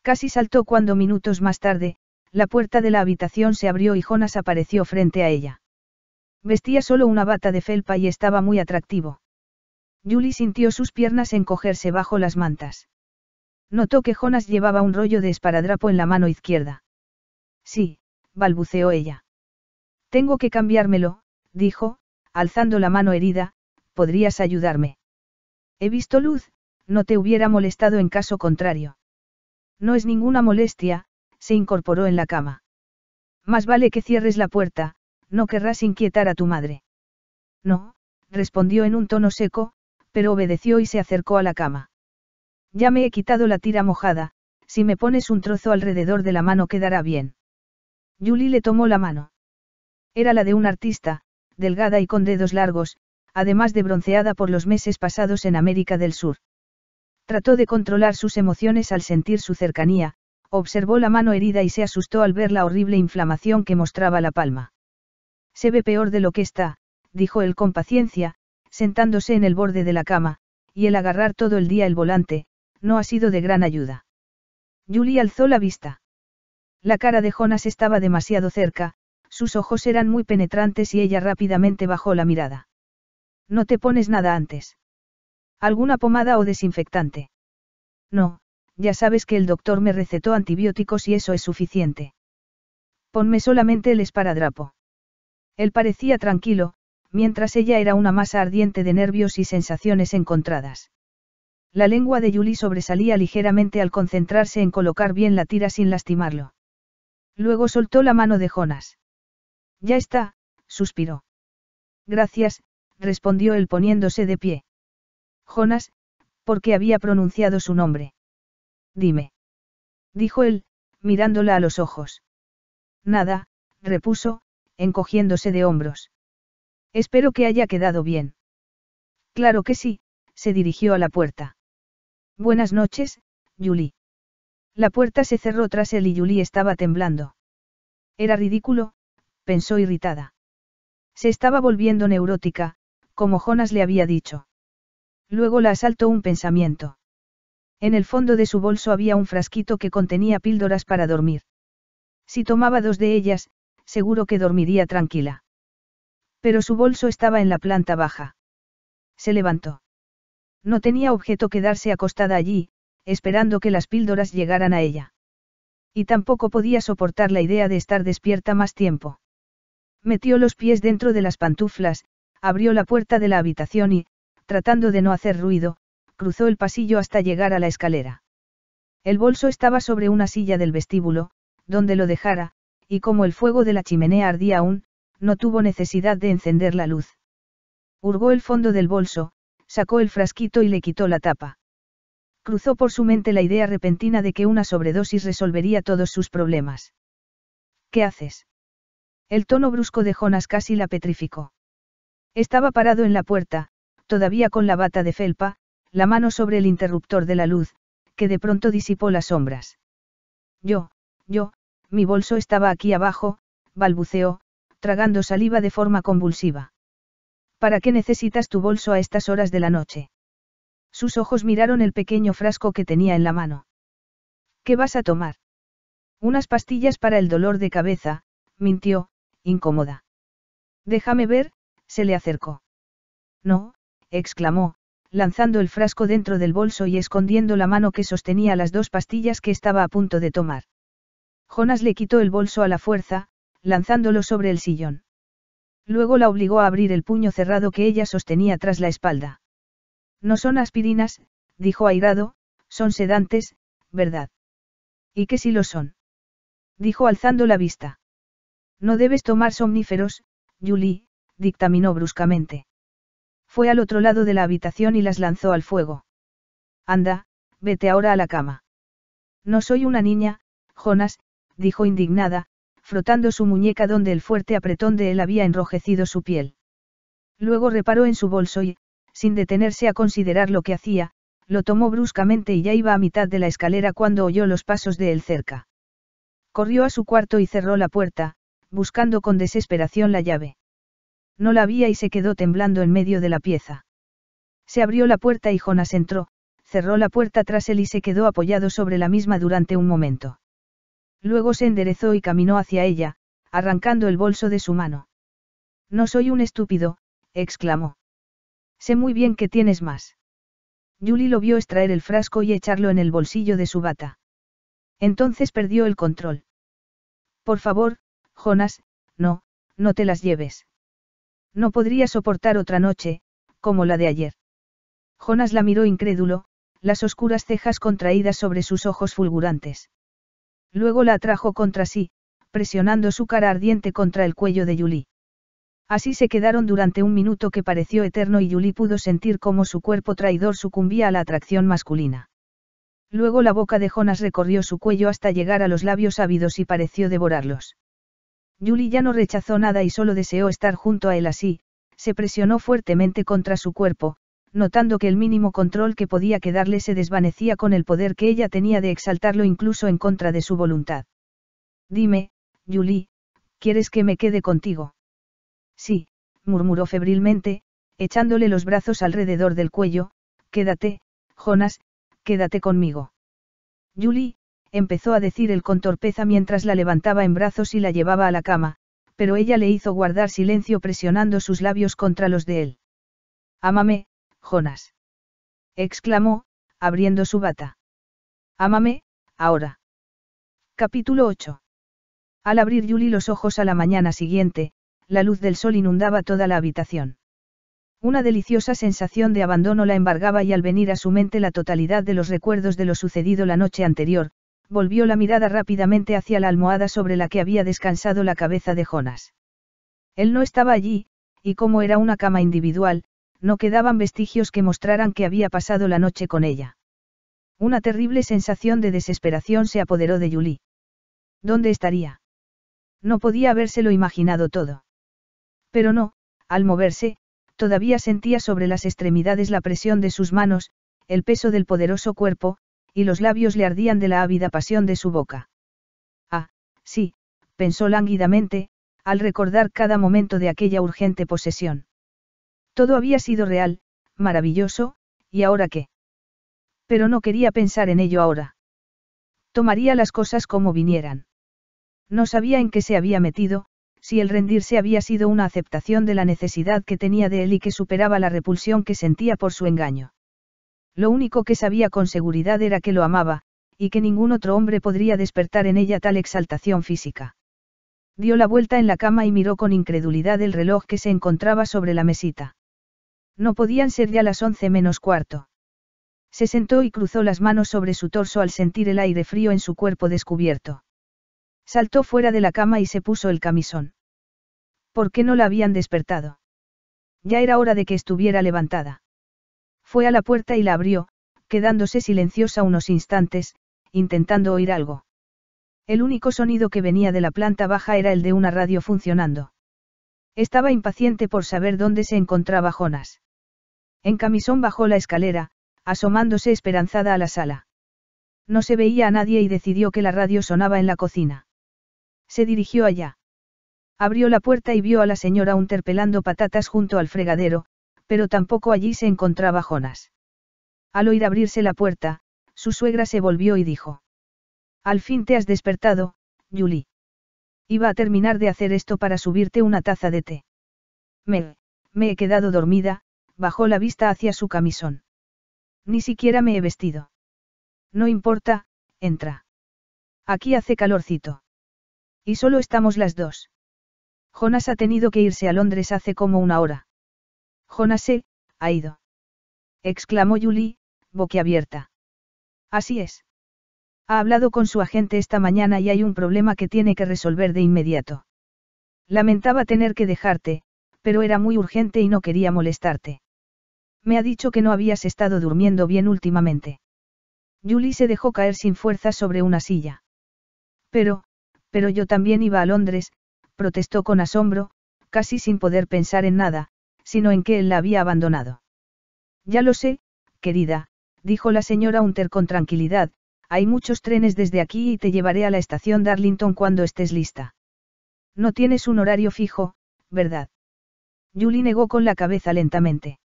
Casi saltó cuando minutos más tarde, la puerta de la habitación se abrió y Jonas apareció frente a ella. Vestía solo una bata de felpa y estaba muy atractivo. Julie sintió sus piernas encogerse bajo las mantas. Notó que Jonas llevaba un rollo de esparadrapo en la mano izquierda. Sí, balbuceó ella. Tengo que cambiármelo, dijo, alzando la mano herida, podrías ayudarme. He visto luz, no te hubiera molestado en caso contrario. No es ninguna molestia, se incorporó en la cama. Más vale que cierres la puerta, no querrás inquietar a tu madre. No, respondió en un tono seco, pero obedeció y se acercó a la cama. Ya me he quitado la tira mojada, si me pones un trozo alrededor de la mano quedará bien. Julie le tomó la mano. Era la de un artista, delgada y con dedos largos, además de bronceada por los meses pasados en América del Sur. Trató de controlar sus emociones al sentir su cercanía, observó la mano herida y se asustó al ver la horrible inflamación que mostraba la palma. Se ve peor de lo que está, dijo él con paciencia, sentándose en el borde de la cama, y el agarrar todo el día el volante, no ha sido de gran ayuda. Julie alzó la vista. La cara de Jonas estaba demasiado cerca, sus ojos eran muy penetrantes y ella rápidamente bajó la mirada. No te pones nada antes. ¿Alguna pomada o desinfectante? No, ya sabes que el doctor me recetó antibióticos y eso es suficiente. Ponme solamente el esparadrapo. Él parecía tranquilo, mientras ella era una masa ardiente de nervios y sensaciones encontradas. La lengua de Yuli sobresalía ligeramente al concentrarse en colocar bien la tira sin lastimarlo. Luego soltó la mano de Jonas. Ya está, suspiró. Gracias, respondió él poniéndose de pie. Jonas, ¿por qué había pronunciado su nombre. Dime. Dijo él, mirándola a los ojos. Nada, repuso, encogiéndose de hombros. Espero que haya quedado bien. Claro que sí, se dirigió a la puerta. Buenas noches, Julie. La puerta se cerró tras él y Julie estaba temblando. Era ridículo, pensó irritada. Se estaba volviendo neurótica, como Jonas le había dicho. Luego la asaltó un pensamiento. En el fondo de su bolso había un frasquito que contenía píldoras para dormir. Si tomaba dos de ellas, seguro que dormiría tranquila. Pero su bolso estaba en la planta baja. Se levantó. No tenía objeto quedarse acostada allí, esperando que las píldoras llegaran a ella. Y tampoco podía soportar la idea de estar despierta más tiempo. Metió los pies dentro de las pantuflas, abrió la puerta de la habitación y, tratando de no hacer ruido, cruzó el pasillo hasta llegar a la escalera. El bolso estaba sobre una silla del vestíbulo, donde lo dejara, y como el fuego de la chimenea ardía aún, no tuvo necesidad de encender la luz. Hurgó el fondo del bolso, sacó el frasquito y le quitó la tapa. Cruzó por su mente la idea repentina de que una sobredosis resolvería todos sus problemas. ¿Qué haces? El tono brusco de Jonas casi la petrificó. Estaba parado en la puerta, todavía con la bata de felpa, la mano sobre el interruptor de la luz, que de pronto disipó las sombras. Yo, yo, mi bolso estaba aquí abajo, balbuceó, tragando saliva de forma convulsiva. ¿Para qué necesitas tu bolso a estas horas de la noche? Sus ojos miraron el pequeño frasco que tenía en la mano. ¿Qué vas a tomar? Unas pastillas para el dolor de cabeza, mintió, incómoda. Déjame ver, se le acercó. No, exclamó, lanzando el frasco dentro del bolso y escondiendo la mano que sostenía las dos pastillas que estaba a punto de tomar. Jonas le quitó el bolso a la fuerza, lanzándolo sobre el sillón. Luego la obligó a abrir el puño cerrado que ella sostenía tras la espalda. No son aspirinas, dijo airado, son sedantes, ¿verdad? ¿Y qué si lo son? Dijo alzando la vista. No debes tomar somníferos, Julie, dictaminó bruscamente. Fue al otro lado de la habitación y las lanzó al fuego. Anda, vete ahora a la cama. No soy una niña, Jonas, dijo indignada, frotando su muñeca donde el fuerte apretón de él había enrojecido su piel. Luego reparó en su bolso y, sin detenerse a considerar lo que hacía, lo tomó bruscamente y ya iba a mitad de la escalera cuando oyó los pasos de él cerca. Corrió a su cuarto y cerró la puerta, buscando con desesperación la llave. No la había y se quedó temblando en medio de la pieza. Se abrió la puerta y Jonas entró, cerró la puerta tras él y se quedó apoyado sobre la misma durante un momento. Luego se enderezó y caminó hacia ella, arrancando el bolso de su mano. No soy un estúpido, exclamó. Sé muy bien que tienes más. Julie lo vio extraer el frasco y echarlo en el bolsillo de su bata. Entonces perdió el control. Por favor, Jonas, no, no te las lleves. No podría soportar otra noche, como la de ayer. Jonas la miró incrédulo, las oscuras cejas contraídas sobre sus ojos fulgurantes. Luego la atrajo contra sí, presionando su cara ardiente contra el cuello de Yuli. Así se quedaron durante un minuto que pareció eterno y Yuli pudo sentir cómo su cuerpo traidor sucumbía a la atracción masculina. Luego la boca de Jonas recorrió su cuello hasta llegar a los labios ávidos y pareció devorarlos. Yuli ya no rechazó nada y solo deseó estar junto a él así, se presionó fuertemente contra su cuerpo, notando que el mínimo control que podía quedarle se desvanecía con el poder que ella tenía de exaltarlo incluso en contra de su voluntad. Dime, Julie, ¿quieres que me quede contigo? Sí, murmuró febrilmente, echándole los brazos alrededor del cuello, quédate, Jonas, quédate conmigo. Julie, empezó a decir él con torpeza mientras la levantaba en brazos y la llevaba a la cama, pero ella le hizo guardar silencio presionando sus labios contra los de él. Ámame, Jonas. Exclamó, abriendo su bata. Ámame, ahora. Capítulo 8. Al abrir Julie los ojos a la mañana siguiente, la luz del sol inundaba toda la habitación. Una deliciosa sensación de abandono la embargaba y al venir a su mente la totalidad de los recuerdos de lo sucedido la noche anterior, volvió la mirada rápidamente hacia la almohada sobre la que había descansado la cabeza de Jonas. Él no estaba allí, y como era una cama individual, no quedaban vestigios que mostraran que había pasado la noche con ella. Una terrible sensación de desesperación se apoderó de Julie. ¿Dónde estaría? No podía habérselo imaginado todo. Pero no, al moverse, todavía sentía sobre las extremidades la presión de sus manos, el peso del poderoso cuerpo, y los labios le ardían de la ávida pasión de su boca. Ah, sí, pensó lánguidamente, al recordar cada momento de aquella urgente posesión. Todo había sido real, maravilloso, ¿y ahora qué? Pero no quería pensar en ello ahora. Tomaría las cosas como vinieran. No sabía en qué se había metido, si el rendirse había sido una aceptación de la necesidad que tenía de él y que superaba la repulsión que sentía por su engaño. Lo único que sabía con seguridad era que lo amaba, y que ningún otro hombre podría despertar en ella tal exaltación física. Dio la vuelta en la cama y miró con incredulidad el reloj que se encontraba sobre la mesita. No podían ser ya las once menos cuarto. Se sentó y cruzó las manos sobre su torso al sentir el aire frío en su cuerpo descubierto. Saltó fuera de la cama y se puso el camisón. ¿Por qué no la habían despertado? Ya era hora de que estuviera levantada. Fue a la puerta y la abrió, quedándose silenciosa unos instantes, intentando oír algo. El único sonido que venía de la planta baja era el de una radio funcionando. Estaba impaciente por saber dónde se encontraba Jonas. En camisón bajó la escalera, asomándose esperanzada a la sala. No se veía a nadie y decidió que la radio sonaba en la cocina. Se dirigió allá. Abrió la puerta y vio a la señora unterpelando patatas junto al fregadero, pero tampoco allí se encontraba Jonas. Al oír abrirse la puerta, su suegra se volvió y dijo. Al fin te has despertado, Julie. Iba a terminar de hacer esto para subirte una taza de té. Me, me he quedado dormida, bajó la vista hacia su camisón. Ni siquiera me he vestido. No importa, entra. Aquí hace calorcito. Y solo estamos las dos. Jonas ha tenido que irse a Londres hace como una hora. Jonas se, ha ido. Exclamó Julie, boquiabierta. Así es. Ha hablado con su agente esta mañana y hay un problema que tiene que resolver de inmediato. Lamentaba tener que dejarte, pero era muy urgente y no quería molestarte. Me ha dicho que no habías estado durmiendo bien últimamente. Julie se dejó caer sin fuerza sobre una silla. Pero, pero yo también iba a Londres, protestó con asombro, casi sin poder pensar en nada, sino en que él la había abandonado. Ya lo sé, querida, dijo la señora Hunter con tranquilidad, hay muchos trenes desde aquí y te llevaré a la estación Darlington cuando estés lista. No tienes un horario fijo, ¿verdad? Julie negó con la cabeza lentamente.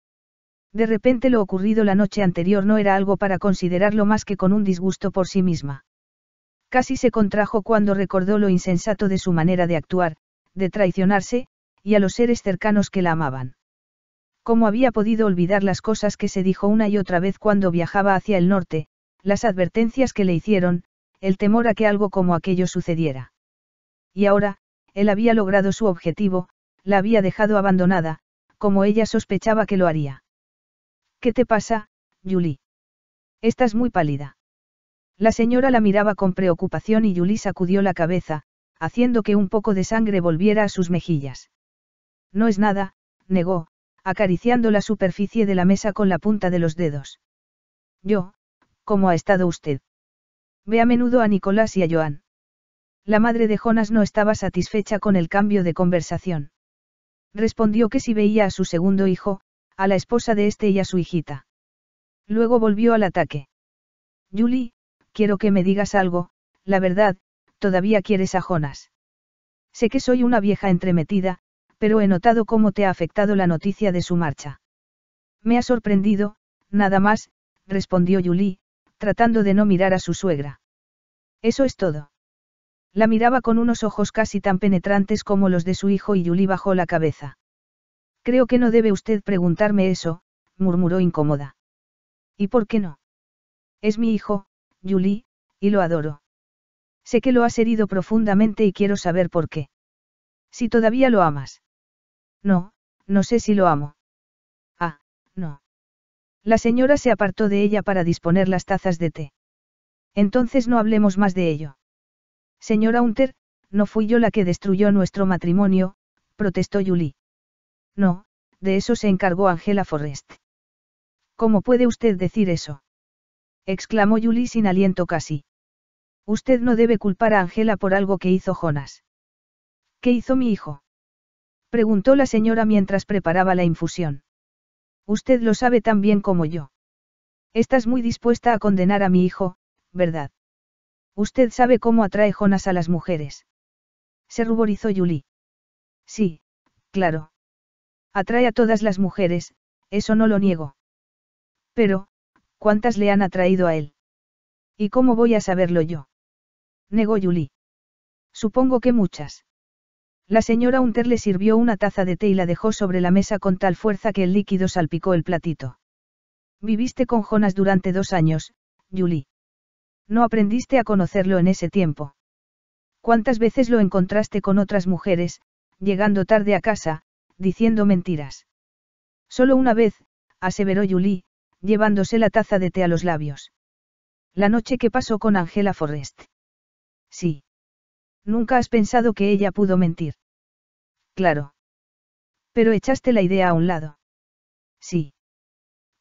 De repente lo ocurrido la noche anterior no era algo para considerarlo más que con un disgusto por sí misma. Casi se contrajo cuando recordó lo insensato de su manera de actuar, de traicionarse, y a los seres cercanos que la amaban. ¿Cómo había podido olvidar las cosas que se dijo una y otra vez cuando viajaba hacia el norte, las advertencias que le hicieron, el temor a que algo como aquello sucediera. Y ahora, él había logrado su objetivo, la había dejado abandonada, como ella sospechaba que lo haría. ¿Qué te pasa, Julie? Estás muy pálida. La señora la miraba con preocupación y Julie sacudió la cabeza, haciendo que un poco de sangre volviera a sus mejillas. No es nada, negó, acariciando la superficie de la mesa con la punta de los dedos. Yo, ¿Cómo ha estado usted? Ve a menudo a Nicolás y a Joan. La madre de Jonas no estaba satisfecha con el cambio de conversación. Respondió que si veía a su segundo hijo, a la esposa de este y a su hijita. Luego volvió al ataque. Julie, quiero que me digas algo, la verdad, todavía quieres a Jonas. Sé que soy una vieja entremetida, pero he notado cómo te ha afectado la noticia de su marcha. Me ha sorprendido, nada más, respondió Julie, tratando de no mirar a su suegra. Eso es todo. La miraba con unos ojos casi tan penetrantes como los de su hijo y Yuli bajó la cabeza. Creo que no debe usted preguntarme eso, murmuró incómoda. ¿Y por qué no? Es mi hijo, Yuli y lo adoro. Sé que lo has herido profundamente y quiero saber por qué. Si todavía lo amas. No, no sé si lo amo. La señora se apartó de ella para disponer las tazas de té. Entonces no hablemos más de ello. Señora Hunter, no fui yo la que destruyó nuestro matrimonio, protestó Julie. No, de eso se encargó Angela Forrest. ¿Cómo puede usted decir eso? exclamó Julie sin aliento casi. Usted no debe culpar a Angela por algo que hizo Jonas. ¿Qué hizo mi hijo? preguntó la señora mientras preparaba la infusión. Usted lo sabe tan bien como yo. Estás muy dispuesta a condenar a mi hijo, ¿verdad? Usted sabe cómo atrae Jonas a las mujeres. Se ruborizó Yuli. Sí, claro. Atrae a todas las mujeres, eso no lo niego. Pero, ¿cuántas le han atraído a él? ¿Y cómo voy a saberlo yo? Negó Yuli. Supongo que muchas. La señora Hunter le sirvió una taza de té y la dejó sobre la mesa con tal fuerza que el líquido salpicó el platito. Viviste con Jonas durante dos años, Julie. No aprendiste a conocerlo en ese tiempo. ¿Cuántas veces lo encontraste con otras mujeres, llegando tarde a casa, diciendo mentiras? Solo una vez, aseveró Julie, llevándose la taza de té a los labios. La noche que pasó con Angela Forrest. Sí. Nunca has pensado que ella pudo mentir. Claro. Pero echaste la idea a un lado. Sí.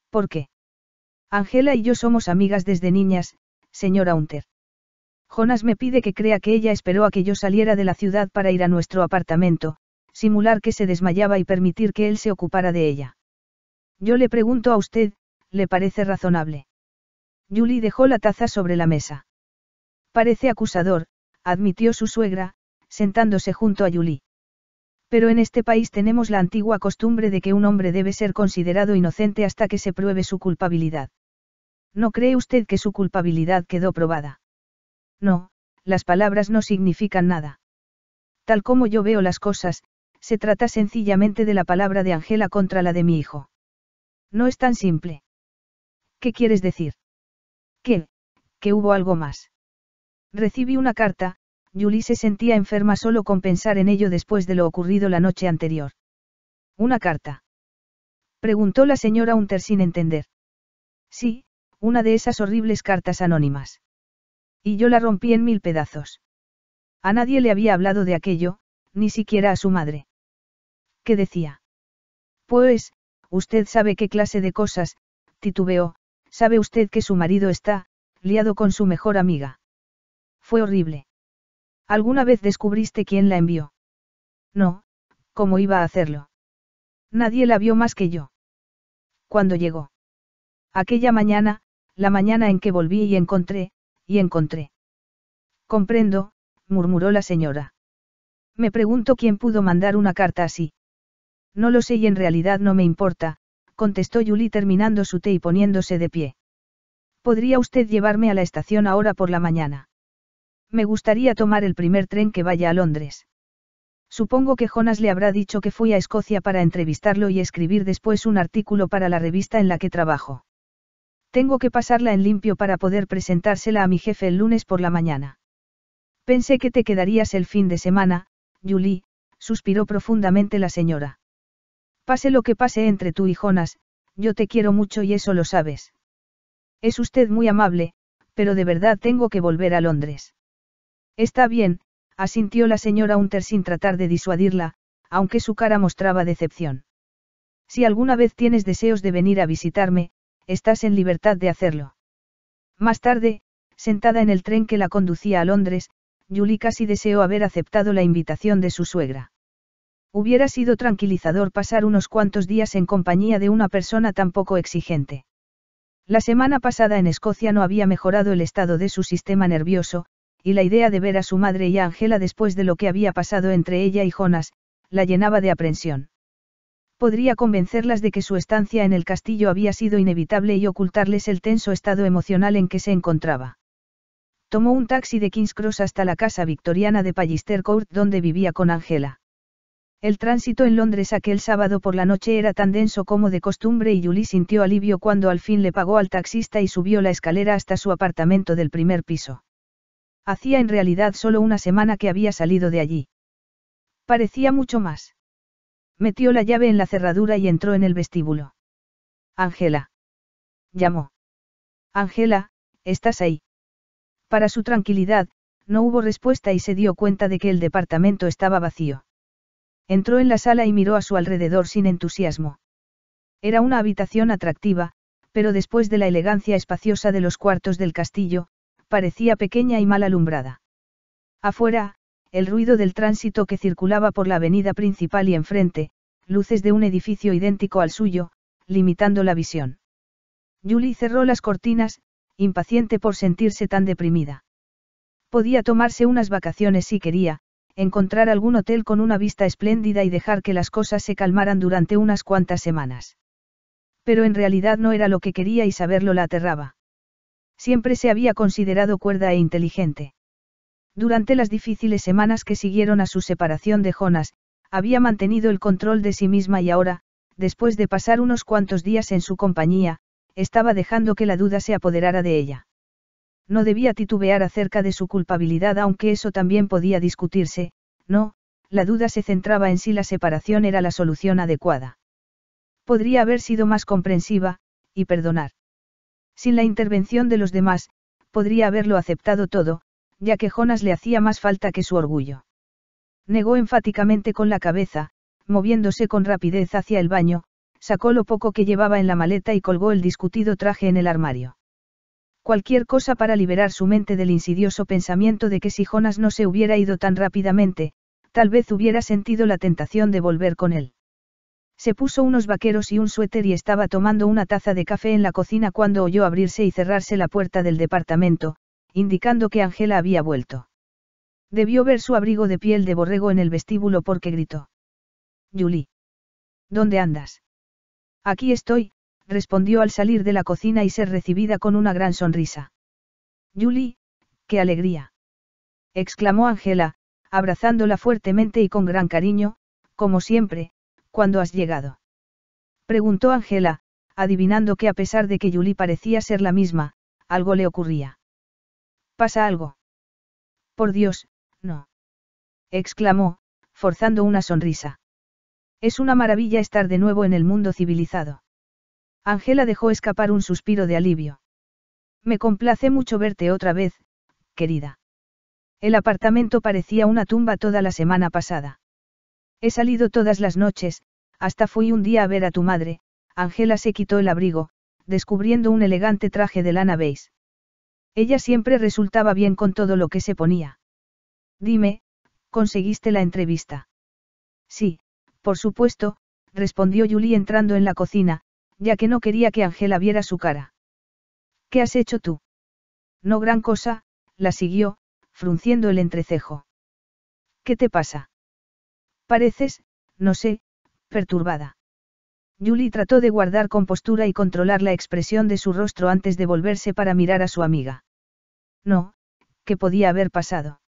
¿Por qué? Angela y yo somos amigas desde niñas, señora Hunter. Jonas me pide que crea que ella esperó a que yo saliera de la ciudad para ir a nuestro apartamento, simular que se desmayaba y permitir que él se ocupara de ella. Yo le pregunto a usted, ¿le parece razonable? Julie dejó la taza sobre la mesa. Parece acusador, admitió su suegra, sentándose junto a Julie. Pero en este país tenemos la antigua costumbre de que un hombre debe ser considerado inocente hasta que se pruebe su culpabilidad. ¿No cree usted que su culpabilidad quedó probada? No, las palabras no significan nada. Tal como yo veo las cosas, se trata sencillamente de la palabra de Angela contra la de mi hijo. No es tan simple. ¿Qué quieres decir? ¿Qué? Que hubo algo más. Recibí una carta, Julie se sentía enferma solo con pensar en ello después de lo ocurrido la noche anterior. ¿Una carta? Preguntó la señora Hunter sin entender. Sí, una de esas horribles cartas anónimas. Y yo la rompí en mil pedazos. A nadie le había hablado de aquello, ni siquiera a su madre. ¿Qué decía? Pues, usted sabe qué clase de cosas, titubeó, sabe usted que su marido está, liado con su mejor amiga. Fue horrible. ¿Alguna vez descubriste quién la envió? No, ¿cómo iba a hacerlo? Nadie la vio más que yo. Cuando llegó. Aquella mañana, la mañana en que volví y encontré, y encontré. Comprendo, murmuró la señora. Me pregunto quién pudo mandar una carta así. No lo sé y en realidad no me importa, contestó Julie terminando su té y poniéndose de pie. ¿Podría usted llevarme a la estación ahora por la mañana? Me gustaría tomar el primer tren que vaya a Londres. Supongo que Jonas le habrá dicho que fui a Escocia para entrevistarlo y escribir después un artículo para la revista en la que trabajo. Tengo que pasarla en limpio para poder presentársela a mi jefe el lunes por la mañana. Pensé que te quedarías el fin de semana, Julie, suspiró profundamente la señora. Pase lo que pase entre tú y Jonas, yo te quiero mucho y eso lo sabes. Es usted muy amable, pero de verdad tengo que volver a Londres. Está bien, asintió la señora Hunter sin tratar de disuadirla, aunque su cara mostraba decepción. Si alguna vez tienes deseos de venir a visitarme, estás en libertad de hacerlo. Más tarde, sentada en el tren que la conducía a Londres, Julie casi deseó haber aceptado la invitación de su suegra. Hubiera sido tranquilizador pasar unos cuantos días en compañía de una persona tan poco exigente. La semana pasada en Escocia no había mejorado el estado de su sistema nervioso, y la idea de ver a su madre y a Angela después de lo que había pasado entre ella y Jonas, la llenaba de aprensión. Podría convencerlas de que su estancia en el castillo había sido inevitable y ocultarles el tenso estado emocional en que se encontraba. Tomó un taxi de King's Cross hasta la casa victoriana de Pallister Court donde vivía con Angela. El tránsito en Londres aquel sábado por la noche era tan denso como de costumbre y Julie sintió alivio cuando al fin le pagó al taxista y subió la escalera hasta su apartamento del primer piso. Hacía en realidad solo una semana que había salido de allí. Parecía mucho más. Metió la llave en la cerradura y entró en el vestíbulo. Ángela. Llamó. Ángela, ¿estás ahí? Para su tranquilidad, no hubo respuesta y se dio cuenta de que el departamento estaba vacío. Entró en la sala y miró a su alrededor sin entusiasmo. Era una habitación atractiva, pero después de la elegancia espaciosa de los cuartos del castillo, parecía pequeña y mal alumbrada. Afuera, el ruido del tránsito que circulaba por la avenida principal y enfrente, luces de un edificio idéntico al suyo, limitando la visión. Julie cerró las cortinas, impaciente por sentirse tan deprimida. Podía tomarse unas vacaciones si quería, encontrar algún hotel con una vista espléndida y dejar que las cosas se calmaran durante unas cuantas semanas. Pero en realidad no era lo que quería y saberlo la aterraba. Siempre se había considerado cuerda e inteligente. Durante las difíciles semanas que siguieron a su separación de Jonas, había mantenido el control de sí misma y ahora, después de pasar unos cuantos días en su compañía, estaba dejando que la duda se apoderara de ella. No debía titubear acerca de su culpabilidad aunque eso también podía discutirse, no, la duda se centraba en si la separación era la solución adecuada. Podría haber sido más comprensiva, y perdonar. Sin la intervención de los demás, podría haberlo aceptado todo, ya que Jonas le hacía más falta que su orgullo. Negó enfáticamente con la cabeza, moviéndose con rapidez hacia el baño, sacó lo poco que llevaba en la maleta y colgó el discutido traje en el armario. Cualquier cosa para liberar su mente del insidioso pensamiento de que si Jonas no se hubiera ido tan rápidamente, tal vez hubiera sentido la tentación de volver con él. Se puso unos vaqueros y un suéter y estaba tomando una taza de café en la cocina cuando oyó abrirse y cerrarse la puerta del departamento, indicando que Angela había vuelto. Debió ver su abrigo de piel de borrego en el vestíbulo porque gritó. Julie. ¿Dónde andas? Aquí estoy, respondió al salir de la cocina y ser recibida con una gran sonrisa. Julie, qué alegría. exclamó Angela, abrazándola fuertemente y con gran cariño, como siempre, ¿Cuándo has llegado? Preguntó Angela, adivinando que a pesar de que Julie parecía ser la misma, algo le ocurría. ¿Pasa algo? Por Dios, no. exclamó, forzando una sonrisa. Es una maravilla estar de nuevo en el mundo civilizado. Angela dejó escapar un suspiro de alivio. Me complace mucho verte otra vez, querida. El apartamento parecía una tumba toda la semana pasada. He salido todas las noches, hasta fui un día a ver a tu madre, Angela se quitó el abrigo, descubriendo un elegante traje de lana beige. Ella siempre resultaba bien con todo lo que se ponía. Dime, ¿conseguiste la entrevista? Sí, por supuesto, respondió Julie entrando en la cocina, ya que no quería que Angela viera su cara. ¿Qué has hecho tú? No gran cosa, la siguió, frunciendo el entrecejo. ¿Qué te pasa? Pareces, no sé, perturbada. Julie trató de guardar compostura y controlar la expresión de su rostro antes de volverse para mirar a su amiga. No, ¿qué podía haber pasado?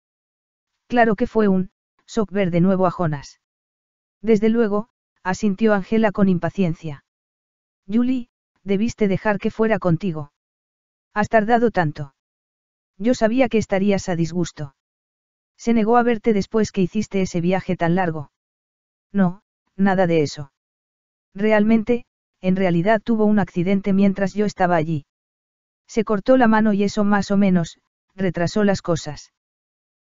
Claro que fue un, shock ver de nuevo a Jonas. Desde luego, asintió Angela con impaciencia. Julie, debiste dejar que fuera contigo. Has tardado tanto. Yo sabía que estarías a disgusto. Se negó a verte después que hiciste ese viaje tan largo. No, nada de eso. Realmente, en realidad tuvo un accidente mientras yo estaba allí. Se cortó la mano y eso más o menos, retrasó las cosas.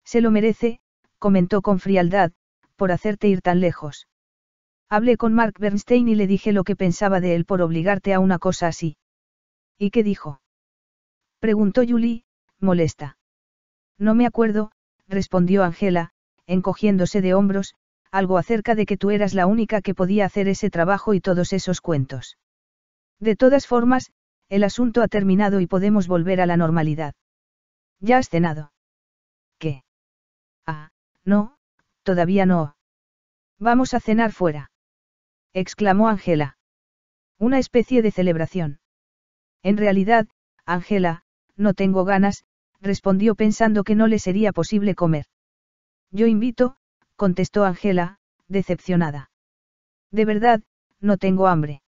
Se lo merece, comentó con frialdad, por hacerte ir tan lejos. Hablé con Mark Bernstein y le dije lo que pensaba de él por obligarte a una cosa así. ¿Y qué dijo? Preguntó Julie, molesta. No me acuerdo, respondió Angela, encogiéndose de hombros, algo acerca de que tú eras la única que podía hacer ese trabajo y todos esos cuentos. De todas formas, el asunto ha terminado y podemos volver a la normalidad. ¿Ya has cenado? ¿Qué? Ah, no, todavía no. Vamos a cenar fuera. exclamó Angela. Una especie de celebración. En realidad, Angela, no tengo ganas, respondió pensando que no le sería posible comer. Yo invito, contestó Angela, decepcionada. De verdad, no tengo hambre.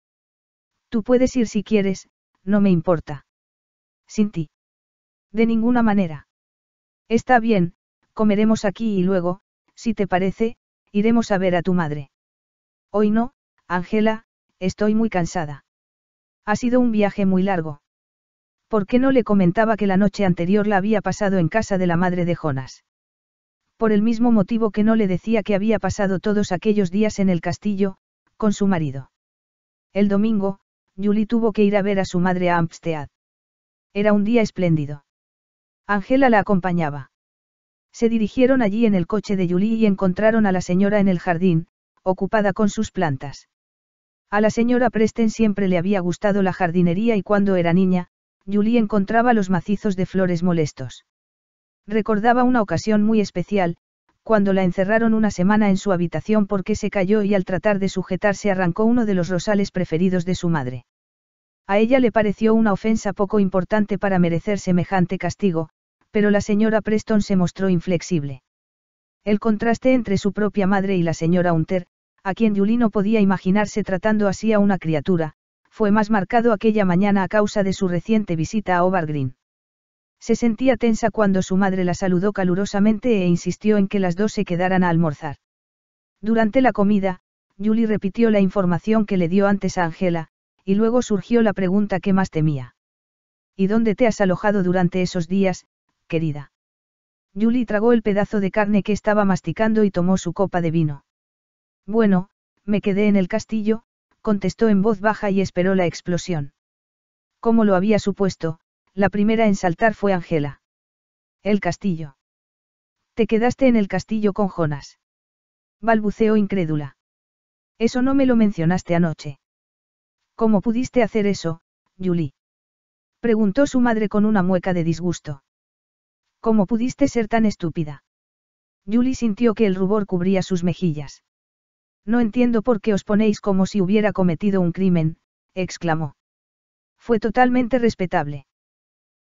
Tú puedes ir si quieres, no me importa. Sin ti. De ninguna manera. Está bien, comeremos aquí y luego, si te parece, iremos a ver a tu madre. Hoy no, Ángela, estoy muy cansada. Ha sido un viaje muy largo. ¿Por qué no le comentaba que la noche anterior la había pasado en casa de la madre de Jonas? Por el mismo motivo que no le decía que había pasado todos aquellos días en el castillo, con su marido. El domingo, Julie tuvo que ir a ver a su madre a Amstead. Era un día espléndido. Angela la acompañaba. Se dirigieron allí en el coche de Julie y encontraron a la señora en el jardín, ocupada con sus plantas. A la señora Presten siempre le había gustado la jardinería y cuando era niña, Julie encontraba los macizos de flores molestos. Recordaba una ocasión muy especial, cuando la encerraron una semana en su habitación porque se cayó y al tratar de sujetarse arrancó uno de los rosales preferidos de su madre. A ella le pareció una ofensa poco importante para merecer semejante castigo, pero la señora Preston se mostró inflexible. El contraste entre su propia madre y la señora Hunter, a quien Julie no podía imaginarse tratando así a una criatura, fue más marcado aquella mañana a causa de su reciente visita a Overgreen. Se sentía tensa cuando su madre la saludó calurosamente e insistió en que las dos se quedaran a almorzar. Durante la comida, Julie repitió la información que le dio antes a Angela, y luego surgió la pregunta que más temía. ¿Y dónde te has alojado durante esos días, querida? Julie tragó el pedazo de carne que estaba masticando y tomó su copa de vino. Bueno, me quedé en el castillo, contestó en voz baja y esperó la explosión. Como lo había supuesto, la primera en saltar fue Angela. El castillo. Te quedaste en el castillo con Jonas. Balbuceó incrédula. Eso no me lo mencionaste anoche. ¿Cómo pudiste hacer eso, Julie? Preguntó su madre con una mueca de disgusto. ¿Cómo pudiste ser tan estúpida? Julie sintió que el rubor cubría sus mejillas. No entiendo por qué os ponéis como si hubiera cometido un crimen, exclamó. Fue totalmente respetable.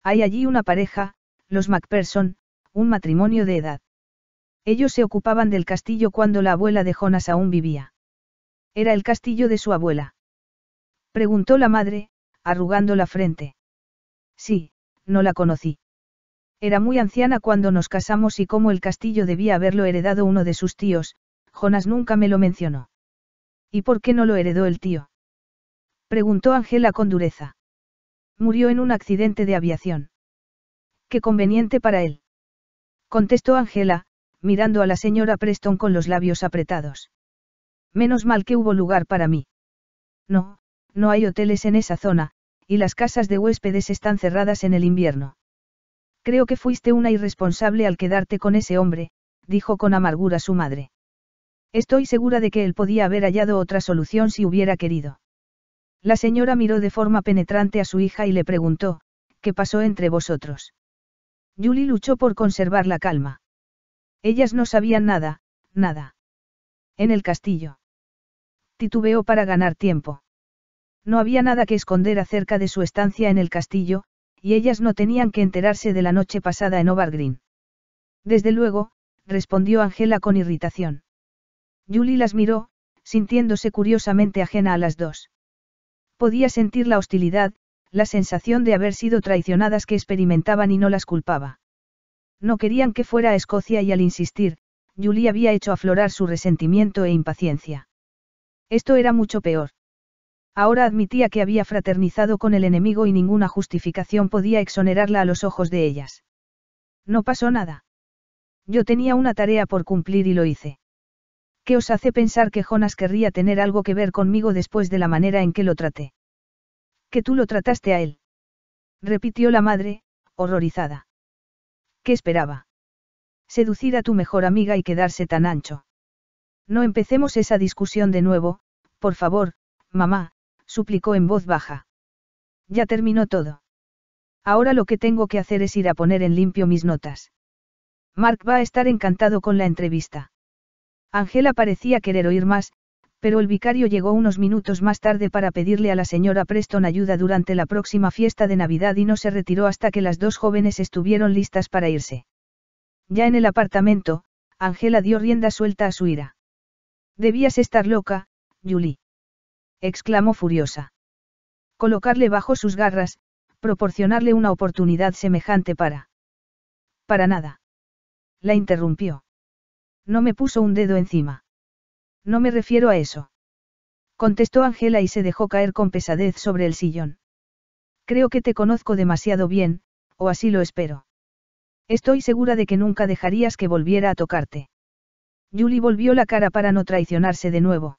Hay allí una pareja, los MacPherson, un matrimonio de edad. Ellos se ocupaban del castillo cuando la abuela de Jonas aún vivía. ¿Era el castillo de su abuela? Preguntó la madre, arrugando la frente. Sí, no la conocí. Era muy anciana cuando nos casamos y como el castillo debía haberlo heredado uno de sus tíos, Jonas nunca me lo mencionó. ¿Y por qué no lo heredó el tío? Preguntó Angela con dureza. Murió en un accidente de aviación. Qué conveniente para él. Contestó Angela, mirando a la señora Preston con los labios apretados. Menos mal que hubo lugar para mí. No, no hay hoteles en esa zona, y las casas de huéspedes están cerradas en el invierno. Creo que fuiste una irresponsable al quedarte con ese hombre, dijo con amargura su madre. Estoy segura de que él podía haber hallado otra solución si hubiera querido. La señora miró de forma penetrante a su hija y le preguntó, ¿qué pasó entre vosotros? Julie luchó por conservar la calma. Ellas no sabían nada, nada. En el castillo. Titubeó para ganar tiempo. No había nada que esconder acerca de su estancia en el castillo, y ellas no tenían que enterarse de la noche pasada en Overgreen. Desde luego, respondió Angela con irritación. Julie las miró, sintiéndose curiosamente ajena a las dos. Podía sentir la hostilidad, la sensación de haber sido traicionadas que experimentaban y no las culpaba. No querían que fuera a Escocia y al insistir, Julie había hecho aflorar su resentimiento e impaciencia. Esto era mucho peor. Ahora admitía que había fraternizado con el enemigo y ninguna justificación podía exonerarla a los ojos de ellas. No pasó nada. Yo tenía una tarea por cumplir y lo hice. ¿Qué os hace pensar que Jonas querría tener algo que ver conmigo después de la manera en que lo traté? Que tú lo trataste a él. Repitió la madre, horrorizada. ¿Qué esperaba? Seducir a tu mejor amiga y quedarse tan ancho. No empecemos esa discusión de nuevo, por favor, mamá, suplicó en voz baja. Ya terminó todo. Ahora lo que tengo que hacer es ir a poner en limpio mis notas. Mark va a estar encantado con la entrevista. Angela parecía querer oír más, pero el vicario llegó unos minutos más tarde para pedirle a la señora Preston ayuda durante la próxima fiesta de Navidad y no se retiró hasta que las dos jóvenes estuvieron listas para irse. Ya en el apartamento, Angela dio rienda suelta a su ira. Debías estar loca, Julie. exclamó furiosa. Colocarle bajo sus garras, proporcionarle una oportunidad semejante para... Para nada. La interrumpió. No me puso un dedo encima. No me refiero a eso. Contestó Ángela y se dejó caer con pesadez sobre el sillón. Creo que te conozco demasiado bien, o así lo espero. Estoy segura de que nunca dejarías que volviera a tocarte. Julie volvió la cara para no traicionarse de nuevo.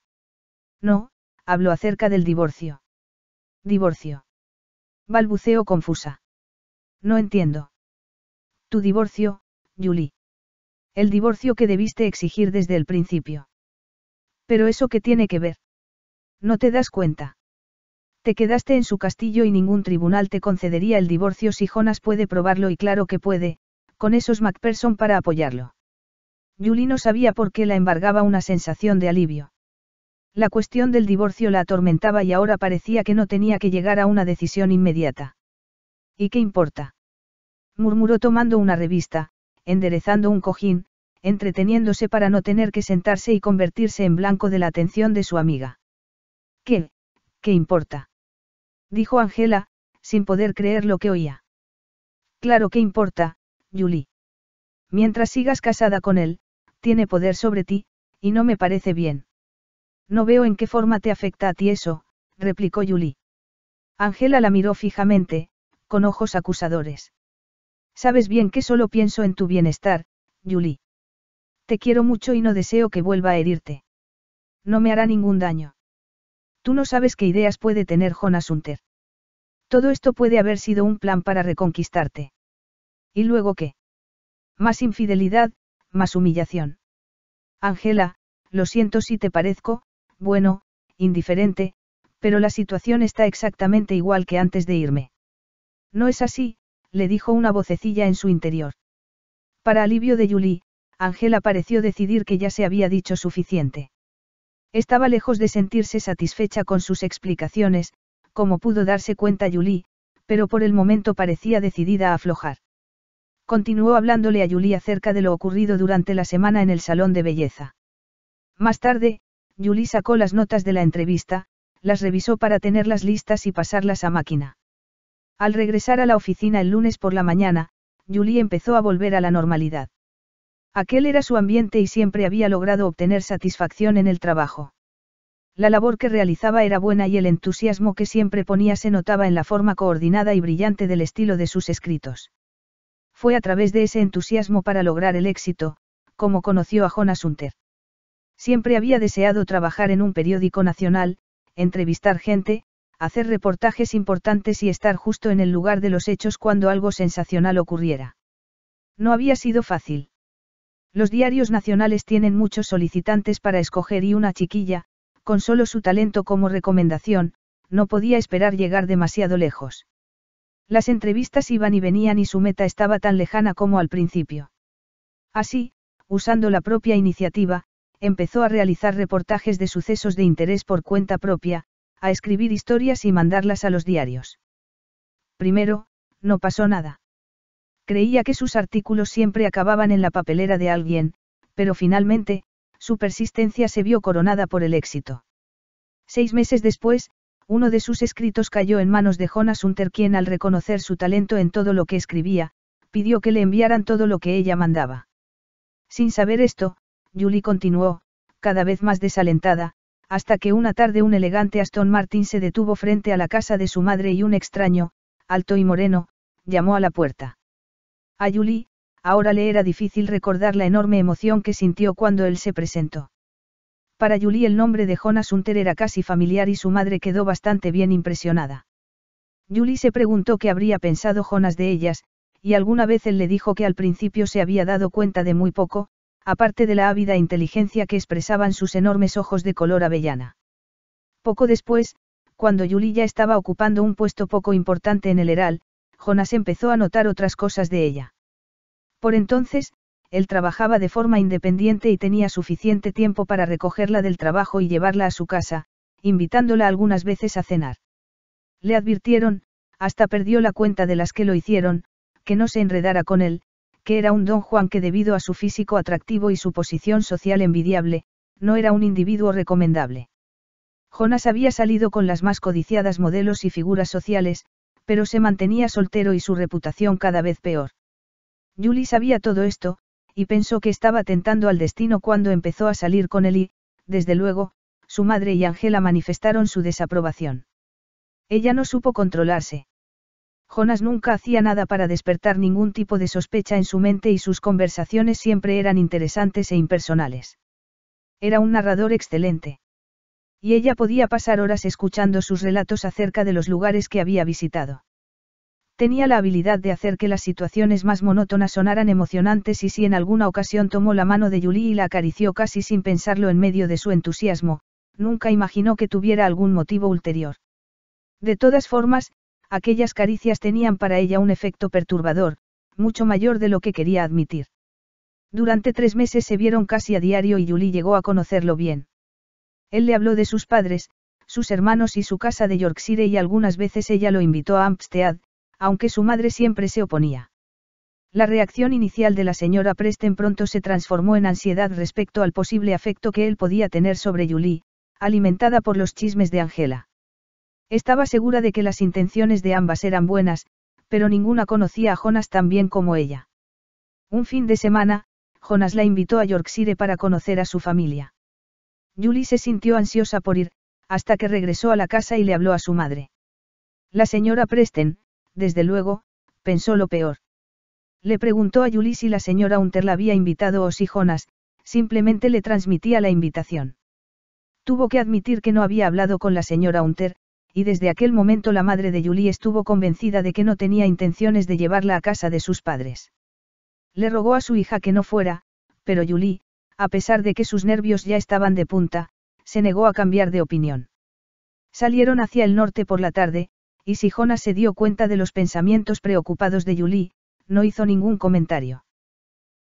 No, habló acerca del divorcio. Divorcio. Balbuceo confusa. No entiendo. Tu divorcio, Julie. El divorcio que debiste exigir desde el principio. Pero eso qué tiene que ver. No te das cuenta. Te quedaste en su castillo y ningún tribunal te concedería el divorcio si Jonas puede probarlo y claro que puede, con esos MacPherson para apoyarlo. Julie no sabía por qué la embargaba una sensación de alivio. La cuestión del divorcio la atormentaba y ahora parecía que no tenía que llegar a una decisión inmediata. ¿Y qué importa? murmuró tomando una revista, enderezando un cojín, entreteniéndose para no tener que sentarse y convertirse en blanco de la atención de su amiga. ¿Qué? ¿Qué importa? dijo Angela, sin poder creer lo que oía. Claro que importa, Yuli. Mientras sigas casada con él, tiene poder sobre ti, y no me parece bien. No veo en qué forma te afecta a ti eso, replicó Yuli. Angela la miró fijamente, con ojos acusadores. Sabes bien que solo pienso en tu bienestar, Julie. Te quiero mucho y no deseo que vuelva a herirte. No me hará ningún daño. Tú no sabes qué ideas puede tener Jonas Unter. Todo esto puede haber sido un plan para reconquistarte. ¿Y luego qué? Más infidelidad, más humillación. Angela, lo siento si te parezco, bueno, indiferente, pero la situación está exactamente igual que antes de irme. No es así, le dijo una vocecilla en su interior. Para alivio de Julie, Angela pareció decidir que ya se había dicho suficiente. Estaba lejos de sentirse satisfecha con sus explicaciones, como pudo darse cuenta Yuli, pero por el momento parecía decidida a aflojar. Continuó hablándole a Julie acerca de lo ocurrido durante la semana en el salón de belleza. Más tarde, Yuli sacó las notas de la entrevista, las revisó para tenerlas listas y pasarlas a máquina. Al regresar a la oficina el lunes por la mañana, Yuli empezó a volver a la normalidad. Aquel era su ambiente y siempre había logrado obtener satisfacción en el trabajo. La labor que realizaba era buena y el entusiasmo que siempre ponía se notaba en la forma coordinada y brillante del estilo de sus escritos. Fue a través de ese entusiasmo para lograr el éxito, como conoció a Jonas Hunter. Siempre había deseado trabajar en un periódico nacional, entrevistar gente, hacer reportajes importantes y estar justo en el lugar de los hechos cuando algo sensacional ocurriera. No había sido fácil. Los diarios nacionales tienen muchos solicitantes para escoger y una chiquilla, con solo su talento como recomendación, no podía esperar llegar demasiado lejos. Las entrevistas iban y venían y su meta estaba tan lejana como al principio. Así, usando la propia iniciativa, empezó a realizar reportajes de sucesos de interés por cuenta propia, a escribir historias y mandarlas a los diarios. Primero, no pasó nada. Creía que sus artículos siempre acababan en la papelera de alguien, pero finalmente, su persistencia se vio coronada por el éxito. Seis meses después, uno de sus escritos cayó en manos de Jonas Hunter quien al reconocer su talento en todo lo que escribía, pidió que le enviaran todo lo que ella mandaba. Sin saber esto, Julie continuó, cada vez más desalentada, hasta que una tarde un elegante Aston Martin se detuvo frente a la casa de su madre y un extraño, alto y moreno, llamó a la puerta. A Julie, ahora le era difícil recordar la enorme emoción que sintió cuando él se presentó. Para Yuli el nombre de Jonas Hunter era casi familiar y su madre quedó bastante bien impresionada. Yuli se preguntó qué habría pensado Jonas de ellas, y alguna vez él le dijo que al principio se había dado cuenta de muy poco, aparte de la ávida inteligencia que expresaban sus enormes ojos de color avellana. Poco después, cuando Yuli ya estaba ocupando un puesto poco importante en el Heral, Jonas empezó a notar otras cosas de ella. Por entonces, él trabajaba de forma independiente y tenía suficiente tiempo para recogerla del trabajo y llevarla a su casa, invitándola algunas veces a cenar. Le advirtieron, hasta perdió la cuenta de las que lo hicieron, que no se enredara con él, que era un don Juan que debido a su físico atractivo y su posición social envidiable, no era un individuo recomendable. Jonas había salido con las más codiciadas modelos y figuras sociales, pero se mantenía soltero y su reputación cada vez peor. Julie sabía todo esto, y pensó que estaba tentando al destino cuando empezó a salir con él y, desde luego, su madre y Angela manifestaron su desaprobación. Ella no supo controlarse. Jonas nunca hacía nada para despertar ningún tipo de sospecha en su mente y sus conversaciones siempre eran interesantes e impersonales. Era un narrador excelente. Y ella podía pasar horas escuchando sus relatos acerca de los lugares que había visitado. Tenía la habilidad de hacer que las situaciones más monótonas sonaran emocionantes y si en alguna ocasión tomó la mano de Julie y la acarició casi sin pensarlo en medio de su entusiasmo, nunca imaginó que tuviera algún motivo ulterior. De todas formas, aquellas caricias tenían para ella un efecto perturbador, mucho mayor de lo que quería admitir. Durante tres meses se vieron casi a diario y Julie llegó a conocerlo bien. Él le habló de sus padres, sus hermanos y su casa de Yorkshire y algunas veces ella lo invitó a Amstead, aunque su madre siempre se oponía. La reacción inicial de la señora Preston pronto se transformó en ansiedad respecto al posible afecto que él podía tener sobre Julie, alimentada por los chismes de Angela. Estaba segura de que las intenciones de ambas eran buenas, pero ninguna conocía a Jonas tan bien como ella. Un fin de semana, Jonas la invitó a Yorkshire para conocer a su familia. Julie se sintió ansiosa por ir, hasta que regresó a la casa y le habló a su madre. La señora Preston, desde luego, pensó lo peor. Le preguntó a Julie si la señora Hunter la había invitado o si Jonas, simplemente le transmitía la invitación. Tuvo que admitir que no había hablado con la señora Hunter, y desde aquel momento la madre de Julie estuvo convencida de que no tenía intenciones de llevarla a casa de sus padres. Le rogó a su hija que no fuera, pero Julie, a pesar de que sus nervios ya estaban de punta, se negó a cambiar de opinión. Salieron hacia el norte por la tarde, y si Jonas se dio cuenta de los pensamientos preocupados de Yuli, no hizo ningún comentario.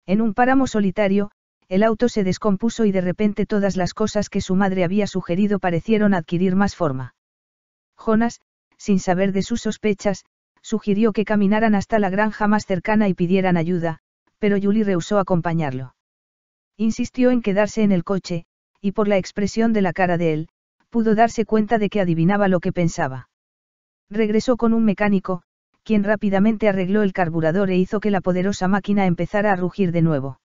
En un páramo solitario, el auto se descompuso y de repente todas las cosas que su madre había sugerido parecieron adquirir más forma. Jonas, sin saber de sus sospechas, sugirió que caminaran hasta la granja más cercana y pidieran ayuda, pero Yuli rehusó acompañarlo. Insistió en quedarse en el coche, y por la expresión de la cara de él, pudo darse cuenta de que adivinaba lo que pensaba. Regresó con un mecánico, quien rápidamente arregló el carburador e hizo que la poderosa máquina empezara a rugir de nuevo.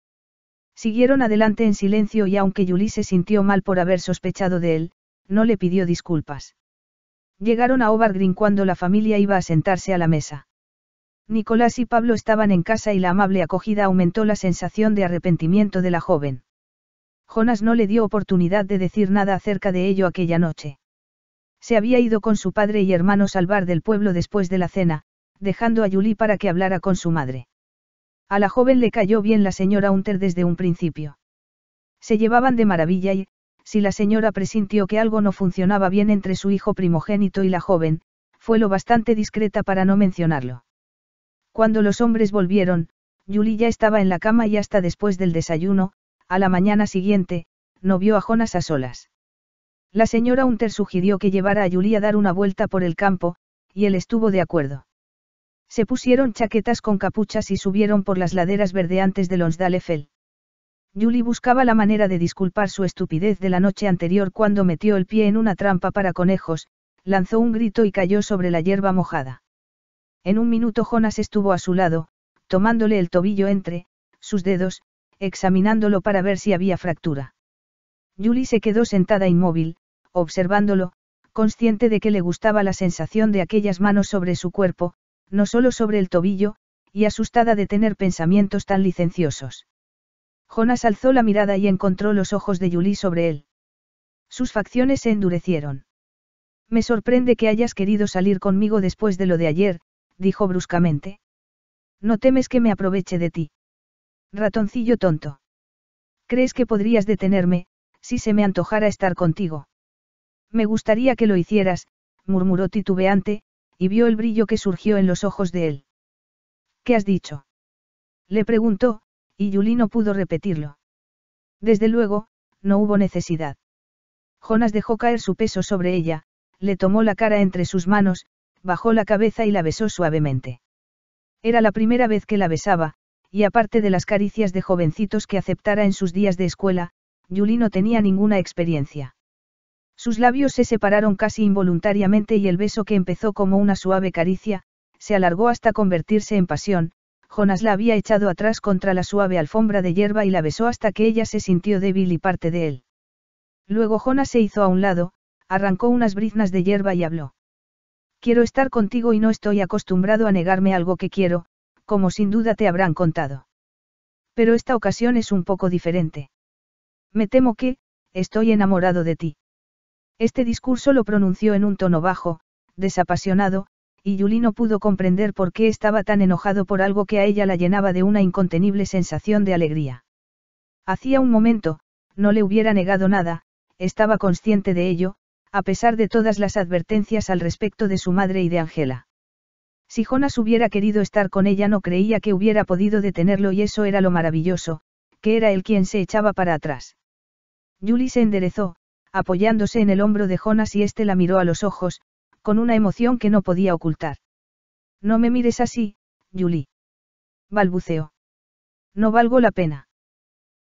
Siguieron adelante en silencio y aunque Julie se sintió mal por haber sospechado de él, no le pidió disculpas. Llegaron a Overgreen cuando la familia iba a sentarse a la mesa. Nicolás y Pablo estaban en casa y la amable acogida aumentó la sensación de arrepentimiento de la joven. Jonas no le dio oportunidad de decir nada acerca de ello aquella noche. Se había ido con su padre y hermanos al bar del pueblo después de la cena, dejando a Julie para que hablara con su madre. A la joven le cayó bien la señora Hunter desde un principio. Se llevaban de maravilla y, si la señora presintió que algo no funcionaba bien entre su hijo primogénito y la joven, fue lo bastante discreta para no mencionarlo. Cuando los hombres volvieron, Julie ya estaba en la cama y hasta después del desayuno, a la mañana siguiente, no vio a Jonas a solas. La señora Hunter sugirió que llevara a Julie a dar una vuelta por el campo, y él estuvo de acuerdo. Se pusieron chaquetas con capuchas y subieron por las laderas verdeantes de Fell. Julie buscaba la manera de disculpar su estupidez de la noche anterior cuando metió el pie en una trampa para conejos, lanzó un grito y cayó sobre la hierba mojada. En un minuto Jonas estuvo a su lado, tomándole el tobillo entre sus dedos, examinándolo para ver si había fractura. Julie se quedó sentada inmóvil, observándolo, consciente de que le gustaba la sensación de aquellas manos sobre su cuerpo, no solo sobre el tobillo, y asustada de tener pensamientos tan licenciosos. Jonas alzó la mirada y encontró los ojos de Julie sobre él. Sus facciones se endurecieron. Me sorprende que hayas querido salir conmigo después de lo de ayer, dijo bruscamente. No temes que me aproveche de ti. Ratoncillo tonto. ¿Crees que podrías detenerme, si se me antojara estar contigo? Me gustaría que lo hicieras, murmuró titubeante, y vio el brillo que surgió en los ojos de él. ¿Qué has dicho? Le preguntó, y Yuli no pudo repetirlo. Desde luego, no hubo necesidad. Jonas dejó caer su peso sobre ella, le tomó la cara entre sus manos, bajó la cabeza y la besó suavemente. Era la primera vez que la besaba, y aparte de las caricias de jovencitos que aceptara en sus días de escuela, Yuli no tenía ninguna experiencia. Sus labios se separaron casi involuntariamente y el beso que empezó como una suave caricia, se alargó hasta convertirse en pasión, Jonas la había echado atrás contra la suave alfombra de hierba y la besó hasta que ella se sintió débil y parte de él. Luego Jonas se hizo a un lado, arrancó unas briznas de hierba y habló. Quiero estar contigo y no estoy acostumbrado a negarme algo que quiero, como sin duda te habrán contado. Pero esta ocasión es un poco diferente. Me temo que, estoy enamorado de ti. Este discurso lo pronunció en un tono bajo, desapasionado, y Yuli no pudo comprender por qué estaba tan enojado por algo que a ella la llenaba de una incontenible sensación de alegría. Hacía un momento, no le hubiera negado nada, estaba consciente de ello, a pesar de todas las advertencias al respecto de su madre y de Angela. Si Jonas hubiera querido estar con ella no creía que hubiera podido detenerlo y eso era lo maravilloso, que era él quien se echaba para atrás. Julie se enderezó, apoyándose en el hombro de Jonas y éste la miró a los ojos, con una emoción que no podía ocultar. No me mires así, Julie. Balbuceó. No valgo la pena.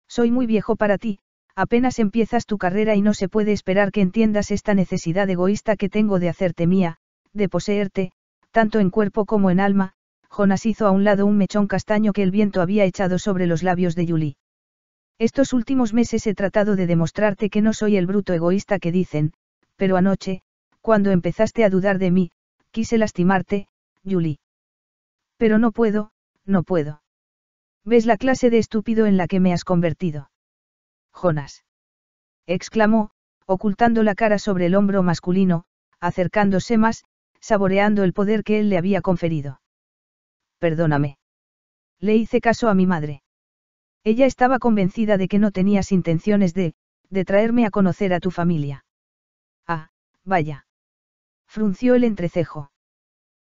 Soy muy viejo para ti, apenas empiezas tu carrera y no se puede esperar que entiendas esta necesidad egoísta que tengo de hacerte mía, de poseerte, tanto en cuerpo como en alma, Jonas hizo a un lado un mechón castaño que el viento había echado sobre los labios de Julie. Estos últimos meses he tratado de demostrarte que no soy el bruto egoísta que dicen, pero anoche, cuando empezaste a dudar de mí, quise lastimarte, Julie. Pero no puedo, no puedo. ¿Ves la clase de estúpido en la que me has convertido? Jonas. exclamó, ocultando la cara sobre el hombro masculino, acercándose más, saboreando el poder que él le había conferido. Perdóname. Le hice caso a mi madre. Ella estaba convencida de que no tenías intenciones de, de traerme a conocer a tu familia. Ah, vaya. Frunció el entrecejo.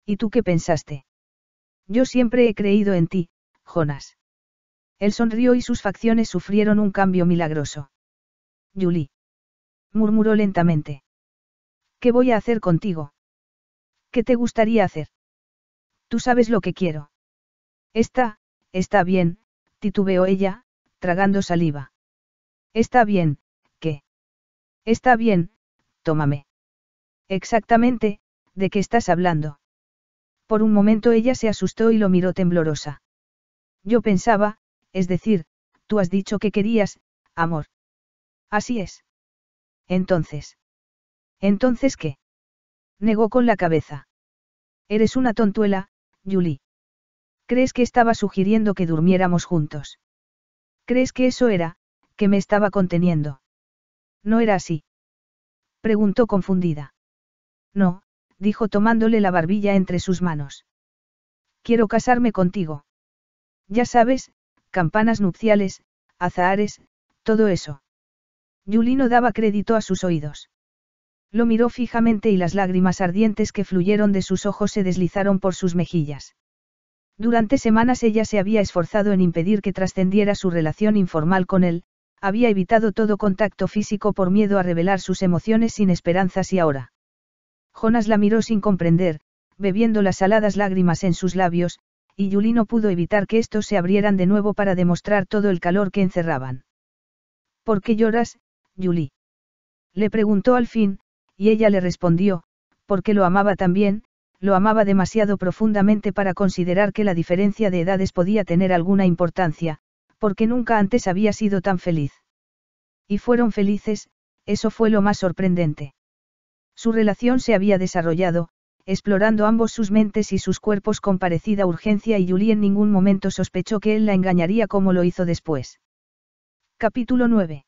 ¿Y tú qué pensaste? Yo siempre he creído en ti, Jonas. Él sonrió y sus facciones sufrieron un cambio milagroso. Julie. Murmuró lentamente. ¿Qué voy a hacer contigo? ¿Qué te gustaría hacer? Tú sabes lo que quiero. Está, está bien, titubeó ella, tragando saliva. Está bien, ¿qué? Está bien, tómame. Exactamente, ¿de qué estás hablando? Por un momento ella se asustó y lo miró temblorosa. Yo pensaba, es decir, tú has dicho que querías, amor. Así es. Entonces. ¿Entonces qué? Negó con la cabeza. Eres una tontuela, Julie. ¿Crees que estaba sugiriendo que durmiéramos juntos? ¿Crees que eso era, que me estaba conteniendo? No era así. Preguntó confundida. No, dijo tomándole la barbilla entre sus manos. Quiero casarme contigo. Ya sabes, campanas nupciales, azahares, todo eso. Yulino daba crédito a sus oídos. Lo miró fijamente y las lágrimas ardientes que fluyeron de sus ojos se deslizaron por sus mejillas. Durante semanas ella se había esforzado en impedir que trascendiera su relación informal con él, había evitado todo contacto físico por miedo a revelar sus emociones sin esperanzas y ahora. Jonas la miró sin comprender, bebiendo las saladas lágrimas en sus labios, y Julie no pudo evitar que estos se abrieran de nuevo para demostrar todo el calor que encerraban. ¿Por qué lloras, Julie? Le preguntó al fin, y ella le respondió, porque lo amaba también, lo amaba demasiado profundamente para considerar que la diferencia de edades podía tener alguna importancia, porque nunca antes había sido tan feliz. Y fueron felices, eso fue lo más sorprendente. Su relación se había desarrollado, explorando ambos sus mentes y sus cuerpos con parecida urgencia y Julie en ningún momento sospechó que él la engañaría como lo hizo después. Capítulo 9.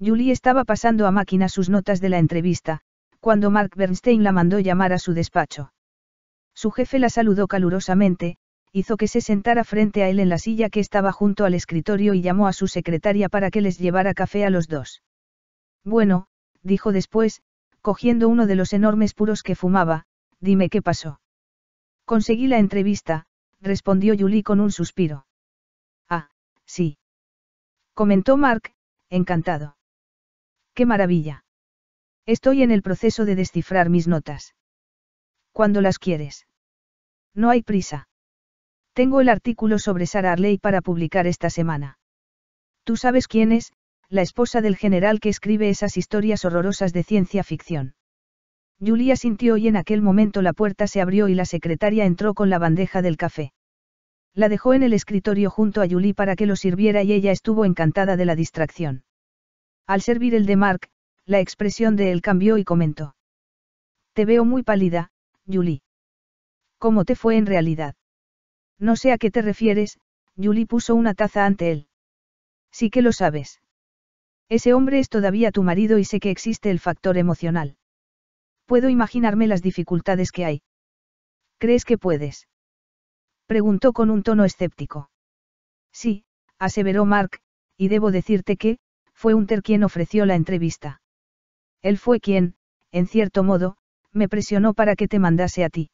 Julie estaba pasando a máquina sus notas de la entrevista, cuando Mark Bernstein la mandó llamar a su despacho. Su jefe la saludó calurosamente, hizo que se sentara frente a él en la silla que estaba junto al escritorio y llamó a su secretaria para que les llevara café a los dos. Bueno, dijo después, cogiendo uno de los enormes puros que fumaba, dime qué pasó. Conseguí la entrevista, respondió Julie con un suspiro. Ah, sí. Comentó Mark, encantado. Qué maravilla. Estoy en el proceso de descifrar mis notas. Cuando las quieres? No hay prisa. Tengo el artículo sobre Sarah Arley para publicar esta semana. Tú sabes quién es, la esposa del general que escribe esas historias horrorosas de ciencia ficción. Julia sintió y en aquel momento la puerta se abrió y la secretaria entró con la bandeja del café. La dejó en el escritorio junto a Julie para que lo sirviera y ella estuvo encantada de la distracción. Al servir el de Mark, la expresión de él cambió y comentó. Te veo muy pálida, Julie. ¿Cómo te fue en realidad? No sé a qué te refieres, Julie puso una taza ante él. Sí que lo sabes. Ese hombre es todavía tu marido y sé que existe el factor emocional. Puedo imaginarme las dificultades que hay. ¿Crees que puedes? Preguntó con un tono escéptico. Sí, aseveró Mark, y debo decirte que, fue Hunter quien ofreció la entrevista. Él fue quien, en cierto modo, me presionó para que te mandase a ti.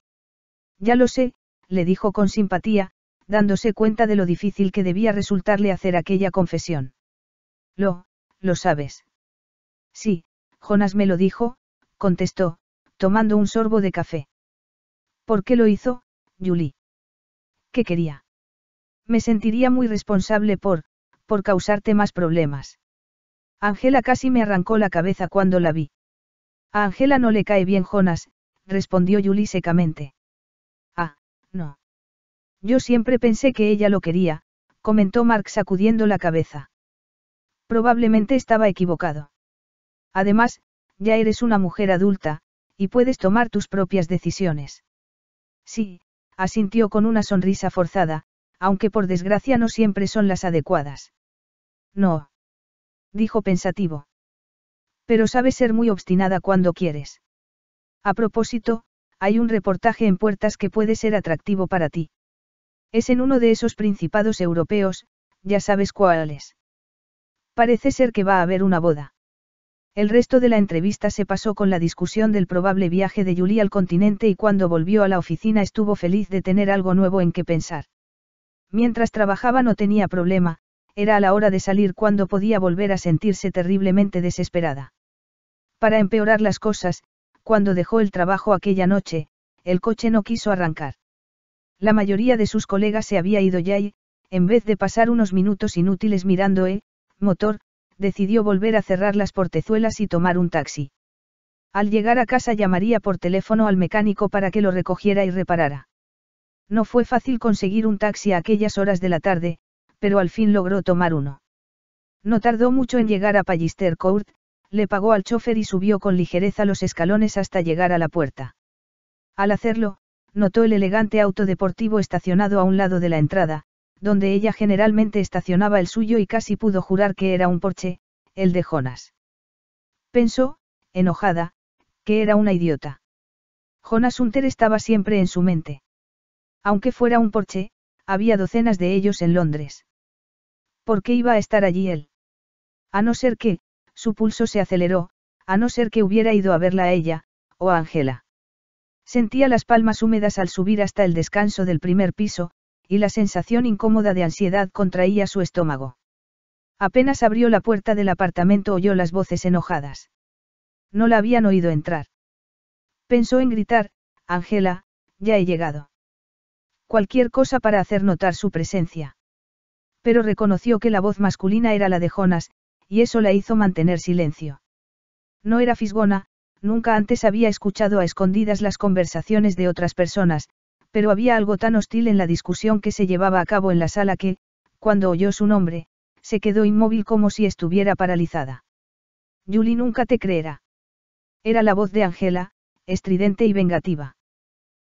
Ya lo sé, le dijo con simpatía, dándose cuenta de lo difícil que debía resultarle hacer aquella confesión. Lo, lo sabes. Sí, Jonas me lo dijo, contestó, tomando un sorbo de café. ¿Por qué lo hizo, Julie? ¿Qué quería? Me sentiría muy responsable por, por causarte más problemas. Angela casi me arrancó la cabeza cuando la vi. A Angela no le cae bien Jonas, respondió Julie secamente. Ah, no. Yo siempre pensé que ella lo quería, comentó Mark sacudiendo la cabeza. Probablemente estaba equivocado. Además, ya eres una mujer adulta, y puedes tomar tus propias decisiones. Sí, asintió con una sonrisa forzada, aunque por desgracia no siempre son las adecuadas. No. Dijo pensativo. Pero sabes ser muy obstinada cuando quieres. A propósito, hay un reportaje en puertas que puede ser atractivo para ti. Es en uno de esos principados europeos, ya sabes cuáles. Parece ser que va a haber una boda. El resto de la entrevista se pasó con la discusión del probable viaje de Julie al continente y cuando volvió a la oficina estuvo feliz de tener algo nuevo en que pensar. Mientras trabajaba no tenía problema, era a la hora de salir cuando podía volver a sentirse terriblemente desesperada. Para empeorar las cosas, cuando dejó el trabajo aquella noche, el coche no quiso arrancar. La mayoría de sus colegas se había ido ya y, en vez de pasar unos minutos inútiles mirando el motor, decidió volver a cerrar las portezuelas y tomar un taxi. Al llegar a casa llamaría por teléfono al mecánico para que lo recogiera y reparara. No fue fácil conseguir un taxi a aquellas horas de la tarde, pero al fin logró tomar uno. No tardó mucho en llegar a Pallister Court, le pagó al chofer y subió con ligereza los escalones hasta llegar a la puerta. Al hacerlo, notó el elegante auto deportivo estacionado a un lado de la entrada, donde ella generalmente estacionaba el suyo y casi pudo jurar que era un porche, el de Jonas. Pensó, enojada, que era una idiota. Jonas Hunter estaba siempre en su mente. Aunque fuera un porche, había docenas de ellos en Londres. ¿Por qué iba a estar allí él? A no ser que, su pulso se aceleró, a no ser que hubiera ido a verla a ella, o a Ángela. Sentía las palmas húmedas al subir hasta el descanso del primer piso, y la sensación incómoda de ansiedad contraía su estómago. Apenas abrió la puerta del apartamento oyó las voces enojadas. No la habían oído entrar. Pensó en gritar, Ángela, ya he llegado. Cualquier cosa para hacer notar su presencia. Pero reconoció que la voz masculina era la de Jonas, y eso la hizo mantener silencio. No era fisgona, nunca antes había escuchado a escondidas las conversaciones de otras personas, pero había algo tan hostil en la discusión que se llevaba a cabo en la sala que, cuando oyó su nombre, se quedó inmóvil como si estuviera paralizada. Julie nunca te creerá. Era la voz de Angela, estridente y vengativa.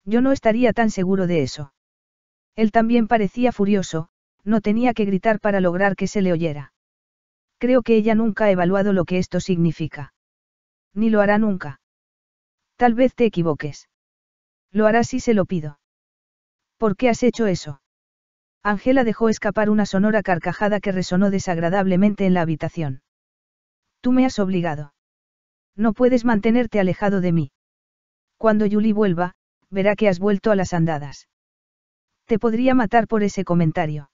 Yo no estaría tan seguro de eso. Él también parecía furioso, no tenía que gritar para lograr que se le oyera. Creo que ella nunca ha evaluado lo que esto significa. Ni lo hará nunca. Tal vez te equivoques. Lo hará si se lo pido. ¿Por qué has hecho eso? Ángela dejó escapar una sonora carcajada que resonó desagradablemente en la habitación. Tú me has obligado. No puedes mantenerte alejado de mí. Cuando Yuli vuelva, verá que has vuelto a las andadas. Te podría matar por ese comentario.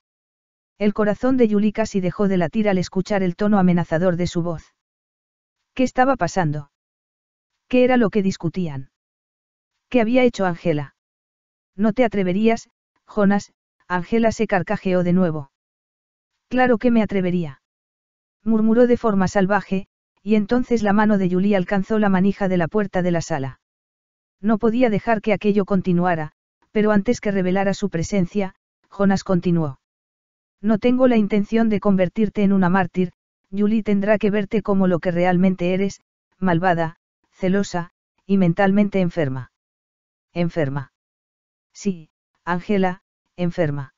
El corazón de Yuli casi dejó de latir al escuchar el tono amenazador de su voz. ¿Qué estaba pasando? ¿Qué era lo que discutían? ¿Qué había hecho Ángela? No te atreverías, Jonas, Ángela se carcajeó de nuevo. Claro que me atrevería. Murmuró de forma salvaje, y entonces la mano de Julie alcanzó la manija de la puerta de la sala. No podía dejar que aquello continuara, pero antes que revelara su presencia, Jonas continuó. No tengo la intención de convertirte en una mártir, Julie tendrá que verte como lo que realmente eres, malvada, celosa, y mentalmente enferma. Enferma. Sí, Ángela, enferma.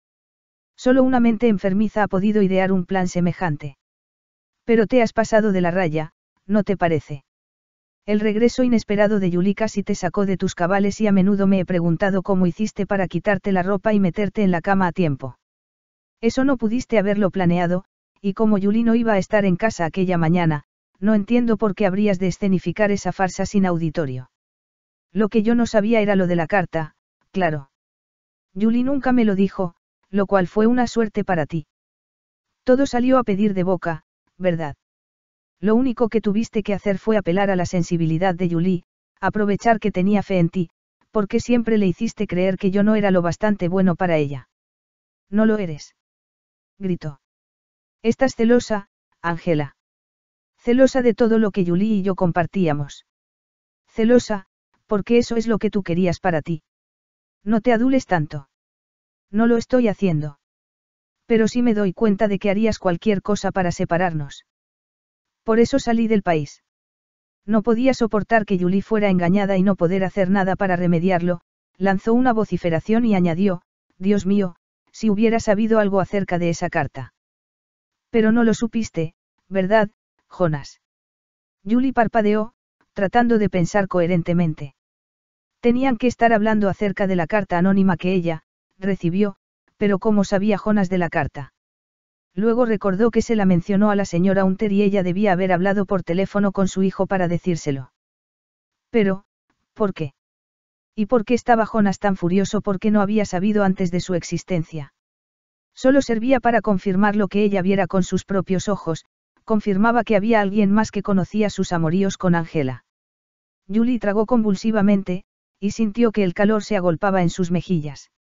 Solo una mente enfermiza ha podido idear un plan semejante. Pero te has pasado de la raya, ¿no te parece? El regreso inesperado de Yuli casi te sacó de tus cabales y a menudo me he preguntado cómo hiciste para quitarte la ropa y meterte en la cama a tiempo. Eso no pudiste haberlo planeado, y como Yuli no iba a estar en casa aquella mañana, no entiendo por qué habrías de escenificar esa farsa sin auditorio. Lo que yo no sabía era lo de la carta, Claro. Yuli nunca me lo dijo, lo cual fue una suerte para ti. Todo salió a pedir de boca, ¿verdad? Lo único que tuviste que hacer fue apelar a la sensibilidad de Julie, aprovechar que tenía fe en ti, porque siempre le hiciste creer que yo no era lo bastante bueno para ella. No lo eres. Gritó. Estás celosa, Ángela. Celosa de todo lo que Yuli y yo compartíamos. Celosa, porque eso es lo que tú querías para ti. No te adules tanto. No lo estoy haciendo. Pero sí me doy cuenta de que harías cualquier cosa para separarnos. Por eso salí del país. No podía soportar que Julie fuera engañada y no poder hacer nada para remediarlo, lanzó una vociferación y añadió, Dios mío, si hubiera sabido algo acerca de esa carta. Pero no lo supiste, ¿verdad, Jonas? Yuli parpadeó, tratando de pensar coherentemente. Tenían que estar hablando acerca de la carta anónima que ella, recibió, pero ¿cómo sabía Jonas de la carta? Luego recordó que se la mencionó a la señora Hunter y ella debía haber hablado por teléfono con su hijo para decírselo. Pero, ¿por qué? ¿Y por qué estaba Jonas tan furioso porque no había sabido antes de su existencia? Solo servía para confirmar lo que ella viera con sus propios ojos, confirmaba que había alguien más que conocía sus amoríos con Angela. Julie tragó convulsivamente, y sintió que el calor se agolpaba en sus mejillas.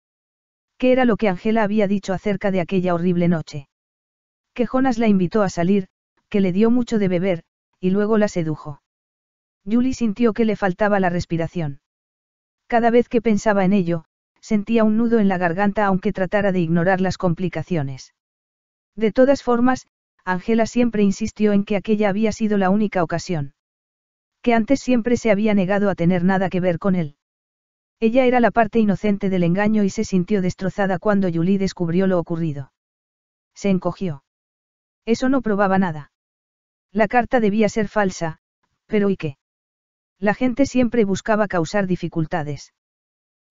¿Qué era lo que Angela había dicho acerca de aquella horrible noche? Que Jonas la invitó a salir, que le dio mucho de beber, y luego la sedujo. Julie sintió que le faltaba la respiración. Cada vez que pensaba en ello, sentía un nudo en la garganta aunque tratara de ignorar las complicaciones. De todas formas, Angela siempre insistió en que aquella había sido la única ocasión. Que antes siempre se había negado a tener nada que ver con él. Ella era la parte inocente del engaño y se sintió destrozada cuando Julie descubrió lo ocurrido. Se encogió. Eso no probaba nada. La carta debía ser falsa, pero ¿y qué? La gente siempre buscaba causar dificultades.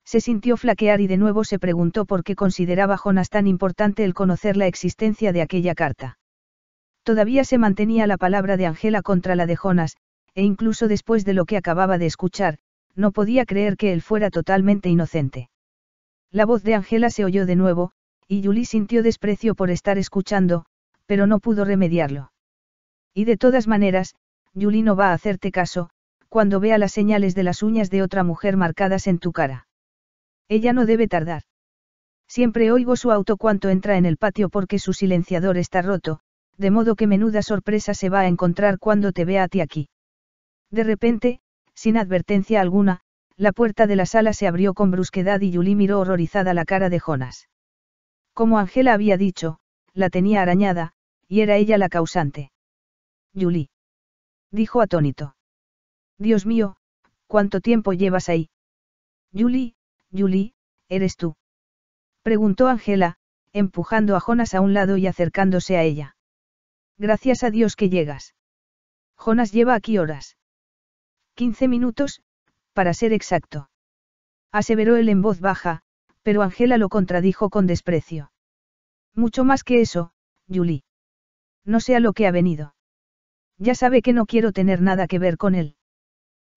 Se sintió flaquear y de nuevo se preguntó por qué consideraba Jonas tan importante el conocer la existencia de aquella carta. Todavía se mantenía la palabra de Angela contra la de Jonas, e incluso después de lo que acababa de escuchar, no podía creer que él fuera totalmente inocente. La voz de Angela se oyó de nuevo, y Julie sintió desprecio por estar escuchando, pero no pudo remediarlo. Y de todas maneras, Julie no va a hacerte caso, cuando vea las señales de las uñas de otra mujer marcadas en tu cara. Ella no debe tardar. Siempre oigo su auto cuanto entra en el patio porque su silenciador está roto, de modo que menuda sorpresa se va a encontrar cuando te vea a ti aquí. De repente, sin advertencia alguna, la puerta de la sala se abrió con brusquedad y Julie miró horrorizada la cara de Jonas. Como Angela había dicho, la tenía arañada, y era ella la causante. Julie. Dijo atónito. Dios mío, ¿cuánto tiempo llevas ahí? Julie, Yuli, ¿eres tú? Preguntó Angela, empujando a Jonas a un lado y acercándose a ella. Gracias a Dios que llegas. Jonas lleva aquí horas. Quince minutos, para ser exacto. Aseveró él en voz baja, pero Angela lo contradijo con desprecio. Mucho más que eso, Julie. No sé lo que ha venido. Ya sabe que no quiero tener nada que ver con él.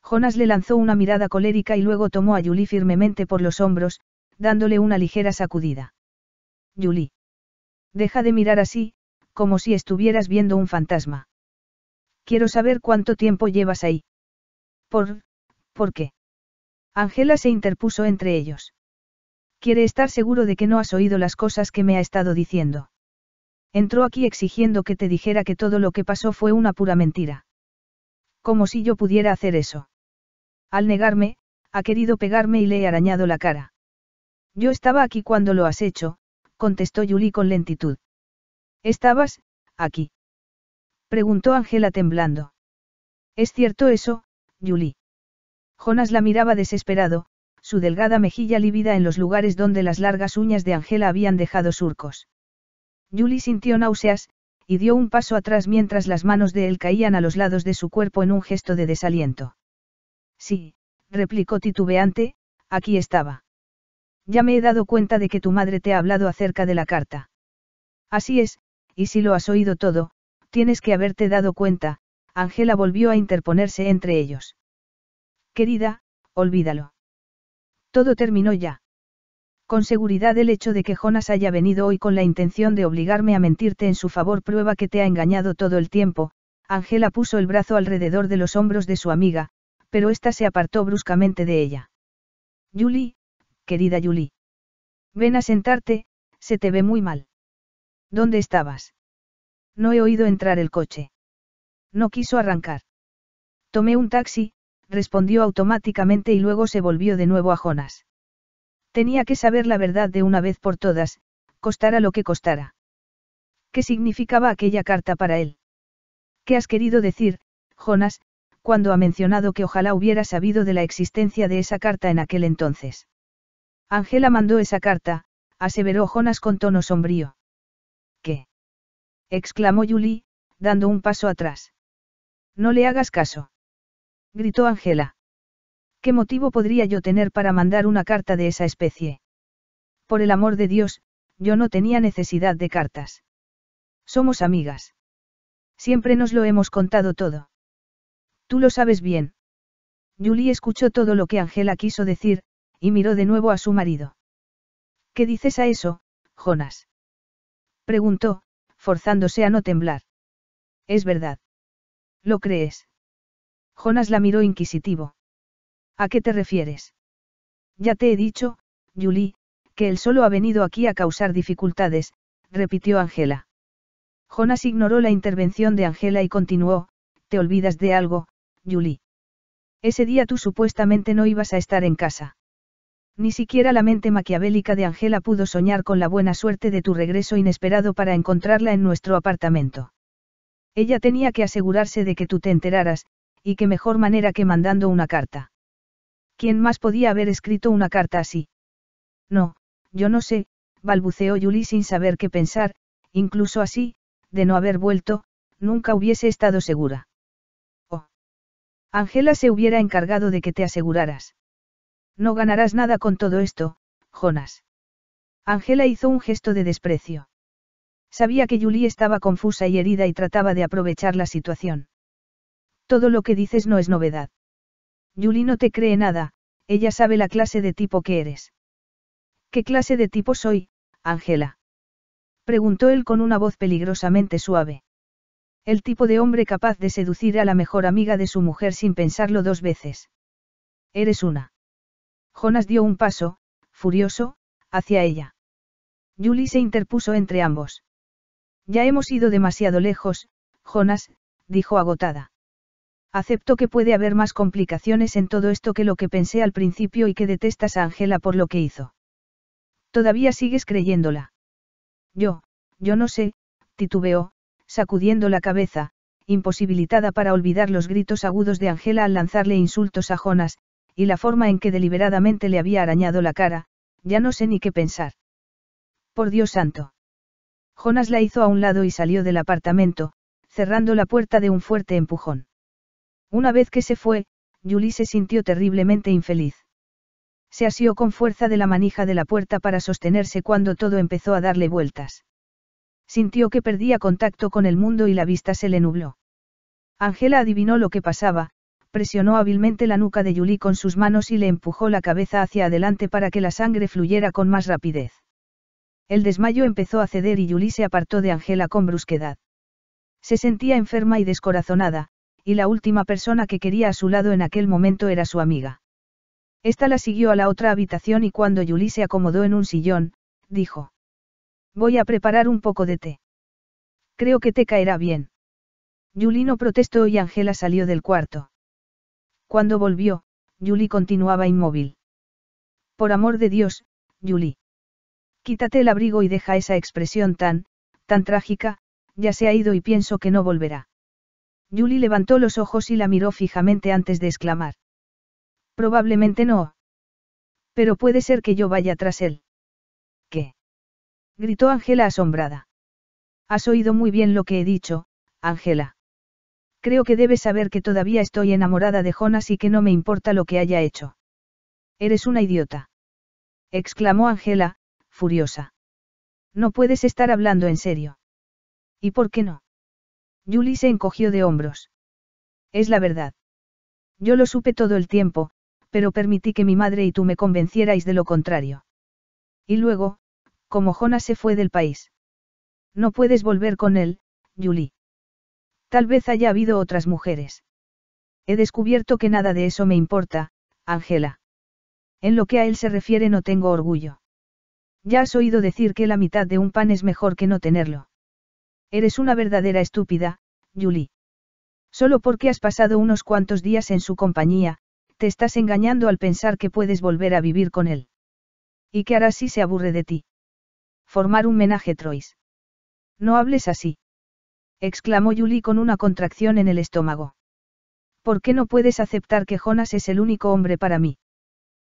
Jonas le lanzó una mirada colérica y luego tomó a Julie firmemente por los hombros, dándole una ligera sacudida. Julie. Deja de mirar así, como si estuvieras viendo un fantasma. Quiero saber cuánto tiempo llevas ahí. ¿Por, por qué? Ángela se interpuso entre ellos. Quiere estar seguro de que no has oído las cosas que me ha estado diciendo. Entró aquí exigiendo que te dijera que todo lo que pasó fue una pura mentira. Como si yo pudiera hacer eso. Al negarme, ha querido pegarme y le he arañado la cara. Yo estaba aquí cuando lo has hecho, contestó Julie con lentitud. ¿Estabas, aquí? Preguntó Ángela temblando. ¿Es cierto eso, Julie. Jonas la miraba desesperado, su delgada mejilla lívida en los lugares donde las largas uñas de Angela habían dejado surcos. Julie sintió náuseas, y dio un paso atrás mientras las manos de él caían a los lados de su cuerpo en un gesto de desaliento. Sí, replicó titubeante, aquí estaba. Ya me he dado cuenta de que tu madre te ha hablado acerca de la carta. Así es, y si lo has oído todo, tienes que haberte dado cuenta, Ángela volvió a interponerse entre ellos. Querida, olvídalo. Todo terminó ya. Con seguridad el hecho de que Jonas haya venido hoy con la intención de obligarme a mentirte en su favor prueba que te ha engañado todo el tiempo, Ángela puso el brazo alrededor de los hombros de su amiga, pero ésta se apartó bruscamente de ella. Julie, querida Julie. Ven a sentarte, se te ve muy mal. ¿Dónde estabas? No he oído entrar el coche. No quiso arrancar. Tomé un taxi, respondió automáticamente y luego se volvió de nuevo a Jonas. Tenía que saber la verdad de una vez por todas, costara lo que costara. ¿Qué significaba aquella carta para él? ¿Qué has querido decir, Jonas, cuando ha mencionado que ojalá hubiera sabido de la existencia de esa carta en aquel entonces? Ángela mandó esa carta, aseveró Jonas con tono sombrío. ¿Qué? exclamó Julie, dando un paso atrás. No le hagas caso. Gritó Angela. ¿Qué motivo podría yo tener para mandar una carta de esa especie? Por el amor de Dios, yo no tenía necesidad de cartas. Somos amigas. Siempre nos lo hemos contado todo. Tú lo sabes bien. Julie escuchó todo lo que Angela quiso decir, y miró de nuevo a su marido. ¿Qué dices a eso, Jonas? Preguntó, forzándose a no temblar. Es verdad. ¿Lo crees? Jonas la miró inquisitivo. ¿A qué te refieres? Ya te he dicho, Julie, que él solo ha venido aquí a causar dificultades, repitió Angela. Jonas ignoró la intervención de Angela y continuó, te olvidas de algo, Julie. Ese día tú supuestamente no ibas a estar en casa. Ni siquiera la mente maquiavélica de Angela pudo soñar con la buena suerte de tu regreso inesperado para encontrarla en nuestro apartamento. Ella tenía que asegurarse de que tú te enteraras, y qué mejor manera que mandando una carta. ¿Quién más podía haber escrito una carta así? No, yo no sé, balbuceó Julie sin saber qué pensar, incluso así, de no haber vuelto, nunca hubiese estado segura. Oh. Angela se hubiera encargado de que te aseguraras. No ganarás nada con todo esto, Jonas. Angela hizo un gesto de desprecio. Sabía que Julie estaba confusa y herida y trataba de aprovechar la situación. Todo lo que dices no es novedad. Julie no te cree nada, ella sabe la clase de tipo que eres. ¿Qué clase de tipo soy, Ángela? Preguntó él con una voz peligrosamente suave. El tipo de hombre capaz de seducir a la mejor amiga de su mujer sin pensarlo dos veces. Eres una. Jonas dio un paso, furioso, hacia ella. Julie se interpuso entre ambos. Ya hemos ido demasiado lejos, Jonas, dijo agotada. Acepto que puede haber más complicaciones en todo esto que lo que pensé al principio y que detestas a Angela por lo que hizo. Todavía sigues creyéndola. Yo, yo no sé, titubeó, sacudiendo la cabeza, imposibilitada para olvidar los gritos agudos de Angela al lanzarle insultos a Jonas, y la forma en que deliberadamente le había arañado la cara, ya no sé ni qué pensar. Por Dios santo. Jonas la hizo a un lado y salió del apartamento, cerrando la puerta de un fuerte empujón. Una vez que se fue, Julie se sintió terriblemente infeliz. Se asió con fuerza de la manija de la puerta para sostenerse cuando todo empezó a darle vueltas. Sintió que perdía contacto con el mundo y la vista se le nubló. Ángela adivinó lo que pasaba, presionó hábilmente la nuca de Julie con sus manos y le empujó la cabeza hacia adelante para que la sangre fluyera con más rapidez. El desmayo empezó a ceder y Yuli se apartó de Angela con brusquedad. Se sentía enferma y descorazonada, y la última persona que quería a su lado en aquel momento era su amiga. Esta la siguió a la otra habitación y cuando Yuli se acomodó en un sillón, dijo. Voy a preparar un poco de té. Creo que te caerá bien. Yuli no protestó y Angela salió del cuarto. Cuando volvió, Yuli continuaba inmóvil. Por amor de Dios, Yuli. Quítate el abrigo y deja esa expresión tan, tan trágica, ya se ha ido y pienso que no volverá. Julie levantó los ojos y la miró fijamente antes de exclamar. Probablemente no. Pero puede ser que yo vaya tras él. ¿Qué? gritó Ángela asombrada. Has oído muy bien lo que he dicho, Ángela. Creo que debes saber que todavía estoy enamorada de Jonas y que no me importa lo que haya hecho. Eres una idiota. exclamó Ángela, furiosa. No puedes estar hablando en serio. ¿Y por qué no? Julie se encogió de hombros. Es la verdad. Yo lo supe todo el tiempo, pero permití que mi madre y tú me convencierais de lo contrario. Y luego, como Jonas se fue del país. No puedes volver con él, Julie. Tal vez haya habido otras mujeres. He descubierto que nada de eso me importa, Ángela. En lo que a él se refiere no tengo orgullo. Ya has oído decir que la mitad de un pan es mejor que no tenerlo. Eres una verdadera estúpida, Julie. Solo porque has pasado unos cuantos días en su compañía, te estás engañando al pensar que puedes volver a vivir con él. ¿Y qué harás si se aburre de ti? Formar un menaje Trois. No hables así. Exclamó Julie con una contracción en el estómago. ¿Por qué no puedes aceptar que Jonas es el único hombre para mí?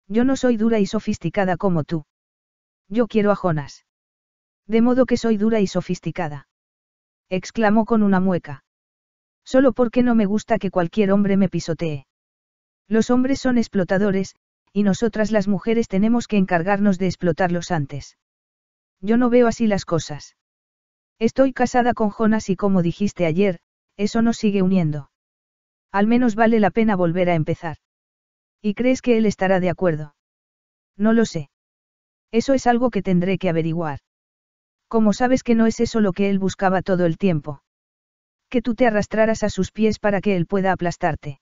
Yo no soy dura y sofisticada como tú. Yo quiero a Jonas. De modo que soy dura y sofisticada. Exclamó con una mueca. Solo porque no me gusta que cualquier hombre me pisotee. Los hombres son explotadores, y nosotras las mujeres tenemos que encargarnos de explotarlos antes. Yo no veo así las cosas. Estoy casada con Jonas y como dijiste ayer, eso nos sigue uniendo. Al menos vale la pena volver a empezar. ¿Y crees que él estará de acuerdo? No lo sé. Eso es algo que tendré que averiguar. Como sabes que no es eso lo que él buscaba todo el tiempo? Que tú te arrastraras a sus pies para que él pueda aplastarte.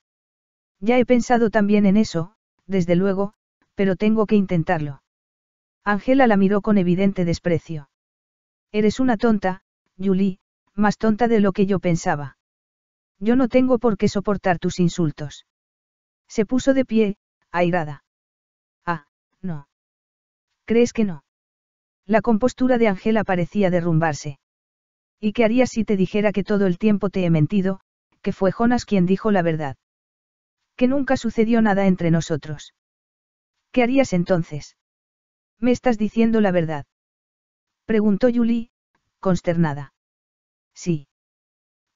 Ya he pensado también en eso, desde luego, pero tengo que intentarlo. Angela la miró con evidente desprecio. Eres una tonta, Julie, más tonta de lo que yo pensaba. Yo no tengo por qué soportar tus insultos. Se puso de pie, airada. Ah, no. ¿Crees que no? La compostura de Angela parecía derrumbarse. ¿Y qué harías si te dijera que todo el tiempo te he mentido, que fue Jonas quien dijo la verdad? Que nunca sucedió nada entre nosotros. ¿Qué harías entonces? ¿Me estás diciendo la verdad? Preguntó Julie, consternada. Sí.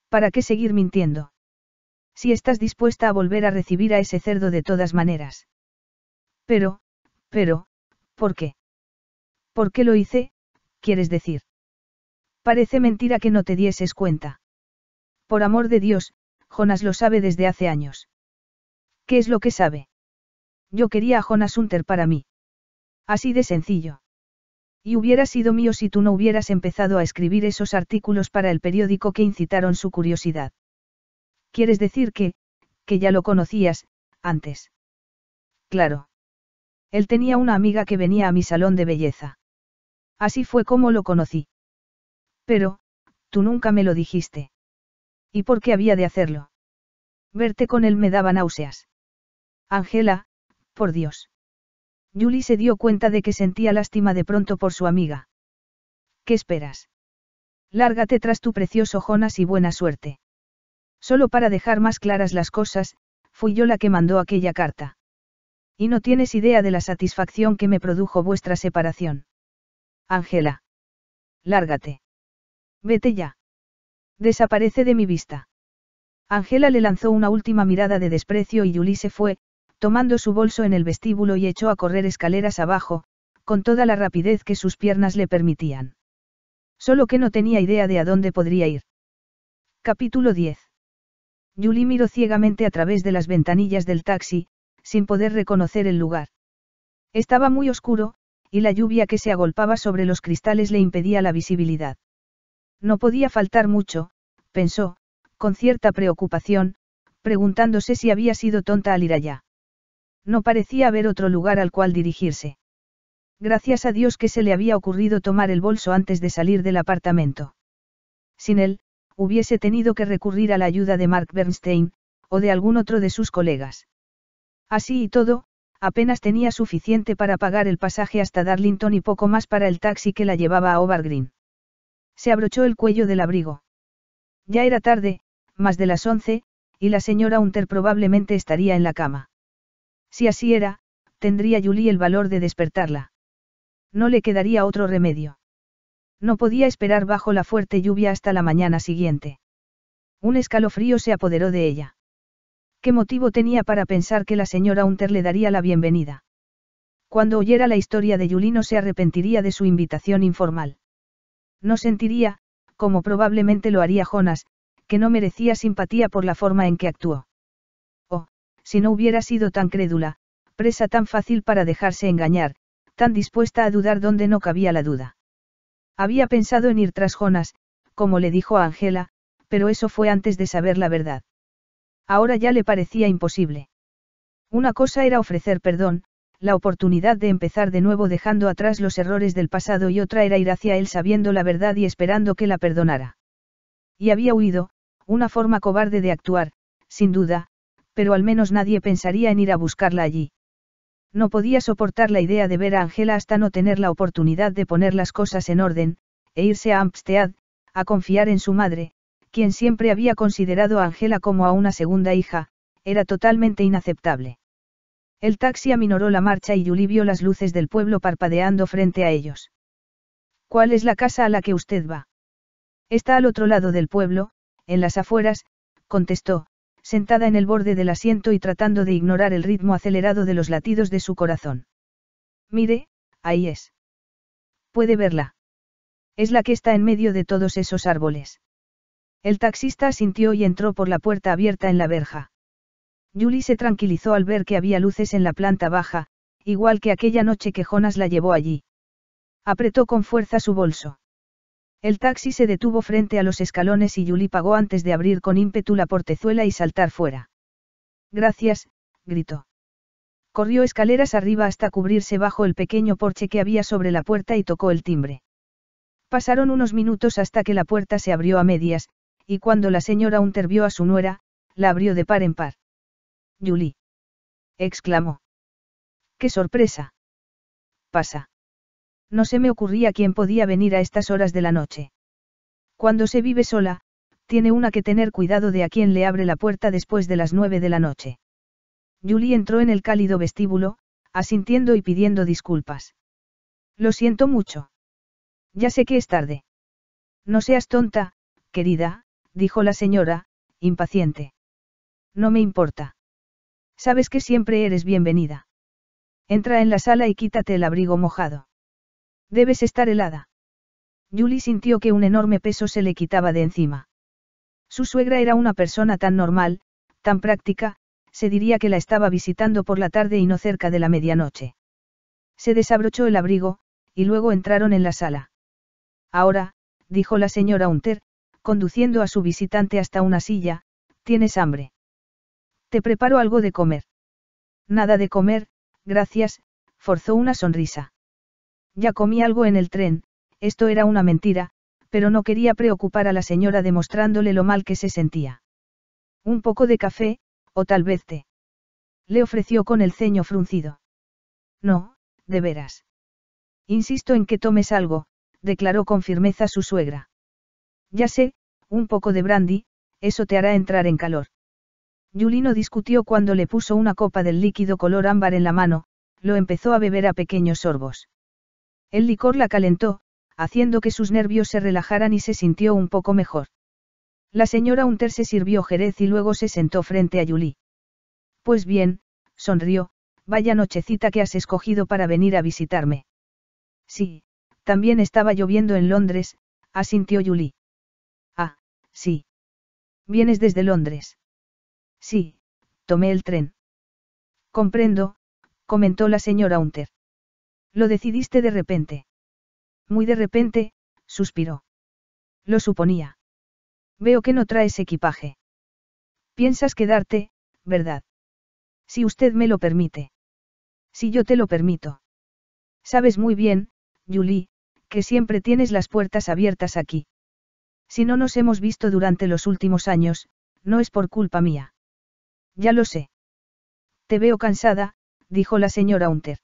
¿Para qué seguir mintiendo? Si estás dispuesta a volver a recibir a ese cerdo de todas maneras. Pero, pero, ¿Por qué? ¿Por qué lo hice? ¿Quieres decir? Parece mentira que no te dieses cuenta. Por amor de Dios, Jonas lo sabe desde hace años. ¿Qué es lo que sabe? Yo quería a Jonas Hunter para mí. Así de sencillo. Y hubiera sido mío si tú no hubieras empezado a escribir esos artículos para el periódico que incitaron su curiosidad. ¿Quieres decir que, que ya lo conocías, antes? Claro. Él tenía una amiga que venía a mi salón de belleza. Así fue como lo conocí. Pero, tú nunca me lo dijiste. ¿Y por qué había de hacerlo? Verte con él me daba náuseas. Ángela, por Dios. Julie se dio cuenta de que sentía lástima de pronto por su amiga. ¿Qué esperas? Lárgate tras tu precioso Jonas y buena suerte. Solo para dejar más claras las cosas, fui yo la que mandó aquella carta. Y no tienes idea de la satisfacción que me produjo vuestra separación. Ángela. Lárgate. Vete ya. Desaparece de mi vista. Ángela le lanzó una última mirada de desprecio y Julie se fue, tomando su bolso en el vestíbulo y echó a correr escaleras abajo, con toda la rapidez que sus piernas le permitían. Solo que no tenía idea de a dónde podría ir. Capítulo 10. Julie miró ciegamente a través de las ventanillas del taxi, sin poder reconocer el lugar. Estaba muy oscuro, y la lluvia que se agolpaba sobre los cristales le impedía la visibilidad. No podía faltar mucho, pensó, con cierta preocupación, preguntándose si había sido tonta al ir allá. No parecía haber otro lugar al cual dirigirse. Gracias a Dios que se le había ocurrido tomar el bolso antes de salir del apartamento. Sin él, hubiese tenido que recurrir a la ayuda de Mark Bernstein, o de algún otro de sus colegas. Así y todo, apenas tenía suficiente para pagar el pasaje hasta Darlington y poco más para el taxi que la llevaba a Overgreen. Se abrochó el cuello del abrigo. Ya era tarde, más de las once, y la señora Hunter probablemente estaría en la cama. Si así era, tendría Julie el valor de despertarla. No le quedaría otro remedio. No podía esperar bajo la fuerte lluvia hasta la mañana siguiente. Un escalofrío se apoderó de ella. ¿Qué motivo tenía para pensar que la señora Hunter le daría la bienvenida? Cuando oyera la historia de Yulino se arrepentiría de su invitación informal. No sentiría, como probablemente lo haría Jonas, que no merecía simpatía por la forma en que actuó. Oh, si no hubiera sido tan crédula, presa tan fácil para dejarse engañar, tan dispuesta a dudar donde no cabía la duda. Había pensado en ir tras Jonas, como le dijo a Angela, pero eso fue antes de saber la verdad. Ahora ya le parecía imposible. Una cosa era ofrecer perdón, la oportunidad de empezar de nuevo dejando atrás los errores del pasado y otra era ir hacia él sabiendo la verdad y esperando que la perdonara. Y había huido, una forma cobarde de actuar, sin duda, pero al menos nadie pensaría en ir a buscarla allí. No podía soportar la idea de ver a Ángela hasta no tener la oportunidad de poner las cosas en orden, e irse a Amstead, a confiar en su madre, quien siempre había considerado a Ángela como a una segunda hija, era totalmente inaceptable. El taxi aminoró la marcha y Yuli vio las luces del pueblo parpadeando frente a ellos. ¿Cuál es la casa a la que usted va? Está al otro lado del pueblo, en las afueras, contestó, sentada en el borde del asiento y tratando de ignorar el ritmo acelerado de los latidos de su corazón. Mire, ahí es. Puede verla. Es la que está en medio de todos esos árboles. El taxista asintió y entró por la puerta abierta en la verja. Julie se tranquilizó al ver que había luces en la planta baja, igual que aquella noche que Jonas la llevó allí. Apretó con fuerza su bolso. El taxi se detuvo frente a los escalones y Julie pagó antes de abrir con ímpetu la portezuela y saltar fuera. Gracias, gritó. Corrió escaleras arriba hasta cubrirse bajo el pequeño porche que había sobre la puerta y tocó el timbre. Pasaron unos minutos hasta que la puerta se abrió a medias, y cuando la señora untervió a su nuera, la abrió de par en par. Julie. exclamó. ¡Qué sorpresa! Pasa. No se me ocurría quién podía venir a estas horas de la noche. Cuando se vive sola, tiene una que tener cuidado de a quién le abre la puerta después de las nueve de la noche. Julie entró en el cálido vestíbulo, asintiendo y pidiendo disculpas. Lo siento mucho. Ya sé que es tarde. No seas tonta, querida, dijo la señora, impaciente. No me importa. Sabes que siempre eres bienvenida. Entra en la sala y quítate el abrigo mojado. Debes estar helada. Julie sintió que un enorme peso se le quitaba de encima. Su suegra era una persona tan normal, tan práctica, se diría que la estaba visitando por la tarde y no cerca de la medianoche. Se desabrochó el abrigo, y luego entraron en la sala. Ahora, dijo la señora Hunter, conduciendo a su visitante hasta una silla, ¿tienes hambre? Te preparo algo de comer. Nada de comer, gracias, forzó una sonrisa. Ya comí algo en el tren, esto era una mentira, pero no quería preocupar a la señora demostrándole lo mal que se sentía. Un poco de café, o tal vez té. Le ofreció con el ceño fruncido. No, de veras. Insisto en que tomes algo, declaró con firmeza su suegra. Ya sé, un poco de brandy, eso te hará entrar en calor. no discutió cuando le puso una copa del líquido color ámbar en la mano, lo empezó a beber a pequeños sorbos. El licor la calentó, haciendo que sus nervios se relajaran y se sintió un poco mejor. La señora Hunter se sirvió jerez y luego se sentó frente a Yuli. Pues bien, sonrió, vaya nochecita que has escogido para venir a visitarme. Sí, también estaba lloviendo en Londres, asintió Julie. Sí. ¿Vienes desde Londres? Sí, tomé el tren. Comprendo, comentó la señora Hunter. Lo decidiste de repente. Muy de repente, suspiró. Lo suponía. Veo que no traes equipaje. Piensas quedarte, ¿verdad? Si usted me lo permite. Si yo te lo permito. Sabes muy bien, Julie, que siempre tienes las puertas abiertas aquí. Si no nos hemos visto durante los últimos años, no es por culpa mía. Ya lo sé. Te veo cansada, dijo la señora Hunter.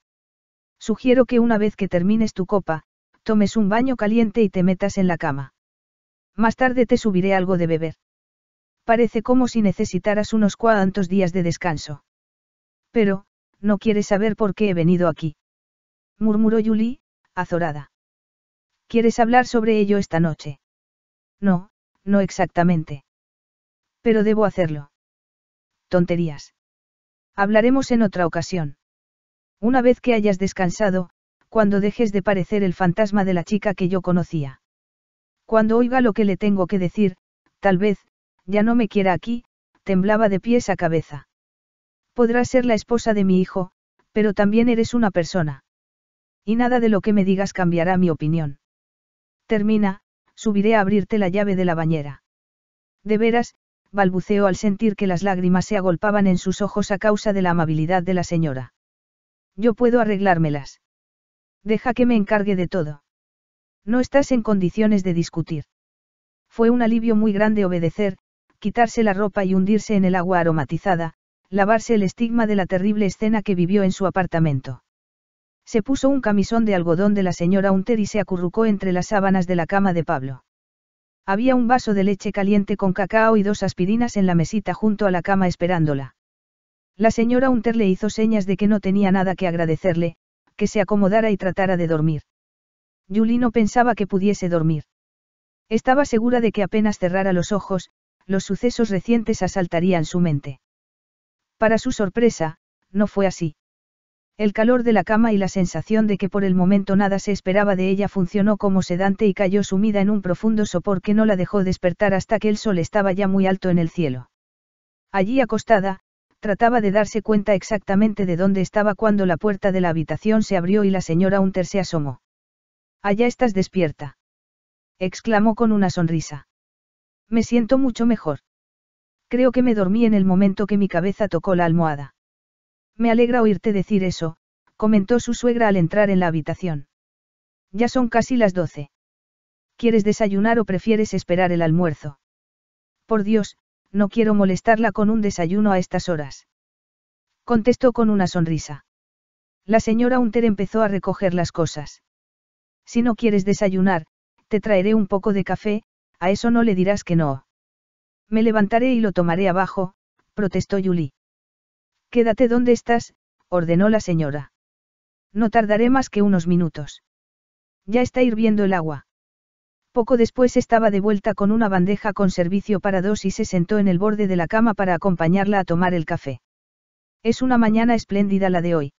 Sugiero que una vez que termines tu copa, tomes un baño caliente y te metas en la cama. Más tarde te subiré algo de beber. Parece como si necesitaras unos cuantos días de descanso. Pero, no quieres saber por qué he venido aquí. Murmuró Julie, azorada. ¿Quieres hablar sobre ello esta noche? No, no exactamente. Pero debo hacerlo. Tonterías. Hablaremos en otra ocasión. Una vez que hayas descansado, cuando dejes de parecer el fantasma de la chica que yo conocía. Cuando oiga lo que le tengo que decir, tal vez, ya no me quiera aquí, temblaba de pies a cabeza. Podrás ser la esposa de mi hijo, pero también eres una persona. Y nada de lo que me digas cambiará mi opinión. Termina, subiré a abrirte la llave de la bañera. De veras, balbuceó al sentir que las lágrimas se agolpaban en sus ojos a causa de la amabilidad de la señora. Yo puedo arreglármelas. Deja que me encargue de todo. No estás en condiciones de discutir. Fue un alivio muy grande obedecer, quitarse la ropa y hundirse en el agua aromatizada, lavarse el estigma de la terrible escena que vivió en su apartamento. Se puso un camisón de algodón de la señora Hunter y se acurrucó entre las sábanas de la cama de Pablo. Había un vaso de leche caliente con cacao y dos aspirinas en la mesita junto a la cama esperándola. La señora Hunter le hizo señas de que no tenía nada que agradecerle, que se acomodara y tratara de dormir. Julie no pensaba que pudiese dormir. Estaba segura de que apenas cerrara los ojos, los sucesos recientes asaltarían su mente. Para su sorpresa, no fue así. El calor de la cama y la sensación de que por el momento nada se esperaba de ella funcionó como sedante y cayó sumida en un profundo sopor que no la dejó despertar hasta que el sol estaba ya muy alto en el cielo. Allí acostada, trataba de darse cuenta exactamente de dónde estaba cuando la puerta de la habitación se abrió y la señora Hunter se asomó. Allá estás despierta. exclamó con una sonrisa. Me siento mucho mejor. Creo que me dormí en el momento que mi cabeza tocó la almohada. Me alegra oírte decir eso, comentó su suegra al entrar en la habitación. Ya son casi las doce. ¿Quieres desayunar o prefieres esperar el almuerzo? Por Dios, no quiero molestarla con un desayuno a estas horas. Contestó con una sonrisa. La señora Hunter empezó a recoger las cosas. Si no quieres desayunar, te traeré un poco de café, a eso no le dirás que no. Me levantaré y lo tomaré abajo, protestó Julie. Quédate donde estás, ordenó la señora. No tardaré más que unos minutos. Ya está hirviendo el agua. Poco después estaba de vuelta con una bandeja con servicio para dos y se sentó en el borde de la cama para acompañarla a tomar el café. Es una mañana espléndida la de hoy.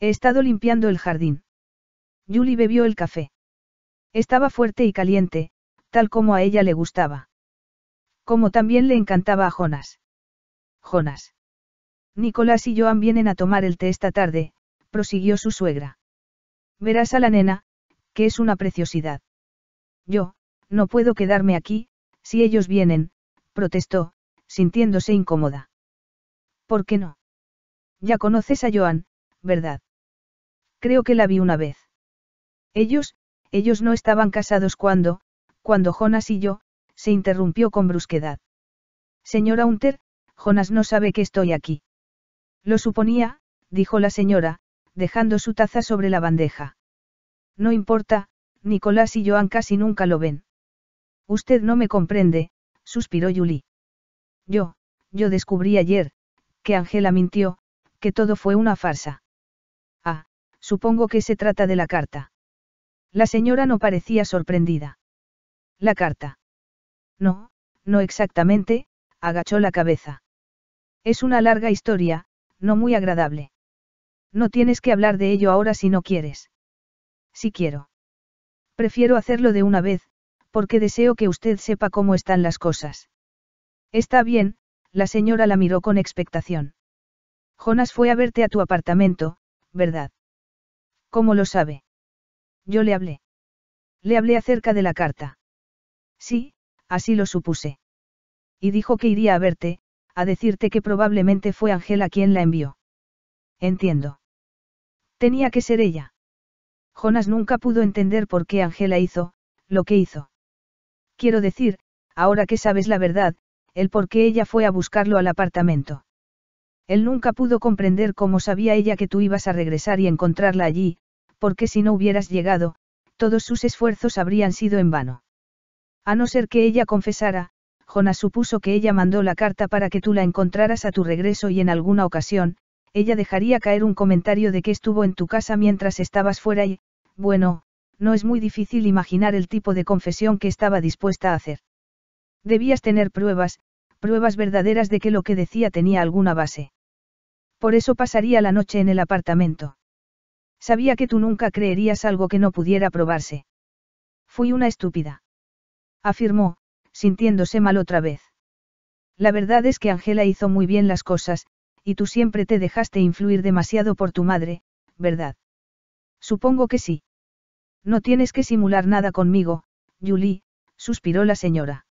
He estado limpiando el jardín. Julie bebió el café. Estaba fuerte y caliente, tal como a ella le gustaba. Como también le encantaba a Jonas. Jonas. Nicolás y Joan vienen a tomar el té esta tarde, prosiguió su suegra. Verás a la nena, que es una preciosidad. Yo, no puedo quedarme aquí, si ellos vienen, protestó, sintiéndose incómoda. ¿Por qué no? Ya conoces a Joan, ¿verdad? Creo que la vi una vez. Ellos, ellos no estaban casados cuando, cuando Jonas y yo, se interrumpió con brusquedad. Señora Hunter, Jonas no sabe que estoy aquí. Lo suponía, dijo la señora, dejando su taza sobre la bandeja. No importa, Nicolás y Joan casi nunca lo ven. Usted no me comprende, suspiró Julie. Yo, yo descubrí ayer, que Angela mintió, que todo fue una farsa. Ah, supongo que se trata de la carta. La señora no parecía sorprendida. La carta. No, no exactamente, agachó la cabeza. Es una larga historia, no muy agradable. No tienes que hablar de ello ahora si no quieres. Si quiero. Prefiero hacerlo de una vez, porque deseo que usted sepa cómo están las cosas. Está bien, la señora la miró con expectación. Jonas fue a verte a tu apartamento, ¿verdad? ¿Cómo lo sabe? Yo le hablé. Le hablé acerca de la carta. Sí, así lo supuse. Y dijo que iría a verte, a decirte que probablemente fue Angela quien la envió. Entiendo. Tenía que ser ella. Jonas nunca pudo entender por qué Angela hizo, lo que hizo. Quiero decir, ahora que sabes la verdad, el por qué ella fue a buscarlo al apartamento. Él nunca pudo comprender cómo sabía ella que tú ibas a regresar y encontrarla allí, porque si no hubieras llegado, todos sus esfuerzos habrían sido en vano. A no ser que ella confesara, Jonas supuso que ella mandó la carta para que tú la encontraras a tu regreso y en alguna ocasión, ella dejaría caer un comentario de que estuvo en tu casa mientras estabas fuera y, bueno, no es muy difícil imaginar el tipo de confesión que estaba dispuesta a hacer. Debías tener pruebas, pruebas verdaderas de que lo que decía tenía alguna base. Por eso pasaría la noche en el apartamento. Sabía que tú nunca creerías algo que no pudiera probarse. Fui una estúpida. Afirmó, sintiéndose mal otra vez. La verdad es que Angela hizo muy bien las cosas, y tú siempre te dejaste influir demasiado por tu madre, ¿verdad? Supongo que sí. No tienes que simular nada conmigo, Julie, suspiró la señora.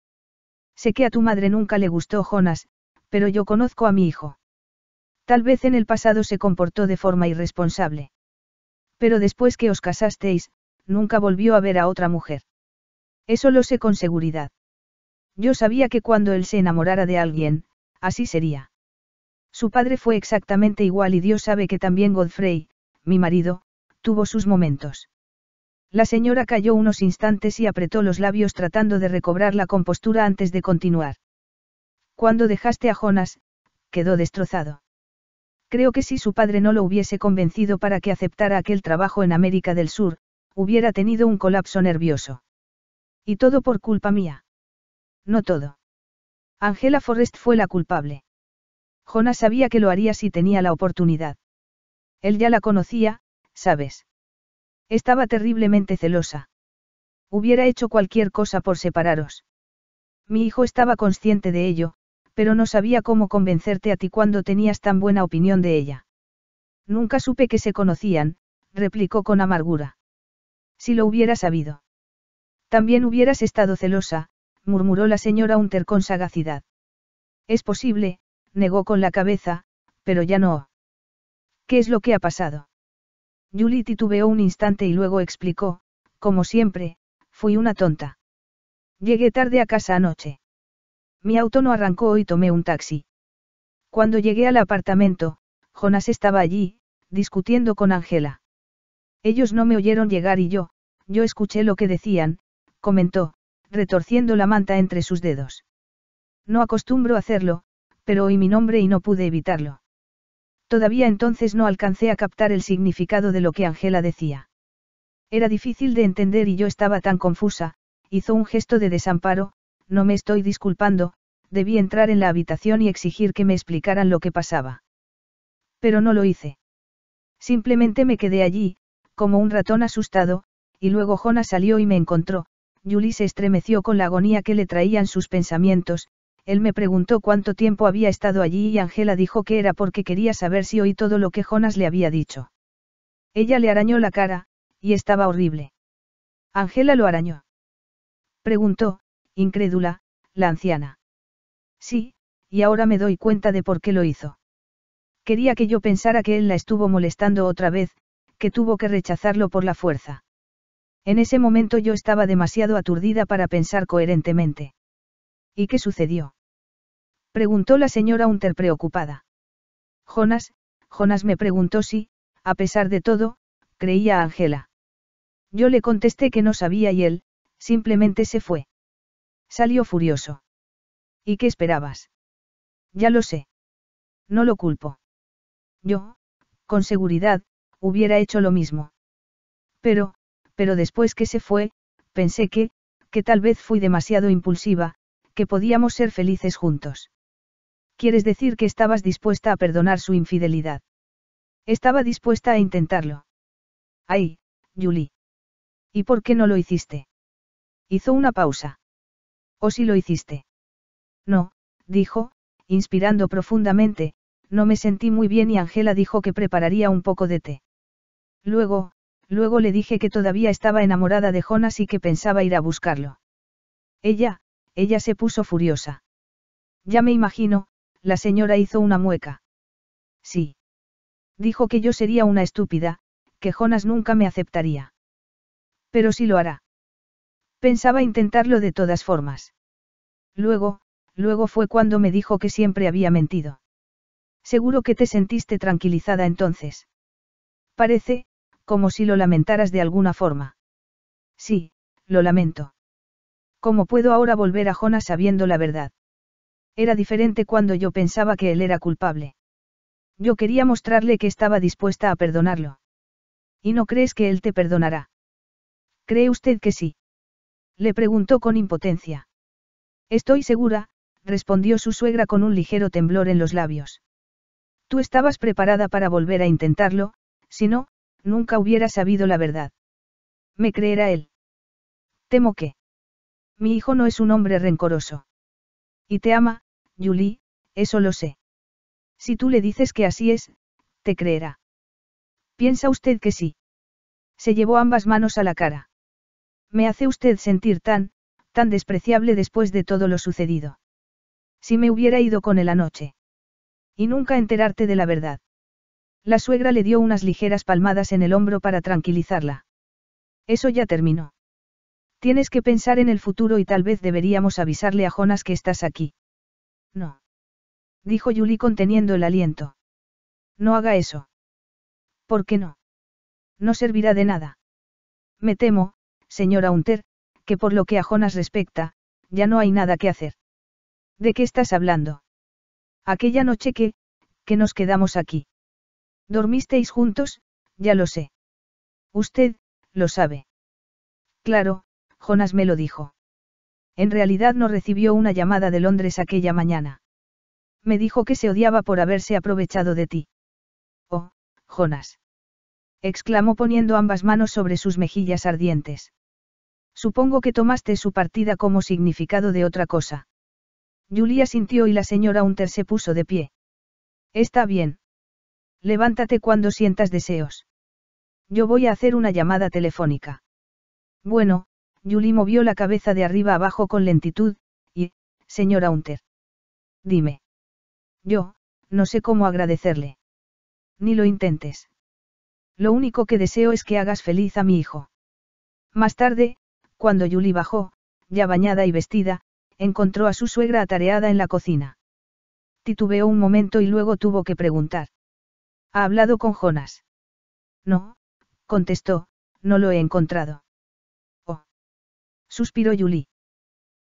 Sé que a tu madre nunca le gustó Jonas, pero yo conozco a mi hijo. Tal vez en el pasado se comportó de forma irresponsable. Pero después que os casasteis, nunca volvió a ver a otra mujer. Eso lo sé con seguridad. Yo sabía que cuando él se enamorara de alguien, así sería. Su padre fue exactamente igual y Dios sabe que también Godfrey, mi marido, tuvo sus momentos. La señora calló unos instantes y apretó los labios tratando de recobrar la compostura antes de continuar. Cuando dejaste a Jonas, quedó destrozado. Creo que si su padre no lo hubiese convencido para que aceptara aquel trabajo en América del Sur, hubiera tenido un colapso nervioso. Y todo por culpa mía. No todo. Angela Forrest fue la culpable. Jonas sabía que lo haría si tenía la oportunidad. Él ya la conocía, sabes. Estaba terriblemente celosa. Hubiera hecho cualquier cosa por separaros. Mi hijo estaba consciente de ello, pero no sabía cómo convencerte a ti cuando tenías tan buena opinión de ella. Nunca supe que se conocían, replicó con amargura. Si lo hubiera sabido. También hubieras estado celosa, murmuró la señora Hunter con sagacidad. Es posible, negó con la cabeza, pero ya no. ¿Qué es lo que ha pasado? Julie titubeó un instante y luego explicó, como siempre, fui una tonta. Llegué tarde a casa anoche. Mi auto no arrancó y tomé un taxi. Cuando llegué al apartamento, Jonas estaba allí, discutiendo con Angela. Ellos no me oyeron llegar y yo, yo escuché lo que decían, comentó, retorciendo la manta entre sus dedos. No acostumbro hacerlo, pero oí mi nombre y no pude evitarlo. Todavía entonces no alcancé a captar el significado de lo que Angela decía. Era difícil de entender y yo estaba tan confusa, hizo un gesto de desamparo, no me estoy disculpando, debí entrar en la habitación y exigir que me explicaran lo que pasaba. Pero no lo hice. Simplemente me quedé allí, como un ratón asustado, y luego Jona salió y me encontró, Julie se estremeció con la agonía que le traían sus pensamientos, él me preguntó cuánto tiempo había estado allí y Angela dijo que era porque quería saber si oí todo lo que Jonas le había dicho. Ella le arañó la cara, y estaba horrible. Angela lo arañó. Preguntó, incrédula, la anciana. Sí, y ahora me doy cuenta de por qué lo hizo. Quería que yo pensara que él la estuvo molestando otra vez, que tuvo que rechazarlo por la fuerza. En ese momento yo estaba demasiado aturdida para pensar coherentemente. ¿Y qué sucedió? Preguntó la señora Unter preocupada. Jonas, Jonas me preguntó si, a pesar de todo, creía a Angela. Yo le contesté que no sabía y él, simplemente se fue. Salió furioso. ¿Y qué esperabas? Ya lo sé. No lo culpo. Yo, con seguridad, hubiera hecho lo mismo. Pero, pero después que se fue, pensé que, que tal vez fui demasiado impulsiva, que podíamos ser felices juntos. ¿Quieres decir que estabas dispuesta a perdonar su infidelidad? Estaba dispuesta a intentarlo. Ay, Julie. ¿Y por qué no lo hiciste? Hizo una pausa. ¿O si lo hiciste? No, dijo, inspirando profundamente, no me sentí muy bien y Angela dijo que prepararía un poco de té. Luego, Luego le dije que todavía estaba enamorada de Jonas y que pensaba ir a buscarlo. Ella, ella se puso furiosa. Ya me imagino, la señora hizo una mueca. Sí. Dijo que yo sería una estúpida, que Jonas nunca me aceptaría. Pero sí lo hará. Pensaba intentarlo de todas formas. Luego, luego fue cuando me dijo que siempre había mentido. Seguro que te sentiste tranquilizada entonces. Parece, como si lo lamentaras de alguna forma. Sí, lo lamento. ¿Cómo puedo ahora volver a Jonas sabiendo la verdad? Era diferente cuando yo pensaba que él era culpable. Yo quería mostrarle que estaba dispuesta a perdonarlo. ¿Y no crees que él te perdonará? ¿Cree usted que sí? Le preguntó con impotencia. Estoy segura, respondió su suegra con un ligero temblor en los labios. Tú estabas preparada para volver a intentarlo, si no, nunca hubiera sabido la verdad. Me creerá él. Temo que. Mi hijo no es un hombre rencoroso. Y te ama, Julie, eso lo sé. Si tú le dices que así es, te creerá. ¿Piensa usted que sí? Se llevó ambas manos a la cara. Me hace usted sentir tan, tan despreciable después de todo lo sucedido. Si me hubiera ido con él anoche. Y nunca enterarte de la verdad. La suegra le dio unas ligeras palmadas en el hombro para tranquilizarla. Eso ya terminó. Tienes que pensar en el futuro y tal vez deberíamos avisarle a Jonas que estás aquí. No. Dijo Julie conteniendo el aliento. No haga eso. ¿Por qué no? No servirá de nada. Me temo, señora Hunter, que por lo que a Jonas respecta, ya no hay nada que hacer. ¿De qué estás hablando? Aquella noche que, que nos quedamos aquí. Dormisteis juntos, ya lo sé. Usted, lo sabe. Claro, Jonas me lo dijo. En realidad no recibió una llamada de Londres aquella mañana. Me dijo que se odiaba por haberse aprovechado de ti. Oh, Jonas. exclamó poniendo ambas manos sobre sus mejillas ardientes. Supongo que tomaste su partida como significado de otra cosa. Julia sintió y la señora Hunter se puso de pie. Está bien. Levántate cuando sientas deseos. Yo voy a hacer una llamada telefónica. Bueno, Julie movió la cabeza de arriba abajo con lentitud, y, señora Hunter. Dime. Yo, no sé cómo agradecerle. Ni lo intentes. Lo único que deseo es que hagas feliz a mi hijo. Más tarde, cuando Julie bajó, ya bañada y vestida, encontró a su suegra atareada en la cocina. Titubeó un momento y luego tuvo que preguntar. ¿Ha hablado con Jonas? No, contestó, no lo he encontrado. Oh. Suspiró Julie.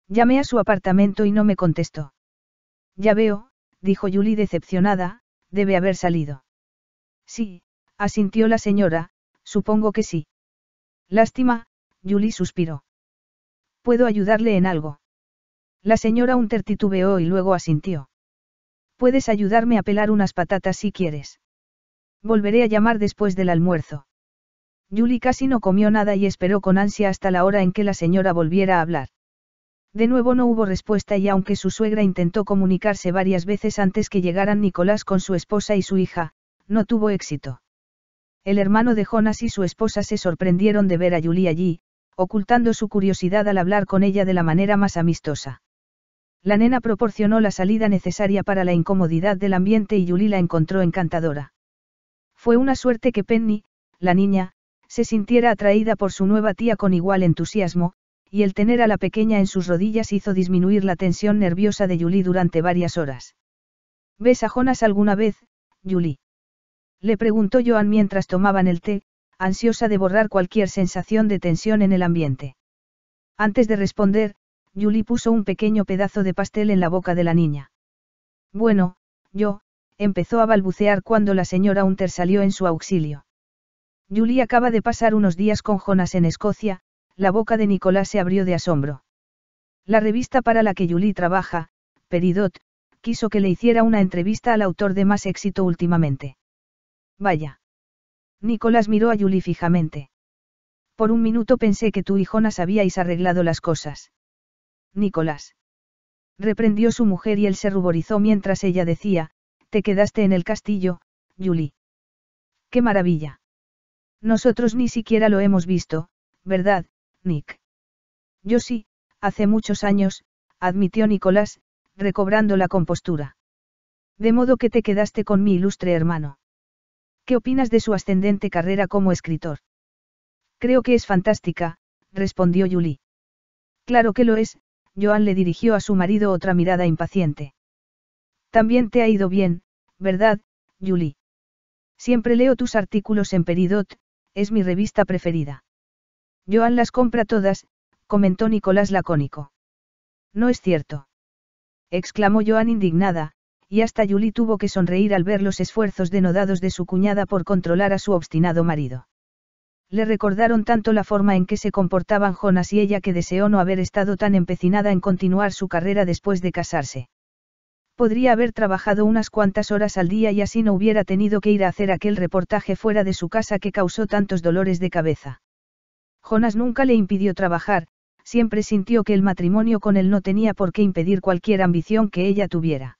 Llamé a su apartamento y no me contestó. Ya veo, dijo Julie decepcionada, debe haber salido. Sí, asintió la señora, supongo que sí. Lástima, Julie suspiró. ¿Puedo ayudarle en algo? La señora un titubeó y luego asintió. Puedes ayudarme a pelar unas patatas si quieres. Volveré a llamar después del almuerzo. Julie casi no comió nada y esperó con ansia hasta la hora en que la señora volviera a hablar. De nuevo no hubo respuesta y aunque su suegra intentó comunicarse varias veces antes que llegaran Nicolás con su esposa y su hija, no tuvo éxito. El hermano de Jonas y su esposa se sorprendieron de ver a Julie allí, ocultando su curiosidad al hablar con ella de la manera más amistosa. La nena proporcionó la salida necesaria para la incomodidad del ambiente y Julie la encontró encantadora. Fue una suerte que Penny, la niña, se sintiera atraída por su nueva tía con igual entusiasmo, y el tener a la pequeña en sus rodillas hizo disminuir la tensión nerviosa de Julie durante varias horas. ¿Ves a Jonas alguna vez, Julie? Le preguntó Joan mientras tomaban el té, ansiosa de borrar cualquier sensación de tensión en el ambiente. Antes de responder, Julie puso un pequeño pedazo de pastel en la boca de la niña. Bueno, yo, empezó a balbucear cuando la señora Hunter salió en su auxilio. Julie acaba de pasar unos días con Jonas en Escocia, la boca de Nicolás se abrió de asombro. La revista para la que Julie trabaja, Peridot, quiso que le hiciera una entrevista al autor de más éxito últimamente. Vaya. Nicolás miró a Julie fijamente. Por un minuto pensé que tú y Jonas habíais arreglado las cosas. Nicolás. Reprendió su mujer y él se ruborizó mientras ella decía, te quedaste en el castillo, Julie. ¡Qué maravilla! Nosotros ni siquiera lo hemos visto, ¿verdad, Nick? Yo sí, hace muchos años, admitió Nicolás, recobrando la compostura. De modo que te quedaste con mi ilustre hermano. ¿Qué opinas de su ascendente carrera como escritor? Creo que es fantástica, respondió Julie. Claro que lo es, Joan le dirigió a su marido otra mirada impaciente. También te ha ido bien, ¿Verdad, Julie? Siempre leo tus artículos en Peridot, es mi revista preferida. Joan las compra todas, comentó Nicolás lacónico. No es cierto. exclamó Joan indignada, y hasta Julie tuvo que sonreír al ver los esfuerzos denodados de su cuñada por controlar a su obstinado marido. Le recordaron tanto la forma en que se comportaban Jonas y ella que deseó no haber estado tan empecinada en continuar su carrera después de casarse. Podría haber trabajado unas cuantas horas al día y así no hubiera tenido que ir a hacer aquel reportaje fuera de su casa que causó tantos dolores de cabeza. Jonas nunca le impidió trabajar, siempre sintió que el matrimonio con él no tenía por qué impedir cualquier ambición que ella tuviera.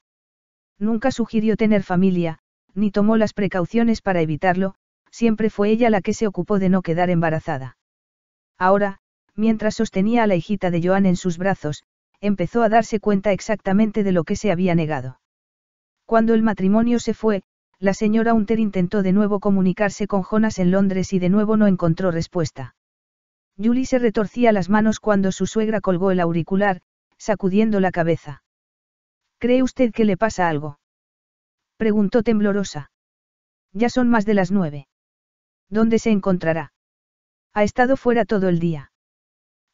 Nunca sugirió tener familia, ni tomó las precauciones para evitarlo, siempre fue ella la que se ocupó de no quedar embarazada. Ahora, mientras sostenía a la hijita de Joan en sus brazos, empezó a darse cuenta exactamente de lo que se había negado. Cuando el matrimonio se fue, la señora Hunter intentó de nuevo comunicarse con Jonas en Londres y de nuevo no encontró respuesta. Julie se retorcía las manos cuando su suegra colgó el auricular, sacudiendo la cabeza. ¿Cree usted que le pasa algo? preguntó temblorosa. Ya son más de las nueve. ¿Dónde se encontrará? Ha estado fuera todo el día.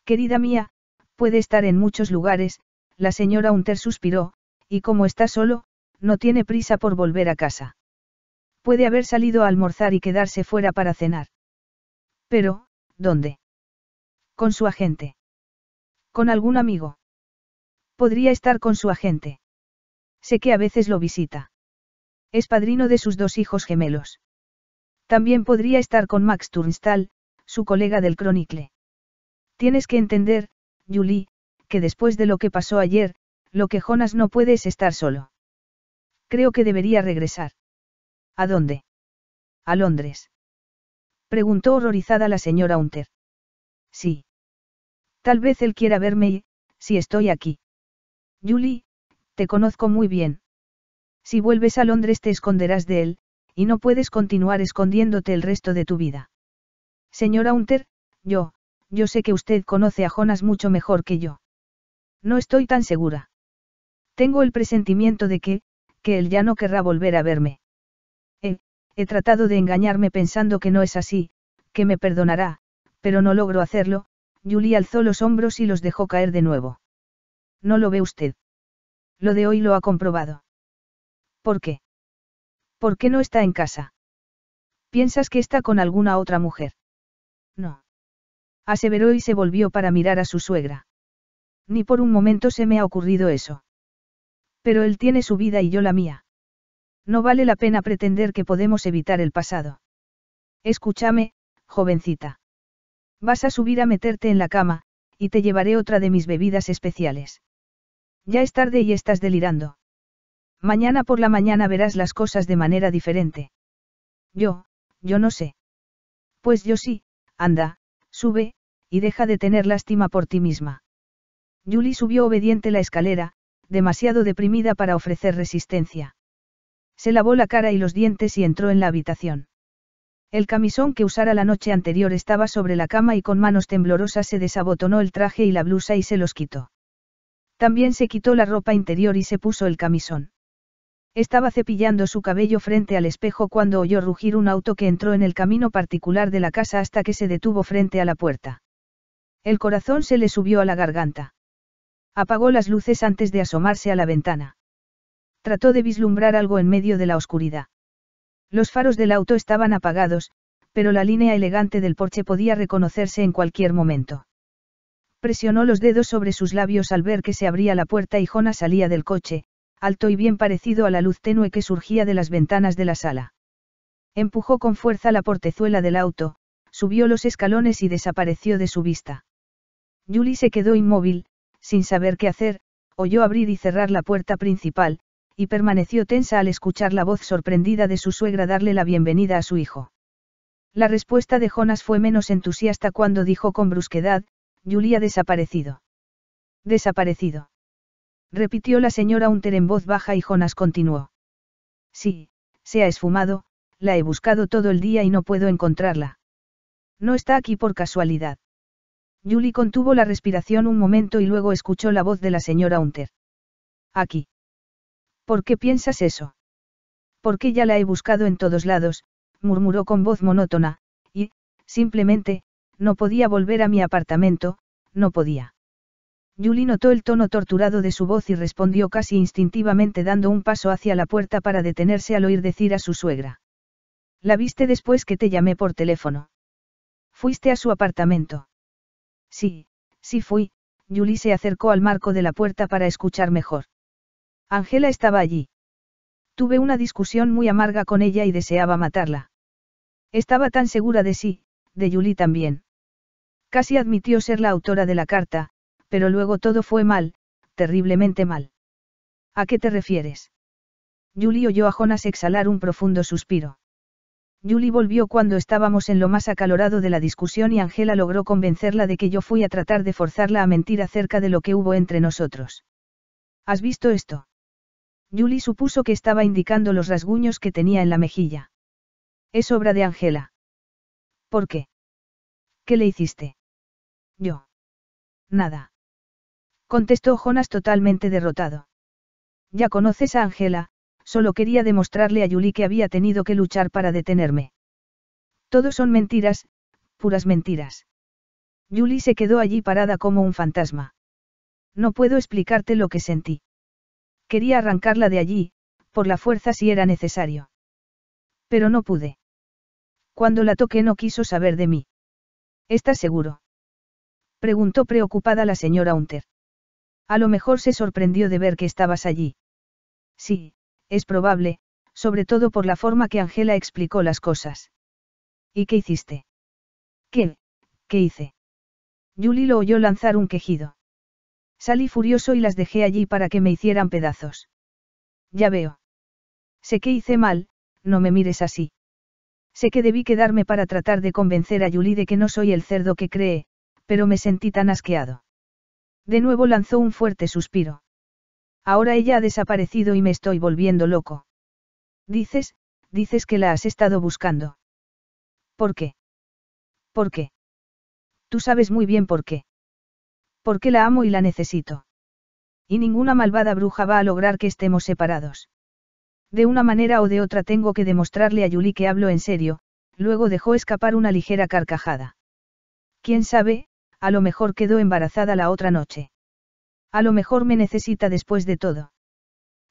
Querida mía, Puede estar en muchos lugares, la señora Hunter suspiró, y como está solo, no tiene prisa por volver a casa. Puede haber salido a almorzar y quedarse fuera para cenar. Pero, ¿dónde? Con su agente. Con algún amigo. Podría estar con su agente. Sé que a veces lo visita. Es padrino de sus dos hijos gemelos. También podría estar con Max Turnstall, su colega del Chronicle. Tienes que entender, Julie, que después de lo que pasó ayer, lo que Jonas no puede es estar solo. Creo que debería regresar. ¿A dónde? A Londres. Preguntó horrorizada la señora Hunter. Sí. Tal vez él quiera verme y, si estoy aquí. Julie, te conozco muy bien. Si vuelves a Londres te esconderás de él, y no puedes continuar escondiéndote el resto de tu vida. Señora Hunter, yo, yo sé que usted conoce a Jonas mucho mejor que yo. No estoy tan segura. Tengo el presentimiento de que, que él ya no querrá volver a verme. He, eh, he tratado de engañarme pensando que no es así, que me perdonará, pero no logro hacerlo, Julie alzó los hombros y los dejó caer de nuevo. No lo ve usted. Lo de hoy lo ha comprobado. ¿Por qué? ¿Por qué no está en casa? ¿Piensas que está con alguna otra mujer? No aseveró y se volvió para mirar a su suegra. Ni por un momento se me ha ocurrido eso. Pero él tiene su vida y yo la mía. No vale la pena pretender que podemos evitar el pasado. Escúchame, jovencita. Vas a subir a meterte en la cama, y te llevaré otra de mis bebidas especiales. Ya es tarde y estás delirando. Mañana por la mañana verás las cosas de manera diferente. Yo, yo no sé. Pues yo sí, anda, sube, y deja de tener lástima por ti misma. Julie subió obediente la escalera, demasiado deprimida para ofrecer resistencia. Se lavó la cara y los dientes y entró en la habitación. El camisón que usara la noche anterior estaba sobre la cama y con manos temblorosas se desabotonó el traje y la blusa y se los quitó. También se quitó la ropa interior y se puso el camisón. Estaba cepillando su cabello frente al espejo cuando oyó rugir un auto que entró en el camino particular de la casa hasta que se detuvo frente a la puerta. El corazón se le subió a la garganta. Apagó las luces antes de asomarse a la ventana. Trató de vislumbrar algo en medio de la oscuridad. Los faros del auto estaban apagados, pero la línea elegante del porche podía reconocerse en cualquier momento. Presionó los dedos sobre sus labios al ver que se abría la puerta y Jona salía del coche, alto y bien parecido a la luz tenue que surgía de las ventanas de la sala. Empujó con fuerza la portezuela del auto, subió los escalones y desapareció de su vista. Julie se quedó inmóvil, sin saber qué hacer, oyó abrir y cerrar la puerta principal, y permaneció tensa al escuchar la voz sorprendida de su suegra darle la bienvenida a su hijo. La respuesta de Jonas fue menos entusiasta cuando dijo con brusquedad, Julie ha desaparecido. Desaparecido. Repitió la señora Hunter en voz baja y Jonas continuó. Sí, se ha esfumado, la he buscado todo el día y no puedo encontrarla. No está aquí por casualidad. Julie contuvo la respiración un momento y luego escuchó la voz de la señora Hunter. Aquí. ¿Por qué piensas eso? Porque ya la he buscado en todos lados, murmuró con voz monótona, y, simplemente, no podía volver a mi apartamento, no podía. Julie notó el tono torturado de su voz y respondió casi instintivamente dando un paso hacia la puerta para detenerse al oír decir a su suegra. La viste después que te llamé por teléfono. Fuiste a su apartamento. Sí, sí fui, Julie se acercó al marco de la puerta para escuchar mejor. Ángela estaba allí. Tuve una discusión muy amarga con ella y deseaba matarla. Estaba tan segura de sí, de Julie también. Casi admitió ser la autora de la carta, pero luego todo fue mal, terriblemente mal. ¿A qué te refieres? Julie oyó a Jonas exhalar un profundo suspiro. Julie volvió cuando estábamos en lo más acalorado de la discusión y Angela logró convencerla de que yo fui a tratar de forzarla a mentir acerca de lo que hubo entre nosotros. ¿Has visto esto? Julie supuso que estaba indicando los rasguños que tenía en la mejilla. Es obra de Angela. ¿Por qué? ¿Qué le hiciste? Yo. Nada. Contestó Jonas totalmente derrotado. Ya conoces a Angela, solo quería demostrarle a Julie que había tenido que luchar para detenerme. Todos son mentiras, puras mentiras. Julie se quedó allí parada como un fantasma. No puedo explicarte lo que sentí. Quería arrancarla de allí, por la fuerza si era necesario. Pero no pude. Cuando la toqué no quiso saber de mí. ¿Estás seguro? Preguntó preocupada la señora Hunter. A lo mejor se sorprendió de ver que estabas allí. Sí, es probable, sobre todo por la forma que Angela explicó las cosas. ¿Y qué hiciste? ¿Qué? ¿Qué hice? Julie lo oyó lanzar un quejido. Salí furioso y las dejé allí para que me hicieran pedazos. Ya veo. Sé que hice mal, no me mires así. Sé que debí quedarme para tratar de convencer a Julie de que no soy el cerdo que cree, pero me sentí tan asqueado. De nuevo lanzó un fuerte suspiro. Ahora ella ha desaparecido y me estoy volviendo loco. Dices, dices que la has estado buscando. ¿Por qué? ¿Por qué? Tú sabes muy bien por qué. Porque la amo y la necesito. Y ninguna malvada bruja va a lograr que estemos separados. De una manera o de otra tengo que demostrarle a Yuli que hablo en serio, luego dejó escapar una ligera carcajada. Quién sabe, a lo mejor quedó embarazada la otra noche. A lo mejor me necesita después de todo.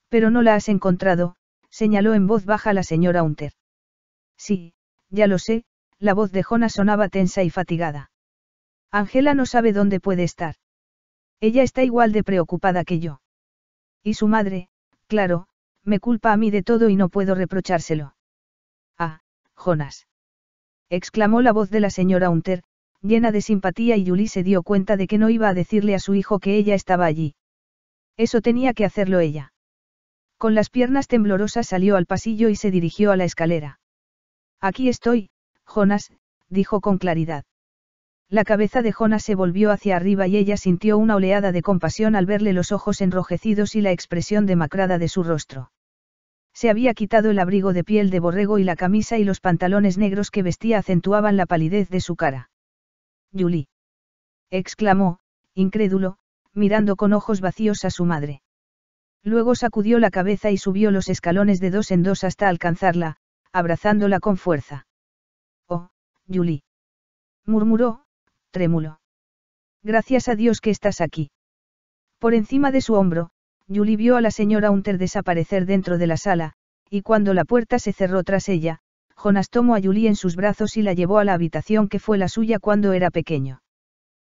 Pero no la has encontrado, señaló en voz baja la señora Hunter. Sí, ya lo sé, la voz de Jonas sonaba tensa y fatigada. Angela no sabe dónde puede estar. Ella está igual de preocupada que yo. Y su madre, claro, me culpa a mí de todo y no puedo reprochárselo. Ah, Jonas. exclamó la voz de la señora Hunter, llena de simpatía y Julie se dio cuenta de que no iba a decirle a su hijo que ella estaba allí. Eso tenía que hacerlo ella. Con las piernas temblorosas salió al pasillo y se dirigió a la escalera. Aquí estoy, Jonas, dijo con claridad. La cabeza de Jonas se volvió hacia arriba y ella sintió una oleada de compasión al verle los ojos enrojecidos y la expresión demacrada de su rostro. Se había quitado el abrigo de piel de borrego y la camisa y los pantalones negros que vestía acentuaban la palidez de su cara. Julie. exclamó, incrédulo, mirando con ojos vacíos a su madre. Luego sacudió la cabeza y subió los escalones de dos en dos hasta alcanzarla, abrazándola con fuerza. Oh, Julie. murmuró, trémulo. Gracias a Dios que estás aquí. Por encima de su hombro, Julie vio a la señora Hunter desaparecer dentro de la sala, y cuando la puerta se cerró tras ella, Jonas tomó a Julie en sus brazos y la llevó a la habitación que fue la suya cuando era pequeño.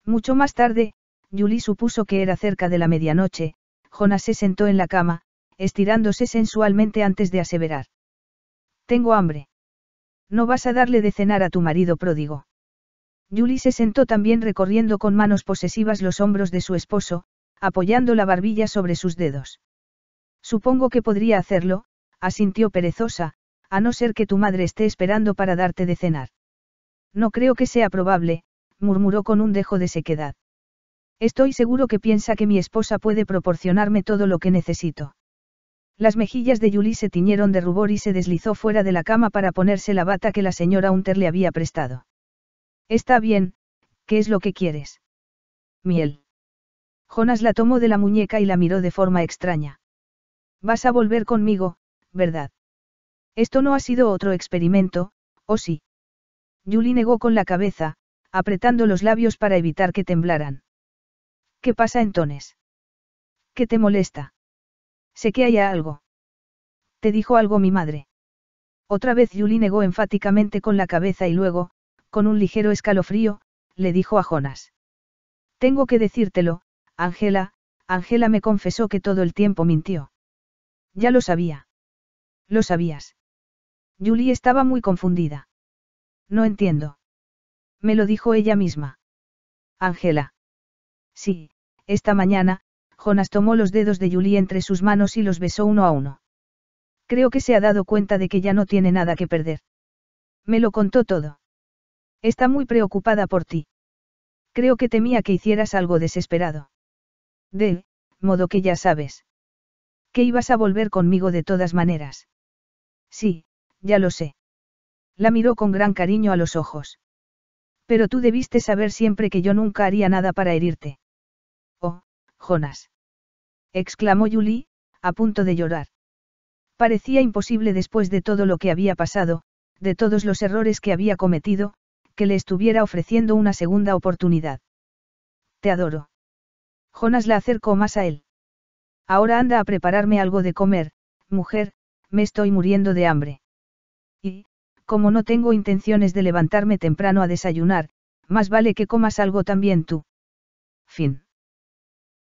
Mucho más tarde, Julie supuso que era cerca de la medianoche, Jonas se sentó en la cama, estirándose sensualmente antes de aseverar. Tengo hambre. No vas a darle de cenar a tu marido pródigo. Julie se sentó también recorriendo con manos posesivas los hombros de su esposo, apoyando la barbilla sobre sus dedos. Supongo que podría hacerlo, asintió perezosa, a no ser que tu madre esté esperando para darte de cenar. No creo que sea probable, murmuró con un dejo de sequedad. Estoy seguro que piensa que mi esposa puede proporcionarme todo lo que necesito. Las mejillas de Julie se tiñeron de rubor y se deslizó fuera de la cama para ponerse la bata que la señora Hunter le había prestado. Está bien, ¿qué es lo que quieres? Miel. Jonas la tomó de la muñeca y la miró de forma extraña. Vas a volver conmigo, ¿verdad? Esto no ha sido otro experimento, ¿o sí? Julie negó con la cabeza, apretando los labios para evitar que temblaran. ¿Qué pasa entonces? ¿Qué te molesta? Sé que hay algo. ¿Te dijo algo mi madre? Otra vez Julie negó enfáticamente con la cabeza y luego, con un ligero escalofrío, le dijo a Jonas. Tengo que decírtelo, Ángela, Ángela me confesó que todo el tiempo mintió. Ya lo sabía. Lo sabías. Julie estaba muy confundida. No entiendo. Me lo dijo ella misma. Ángela. Sí, esta mañana, Jonas tomó los dedos de Julie entre sus manos y los besó uno a uno. Creo que se ha dado cuenta de que ya no tiene nada que perder. Me lo contó todo. Está muy preocupada por ti. Creo que temía que hicieras algo desesperado. De modo que ya sabes. Que ibas a volver conmigo de todas maneras. Sí, ya lo sé. La miró con gran cariño a los ojos. Pero tú debiste saber siempre que yo nunca haría nada para herirte. Oh, Jonas. exclamó Julie, a punto de llorar. Parecía imposible después de todo lo que había pasado, de todos los errores que había cometido, que le estuviera ofreciendo una segunda oportunidad. Te adoro. Jonas la acercó más a él. Ahora anda a prepararme algo de comer, mujer, me estoy muriendo de hambre como no tengo intenciones de levantarme temprano a desayunar, más vale que comas algo también tú. Fin.